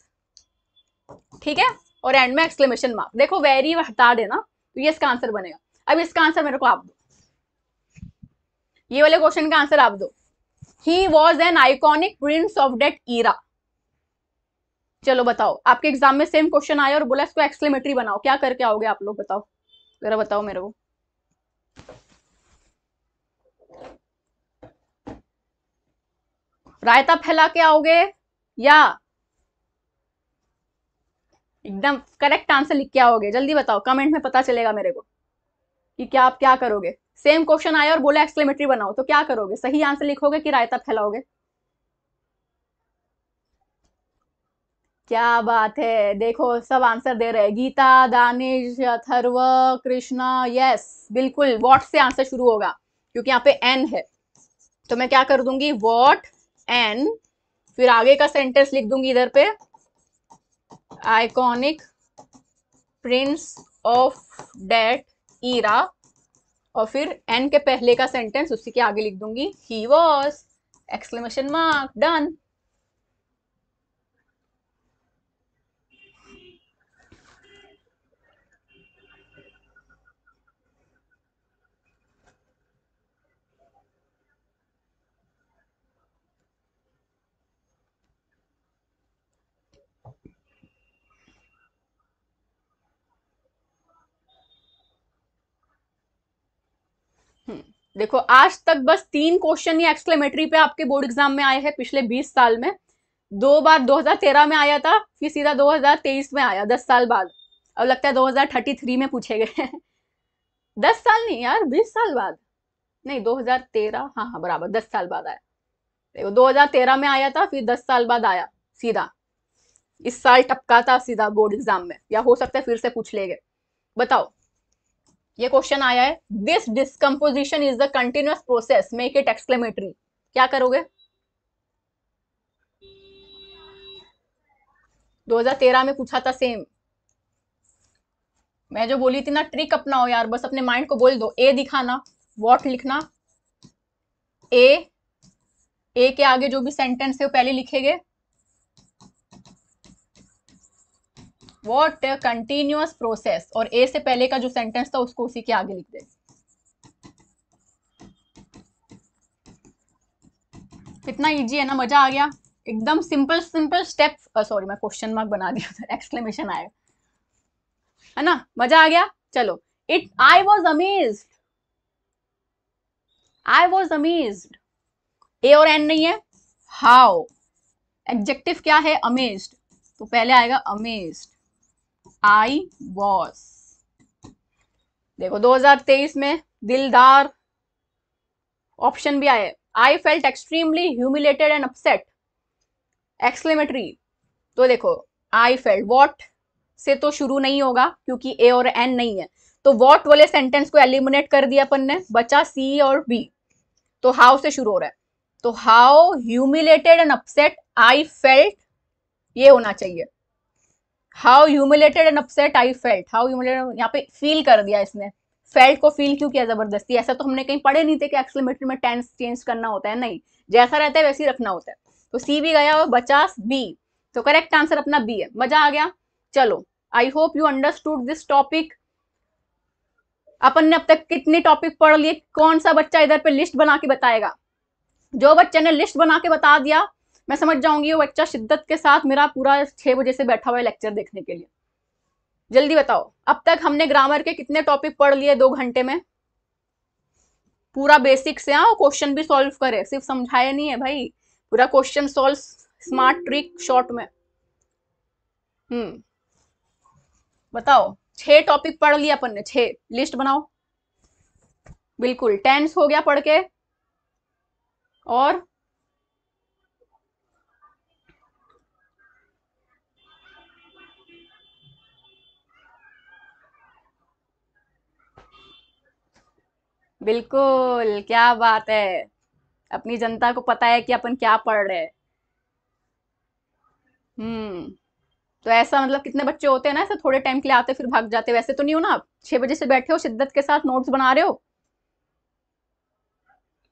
ठीक है और एंड में एक्सक्लेमेशन मार्क देखो वेरी हटा देना तो ये इसका आंसर बनेगा अब इसका आंसर मेरे को आप दो ये वाले क्वेश्चन का आंसर आप दो he was an iconic prince of that era चलो बताओ आपके एग्जाम में सेम क्वेश्चन आया और बोला इसको एक्सक्लेमेटरी बनाओ क्या करके आओगे आप लोग बताओ जरा बताओ मेरे को रायता फैला के आओगे या एकदम करेक्ट आंसर लिख के आओगे जल्दी बताओ कमेंट में पता चलेगा मेरे को कि क्या आप क्या करोगे सेम क्वेश्चन आया और बोला एक्सक्लेमेटरी बनाओ तो क्या करोगे सही आंसर लिखोगे कि रायता फैलाओगे क्या बात है देखो सब आंसर दे रहे हैं गीता दानिश अथर्व कृष्णा यस बिल्कुल वॉट से आंसर शुरू होगा क्योंकि यहाँ पे एन है तो मैं क्या कर दूंगी वॉट एन फिर आगे का सेंटेंस लिख दूंगी इधर पे iconic prince of that era और फिर एन के पहले का सेंटेंस उसी के आगे लिख दूंगी he was exclamation mark done देखो आज तक बस तीन क्वेश्चन ही एक्सक्लेमेटरी पे आपके बोर्ड एग्जाम में आए हैं पिछले 20 साल में दो बार 2013 में आया था फिर सीधा 2023 में आया 10 साल बाद अब लगता है 2033 में पूछे गए दस साल नहीं यार बीस साल बाद नहीं 2013 हाँ हाँ बराबर दस साल बाद आया देखो 2013 में आया था फिर दस साल बाद आया सीधा इस साल टपका था सीधा बोर्ड एग्जाम में या हो सकता है फिर से पूछ ले गए बताओ ये क्वेश्चन आया है this decomposition is the continuous process make it exclamatory क्या करोगे 2013 में पूछा था सेम मैं जो बोली थी ना ट्रिक अपना हो यार बस अपने माइंड को बोल दो ए दिखाना वॉट लिखना ए ए के आगे जो भी सेंटेंस है वो पहले लिखेंगे वॉट कंटिन्यूअस प्रोसेस और ए से पहले का जो सेंटेंस था उसको उसी के आगे लिख दे कितना इजी है ना मजा आ गया एकदम सिंपल सिंपल स्टेप सॉरी मैं क्वेश्चन मार्क बना दिया एक्सक्लेमेशन आया है ना मजा आ गया चलो it I was amazed I was amazed A और एन नहीं है हाउ एडजेक्टिव क्या है अमेज तो पहले आएगा अमेज्ड आई वॉज देखो 2023 में दिलदार ऑप्शन भी आए I felt extremely humiliated and upset exclamatory तो देखो आई फेल्ट वॉट से तो शुरू नहीं होगा क्योंकि ए और एन नहीं है तो वॉट वाले सेंटेंस को एलिमिनेट कर दिया अपन ने बचा सी और बी तो हाउ से शुरू हो रहा है तो how humiliated and upset I felt ये होना चाहिए how humiliated and upset I felt how humiliated यहाँ पे फील कर दिया इसने फेल्ट को फील क्यों किया जबरदस्ती ऐसा तो हमने कहीं पढ़े नहीं थे कि एक्सलोमीटर में टेंस चेंज करना होता है नहीं जैसा रहता है वैसे ही रखना होता है तो सी भी गया और बचास बी तो करेक्ट आंसर अपना बी है मजा आ गया चलो I hope you understood this topic अपन ने अब तक कितने टॉपिक पढ़ लिए कौन सा बच्चा इधर पे लिस्ट बना के बताएगा जो बच्चे ने लिस्ट बना के बता दिया मैं समझ जाऊंगी वो बच्चा शिद्दत के साथ मेरा पूरा छः बजे से बैठा हुआ है लेक्चर देखने के लिए जल्दी बताओ अब तक हमने ग्रामर के कितने टॉपिक पढ़ लिए दो घंटे में पूरा बेसिक से हाँ क्वेश्चन भी सॉल्व करे सिर्फ समझाए नहीं है भाई पूरा question solve smart trick short में हम्म बताओ छह टॉपिक पढ़ लिया अपन ने छह लिस्ट बनाओ बिल्कुल टेंस हो गया पढ़ के और बिल्कुल क्या बात है अपनी जनता को पता है कि अपन क्या पढ़ रहे हम्म तो ऐसा मतलब कितने बच्चे होते हैं ना ऐसे थोड़े टाइम के लिए आते फिर भाग जाते वैसे तो नहीं हो ना आप छह बजे से बैठे हो शिद्दत के साथ नोट्स बना रहे हो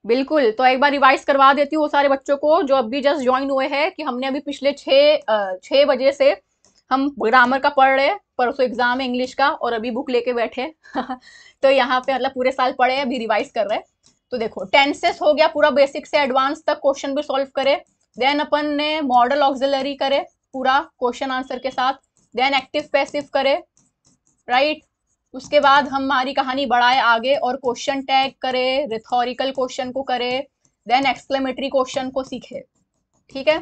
बिल्कुल तो एक बार रिवाइज करवा देती हूँ वो सारे बच्चों को जो अभी जस्ट ज्वाइन हुए हैं कि हमने अभी पिछले छह छह बजे से हम ग्रामर का पढ़ रहे हैं परसों एग्जाम है इंग्लिश का और अभी बुक लेके बैठे तो यहाँ पे मतलब पूरे साल पढ़े अभी रिवाइज कर रहे तो देखो टेंसेस हो गया पूरा बेसिक से एडवांस तक क्वेश्चन भी सॉल्व करे देन अपन ने मॉडल ऑक्सिलरी करे पूरा क्वेश्चन आंसर के साथ देन एक्टिव पैसिव करे राइट उसके बाद हम हमारी कहानी बढ़ाए आगे और क्वेश्चन टैग करे रिथोरिकल क्वेश्चन को करे देन एक्सप्लेमेटरी क्वेश्चन को सीखे ठीक है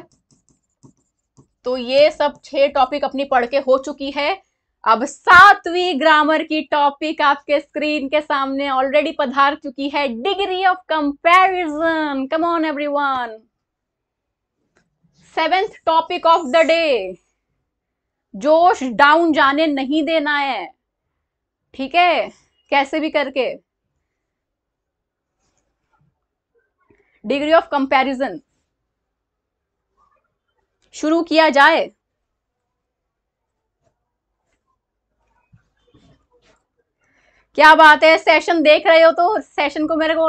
तो ये सब छह टॉपिक अपनी पढ़ के हो चुकी है अब सातवीं ग्रामर की टॉपिक आपके स्क्रीन के सामने ऑलरेडी पधार चुकी है degree of comparison come on everyone seventh topic of the day जोश डाउन जाने नहीं देना है ठीक है कैसे भी करके डिग्री ऑफ कंपैरिजन शुरू किया जाए क्या बात है सेशन देख रहे हो तो सेशन को मेरे को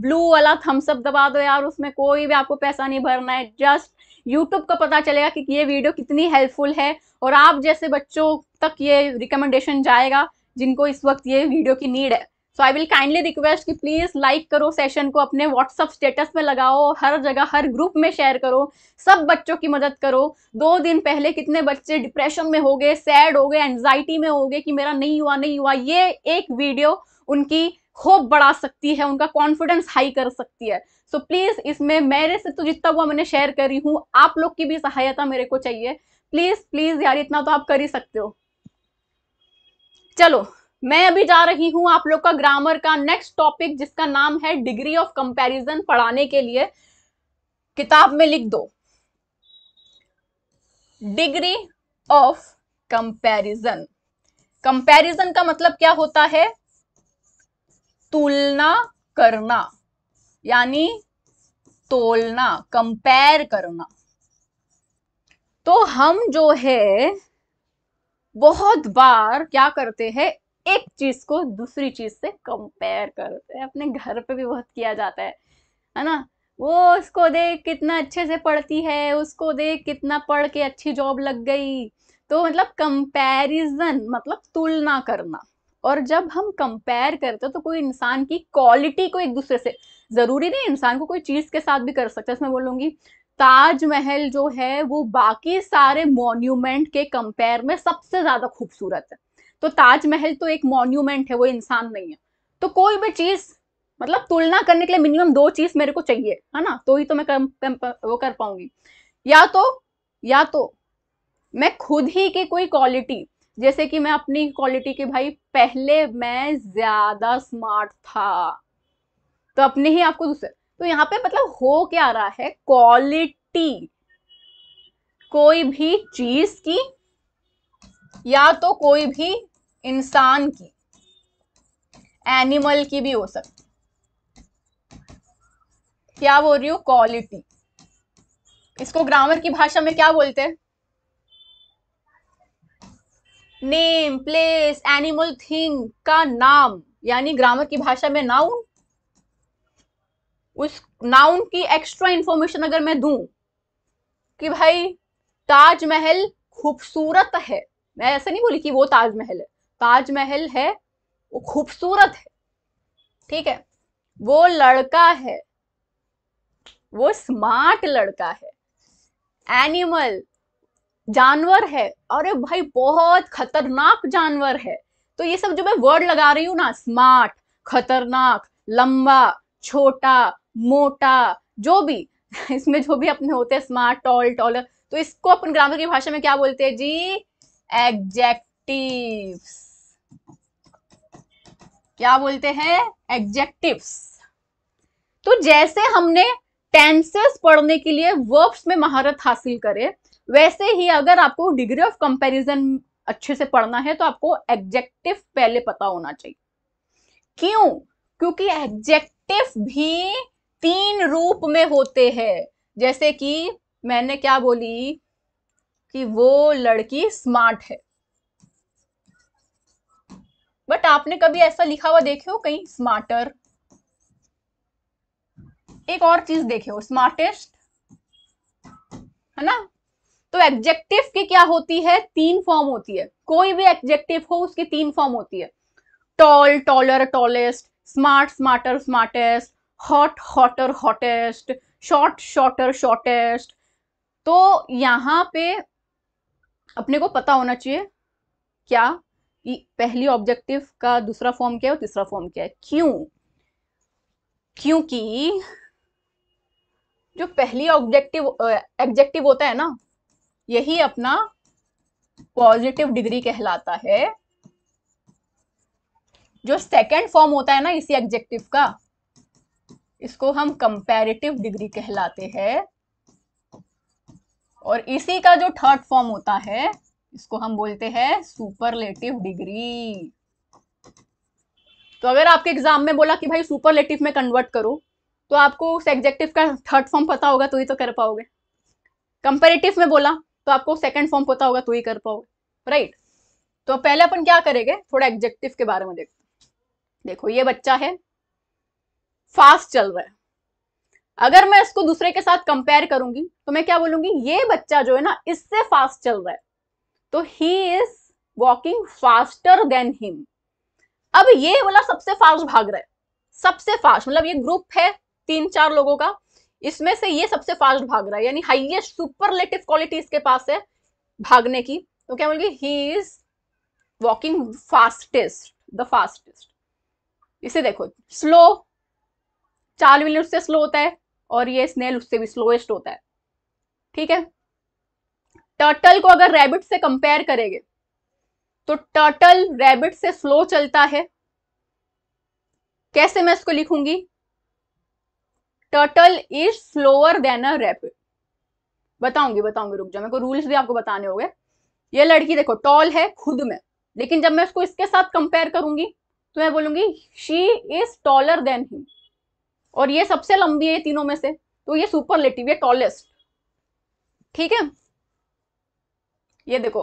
ब्लू वाला थम्सअप दबा दो यार उसमें कोई भी आपको पैसा नहीं भरना है जस्ट यूट्यूब का पता चलेगा कि ये वीडियो कितनी हेल्पफुल है और आप जैसे बच्चों तक ये रिकमेंडेशन जाएगा जिनको इस वक्त ये वीडियो की नीड है so I will kindly request कि प्लीज़ लाइक करो सेशन को अपने व्हाट्सअप स्टेटस में लगाओ हर जगह हर ग्रुप में शेयर करो सब बच्चों की मदद करो दो दिन पहले कितने बच्चे डिप्रेशन में हो गए सैड हो गए एनजाइटी में हो गए कि मेरा नहीं हुआ नहीं हुआ ये एक वीडियो उनकी होप बढ़ा सकती है उनका कॉन्फिडेंस हाई कर सकती है सो so, प्लीज़ इसमें मेरे से तो जितना हुआ मैंने शेयर करी हूँ आप लोग की भी सहायता मेरे को चाहिए प्लीज़ प्लीज़ यार इतना तो आप कर ही सकते हो चलो मैं अभी जा रही हूं आप लोग का ग्रामर का नेक्स्ट टॉपिक जिसका नाम है डिग्री ऑफ कंपैरिजन पढ़ाने के लिए किताब में लिख दो डिग्री ऑफ कंपैरिजन कंपैरिजन का मतलब क्या होता है तुलना करना यानी तोलना कंपेयर करना तो हम जो है बहुत बार क्या करते हैं एक चीज को दूसरी चीज से कंपेयर करते हैं अपने घर पे भी बहुत किया जाता है है ना वो उसको देख कितना अच्छे से पढ़ती है उसको देख कितना पढ़ के अच्छी जॉब लग गई तो मतलब कंपैरिजन मतलब तुलना करना और जब हम कंपेयर करते हैं तो कोई इंसान की क्वालिटी को एक दूसरे से ज़रूरी नहीं इंसान को कोई चीज़ के साथ भी कर सकता है इसमें बोलूँगी ताजमहल जो है वो बाकी सारे मॉन्यूमेंट के कंपेयर में सबसे ज़्यादा खूबसूरत है तो ताजमहल तो एक मॉन्यूमेंट है वो इंसान नहीं है तो कोई भी चीज़ मतलब तुलना करने के लिए मिनिमम दो चीज़ मेरे को चाहिए है ना तो ही तो मैं कर, कर, वो कर पाऊंगी या तो या तो मैं खुद ही की कोई क्वालिटी जैसे कि मैं अपनी क्वालिटी के भाई पहले मैं ज़्यादा स्मार्ट था तो अपने ही आपको दूसरे तो यहाँ पे मतलब हो क्या रहा है क्वालिटी कोई भी चीज की या तो कोई भी इंसान की एनिमल की भी हो सकती क्या बोल रही हूँ क्वालिटी इसको ग्रामर की भाषा में क्या बोलते हैं नेम प्लेस एनिमल थिंग का नाम यानी ग्रामर की भाषा में नाउन उस नाउन की एक्स्ट्रा इंफॉर्मेशन अगर मैं दू कि भाई ताजमहल खूबसूरत है मैं ऐसा नहीं बोली कि वो ताजमहल है ताजमहल है वो खूबसूरत है ठीक है वो लड़का है वो स्मार्ट लड़का है एनिमल जानवर है अरे भाई बहुत खतरनाक जानवर है तो ये सब जो मैं वर्ड लगा रही हूं ना स्मार्ट खतरनाक लंबा छोटा मोटा जो भी इसमें जो भी अपने होते हैं स्मार्ट टॉल टॉलर तो इसको अपन ग्रामर की भाषा में क्या बोलते हैं जी एग्जेक्टिव्स क्या बोलते हैं एग्जेक्टिव्स तो जैसे हमने टेंसेस पढ़ने के लिए वर्ब्स में महारत हासिल करे वैसे ही अगर आपको डिग्री ऑफ कंपैरिजन अच्छे से पढ़ना है तो आपको एग्जेक्टिव पहले पता होना चाहिए क्यों क्योंकि एग्जेक्टिव भी तीन रूप में होते हैं जैसे कि मैंने क्या बोली कि वो लड़की स्मार्ट है बट आपने कभी ऐसा लिखा हुआ देखे हो कहीं स्मार्टर एक और चीज देखे हो स्मार्टेस्ट है ना तो एग्जेक्टिव की क्या होती है तीन फॉर्म होती है कोई भी एग्जेक्टिव हो उसकी तीन फॉर्म होती है tall taller tallest smart smarter smartest hot hotter hottest short shorter shortest तो यहां पे अपने को पता होना चाहिए क्या कि पहली ऑब्जेक्टिव का दूसरा फॉर्म क्या है और तीसरा फॉर्म क्या है क्यों क्योंकि जो पहली ऑब्जेक्टिव एब्जेक्टिव होता है ना यही अपना पॉजिटिव डिग्री कहलाता है जो सेकंड फॉर्म होता है ना इसी एब्जेक्टिव का इसको हम कंपैरेटिव डिग्री कहलाते हैं और इसी का जो थर्ड फॉर्म होता है इसको हम बोलते हैं सुपरलेटिव डिग्री तो अगर आपके एग्जाम में बोला कि भाई सुपरलेटिव में कन्वर्ट करो तो आपको उस एग्जेक्टिव का थर्ड फॉर्म पता होगा तो ही तो कर पाओगे कंपेरेटिव में बोला तो आपको सेकंड फॉर्म पता होगा तो ही कर पाओगे राइट तो पहले अपन क्या करेंगे थोड़ा एग्जेक्टिव के बारे में देख देखो ये बच्चा है फास्ट चल रहा है अगर मैं इसको दूसरे के साथ कंपेयर करूंगी तो मैं क्या बोलूंगी ये बच्चा जो है ना इससे फास्ट चल रहा है तो he is walking faster than him अब ये वाला सबसे फास्ट भाग रहा है सबसे फास्ट मतलब ये ग्रुप है तीन चार लोगों का इसमें से ये सबसे फास्ट भाग रहा है यानी हाईएस्ट सुपरलेटिव क्वालिटी इसके पास है भागने की तो क्या बोलिए he is walking fastest the fastest इसे देखो स्लो चार मिनट उससे स्लो होता है और ये स्नेल उससे भी स्लोएस्ट होता है ठीक है टर्टल को अगर रैबिट से कंपेयर करेंगे तो टर्टल रैबिट से स्लो चलता है कैसे मैं इसको लिखूंगी turtle is slower than a rabbit बताऊंगी बताऊंगी रुक जाओ मेरे को रूल्स भी आपको बताने होंगे ये लड़की देखो टॉल है खुद में लेकिन जब मैं उसको इसके साथ कंपेयर करूंगी तो मैं बोलूंगी she is taller than him और ये सबसे लंबी है तीनों में से तो ये सुपरलेटिव है टॉलेस्ट ठीक है ये देखो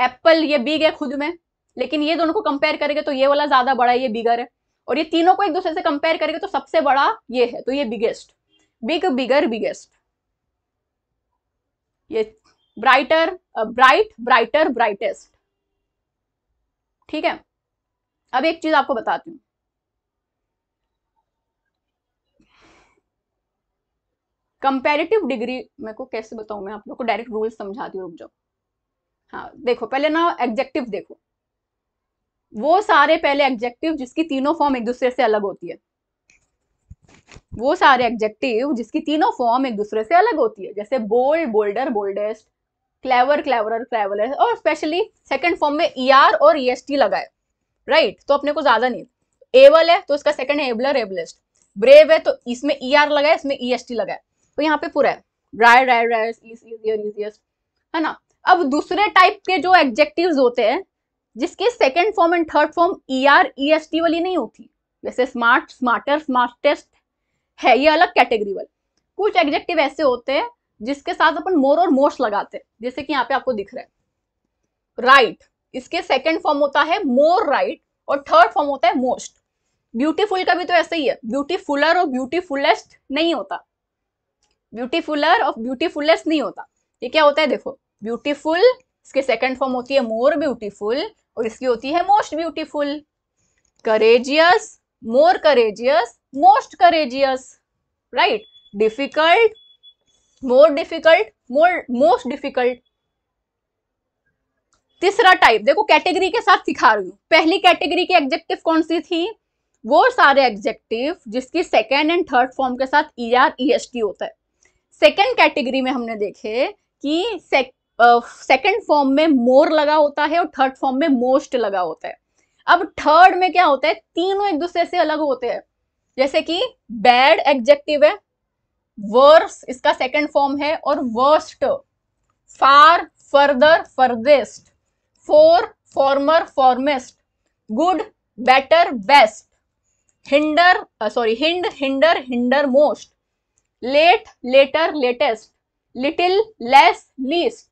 एप्पल ये बिग है खुद में लेकिन ये दोनों को कंपेयर करेंगे तो ये वाला ज्यादा बड़ा है ये बिगर है और ये तीनों को एक दूसरे से कंपेयर करेंगे तो सबसे बड़ा ये है तो ये बिगेस्ट बिग बिगर बिगेस्ट ये ब्राइटर ब्राइट ब्राइटर ब्राइटेस्ट ठीक है अब एक चीज आपको बताती हूँ कंपेरेटिव डिग्री मेरे को कैसे बताऊं मैं आप लोग को डायरेक्ट रूल समझाती हूँ रुक जाओ हाँ देखो पहले ना एग्जेक्टिव देखो वो सारे पहले एग्जेक्टिव जिसकी तीनों फॉर्म एक दूसरे से अलग होती है वो सारे एग्जेक्टिव जिसकी तीनों फॉर्म एक दूसरे से अलग होती है जैसे bold bolder boldest clever cleverer clever और स्पेशली सेकंड फॉर्म में ई e ER और ई एस टी लगाए राइट तो अपने को ज्यादा नहीं एवल है तो उसका सेकंड एबलर एबलेस्ट ब्रेव है तो इसमें ई e ER लगाए इसमें ई एस टी लगाए तो यहाँ पे पूरा है राय राय राय है ना अब दूसरे टाइप के जो एग्जेक्टिव होते हैं जिसके second form and third form E R E S T वाली नहीं होती जैसे स्मार्ट स्मार्टर स्मार्टेस्ट है ये अलग कैटेगरी वाले कुछ एग्जेक्टिव ऐसे होते हैं जिसके साथ अपन मोर और मोस्ट लगाते हैं जैसे कि यहाँ पे आपको दिख रहा है राइट right, इसके सेकेंड फॉर्म होता है मोर राइट right, और थर्ड फॉर्म होता है मोस्ट ब्यूटीफुल का भी तो ऐसे ही है ब्यूटीफुलर और ब्यूटीफुलेस्ट नहीं होता ब्यूटीफुलर और ब्यूटीफुलेस्ट नहीं होता ये क्या होता है देखो ब्यूटीफुल इसके सेकंड फॉर्म होती है मोर ब्यूटीफुल और इसकी होती है most beautiful courageous more courageous most courageous right difficult more difficult more most difficult तीसरा टाइप देखो कैटेगरी के साथ सिखा रही हूं पहली कैटेगरी के एग्जेक्टिव कौन सी थी वो सारे एग्जेक्टिव जिसकी सेकेंड एंड थर्ड फॉर्म के साथ E R E S T होता है सेकेंड कैटेगरी में हमने देखे कि सेकंड फॉर्म में मोर लगा होता है और थर्ड फॉर्म में मोस्ट लगा होता है अब थर्ड में क्या होता है तीनों एक दूसरे से अलग होते हैं जैसे कि बैड एग्जेक्टिव है वर्स इसका सेकंड फॉर्म है और worst far further furthest fore former foremost good better best hinder sorry hind hinder hinder most late later latest little less least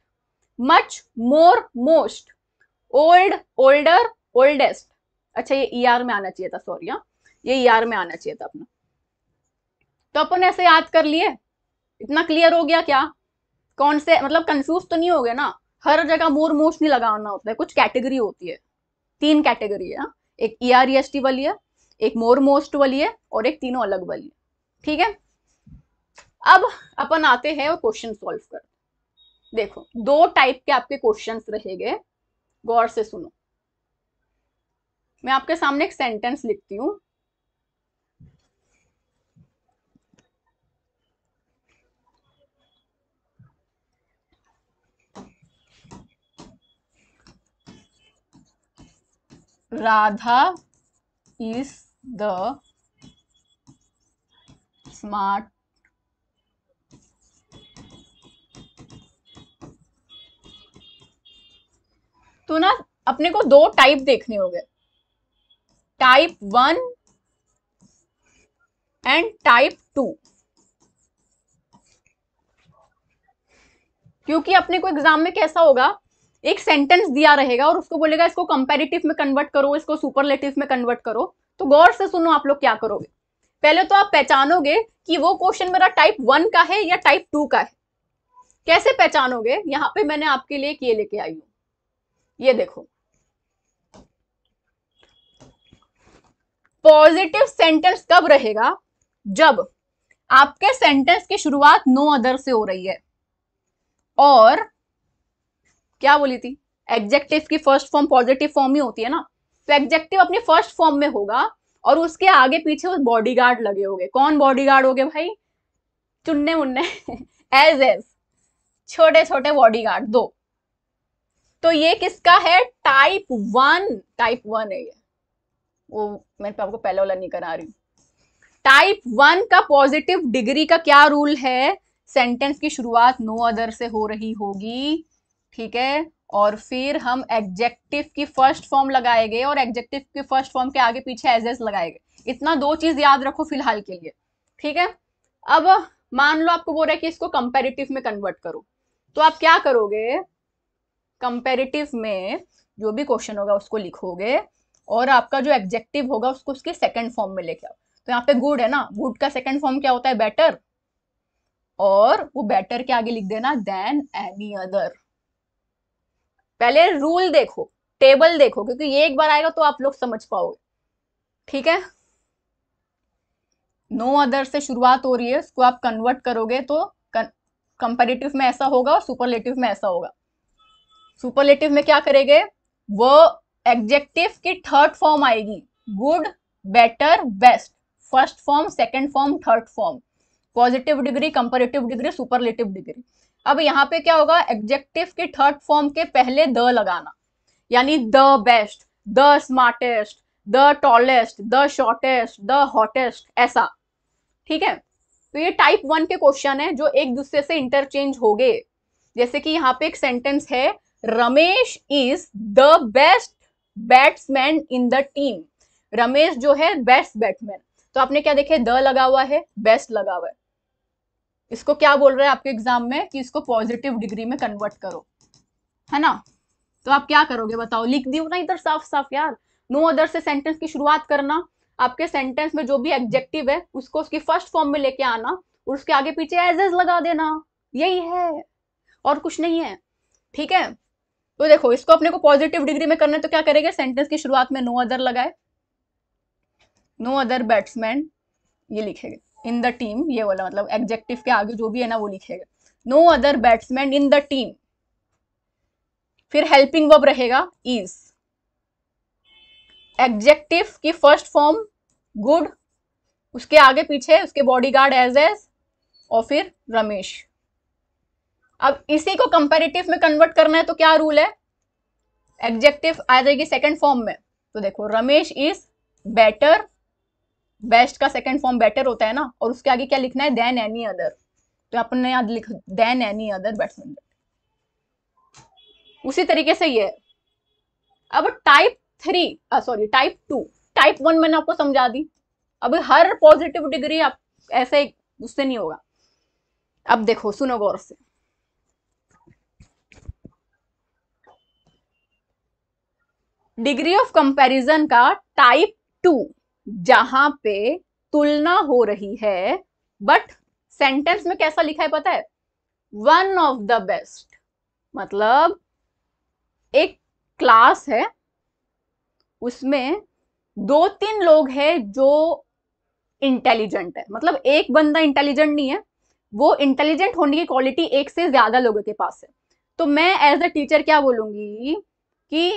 much more most old older oldest अच्छा ये ई e ER में आना चाहिए था sorry हाँ ये ई e ER में आना चाहिए था अपना तो अपन ऐसे याद कर लिए इतना क्लियर हो गया क्या कौन से मतलब कंफ्यूज तो नहीं हो गया ना हर जगह मोर मोस्ट नहीं लगाना होता है कुछ कैटेगरी होती है तीन कैटेगरी है हाँ। एक ई आर एस टी वाली है एक मोर मोस्ट वाली है और एक तीनों अलग वाली है ठीक है अब अपन आते हैं और क्वेश्चन सॉल्व करते देखो दो टाइप के आपके क्वेश्चंस रहेंगे गौर से सुनो मैं आपके सामने एक सेंटेंस लिखती हूं राधा इज द स्मार्ट तो ना अपने को दो टाइप देखने होंगे type one and type two क्योंकि अपने को एग्जाम में कैसा होगा एक सेंटेंस दिया रहेगा और उसको बोलेगा इसको कंपेरेटिव में कन्वर्ट करो इसको सुपरलेटिव में कन्वर्ट करो तो गौर से सुनो आप लोग क्या करोगे पहले तो आप पहचानोगे कि वो क्वेश्चन मेरा टाइप वन का है या टाइप टू का है कैसे पहचानोगे यहाँ पे मैंने आपके लिए ये लेके आई हूँ ये देखो पॉजिटिव सेंटेंस कब रहेगा जब आपके सेंटेंस की शुरुआत नो अदर से हो रही है और क्या बोली थी एग्जेक्टिव की फर्स्ट फॉर्म पॉजिटिव फॉर्म ही होती है ना तो एग्जेक्टिव अपने फर्स्ट फॉर्म में होगा और उसके आगे पीछे बॉडी बॉडीगार्ड लगे होंगे कौन बॉडीगार्ड हो गए भाई चुन्ने मुन्ने एज एज छोटे छोटे बॉडीगार्ड दो तो ये किसका है टाइप वन टाइप वन है ये वो मैं आपको पहला वाला नहीं करा रही टाइप वन का पॉजिटिव डिग्री का क्या रूल है सेंटेंस की शुरुआत नो अदर से हो रही होगी ठीक है और फिर हम एग्जेक्टिव की फर्स्ट फॉर्म लगाए गए और एग्जेक्टिव की फर्स्ट फॉर्म के आगे पीछे एज एज लगाए गए इतना दो चीज याद रखो फिलहाल के लिए ठीक है अब मान लो आपको बोल रहा है कि इसको कंपेरेटिव में कन्वर्ट करो तो आप क्या करोगे कंपेरेटिव में जो भी क्वेश्चन होगा उसको लिखोगे और आपका जो एग्जेक्टिव होगा उसको उसके सेकंड फॉर्म में लेके आओ तो यहाँ पे गुड है ना गुड का सेकंड फॉर्म क्या होता है बेटर और वो बेटर के आगे लिख देना देन एनी अदर पहले रूल देखो टेबल देखो क्योंकि ये एक बार आएगा तो आप लोग समझ पाओगे ठीक है नो अदर से शुरुआत हो रही है उसको आप कन्वर्ट करोगे तो कंपेरेटिव में ऐसा होगा और सुपरलेटिव में ऐसा होगा सुपरलेटिव में क्या करेंगे वो एग्जेक्टिव की थर्ड फॉर्म आएगी good better best first form second form third form positive degree comparative degree superlative degree अब यहाँ पे क्या होगा एग्जेक्टिव के थर्ड फॉर्म के पहले द लगाना यानी the best the smartest the tallest the shortest the hottest ऐसा ठीक है तो ये टाइप वन के क्वेश्चन है जो एक दूसरे से इंटरचेंज हो गए जैसे कि यहाँ पे एक सेंटेंस है Ramesh is the best batsman in the team Ramesh जो है बेस्ट बैट्समैन तो आपने क्या देखे द लगा हुआ है बेस्ट लगा हुआ है इसको क्या बोल रहे हैं आपके एग्जाम में कि इसको पॉजिटिव डिग्री में कन्वर्ट करो है ना तो आप क्या करोगे बताओ लिख दियो ना इधर साफ साफ यार नो अदर से सेंटेंस की शुरुआत करना आपके सेंटेंस में जो भी एग्जेक्टिव है उसको उसकी फर्स्ट फॉर्म में लेके आना और उसके आगे पीछे एज एज लगा देना यही है और कुछ नहीं है ठीक है तो देखो इसको अपने को पॉजिटिव डिग्री में करना है तो क्या करेगा सेंटेंस की शुरुआत में नो अदर लगाए नो अदर बैट्समैन ये लिखेगा इन द टीम ये वाला मतलब एग्जेक्टिव के आगे जो भी है ना वो लिखेगा no other batsman in the team फिर हेल्पिंग वर्ब रहेगा इज एग्जेक्टिव की फर्स्ट फॉर्म गुड उसके आगे पीछे उसके बॉडीगार्ड एज एज और फिर रमेश अब इसी को कंपेरेटिव में कन्वर्ट करना है तो क्या रूल है एग्जेक्टिव आ जाएगी सेकेंड फॉर्म में तो देखो रमेश इज बेटर बेस्ट का सेकेंड फॉर्म बेटर होता है ना और उसके आगे क्या लिखना है देन एनी अदर तो अपने याद लिख देन एनी अदर बैट्समैन उसी तरीके से ये अब type three sorry type two type one मैंने आपको समझा दी अब हर पॉजिटिव डिग्री आप ऐसे उससे नहीं होगा अब देखो सुनो गौर से डिग्री ऑफ कंपैरिजन का टाइप टू जहां पे तुलना हो रही है बट सेंटेंस में कैसा लिखा है पता है वन ऑफ द बेस्ट मतलब एक क्लास है उसमें दो तीन लोग हैं जो इंटेलिजेंट है मतलब एक बंदा इंटेलिजेंट नहीं है वो इंटेलिजेंट होने की क्वालिटी एक से ज्यादा लोगों के पास है तो मैं एज अ टीचर क्या बोलूंगी कि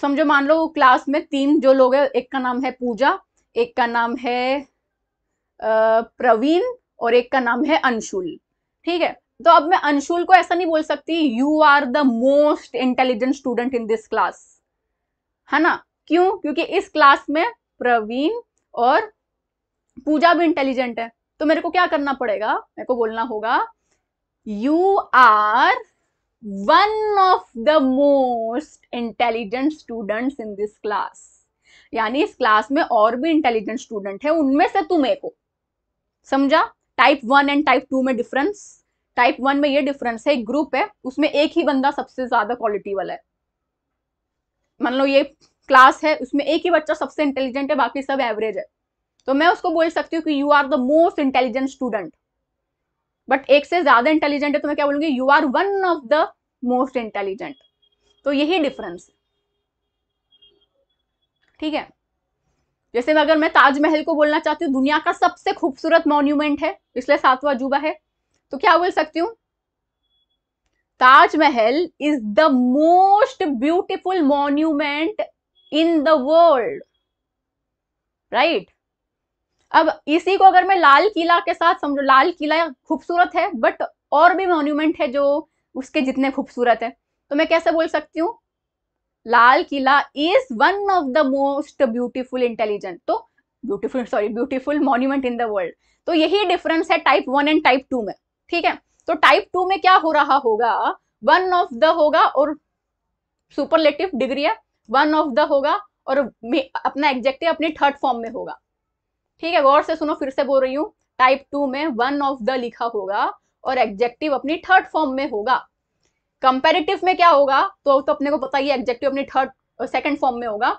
समझो मान लो क्लास में तीन जो लोग हैं एक का नाम है पूजा एक का नाम है प्रवीण और एक का नाम है अंशुल ठीक है तो अब मैं अंशुल को ऐसा नहीं बोल सकती you are the most intelligent student in this class है ना क्यों क्योंकि इस क्लास में प्रवीण और पूजा भी इंटेलिजेंट है तो मेरे को क्या करना पड़ेगा मेरे को बोलना होगा you are one of the most intelligent students in this class यानी इस क्लास में और भी इंटेलिजेंट स्टूडेंट है उनमें से तुम एक हो समझा type one and type two में डिफरेंस टाइप वन में ये डिफरेंस है एक ग्रुप है उसमें एक ही बंदा सबसे ज्यादा क्वालिटी वाला है मान लो ये क्लास है उसमें एक ही बच्चा सबसे इंटेलिजेंट है बाकी सब एवरेज है तो मैं उसको बोल सकती हूँ कि you are the most intelligent student but एक से ज्यादा इंटेलिजेंट है तो मैं क्या बोलूंगी you are one of the most intelligent तो यही डिफरेंस ठीक है जैसे अगर मैं ताजमहल को बोलना चाहती हूँ दुनिया का सबसे खूबसूरत मॉन्यूमेंट है इसलिए सातवा अजूबा है तो क्या बोल सकती हूँ Taj Mahal is the most beautiful monument in the world right अब इसी को अगर मैं लाल किला के साथ समझो लाल किला खूबसूरत है बट और भी मॉन्यूमेंट है जो उसके जितने खूबसूरत है तो मैं कैसे बोल सकती हूँ Lal Qila is one of the most beautiful intelligent तो beautiful sorry beautiful monument in the world तो यही डिफरेंस है type one and type two में ठीक है तो टाइप टू में क्या हो रहा होगा वन ऑफ द होगा और सुपरलेटिव डिग्री है वन ऑफ द होगा और अपना एग्जेक्टिव अपने थर्ड फॉर्म में होगा ठीक है गौर से सुनो फिर से बोल रही हूँ टाइप टू में वन ऑफ द लिखा होगा और एग्जेक्टिव अपनी थर्ड फॉर्म में होगा कंपेरेटिव में क्या होगा तो तो अपने को पता ही एग्जेक्टिव अपनी थर्ड सेकेंड फॉर्म में होगा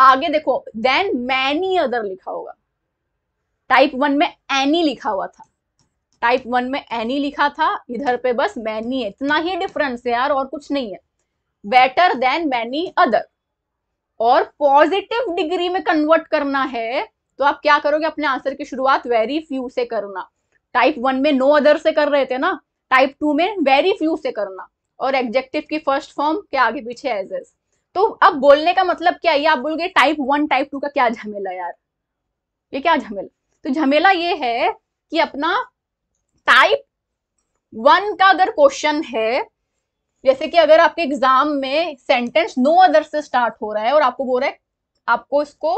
आगे देखो देन मैनी अदर लिखा होगा टाइप वन में एनी लिखा हुआ था टाइप वन में एनी लिखा था इधर पे बस मैनी है इतना ही डिफरेंस है यार और कुछ नहीं है बेटर देन मैनी अदर और पॉजिटिव डिग्री में कन्वर्ट करना है तो आप क्या करोगे अपने आंसर की शुरुआत वेरी फ्यू से करना टाइप वन में नो अदर से कर रहे थे ना टाइप टू में वेरी फ्यू से करना और एग्जेक्टिव की फर्स्ट फॉर्म के आगे पीछे एज एज तो अब बोलने का मतलब क्या है आप बोलोगे टाइप वन टाइप टू का क्या झमेला यार ये क्या झमेला तो झमेला ये है कि अपना टाइप वन का अगर क्वेश्चन है जैसे कि अगर आपके एग्जाम में सेंटेंस नो अदर से स्टार्ट हो रहा है और आपको बोल रहा है आपको इसको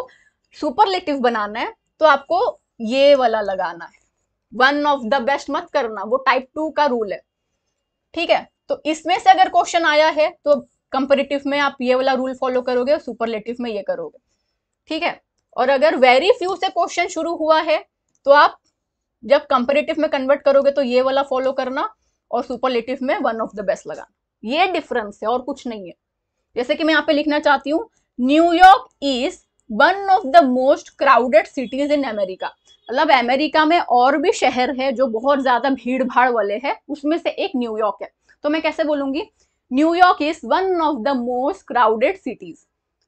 सुपरलेटिव बनाना है तो आपको ये वाला लगाना है वन ऑफ द बेस्ट मत करना वो टाइप टू का रूल है ठीक है तो इसमें से अगर क्वेश्चन आया है तो कंपेरेटिव में आप ये वाला रूल फॉलो करोगे और सुपरलेटिव में ये करोगे ठीक है और अगर वेरी फ्यू से क्वेश्चन शुरू हुआ है तो आप जब कंपेरेटिव में कन्वर्ट करोगे तो ये वाला फॉलो करना और सुपरलेटिव में वन ऑफ द बेस्ट लगाना ये डिफरेंस है और कुछ नहीं है जैसे कि मैं यहाँ पे लिखना चाहती हूँ New York is one of the most crowded cities in America मतलब अमेरिका में और भी शहर है जो बहुत ज्यादा भीड़ भाड़ वाले है उसमें से एक न्यूयॉर्क है तो मैं कैसे बोलूंगी New York is one of the most crowded cities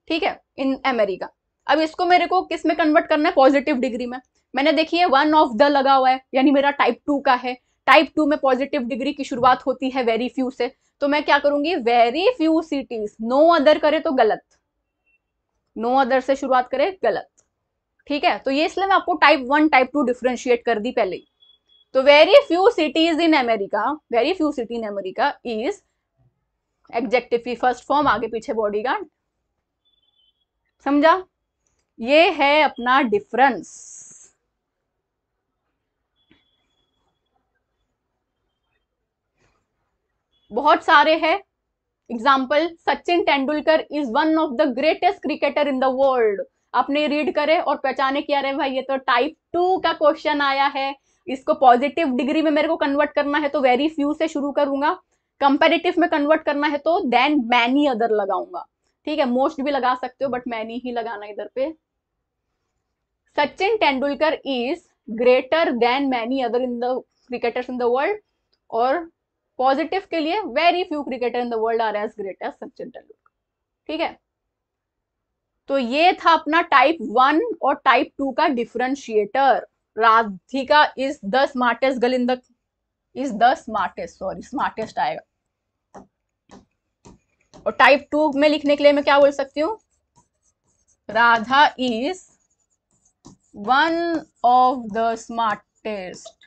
ठीक है इन अमेरिका अब इसको मेरे को किस में कन्वर्ट करना है पॉजिटिव डिग्री में मैंने देखिए वन ऑफ द लगा हुआ है यानी मेरा टाइप टू का है टाइप टू में पॉजिटिव डिग्री की शुरुआत होती है वेरी फ्यू से तो मैं क्या करूंगी very few cities no other करे तो गलत नो अदर से शुरुआत करे गलत ठीक है तो ये इसलिए मैं आपको type one type two differentiate कर दी पहले तो very few cities in America very few city in America is adjective first form आगे पीछे बॉडी गार्ड समझा ये है अपना डिफरेंस बहुत सारे हैं example Sachin Tendulkar is one of the greatest cricketer in the world आपने रीड करे और पहचाने कि अरे भाई ये तो टाइप टू का क्वेश्चन आया है इसको पॉजिटिव डिग्री में मेरे को कन्वर्ट करना है तो वेरी फ्यू से शुरू करूंगा कंपेरेटिव में कन्वर्ट करना है तो देन मैनी अदर लगाऊंगा ठीक है मोस्ट भी लगा सकते हो बट मैनी ही लगाना इधर पे Sachin Tendulkar is greater than many other in the cricketers in the world और पॉजिटिव के लिए very few cricketer in the world are as great as Sachin Tendulkar ठीक है तो ये था अपना टाइप वन और टाइप टू का differentiator Radhika is the smartest girl in the is the smartest sorry smartest आएगा और टाइप टू में लिखने के लिए मैं क्या बोल सकती हूँ Radha is one of the smartest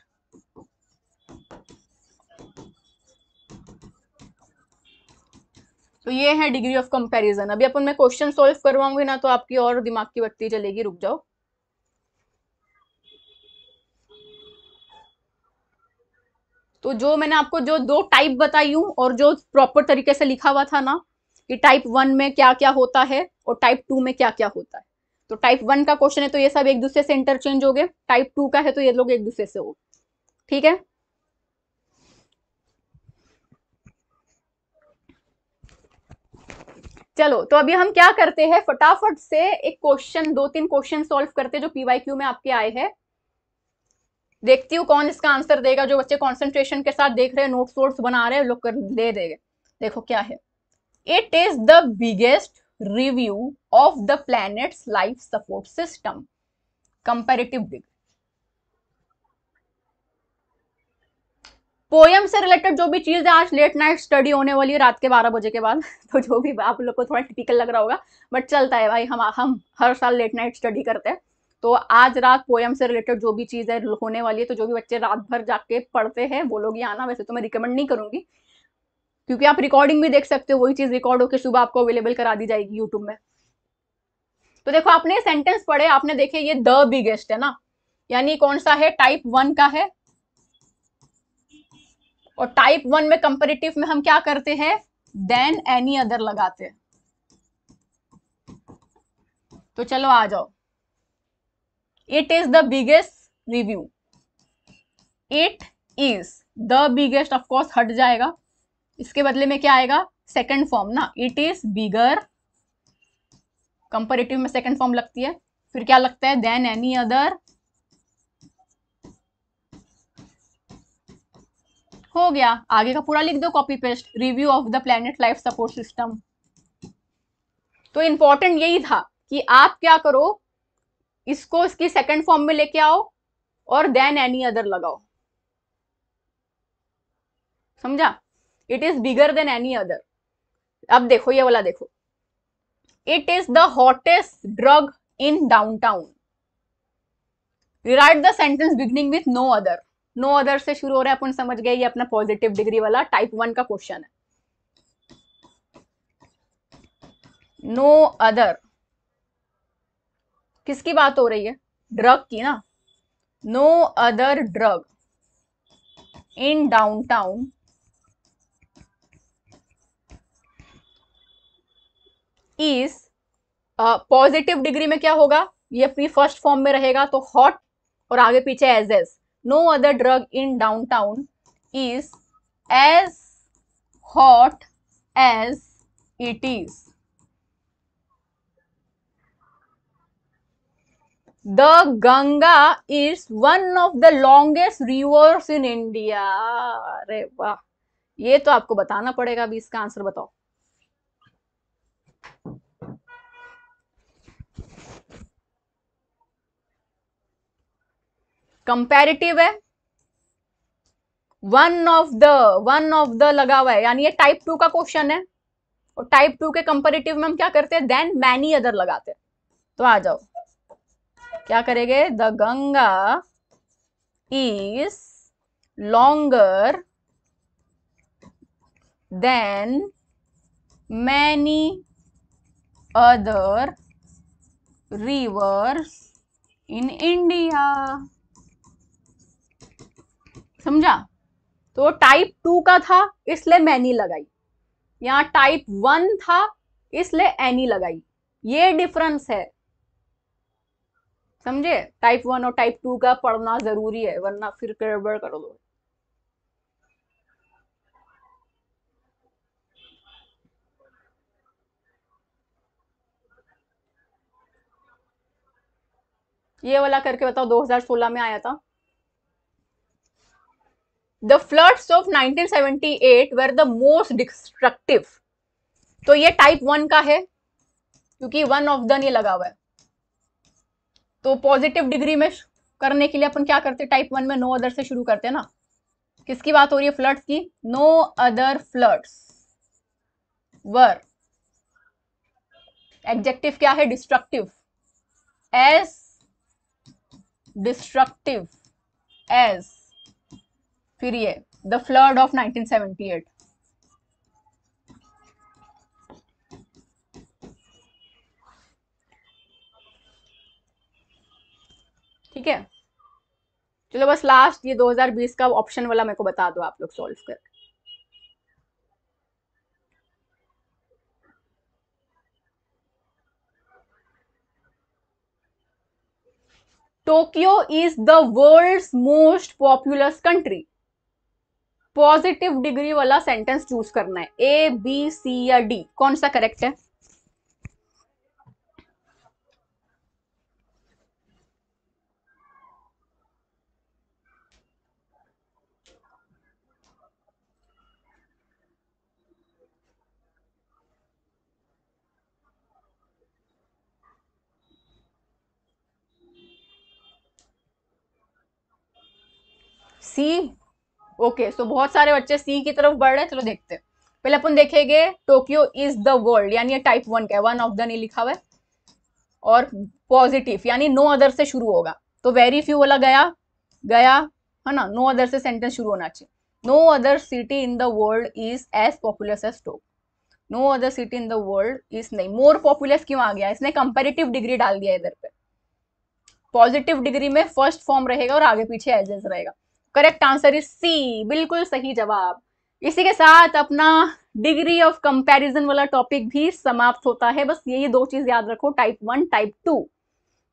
तो ये है डिग्री ऑफ कंपैरिजन अभी अपन मैं क्वेश्चन सॉल्व करवाऊंगी ना तो आपकी और दिमाग की बत्ती चलेगी रुक जाओ तो जो मैंने आपको जो दो टाइप बताई हूँ और जो प्रॉपर तरीके से लिखा हुआ था ना कि टाइप वन में क्या क्या होता है और टाइप टू में क्या क्या होता है तो टाइप वन का क्वेश्चन है तो ये सब एक दूसरे से इंटरचेंज हो गए टाइप टू का है तो ये लोग एक दूसरे से हो ठीक है चलो तो अभी हम क्या करते हैं फटाफट से एक क्वेश्चन दो तीन क्वेश्चन सॉल्व करते जो पीवाईक्यू में आपके आए हैं देखती हूँ कौन इसका आंसर देगा जो बच्चे कॉन्सेंट्रेशन के साथ देख रहे हैं नोट्स वोट्स बना रहे हैं लोग कर दे देंगे देखो क्या है it is the biggest review of the planet's life support system comparative degree poem से रिलेटेड जो भी चीज़ है आज लेट नाइट स्टडी होने वाली है रात के बारह बजे के बाद तो जो भी आप लोग को थोड़ा टिपिकल लग रहा होगा बट चलता है भाई हम हम हर साल लेट नाइट स्टडी करते हैं तो आज रात पोयम से रिलेटेड जो भी चीज़ है होने वाली है तो जो भी बच्चे रात भर जाके पढ़ते हैं वो लोग ही आना वैसे तो मैं रिकमेंड नहीं करूंगी क्योंकि आप रिकॉर्डिंग भी देख सकते हो वही चीज़ रिकॉर्ड होकर सुबह आपको अवेलेबल करा दी जाएगी यूट्यूब में तो देखो आपने सेंटेंस पढ़े आपने देखे ये द बिगेस्ट है ना यानी कौन सा है टाइप वन का है और टाइप वन में कंपेरेटिव में हम क्या करते हैं देन एनी अदर लगाते हैं तो चलो आ जाओ it is the biggest review it is the biggest of course हट जाएगा इसके बदले में क्या आएगा सेकेंड फॉर्म ना इट इज बिगर कंपेरेटिव में सेकेंड फॉर्म लगती है फिर क्या लगता है देन एनी अदर हो गया आगे का पूरा लिख दो copy paste review of the planet life support system तो इंपॉर्टेंट यही था कि आप क्या करो इसको इसकी सेकंड फॉर्म में लेके आओ और देन एनी अदर लगाओ समझा it is bigger than any other अब देखो ये वाला देखो it is the hottest drug in downtown right the sentence beginning with no other no other से शुरू हो रहा है अपन समझ गए ये अपना पॉजिटिव डिग्री वाला टाइप वन का क्वेश्चन है नो अदर किसकी बात हो रही है ड्रग की ना no other drug in downtown is positive degree में क्या होगा ये अपनी फर्स्ट फॉर्म में रहेगा तो हॉट और आगे पीछे as as no other drug in downtown is as hot as it is. The Ganga is one of the longest rivers in India. are wah ye to aapko batana padega अभी iska answer batao comparative है one of the one of the लगा हुआ है यानी ये type two का question है और टाइप टू के कंपेरेटिव में हम क्या करते हैं देन मैनी अदर लगाते हैं तो आ जाओ क्या करेंगे the Ganga is longer than many other rivers in India समझा तो टाइप टू का था इसलिए मैनी लगाई यहाँ टाइप वन था इसलिए एनी लगाई ये डिफरेंस है समझे टाइप वन और टाइप टू का पढ़ना जरूरी है वरना फिर गड़बड़ कर दो ये वाला करके बताओ 2016 में आया था the floods of 1978 were the most destructive तो ये टाइप वन का है क्योंकि वन ऑफ द ये लगा हुआ है तो पॉजिटिव डिग्री में करने के लिए अपन क्या करते हैं टाइप वन में नो अदर से शुरू करते हैं ना किसकी बात हो रही है फ्लड्स की no other floods were adjective क्या है डिस्ट्रक्टिव एज डिस्ट्रक्टिव एज फिर ये द फ्लड ऑफ 1978 ठीक है चलो बस लास्ट ये 2020 का ऑप्शन वाला मेरे को बता दो आप लोग सॉल्व कर Tokyo is the world most populous country positive degree वाला सेंटेंस चूज करना है ए बी सी या डी कौन सा करेक्ट है सी ओके सो बहुत सारे बच्चे सी की तरफ बढ़ रहे हैं चलो देखते हैं पहले अपन देखेंगे टोक्यो इज द वर्ल्ड यानी टाइप वन का वन ऑफ द नहीं लिखा हुआ और पॉजिटिव यानी नो अदर से शुरू होगा तो वेरी फ्यू वाला गया गया है ना नो अदर से सेंटेंस शुरू होना चाहिए no other city in the world is as popular as टोक no other city in the world is नहीं मोर पॉपुलर क्यों आ गया इसने कंपेरेटिव डिग्री डाल दिया इधर पे पॉजिटिव डिग्री में फर्स्ट फॉर्म रहेगा और आगे पीछे एजेस रहेगा करेक्ट आंसर इज सी बिल्कुल सही जवाब इसी के साथ अपना डिग्री ऑफ कंपैरिजन वाला टॉपिक भी समाप्त होता है बस यही दो चीज याद रखो type one type two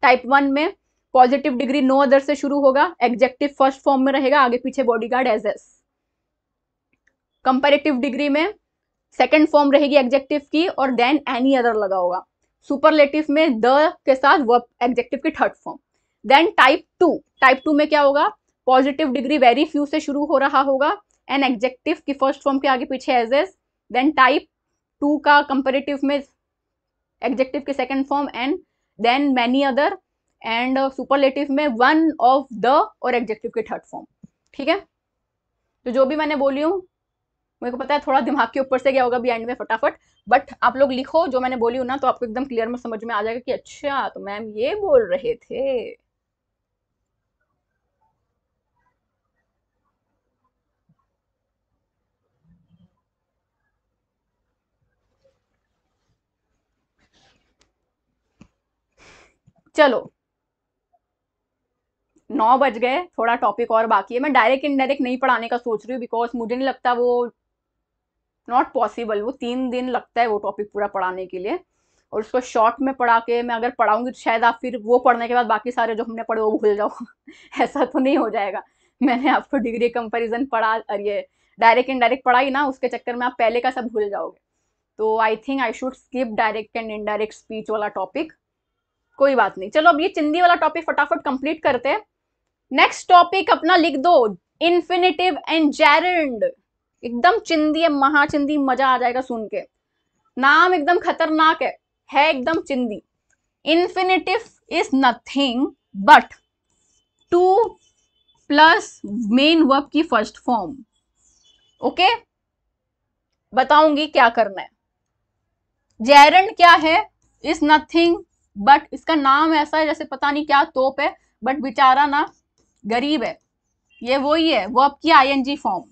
type one में पॉजिटिव डिग्री नो अदर से शुरू होगा एग्जेक्टिव फर्स्ट फॉर्म में रहेगा आगे पीछे bodyguard as as comparative degree में सेकेंड फॉर्म रहेगी एग्जेक्टिव की और देन एनी अदर लगा होगा सुपरलेटिव में द के साथ वर्ब एग्जेक्टिव की third form then type two type two में क्या होगा पॉजिटिव डिग्री वेरी फ्यू से शुरू हो रहा होगा एन एग्जेक्टिव की फर्स्ट फॉर्म के आगे पीछे as as then type two का कंपेरेटिव में एग्जेक्टिव के second form and than many other and superlative में वन ऑफ द और एग्जेक्टिव के थर्ड फॉर्म ठीक है तो जो भी मैंने बोली हूँ मेरे को पता है थोड़ा दिमाग के ऊपर से गया होगा भी एंड में फटाफट बट आप लोग लिखो जो मैंने बोली हूँ ना तो आपको एकदम क्लियर में समझ में आ जाएगा कि अच्छा तो मैम ये बोल रहे थे चलो नौ बज गए थोड़ा टॉपिक और बाकी है मैं डायरेक्ट इनडायरेक्ट नहीं पढ़ाने का सोच रही हूँ बिकॉज मुझे नहीं लगता वो नॉट पॉसिबल वो तीन दिन लगता है वो टॉपिक पूरा पढ़ाने के लिए और उसको शॉर्ट में पढ़ा के मैं अगर पढ़ाऊंगी तो शायद आप फिर वो पढ़ने के बाद बाकी सारे जो हमने पढ़े वो भूल जाओ ऐसा तो नहीं हो जाएगा मैंने आपको डिग्री कंपेरिजन पढ़ा और ये डायरेक्ट इनडायरेक्ट पढ़ाई ना उसके चक्कर में आप पहले का सब भूल जाओगे तो I think I should skip direct and indirect speech वाला टॉपिक कोई बात नहीं चलो अब ये चिंदी वाला टॉपिक फटाफट कंप्लीट करते हैं नेक्स्ट टॉपिक अपना लिख दो इन्फिनेटिव एंड जेरेंड एकदम चिंदी है महाचिंदी मजा आ जाएगा सुन के नाम एकदम खतरनाक है है एकदम चिंदी infinitive is nothing but to plus main verb की फर्स्ट फॉर्म ओके बताऊंगी क्या करना है जेरेंड क्या है इज नथिंग बट इसका नाम ऐसा है जैसे पता नहीं क्या तोप है बट बेचारा ना गरीब है ये वो ही है वो आपकी आईएनजी फॉर्म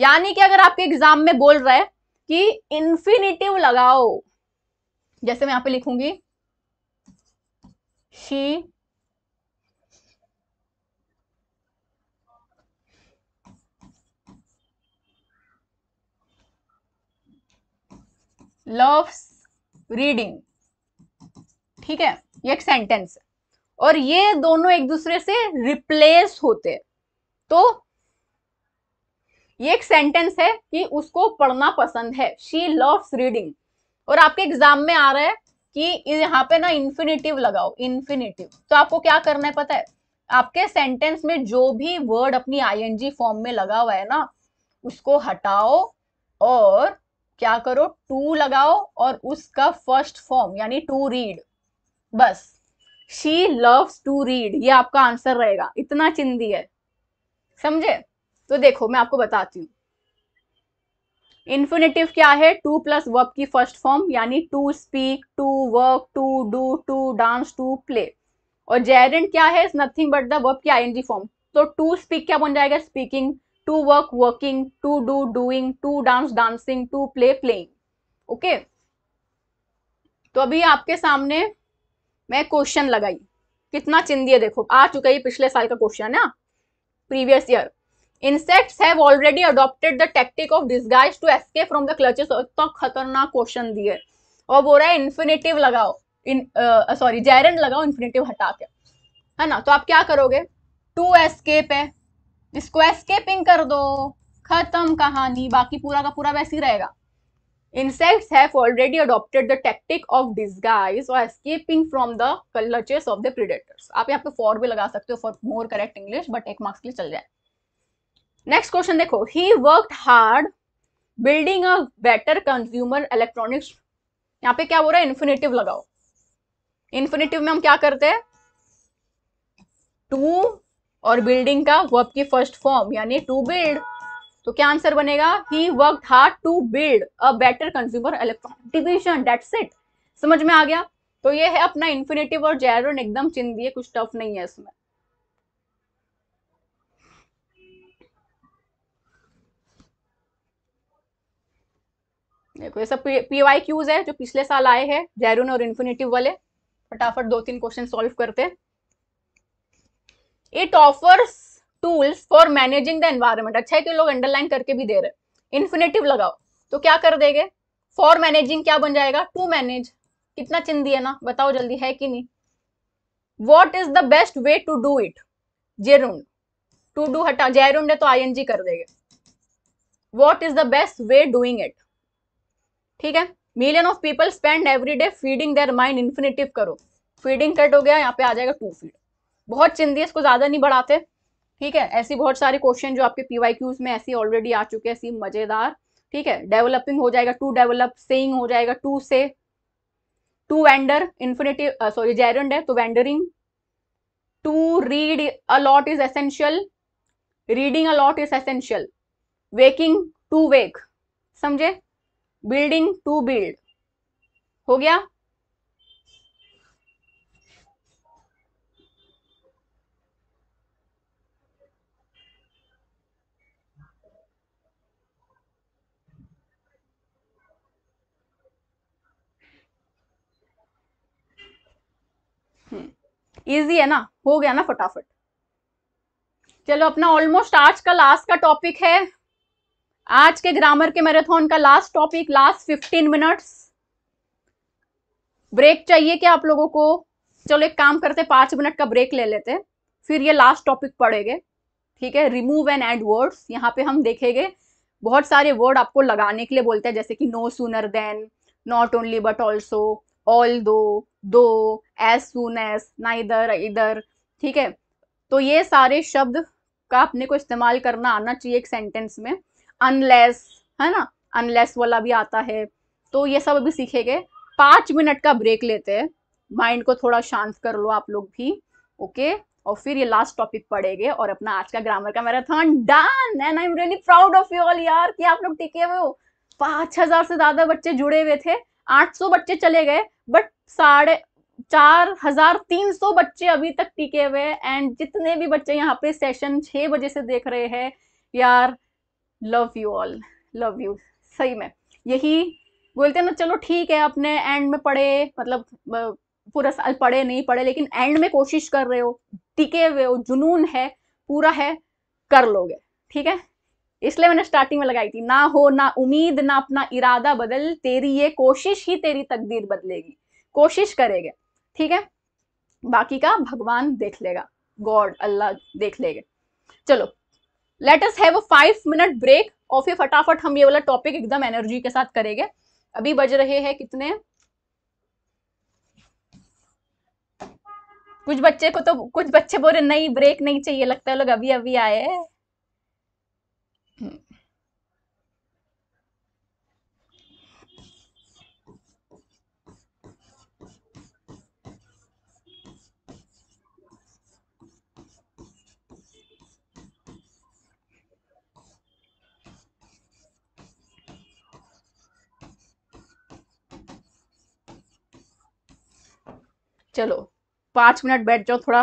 यानी कि अगर आपके एग्जाम में बोल रहा है कि इन्फिनिटिव लगाओ जैसे मैं यहां पे लिखूंगी शी लव्स रीडिंग ठीक है ये एक सेंटेंस है और ये दोनों एक दूसरे से रिप्लेस होते तो ये एक सेंटेंस है कि उसको पढ़ना पसंद है शी लव्स रीडिंग और आपके एग्जाम में आ रहा है कि यहाँ पे ना इन्फिनेटिव लगाओ इन्फिनेटिव तो आपको क्या करना है पता है आपके सेंटेंस में जो भी वर्ड अपनी आईएनजी फॉर्म में लगा हुआ है ना उसको हटाओ और क्या करो टू लगाओ और उसका फर्स्ट फॉर्म यानी टू रीड बस शी लव्स टू रीड ये आपका आंसर रहेगा इतना चिंदी है समझे तो देखो मैं आपको बताती हूँ इन्फिनेटिव क्या है टू प्लस वर्ब की फर्स्ट फॉर्म यानी to speak to work to do to dance to play और जेरेंट क्या है नथिंग बट द वर्ब की एनजी फॉर्म तो टू स्पीक क्या बन जाएगा speaking to work working to do doing to dance dancing to play playing okay तो अभी आपके सामने मैं क्वेश्चन लगाई कितना चिंदी देखो आ चुका है पिछले साल का क्वेश्चन है previous year insects have already adopted the tactic of disguise to escape from the clutches इतना खतरनाक क्वेश्चन दिए और बोल रहा है इन्फिनेटिव लगाओ इन सॉरी जैरन लगाओ इन्फिनेटिव हटा के है ना तो आप क्या करोगे टू एस्केप है इसको एस्केपिंग कर दो खत्म कहानी बाकी पूरा का पूरा वैसे ही रहेगा Insects have already adopted the tactic of disguise or escaping from the clutches of the predators. आप यहाँ पे फॉर भी लगा सकते हो for more correct English but एक मार्क्स के लिए चल जाए नेक्स्ट क्वेश्चन देखो he work hard building a better consumer electronics यहाँ पे क्या हो रहा है इन्फिनेटिव लगाओ इन्फिनेटिव में हम क्या करते हैं टू और बिल्डिंग का वर्ब की फर्स्ट फॉर्म यानी टू बिल्ड तो क्या आंसर बनेगा he work hard to build a better consumer electronic division that's it समझ में आ गया तो ये है अपना इन्फिनेटिव और जेरोन एकदम चिन्ह दिए कुछ टफ नहीं है इसमें देखो ये सब पीवाई क्यूज है जो पिछले साल आए हैं जैरून और इन्फिनेटिव वाले फटाफट दो तीन क्वेश्चन सॉल्व करते it offers tools for managing the environment अच्छा है कि लोग अंडरलाइन करके भी दे रहे इन्फिनेटिव लगाओ तो क्या कर देंगे फॉर मैनेजिंग क्या बन जाएगा टू मैनेज कितना चिन्ह दिया ना बताओ जल्दी है कि नहीं what is the best way to do it gerund to do हटा जेरुंड ने तो आई कर देंगे what is the best way doing it ठीक है million of people spend every day feeding their mind infinitive करो फीडिंग कट हो गया यहाँ पे आ जाएगा टू फीड बहुत चिंदी इसको ज्यादा नहीं बढ़ाते ठीक है ऐसी बहुत सारे क्वेश्चन जो आपके क्यूज में ऐसी ऑलरेडी आ चुके हैं ऐसी मजेदार ठीक है डेवलपिंग हो जाएगा टू डेवलप सेइंग हो जाएगा टू से to wander infinitive sorry gerund है तो wandering to read a lot is essential reading a lot is essential waking to wake समझे बिल्डिंग टू बिल्ड हो गया इजी है ना हो गया ना फटाफट चलो अपना ऑलमोस्ट आज का लास्ट का टॉपिक है आज के ग्रामर के मैराथन का last topic last fifteen minutes break चाहिए क्या आप लोगों को चलो एक काम करते पांच मिनट का ब्रेक ले लेते फिर ये लास्ट टॉपिक पढ़ेंगे ठीक है रिमूव एंड एड वर्ड्स यहाँ पे हम देखेंगे बहुत सारे वर्ड आपको लगाने के लिए बोलते हैं जैसे कि no sooner than not only but also all दो दो एज सुन एज ना इधर इधर ठीक है तो ये सारे शब्द का अपने को इस्तेमाल करना आना चाहिए एक सेंटेंस में अनलेस है ना अनलेस वाला भी आता है तो ये सब अभी सीखेंगे पांच मिनट का ब्रेक लेते हैं माइंड को थोड़ा शांत कर लो आप लोग भी ओके और फिर ये लास्ट टॉपिक पढ़ेंगे और अपना आज का ग्रामर का marathon done and I am really proud of you all यार कि आप लोग टिके हुए हो पाँच हजार से ज्यादा बच्चे जुड़े हुए थे 800 बच्चे चले गए बट साढ़े चार हजार तीन सौ बच्चे अभी तक टिके हुए एंड जितने भी बच्चे यहाँ पे सेशन छः बजे से देख रहे हैं यार love you all love you सही में यही बोलते हैं ना चलो ठीक है अपने एंड में पढ़े मतलब पूरा साल पढ़े नहीं पढ़े लेकिन एंड में कोशिश कर रहे हो टिके हुए हो जुनून है पूरा है कर लोगे ठीक है इसलिए मैंने स्टार्टिंग में लगाई थी ना हो ना उम्मीद ना अपना इरादा बदल तेरी ये कोशिश ही तेरी तकदीर बदलेगी कोशिश करेंगे ठीक है बाकी का भगवान देख लेगा गॉड अल्लाह देख लेंगे चलो let us have a five minute break और फिर फटाफट हम ये वाला टॉपिक एकदम एनर्जी के साथ करेंगे अभी बज रहे हैं कितने कुछ बच्चे को तो कुछ बच्चे बोल रहे नहीं ब्रेक नहीं चाहिए लगता है लोग अभी अभी आए हैं चलो पाँच मिनट बैठ जाओ थोड़ा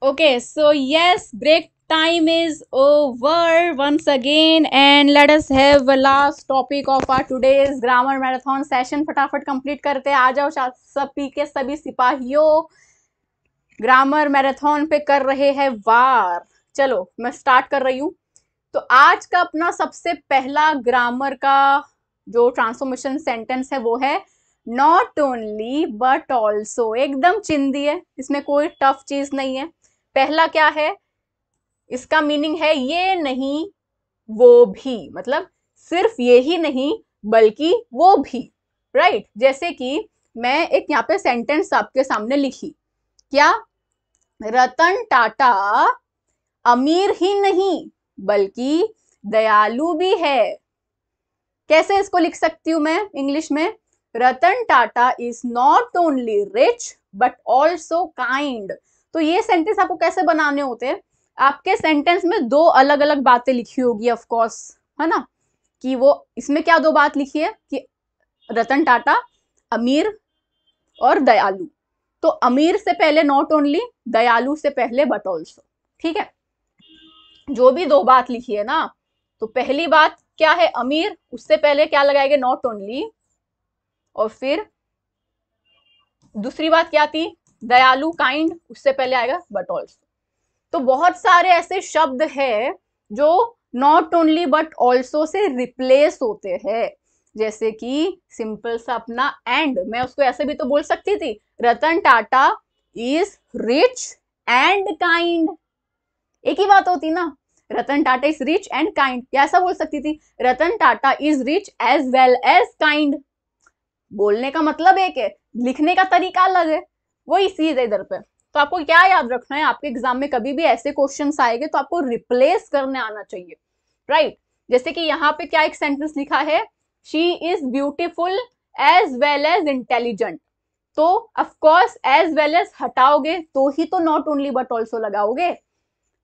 okay so yes break time is over once again and let us have a last topic of our today's grammar marathon session फटाफट complete करते आ जाओ सब पी के सभी सिपाहियों ग्रामर मैराथन पे कर रहे हैं वार चलो मैं स्टार्ट कर रही हूँ तो आज का अपना सबसे पहला ग्रामर का जो ट्रांसफॉर्मेशन सेंटेंस है वो है नॉट ओनली बट ऑल्सो एकदम चिंदी है इसमें कोई टफ चीज नहीं है पहला क्या है इसका मीनिंग है ये नहीं वो भी मतलब सिर्फ ये ही नहीं बल्कि वो भी राइट right? जैसे कि मैं एक यहाँ पे सेंटेंस आपके सामने लिखी क्या रतन टाटा अमीर ही नहीं बल्कि दयालु भी है कैसे इसको लिख सकती हूं मैं इंग्लिश में Ratan Tata is not only rich but also kind तो ये सेंटेंस आपको कैसे बनाने होते हैं आपके सेंटेंस में दो अलग अलग बातें लिखी होगी ऑफकोर्स है ना कि वो इसमें क्या दो बात लिखी है कि रतन टाटा अमीर और दयालु तो अमीर से पहले नॉट ओनली दयालु से पहले बट ऑल्सो ठीक है जो भी दो बात लिखी है ना तो पहली बात क्या है अमीर उससे पहले क्या लगाएंगे नॉट ओनली और फिर दूसरी बात क्या थी दयालु काइंड उससे पहले आएगा बट ऑल्सो तो बहुत सारे ऐसे शब्द है जो नॉट ओनली बट ऑल्सो से रिप्लेस होते हैं जैसे कि सिंपल सा अपना एंड मैं उसको ऐसे भी तो बोल सकती थी Ratan Tata is rich and kind एक ही बात होती ना Ratan Tata is rich and kind या ऐसा बोल सकती थी Ratan Tata is rich as well as kind बोलने का मतलब एक है लिखने का तरीका अलग है वही चीज है इधर पे तो आपको क्या याद रखना है आपके एग्जाम में कभी भी ऐसे क्वेश्चन आएंगे तो आपको रिप्लेस करने आना चाहिए राइट right? जैसे कि यहाँ पे क्या एक सेंटेंस लिखा है she is beautiful as well as intelligent तो अफकोर्स एज वेल एज हटाओगे तो ही तो नॉट ओनली बट ऑल्सो लगाओगे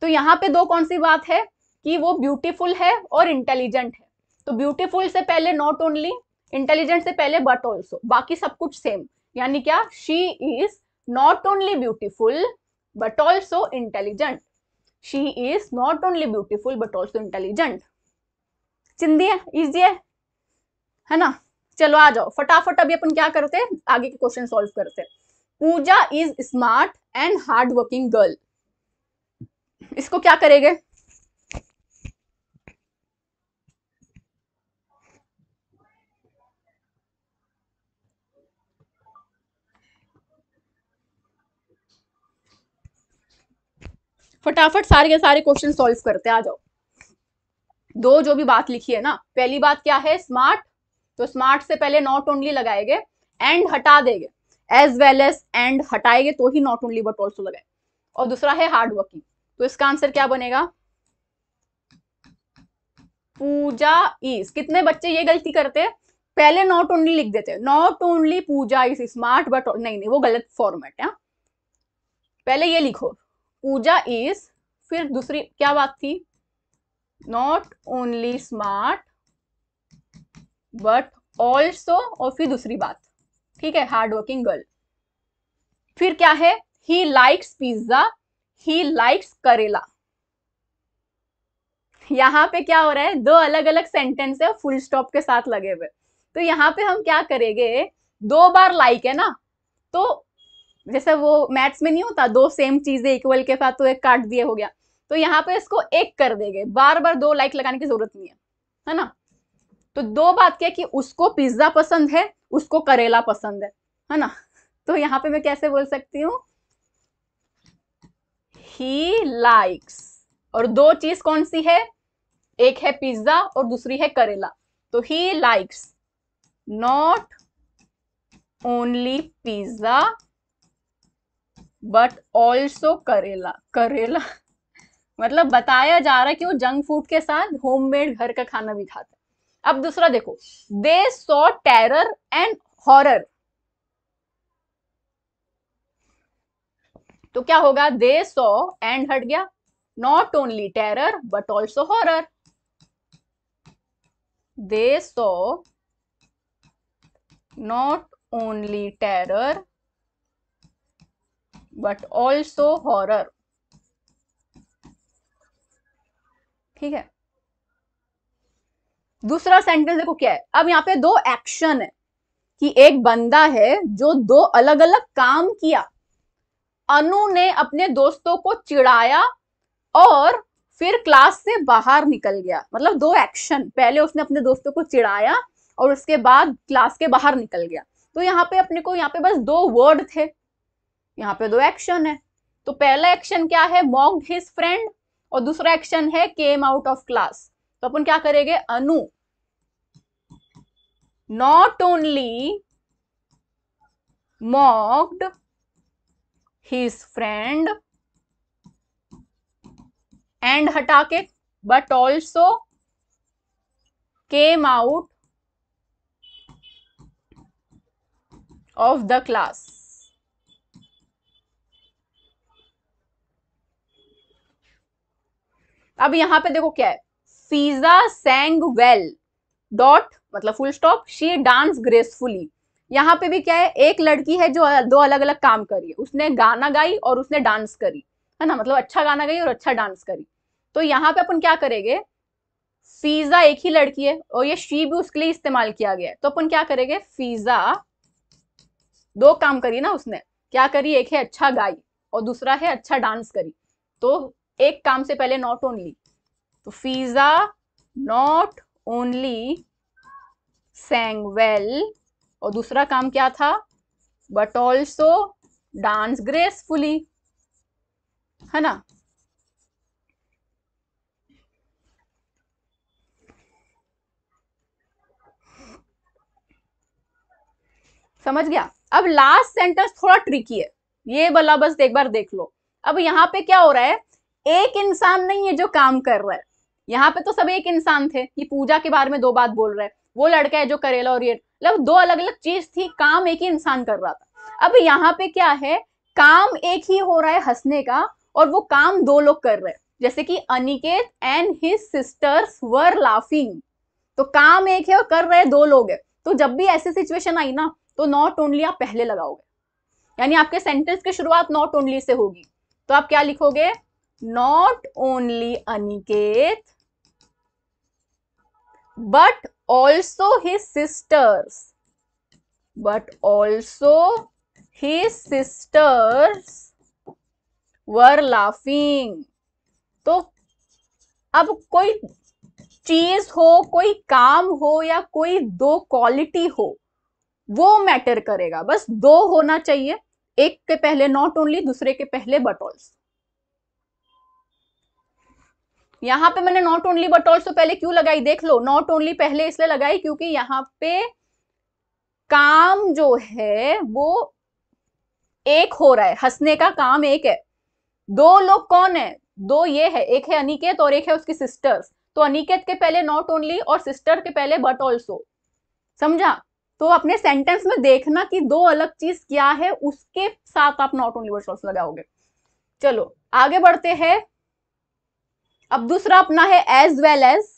तो यहाँ पे दो कौन सी बात है कि वो ब्यूटीफुल है और इंटेलिजेंट है तो ब्यूटीफुल से पहले नॉट ओनली इंटेलिजेंट से पहले बट ऑल्सो बाकी सब कुछ सेम यानी क्या she is not only beautiful but also intelligent she is not only beautiful but also intelligent चिंदी है इजी है है ना चलो आ जाओ फटाफट अभी अपन क्या करते हैं आगे के क्वेश्चन सॉल्व करते हैं Pooja is smart and hard working girl इसको क्या करेंगे फटाफट सारे के सारे क्वेश्चन सॉल्व करते आ जाओ दो जो भी बात लिखी है ना पहली बात क्या है स्मार्ट तो स्मार्ट से पहले नॉट ओनली लगाएंगे एंड हटा देंगे एज वेल एज एंड हटाएंगे तो ही नॉट ओनली बट ऑल्सो लगाए और दूसरा है हार्ड वर्किंग तो इसका आंसर क्या बनेगा पूजा इज कितने बच्चे ये गलती करते हैं पहले नॉट ओनली लिख देते हैं not only Pooja is smart but नहीं नहीं वो गलत फॉर्मेट है हाँ। पहले ये लिखो पूजा इज फिर दूसरी क्या बात थी not only smart but also और फिर दूसरी बात ठीक है हार्ड वर्किंग गर्ल फिर क्या है he likes pizza he likes karela यहां पे क्या हो रहा है दो अलग अलग सेंटेंस है फुल स्टॉप के साथ लगे हुए तो यहाँ पे हम क्या करेंगे दो बार लाइक है ना तो जैसे वो मैथ्स में नहीं होता दो सेम चीजें इक्वल के साथ तो एक काट दिए हो गया तो यहाँ पे इसको एक कर देंगे बार बार दो लाइक लगाने की जरूरत नहीं है है ना तो दो बात क्या कि उसको पिज्जा पसंद है उसको करेला पसंद है है ना तो यहां पे मैं कैसे बोल सकती हूं ही लाइक्स और दो चीज कौन सी है एक है पिज्जा और दूसरी है करेला तो he likes not only pizza but also karela करेला मतलब बताया जा रहा है कि वो जंक फूड के साथ होममेड घर का खाना भी खाता है अब दूसरा देखो they saw terror and horror तो क्या होगा दे सॉ एंड हट गया not only terror but also horror they saw not only terror but also horror ठीक है दूसरा सेंटेंस देखो क्या है अब यहाँ पे दो एक्शन है कि एक बंदा है जो दो अलग अलग काम किया अनु ने अपने दोस्तों को चिढ़ाया और फिर क्लास से बाहर निकल गया मतलब दो एक्शन पहले उसने अपने दोस्तों को चिढ़ाया और उसके बाद क्लास के बाहर निकल गया तो यहाँ पे अपने को यहाँ पे बस दो वर्ड थे यहाँ पे दो एक्शन है तो पहला एक्शन क्या है मॉक हिज फ्रेंड और दूसरा एक्शन है केम आउट ऑफ क्लास तो अपन क्या करेंगे Anu not only mocked his friend and हटा के but also came out of the class अब यहां पे देखो क्या है फिजा सेंग वेल डॉट मतलब full stop she dance gracefully यहाँ पे भी क्या है एक लड़की है जो दो अलग अलग काम करी है उसने गाना गाई और उसने डांस करी है ना मतलब अच्छा गाना गाई और अच्छा डांस करी तो यहाँ पे अपन क्या करेंगे फीजा एक ही लड़की है और ये शी भी उसके लिए इस्तेमाल किया गया है तो अपन क्या करेंगे फीजा दो काम करी ना उसने क्या करी एक है अच्छा गाई और दूसरा है अच्छा डांस करी तो एक काम से पहले नॉट ओनली तो Fiza not only sang well और दूसरा काम क्या था बट ऑल्सो डांस ग्रेसफुली है ना समझ गया अब लास्ट सेंटेंस थोड़ा ट्रिकी है ये बला बस एक बार देख लो अब यहां पे क्या हो रहा है एक इंसान नहीं है जो काम कर रहा है यहाँ पे तो सब एक इंसान थे ये पूजा के बारे में दो बात बोल रहे हैं वो लड़का है जो करेला और ये मतलब दो अलग अलग चीज थी काम एक ही इंसान कर रहा था अब यहाँ पे क्या है काम एक ही हो रहा है हंसने का और वो काम दो लोग कर रहे हैं जैसे कि Aniket and his sisters were laughing तो काम एक है और कर रहे दो लोग है तो जब भी ऐसी सिचुएशन आई ना तो नॉट ओनली आप पहले लगाओगे यानी आपके सेंटेंस की शुरुआत नॉट ओनली से होगी तो आप क्या लिखोगे not only Aniket but also his sisters but also his sisters were laughing तो अब कोई चीज हो कोई काम हो या कोई दो क्वालिटी हो वो मैटर करेगा बस दो होना चाहिए एक के पहले नॉट ओनली दूसरे के पहले बट ऑल्सो यहाँ पे मैंने नॉट ओनली बट ऑल्सो पहले क्यों लगाई देख लो नॉट ओनली पहले इसलिए लगाई क्योंकि यहाँ पे काम जो है वो एक हो रहा है हंसने का काम एक है दो लोग कौन है दो ये है एक है अनिकेत और एक है उसकी सिस्टर्स तो अनिकेत के पहले नॉट ओनली और सिस्टर के पहले बट ऑल्सो समझा तो अपने सेंटेंस में देखना कि दो अलग चीज क्या है उसके साथ आप नॉट ओनली बट ऑल्सो लगाओगे चलो आगे बढ़ते हैं अब दूसरा अपना है एज वेल एज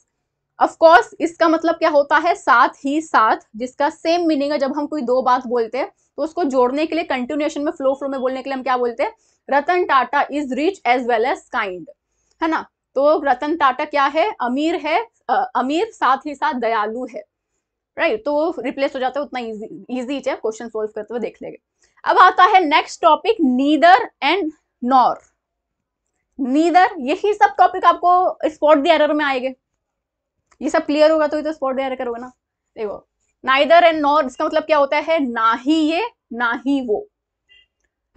ऑफकोर्स इसका मतलब क्या होता है साथ ही साथ जिसका सेम मीनिंग है जब हम कोई दो बात बोलते हैं तो उसको जोड़ने के लिए कंटिन्यूएशन में फ्लो फ्लो में बोलने के लिए हम क्या बोलते हैं Ratan Tata is rich as well as kind है ना तो रतन टाटा क्या है अमीर है आ, अमीर साथ ही साथ दयालु है राइट तो रिप्लेस हो जाता है उतना इजी इजी है क्वेश्चन सोल्व करते हुए देख लेंगे अब आता है next topic neither and nor neither यही सब टॉपिक आपको स्पॉट दर में आएंगे ये सब क्लियर होगा तो ये तो स्पॉट दर करोगे होगा ना देखो नाइदर एंड नॉर इसका मतलब क्या होता है ना ही ये ना ही वो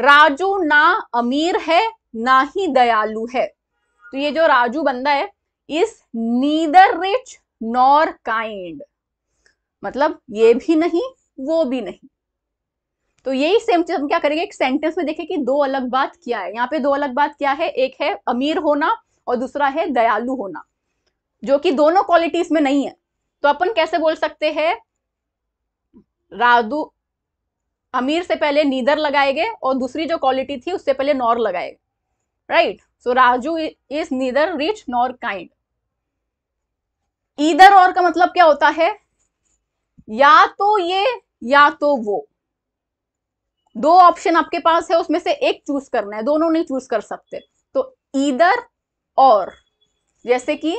राजू ना अमीर है ना ही दयालु है तो ये जो राजू बंदा है इस नीदर रिच नॉर काइंड मतलब ये भी नहीं वो भी नहीं तो यही सेम चीज हम क्या करेंगे एक सेंटेंस में देखें कि दो अलग बात क्या है यहाँ पे दो अलग बात क्या है एक है अमीर होना और दूसरा है दयालु होना जो कि दोनों क्वालिटीज में नहीं है तो अपन कैसे बोल सकते हैं राधु अमीर से पहले नीदर लगाएंगे और दूसरी जो क्वालिटी थी उससे पहले नॉर लगाए right so Raju is neither rich nor kind either और का मतलब क्या होता है या तो ये या तो वो दो ऑप्शन आपके पास है उसमें से एक चूज करना है दोनों नहीं चूज कर सकते तो इधर और जैसे कि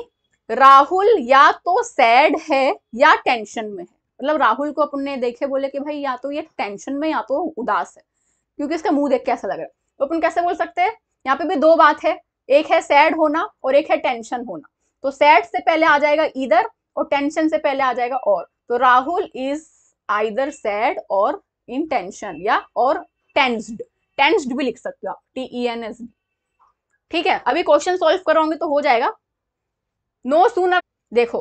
राहुल या तो सैड है या टेंशन में है मतलब राहुल को अपन ने देखे बोले कि भाई या तो ये टेंशन में या तो उदास है क्योंकि इसका मुंह देख के ऐसा लग रहा है तो अपन कैसे बोल सकते हैं यहाँ पे भी दो बात है एक है सैड होना और एक है टेंशन होना तो सैड से पहले आ जाएगा इधर और टेंशन से पहले आ जाएगा और तो राहुल इज आइदर सैड और इन टेंशन या और टेंस्ड टेंस्ड भी लिख सकते हो आप टी ई एन एस ठीक है अभी क्वेश्चन सॉल्व करोगे तो हो जाएगा नो सूनर देखो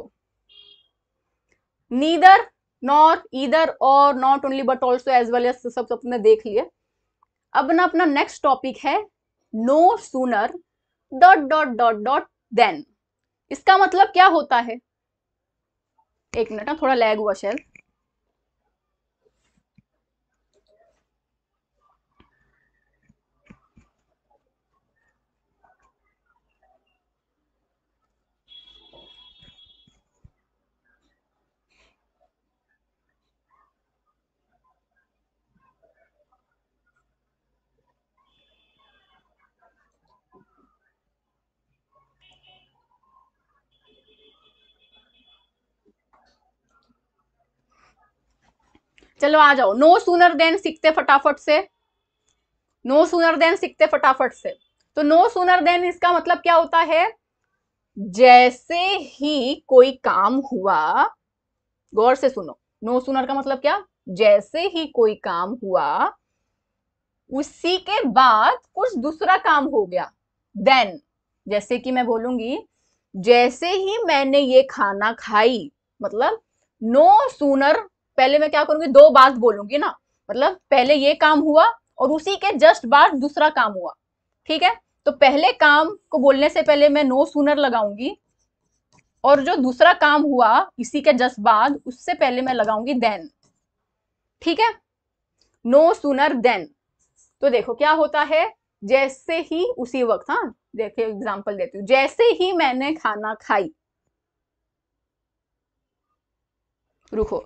नीदर नॉट ईदर और not only but also as well as सब सबने देख लिए अब ना अपना नेक्स्ट टॉपिक है no sooner dot dot dot dot than इसका मतलब क्या होता है एक मिनट ना हाँ, थोड़ा लैग हुआ शायद चलो आ जाओ नो सुनर देन सीखते फटाफट से नो सुनर देन सीखते फटाफट से तो नो सुनर देन इसका मतलब क्या होता है जैसे ही कोई काम हुआ गौर से सुनो नो सुनर का मतलब क्या जैसे ही कोई काम हुआ उसी के बाद कुछ दूसरा काम हो गया देन जैसे कि मैं बोलूंगी जैसे ही मैंने ये खाना खाई मतलब नो सुनर पहले मैं क्या करूंगी दो बात बोलूंगी ना मतलब पहले ये काम हुआ और उसी के जस्ट बाद दूसरा काम हुआ ठीक है तो पहले काम को बोलने से पहले मैं नो सुनर लगाऊंगी और जो दूसरा काम हुआ इसी के जस्ट बाद उससे पहले मैं लगाऊंगी देन ठीक है नो सुनर देन तो देखो क्या होता है जैसे ही उसी वक्त हाँ देखिए एग्जाम्पल देती हूँ जैसे ही मैंने खाना खाई रुको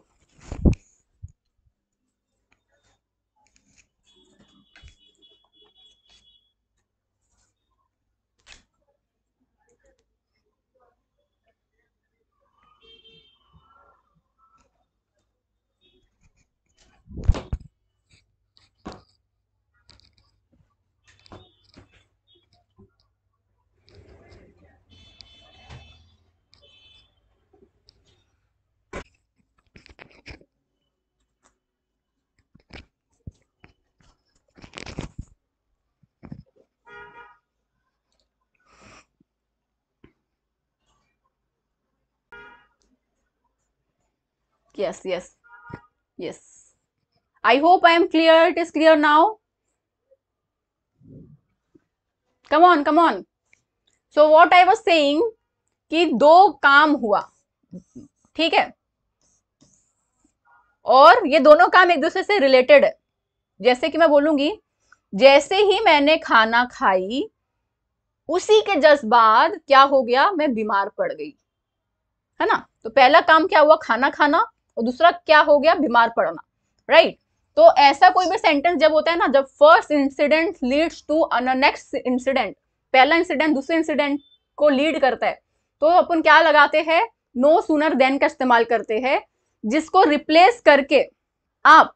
yes yes yes i hope i am clear it is clear now come on come on so what i was saying कि दो काम हुआ ठीक है और ये दोनों काम एक दूसरे से रिलेटेड है जैसे कि मैं बोलूंगी जैसे ही मैंने खाना खाई उसी के जस्ट बाद क्या हो गया मैं बीमार पड़ गई है ना तो पहला काम क्या हुआ खाना खाना और दूसरा क्या हो गया बीमार पड़ना राइट तो ऐसा कोई भी सेंटेंस जब होता है ना जब first incident leads to next incident पहला इंसिडेंट दूसरे इंसिडेंट को लीड करता है तो अपन क्या लगाते हैं नो सुनर देन का इस्तेमाल करते हैं जिसको रिप्लेस करके आप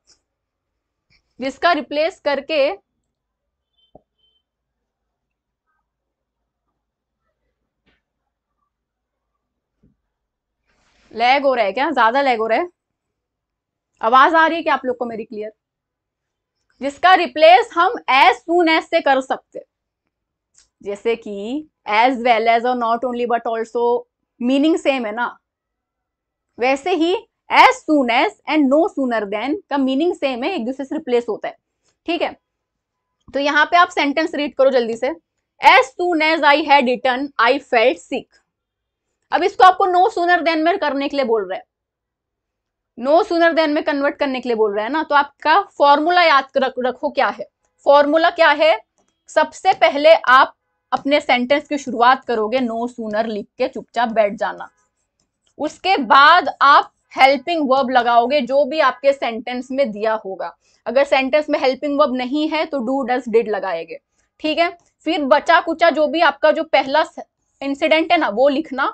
जिसका रिप्लेस करके लैग हो रहा है क्या ज्यादा लैग हो रहा है आवाज आ रही है क्या आप लोग को मेरी क्लियर जिसका रिप्लेस हम एज सुन एज से कर सकते जैसे कि एज वेल एज और not only but also meaning same है ना वैसे ही as soon as and no sooner than का मीनिंग सेम है एक दूसरे से रिप्लेस होता है ठीक है तो यहाँ पे आप सेंटेंस रीड करो जल्दी से as soon as I had return I felt sick अब इसको आपको नो सुनर देन में करने के लिए बोल रहे हैं नो सुनर देन में कन्वर्ट करने के लिए बोल रहे हैं ना तो आपका फॉर्मूला याद रख, रखो क्या है फॉर्मूला क्या है सबसे पहले आप अपने सेंटेंस की शुरुआत करोगे नो सुनर लिख के चुपचाप बैठ जाना उसके बाद आप हेल्पिंग वर्ब लगाओगे जो भी आपके सेंटेंस में दिया होगा अगर सेंटेंस में हेल्पिंग वर्ब नहीं है तो डू डस डिड लगाएंगे ठीक है फिर बचा कुचा जो भी आपका जो पहला इंसिडेंट है ना वो लिखना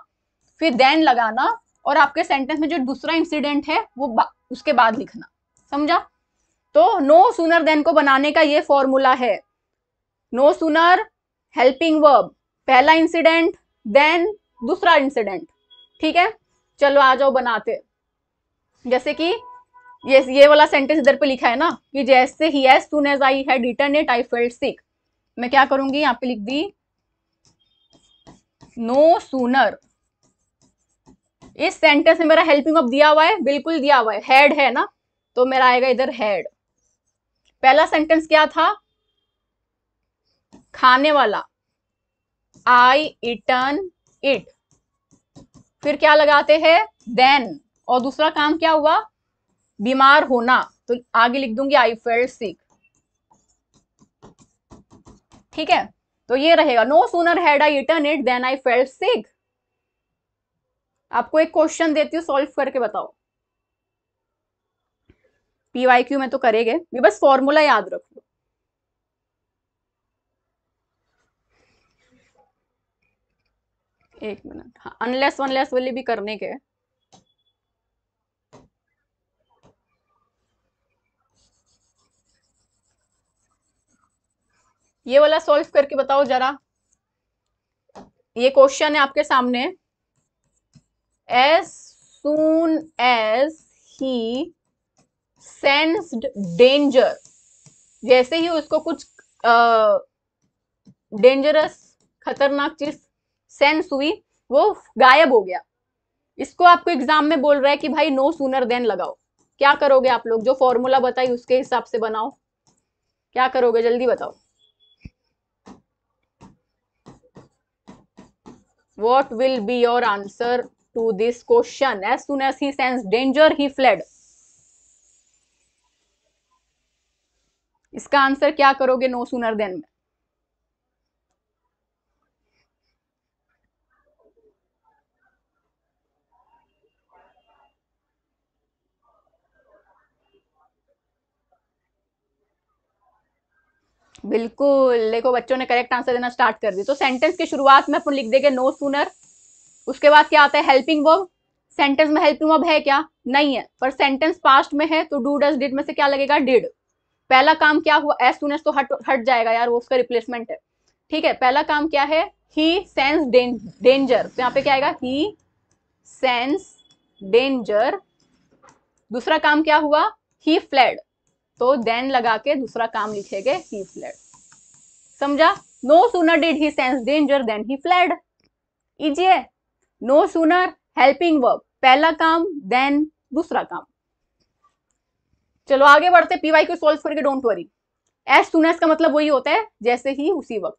फिर देन लगाना और आपके सेंटेंस में जो दूसरा इंसिडेंट है वो बा, उसके बाद लिखना समझा तो नो सुनर देन को बनाने का ये फॉर्मूला है नो सुनर हेल्पिंग वर्ब पहला इंसिडेंट देन दूसरा इंसिडेंट ठीक है चलो आ जाओ बनाते जैसे कि ये ये वाला सेंटेंस इधर पे लिखा है ना कि जैसे ही एज सुन एज आई है आई फेल्ट सिक मैं क्या करूंगी यहाँ पे लिख दी नो सुनर इस सेंटेंस में मेरा हेल्पिंग ऑफ दिया हुआ है बिल्कुल दिया हुआ है हेड है ना तो मेरा आएगा इधर हेड पहला सेंटेंस क्या था खाने वाला आई इटन इट फिर क्या लगाते हैं देन और दूसरा काम क्या हुआ बीमार होना तो आगे लिख दूंगी आई फेल सिक ठीक है तो ये रहेगा no sooner had I eaten it than I fell sick आपको एक क्वेश्चन देती हूँ सॉल्व करके बताओ पीवाई क्यू में तो करेंगे ये बस फॉर्मूला याद रख लो एक मिनट हाँ अनलेस वनलेस वाले भी करने के ये वाला सॉल्व करके बताओ जरा ये क्वेश्चन है आपके सामने as soon as he sensed danger जैसे ही उसको कुछ डेंजरस खतरनाक चीज सेंस हुई वो गायब हो गया इसको आपको एग्जाम में बोल रहा है कि भाई नो सूनर देन लगाओ क्या करोगे आप लोग जो फॉर्मूला बताई उसके हिसाब से बनाओ क्या करोगे जल्दी बताओ what will be your answer to this question. As soon as he sensed danger, he fled. इसका आंसर क्या करोगे नो सुनर देन में बिल्कुल देखो बच्चों ने करेक्ट आंसर देना स्टार्ट कर दी तो सेंटेंस की शुरुआत में अपन लिख देंगे नो सुनर उसके बाद क्या आता है हेल्पिंग वर्ब सेंटेंस में हेल्पिंग वर्ब है क्या नहीं है पर सेंटेंस पास्ट में है तो डू डज डिड में से क्या लगेगा डिड पहला काम क्या हुआ एस सुन तो हट हट जाएगा यार वो उसका रिप्लेसमेंट है ठीक है पहला काम क्या है ही सेंस डेंजर तो यहाँ पे क्या आएगा ही सेंस डेंजर दूसरा काम क्या हुआ ही फ्लैड तो देन लगा के दूसरा काम लिखेगा ही फ्लैड समझा no sooner did he sense danger than he fled easy है नो सुनर हेल्पिंग वर्ब पहला काम देन दूसरा काम चलो आगे बढ़ते पीवाई को सोल्व करके डोंट वरी एज सुनस का मतलब वही होता है जैसे ही उसी वक्त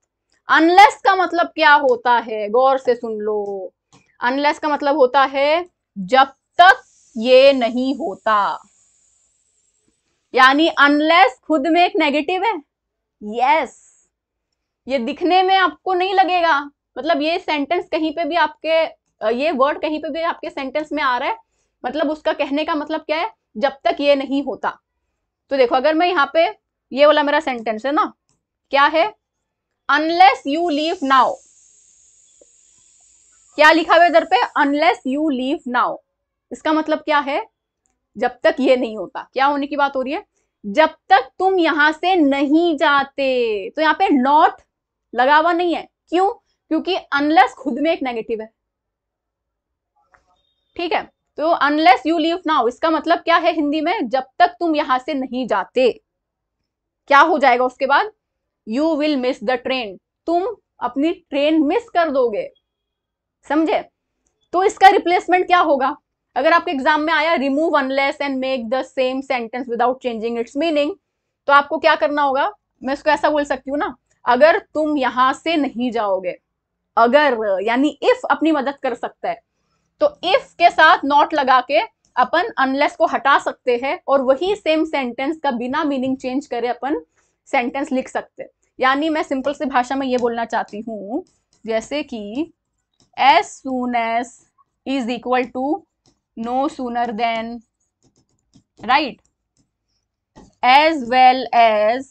अनलेस का मतलब क्या होता है गौर से सुन लो अनलेस का मतलब होता है जब तक ये नहीं होता यानी अनलेस खुद में एक नेगेटिव है यस ये दिखने में आपको नहीं लगेगा मतलब ये सेंटेंस कहीं पे भी आपके ये वर्ड कहीं पे भी आपके सेंटेंस में आ रहा है मतलब उसका कहने का मतलब क्या है जब तक ये नहीं होता तो देखो अगर मैं यहाँ पे ये वाला मेरा सेंटेंस है ना क्या है अनलेस यू लीव नाउ क्या लिखा हुआ इधर पे अनलेस यू लीव नाउ इसका मतलब क्या है जब तक ये नहीं होता क्या होने की बात हो रही है जब तक तुम यहां से नहीं जाते तो यहाँ पे नॉट लगा हुआ नहीं है क्यों क्योंकि अनलेस खुद में एक नेगेटिव है ठीक है तो अनलेस यू लीव नाउ इसका मतलब क्या है हिंदी में जब तक तुम यहां से नहीं जाते क्या हो जाएगा उसके बाद you will miss the train तुम अपनी ट्रेन मिस कर दोगे समझे तो इसका रिप्लेसमेंट क्या होगा अगर आपके एग्जाम में आया remove unless and make the same sentence without changing its meaning तो आपको क्या करना होगा मैं इसको ऐसा बोल सकती हूँ ना अगर तुम यहां से नहीं जाओगे अगर यानी इफ अपनी मदद कर सकता है तो इफ के साथ नॉट लगा के अपन अनलेस को हटा सकते हैं और वही सेम सेंटेंस का बिना मीनिंग चेंज करे अपन सेंटेंस लिख सकते यानी मैं सिंपल से भाषा में ये बोलना चाहती हूँ जैसे कि as soon as is equal to no sooner than right as well as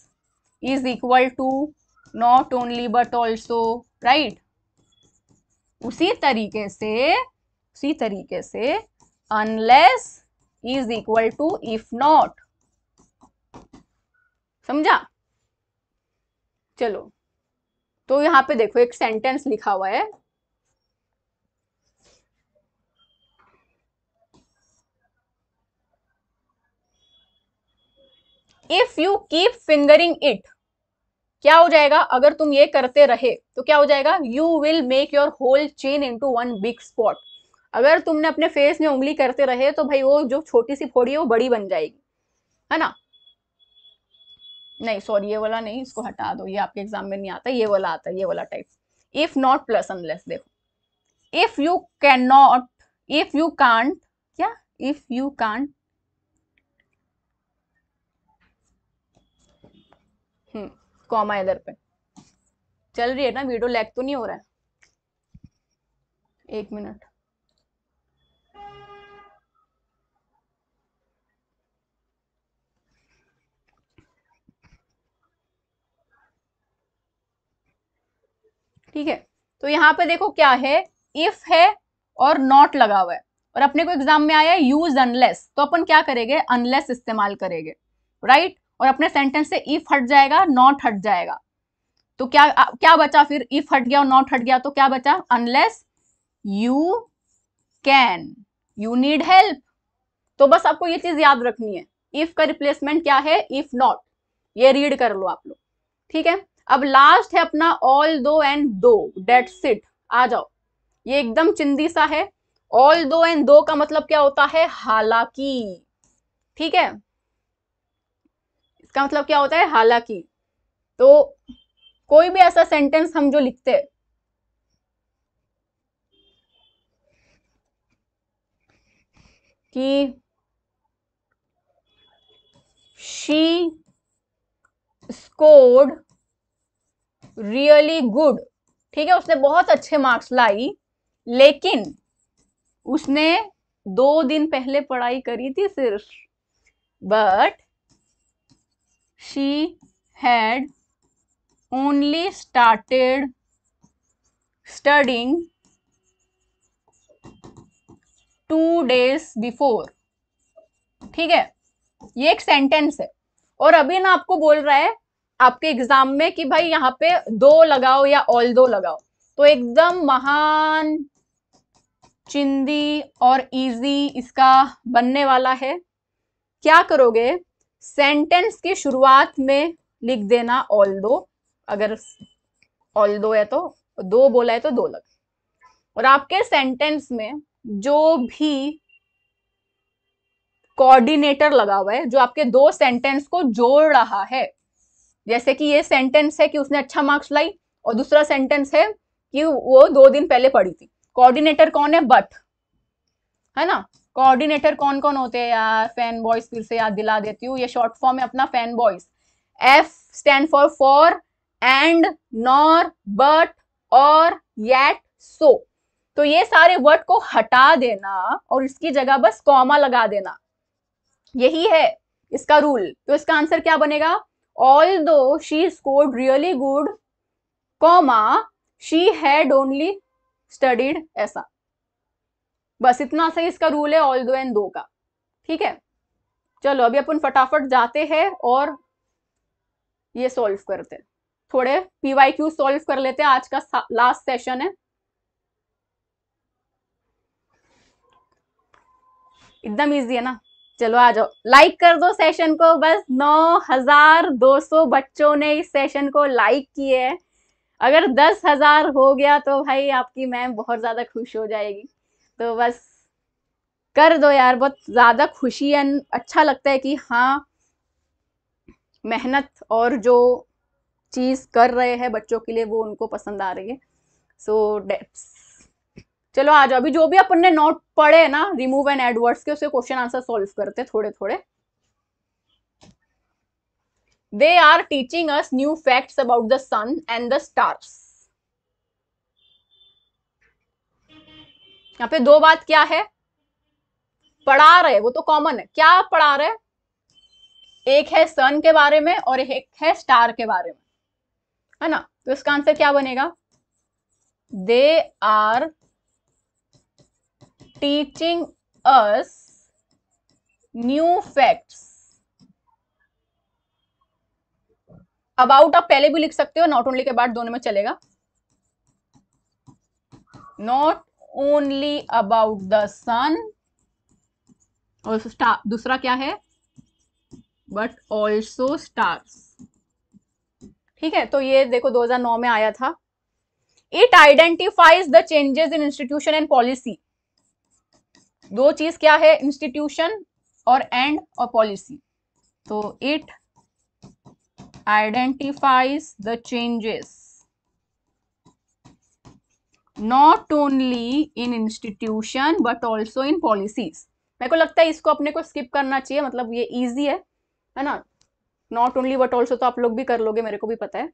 is equal to not only but also right उसी तरीके से उसी तरीके से unless is equal to if not समझा चलो तो यहां पे देखो एक सेंटेंस लिखा हुआ है if you keep fingering it क्या हो जाएगा अगर तुम ये करते रहे तो क्या हो जाएगा you will make your whole chain to one big spot अगर तुमने अपने फेस में उंगली करते रहे तो भाई वो जो छोटी सी फोड़ी है वो बड़ी बन जाएगी है ना नहीं सॉरी ये वाला नहीं इसको हटा दो ये आपके एग्जाम में नहीं आता ये वाला आता ये वाला type if not plus unless देखो if you can not if you can't क्या if you can't hmm comma इधर पे चल रही है ना वीडियो लैग तो नहीं हो रहा है एक मिनट ठीक है तो यहाँ पे देखो क्या है इफ है और नॉट लगा हुआ है और अपने को एग्जाम में आया यूज अनलेस तो अपन क्या करेंगे अनलेस इस्तेमाल करेंगे राइट और अपने सेंटेंस से इफ हट जाएगा नॉट हट जाएगा तो क्या क्या बचा फिर इफ हट गया और नॉट हट गया तो क्या बचा unless you can you need help तो बस आपको ये चीज याद रखनी है इफ का रिप्लेसमेंट क्या है इफ नॉट ये रीड कर लो आप लोग ठीक है अब लास्ट है अपना ऑल दो एंड दो डेट सिट आ जाओ ये एकदम चिंदी सा है ऑल दो एंड दो का मतलब क्या होता है हालांकि ठीक है इसका मतलब क्या होता है हालांकि तो कोई भी ऐसा सेंटेंस हम जो लिखते हैं कि शी स्कोर्ड रियली गुड ठीक है उसने बहुत अच्छे मार्क्स लाई लेकिन उसने दो दिन पहले पढ़ाई करी थी सिर्फ but she had only started studying two days before ठीक है ये एक सेंटेंस है और अभी ना आपको बोल रहा है आपके एग्जाम में कि भाई यहाँ पे दो लगाओ या ऑल दो लगाओ तो एकदम महान चिंदी और इजी इसका बनने वाला है क्या करोगे सेंटेंस की शुरुआत में लिख देना ऑल दो अगर ऑल दो है तो दो बोला है तो दो लग और आपके सेंटेंस में जो भी कोऑर्डिनेटर लगा हुआ है जो आपके दो सेंटेंस को जोड़ रहा है जैसे कि ये सेंटेंस है कि उसने अच्छा मार्क्स लाई और दूसरा सेंटेंस है कि वो दो दिन पहले पढ़ी थी कोऑर्डिनेटर कौन है बट है ना कोऑर्डिनेटर कौन कौन होते हैं यार फैन बॉयज फिर से याद दिला देती हूँ ये शॉर्ट फॉर्म है अपना fan boys F stand for for and nor but और येट सो तो ये सारे वर्ड को हटा देना और इसकी जगह बस कॉमा लगा देना यही है इसका रूल तो इसका आंसर क्या बनेगा though she scored really good comma she had only studied ऐसा बस इतना सही इसका रूल है ऑल दो एंड दो का ठीक है चलो अभी अपन फटाफट जाते हैं और ये सॉल्व करते हैं थोड़े पीवाई क्यू सॉल्व कर लेते हैं आज का लास्ट सेशन है एकदम इजी है ना चलो आ जाओ लाइक कर दो सेशन को बस 9,200 बच्चों ने इस सेशन को लाइक किए है अगर 10,000 हो गया तो भाई आपकी मैम बहुत ज़्यादा खुश हो जाएगी तो बस कर दो यार बहुत ज़्यादा खुशी एंड अच्छा लगता है कि हाँ मेहनत और जो चीज़ कर रहे हैं बच्चों के लिए वो उनको पसंद आ रही है सो so, चलो आ जाओ अभी जो भी अपन ने नोट पढ़े है ना रिमूव एंड एडवर्ड्स के उसे क्वेश्चन आंसर सॉल्व करते थोड़े थोड़े they are teaching us new facts about the sun and the stars यहाँ पे दो बात क्या है पढ़ा रहे वो तो कॉमन है क्या पढ़ा रहे एक है सन के बारे में और एक है स्टार के बारे में है ना तो इसका आंसर क्या बनेगा they are teaching us new facts about आप पहले भी लिख सकते हो नॉट ओनली के बाद दोनों में चलेगा not only about the sun और दूसरा क्या है बट ऑल्सो स्टार्स ठीक है तो ये देखो 2009 में आया था it identifies the changes in institution and policy दो चीज क्या है इंस्टीट्यूशन और एंड और पॉलिसी तो it identifies the changes not only in institution but also in policies मेरे को लगता है इसको अपने को स्किप करना चाहिए मतलब ये ईजी है है ना नॉट ओनली बट ऑल्सो तो आप लोग भी कर लोगे मेरे को भी पता है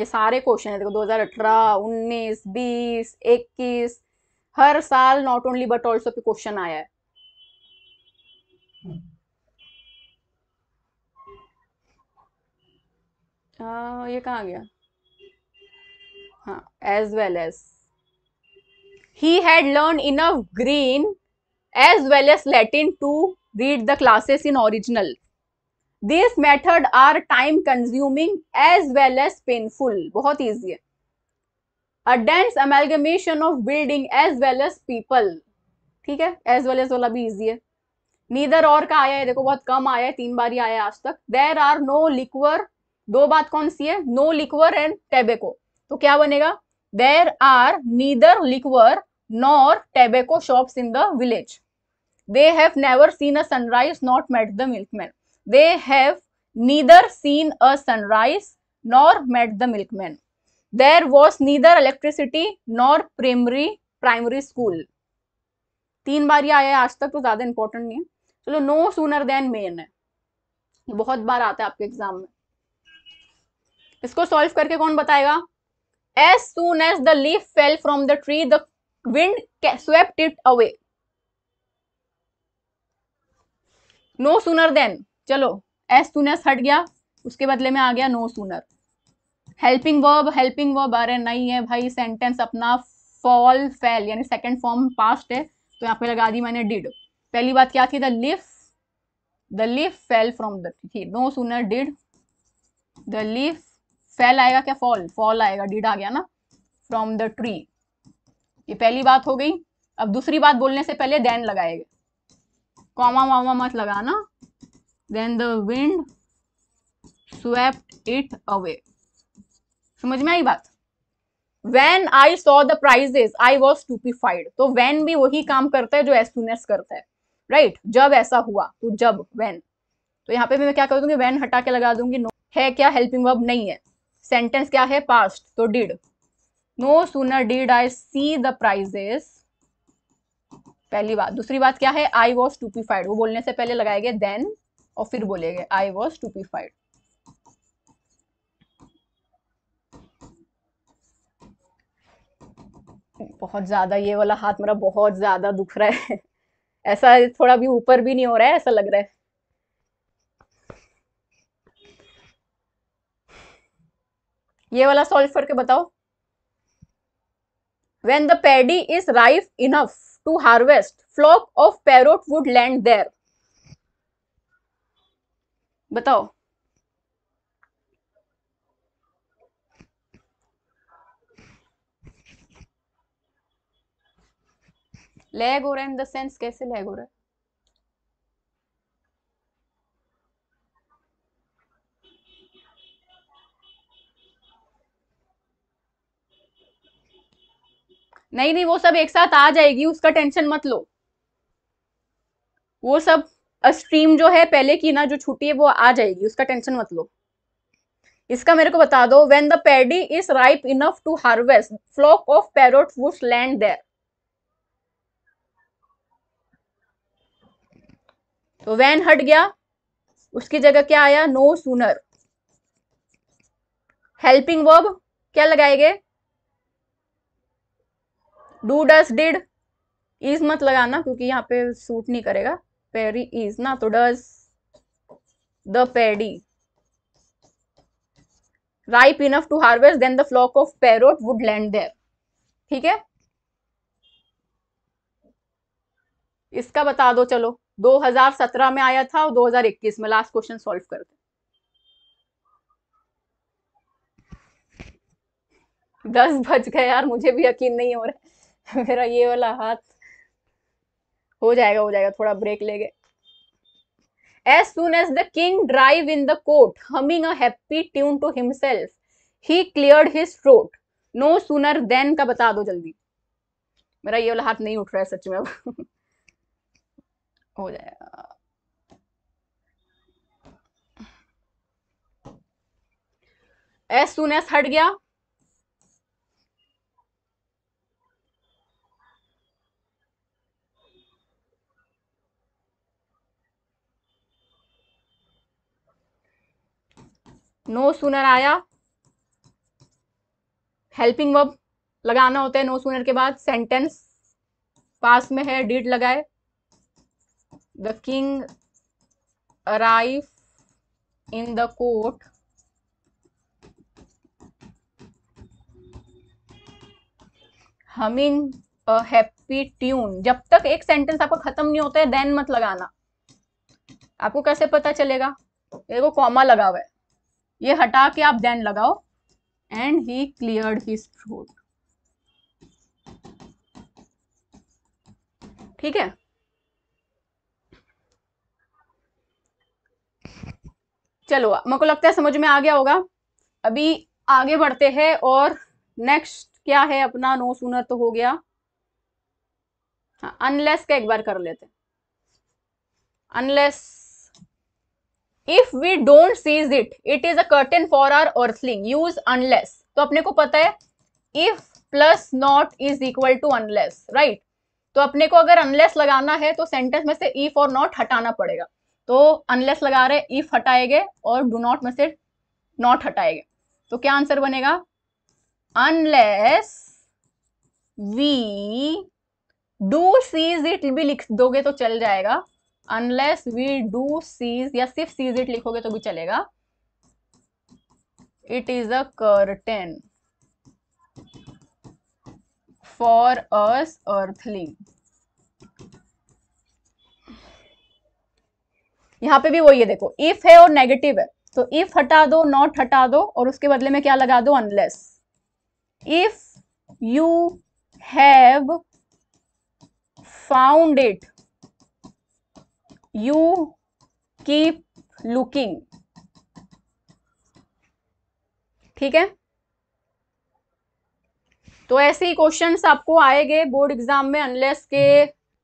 ये सारे क्वेश्चन है देखो अठारह उन्नीस बीस इक्कीस हर साल नॉट ओनली बट ऑल्सो पे क्वेश्चन आया है आ, ये कहा गया हाँ as well as he had learn in a green as well as Latin to read the classes in original this method are time consuming as well as painful बहुत easy है a dense amalgamation of building as well as people ठीक है as well as वाला भी easy है neither और का आया है देखो बहुत कम आया है तीन बार ही आया है आज तक देर आर नो लिक्वर दो बात कौन सी है नो लिक्वर एंड टेबेको तो क्या बनेगा there are neither liquor nor tobacco shops in the village they have never seen a sunrise not met the milkman they have neither seen a sunrise nor met the milkman. There was neither electricity nor primary primary school तीन बार ये आया आज तक तो ज्यादा important नहीं है चलो नो सूनर देन मेन है बहुत बार आता है आपके एग्जाम में इसको सॉल्व करके कौन बताएगा as soon as the leaf fell from the tree the wind swept it away no sooner than चलो एस सुनस हट गया उसके बदले में आ गया no sooner helping verb helping verb अरे नहीं है भाई सेंटेंस अपना फॉल फेल यानी सेकेंड फॉर्म पास्ट है तो यहाँ पे लगा दी मैंने डिड पहली बात क्या थी the leaf the leaf fell from the tree no sooner did the leaf fell आएगा क्या फॉल फॉल आएगा डिड आ गया ना फ्रॉम द ट्री ये पहली बात हो गई अब दूसरी बात बोलने से पहले देन लगाएगा कॉमा वामा मत लगाना then the wind swept it away समझ में आई बात When I saw the prizes, I was stupefied. तो when भी वही काम करता है जो as soon एस करता है राइट right? जब ऐसा हुआ तो जब when. तो यहाँ पे भी मैं क्या कर दूंगी वेन हटा के लगा दूंगी नो है क्या हेल्पिंग वर्ब नहीं है सेंटेंस क्या है पास्ट तो did no sooner did I see the prizes पहली बात दूसरी बात क्या है आई वॉज टूपीफाइड वो बोलने से पहले लगाएंगे देन और फिर बोलेंगे आई वॉज टूपीफाइड बहुत ज़्यादा ये वाला हाथ मेरा बहुत ज़्यादा दुख रहा है ऐसा थोड़ा भी ऊपर भी नहीं हो रहा है ऐसा लग रहा है ये वाला सॉल्व करके बताओ when the paddy is ripe enough to harvest flock of parrot would land there बताओ लैग हो रहा है इन द सेंस कैसे लैग हो रहा है नहीं नहीं वो सब एक साथ आ जाएगी उसका टेंशन मत लो वो सब स्ट्रीम जो है पहले की ना जो छुट्टी है वो आ जाएगी उसका टेंशन मत लो इसका मेरे को बता दो when the paddy is ripe enough to harvest flock of parrot would land there तो वैन हट गया उसकी जगह क्या आया नो सुनर हेल्पिंग वर्ब क्या लगाए गए डू डस डिड इज मत लगाना क्योंकि यहाँ पे सूट नहीं करेगा पेरी इज ना तो does the paddy ripe enough to harvest then the flock of parrot would land there ठीक है इसका बता दो चलो 2017 में आया था और 2021 में लास्ट क्वेश्चन सॉल्व कर दो दस बज गए यार मुझे भी यकीन नहीं हो रहा मेरा ये वाला हाथ हो जाएगा हो जाएगा थोड़ा ब्रेक गए as soon as the king drive in the court humming a happy tune to himself he clear his throat no sooner than का बता दो जल्दी मेरा ये वाला हाथ नहीं उठ रहा है सच में अब हो जाएगा एज सुन एज हट गया नो सुनर आया हेल्पिंग वर्ब लगाना होता है नो सुनर के बाद सेंटेंस पास में है डीड लगाए the king arrive in the court humming a happy tune जब तक एक सेंटेंस आपका खत्म नहीं होता है देन मत लगाना आपको कैसे पता चलेगा देखो कॉमा लगा हुआ है ये हटा के आप देन लगाओ and he clear his throat ठीक है चलो मेरे को लगता है समझ में आ गया होगा अभी आगे बढ़ते हैं और नेक्स्ट क्या है अपना नो सुनर तो हो गया हाँ अनलेस का एक बार कर लेते हैं unless if we don't seize it it is a curtain for our earthling. Use unless तो अपने को पता है if plus not is equal to unless right तो अपने को अगर अनलेस लगाना है तो सेंटेंस में से इफ और नॉट हटाना पड़ेगा तो अनलेस लगा रहे इफ हटाएंगे और डू नॉट में से नॉट हटाएंगे तो क्या आंसर बनेगा unless we do seize it भी लिख दोगे तो चल जाएगा अनलेस वी डू सीज या सिर्फ सीज इट लिखोगे तो भी चलेगा it is a curtain for us earthling यहां पे भी वो ये देखो इफ है और नेगेटिव है तो इफ हटा दो नॉट हटा दो और उसके बदले में क्या लगा दो unless if you have found it you keep looking ठीक है तो ऐसे ही क्वेश्चन आपको आएंगे बोर्ड एग्जाम में अनलेस के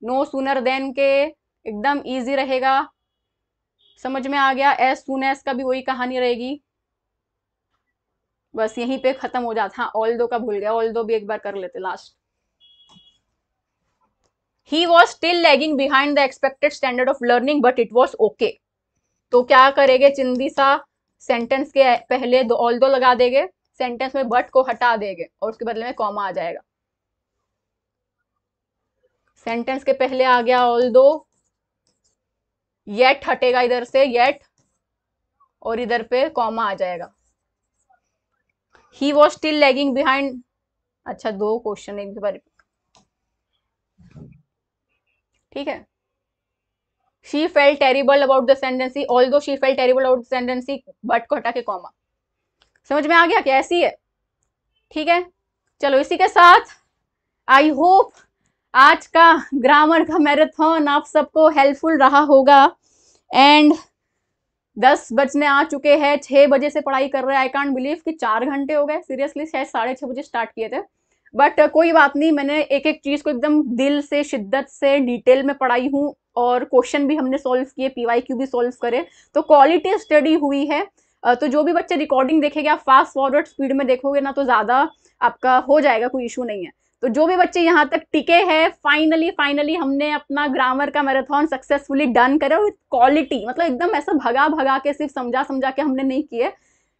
नो सुनर देन के एकदम इजी रहेगा समझ में आ गया एस सुन एस का भी वही कहानी रहेगी बस यहीं पे खत्म हो जाता हाँ ऑल दो का भूल गया ऑल दो भी एक बार कर लेते last he was still lagging behind the expected standard of learning but it was okay तो क्या करेंगे चिंदी सा सेंटेंस के पहले दो ऑल दो लगा देंगे सेंटेंस में बट को हटा देंगे और उसके बदले में कॉमा आ जाएगा सेंटेंस के पहले आ गया ऑल दो येट हटेगा इधर से येट और इधर पे कॉमा आ जाएगा he was still lagging behind अच्छा दो क्वेश्चन एक बार ठीक है she felt terrible about the tendency although she felt terrible about tendency but को हटा के कॉमा समझ में आ गया क्या ऐसी है ठीक है चलो इसी के साथ आई होप आज का ग्रामर का मैराथन आप सबको हेल्पफुल रहा होगा एंड दस बजने आ चुके हैं छः बजे से पढ़ाई कर रहे हैं आई कॉन्ट बिलीव कि चार घंटे हो गए सीरियसली शायद साढ़े छः बजे स्टार्ट किए थे बट uh, कोई बात नहीं मैंने एक एक चीज़ को एकदम दिल से शिद्दत से डिटेल में पढ़ाई हूँ और क्वेश्चन भी हमने सॉल्व किए वाई क्यू भी सॉल्व करे तो क्वालिटी स्टडी हुई है तो जो भी बच्चे रिकॉर्डिंग देखेंगे आप फास्ट फॉरवर्ड स्पीड में देखोगे ना तो ज़्यादा आपका हो जाएगा कोई इशू नहीं है तो जो भी बच्चे यहाँ तक टिके हैं फाइनली फाइनली हमने अपना ग्रामर का मैराथन सक्सेसफुली डन करा विथ क्वालिटी मतलब एकदम ऐसा भगा भगा के सिर्फ समझा समझा के हमने नहीं किए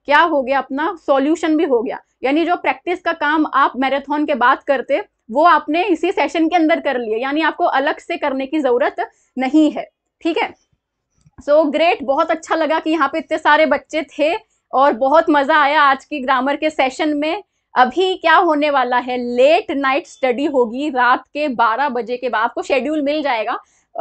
क्या हो गया अपना सॉल्यूशन भी हो गया यानी जो प्रैक्टिस का काम आप मैराथन के बाद करते वो आपने इसी सेशन के अंदर कर लिए यानी आपको अलग से करने की ज़रूरत नहीं है ठीक है सो so, ग्रेट बहुत अच्छा लगा कि यहाँ पे इतने सारे बच्चे थे और बहुत मज़ा आया आज की ग्रामर के सेशन में अभी क्या होने वाला है लेट नाइट स्टडी होगी रात के 12 बजे के बाद आपको शेड्यूल मिल जाएगा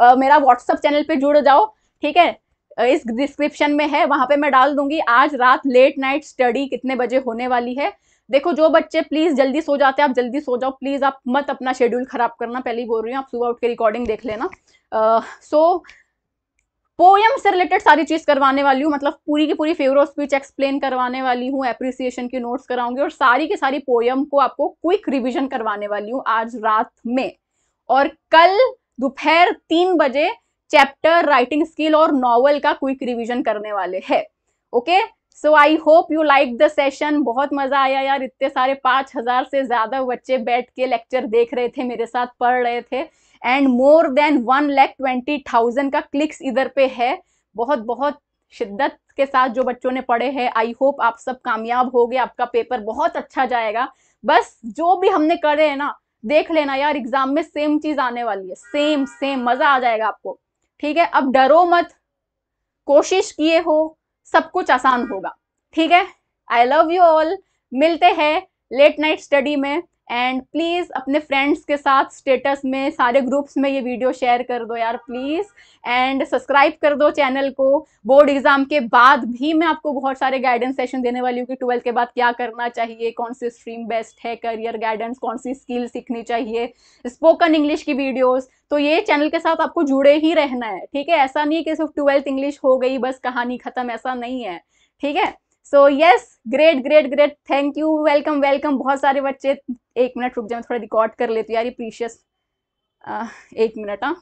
uh, मेरा व्हाट्सअप चैनल पे जुड़ जाओ ठीक है इस डिस्क्रिप्शन में है वहाँ पे मैं डाल दूंगी आज रात लेट नाइट स्टडी कितने बजे होने वाली है देखो जो बच्चे प्लीज़ जल्दी सो जाते हैं आप जल्दी सो जाओ प्लीज़ आप मत अपना शेड्यूल ख़राब करना पहले ही बोल रही हूँ आप सुबह उठ के रिकॉर्डिंग देख लेना सो uh, so, पोएम से रिलेटेड सारी चीज़ करवाने वाली हूँ मतलब पूरी की पूरी फेवर ऑफ स्पीच एक्सप्लेन करवाने वाली हूँ एप्रिसिएशन की नोट्स कराऊंगी और सारी की सारी पोएम को आपको क्विक रिविजन करवाने वाली हूँ आज रात में और कल दोपहर तीन बजे चैप्टर राइटिंग स्किल और नॉवल का क्विक रिविजन करने वाले है okay so I hope you like the session बहुत मजा आया यार इतने सारे पाँच हजार से ज्यादा बच्चे बैठ के लेक्चर देख रहे थे मेरे साथ पढ़ रहे थे and more than one lakh twenty thousand का क्लिक्स इधर पे है बहुत बहुत शिद्दत के साथ जो बच्चों ने पढ़े हैं आई होप आप सब कामयाब हो गए आपका पेपर बहुत अच्छा जाएगा बस जो भी हमने करे है ना देख लेना यार एग्जाम में सेम चीज आने वाली है सेम सेम मजा आ जाएगा आपको ठीक है अब डरो मत कोशिश किए हो सब कुछ आसान होगा ठीक है आई लव यू ऑल मिलते हैं लेट नाइट स्टडी में एंड प्लीज़ अपने फ्रेंड्स के साथ स्टेटस में सारे ग्रुप्स में ये वीडियो शेयर कर दो यार प्लीज़ एंड सब्सक्राइब कर दो चैनल को बोर्ड एग्ज़ाम के बाद भी मैं आपको बहुत सारे गाइडेंस सेशन देने वाली हूँ कि ट्वेल्थ के बाद क्या करना चाहिए कौन सी स्ट्रीम बेस्ट है करियर गाइडेंस कौन सी स्किल सीखनी चाहिए स्पोकन इंग्लिश की वीडियोज़ तो ये चैनल के साथ आपको जुड़े ही रहना है ठीक है ऐसा नहीं है कि सिर्फ ट्वेल्थ इंग्लिश हो गई बस कहानी ख़त्म ऐसा नहीं है ठीक है so yes great great great thank you welcome welcome बहुत सारे बच्चे एक मिनट रुक जाए थोड़ा रिकॉर्ड कर लेती यार ये प्रीशियस एक मिनट हाँ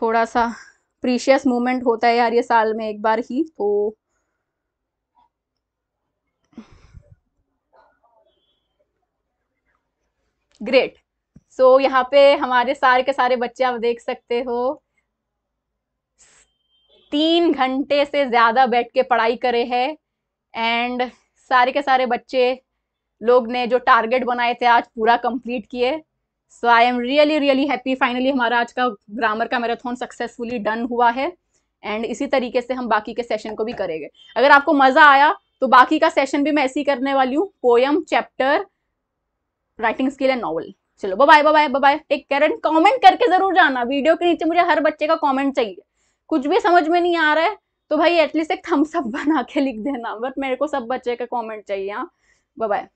थोड़ा सा प्रीशियस मोमेंट होता है यार ये साल में एक बार ही तो ग्रेट सो so, यहाँ पे हमारे सारे के सारे बच्चे आप देख सकते हो तीन घंटे से ज़्यादा बैठ के पढ़ाई करे है एंड सारे के सारे बच्चे लोग ने जो टारगेट बनाए थे आज पूरा कंप्लीट किए so I am really really happy finally हमारा आज का ग्रामर का मैराथन सक्सेसफुली डन हुआ है एंड इसी तरीके से हम बाकी के सेशन को भी करेंगे अगर आपको मज़ा आया तो बाकी का सेशन भी मैं ऐसे ही करने वाली हूँ poem chapter writing skill and novel चलो bye bye bye bye take care and comment करके जरूर जाना वीडियो के नीचे मुझे हर बच्चे का कमेंट चाहिए कुछ भी समझ में नहीं आ रहा है तो भाई एटलीस्ट एक थम्सअप बना के लिख देना बट मेरे को सब बच्चे का कॉमेंट चाहिए हाँ बाय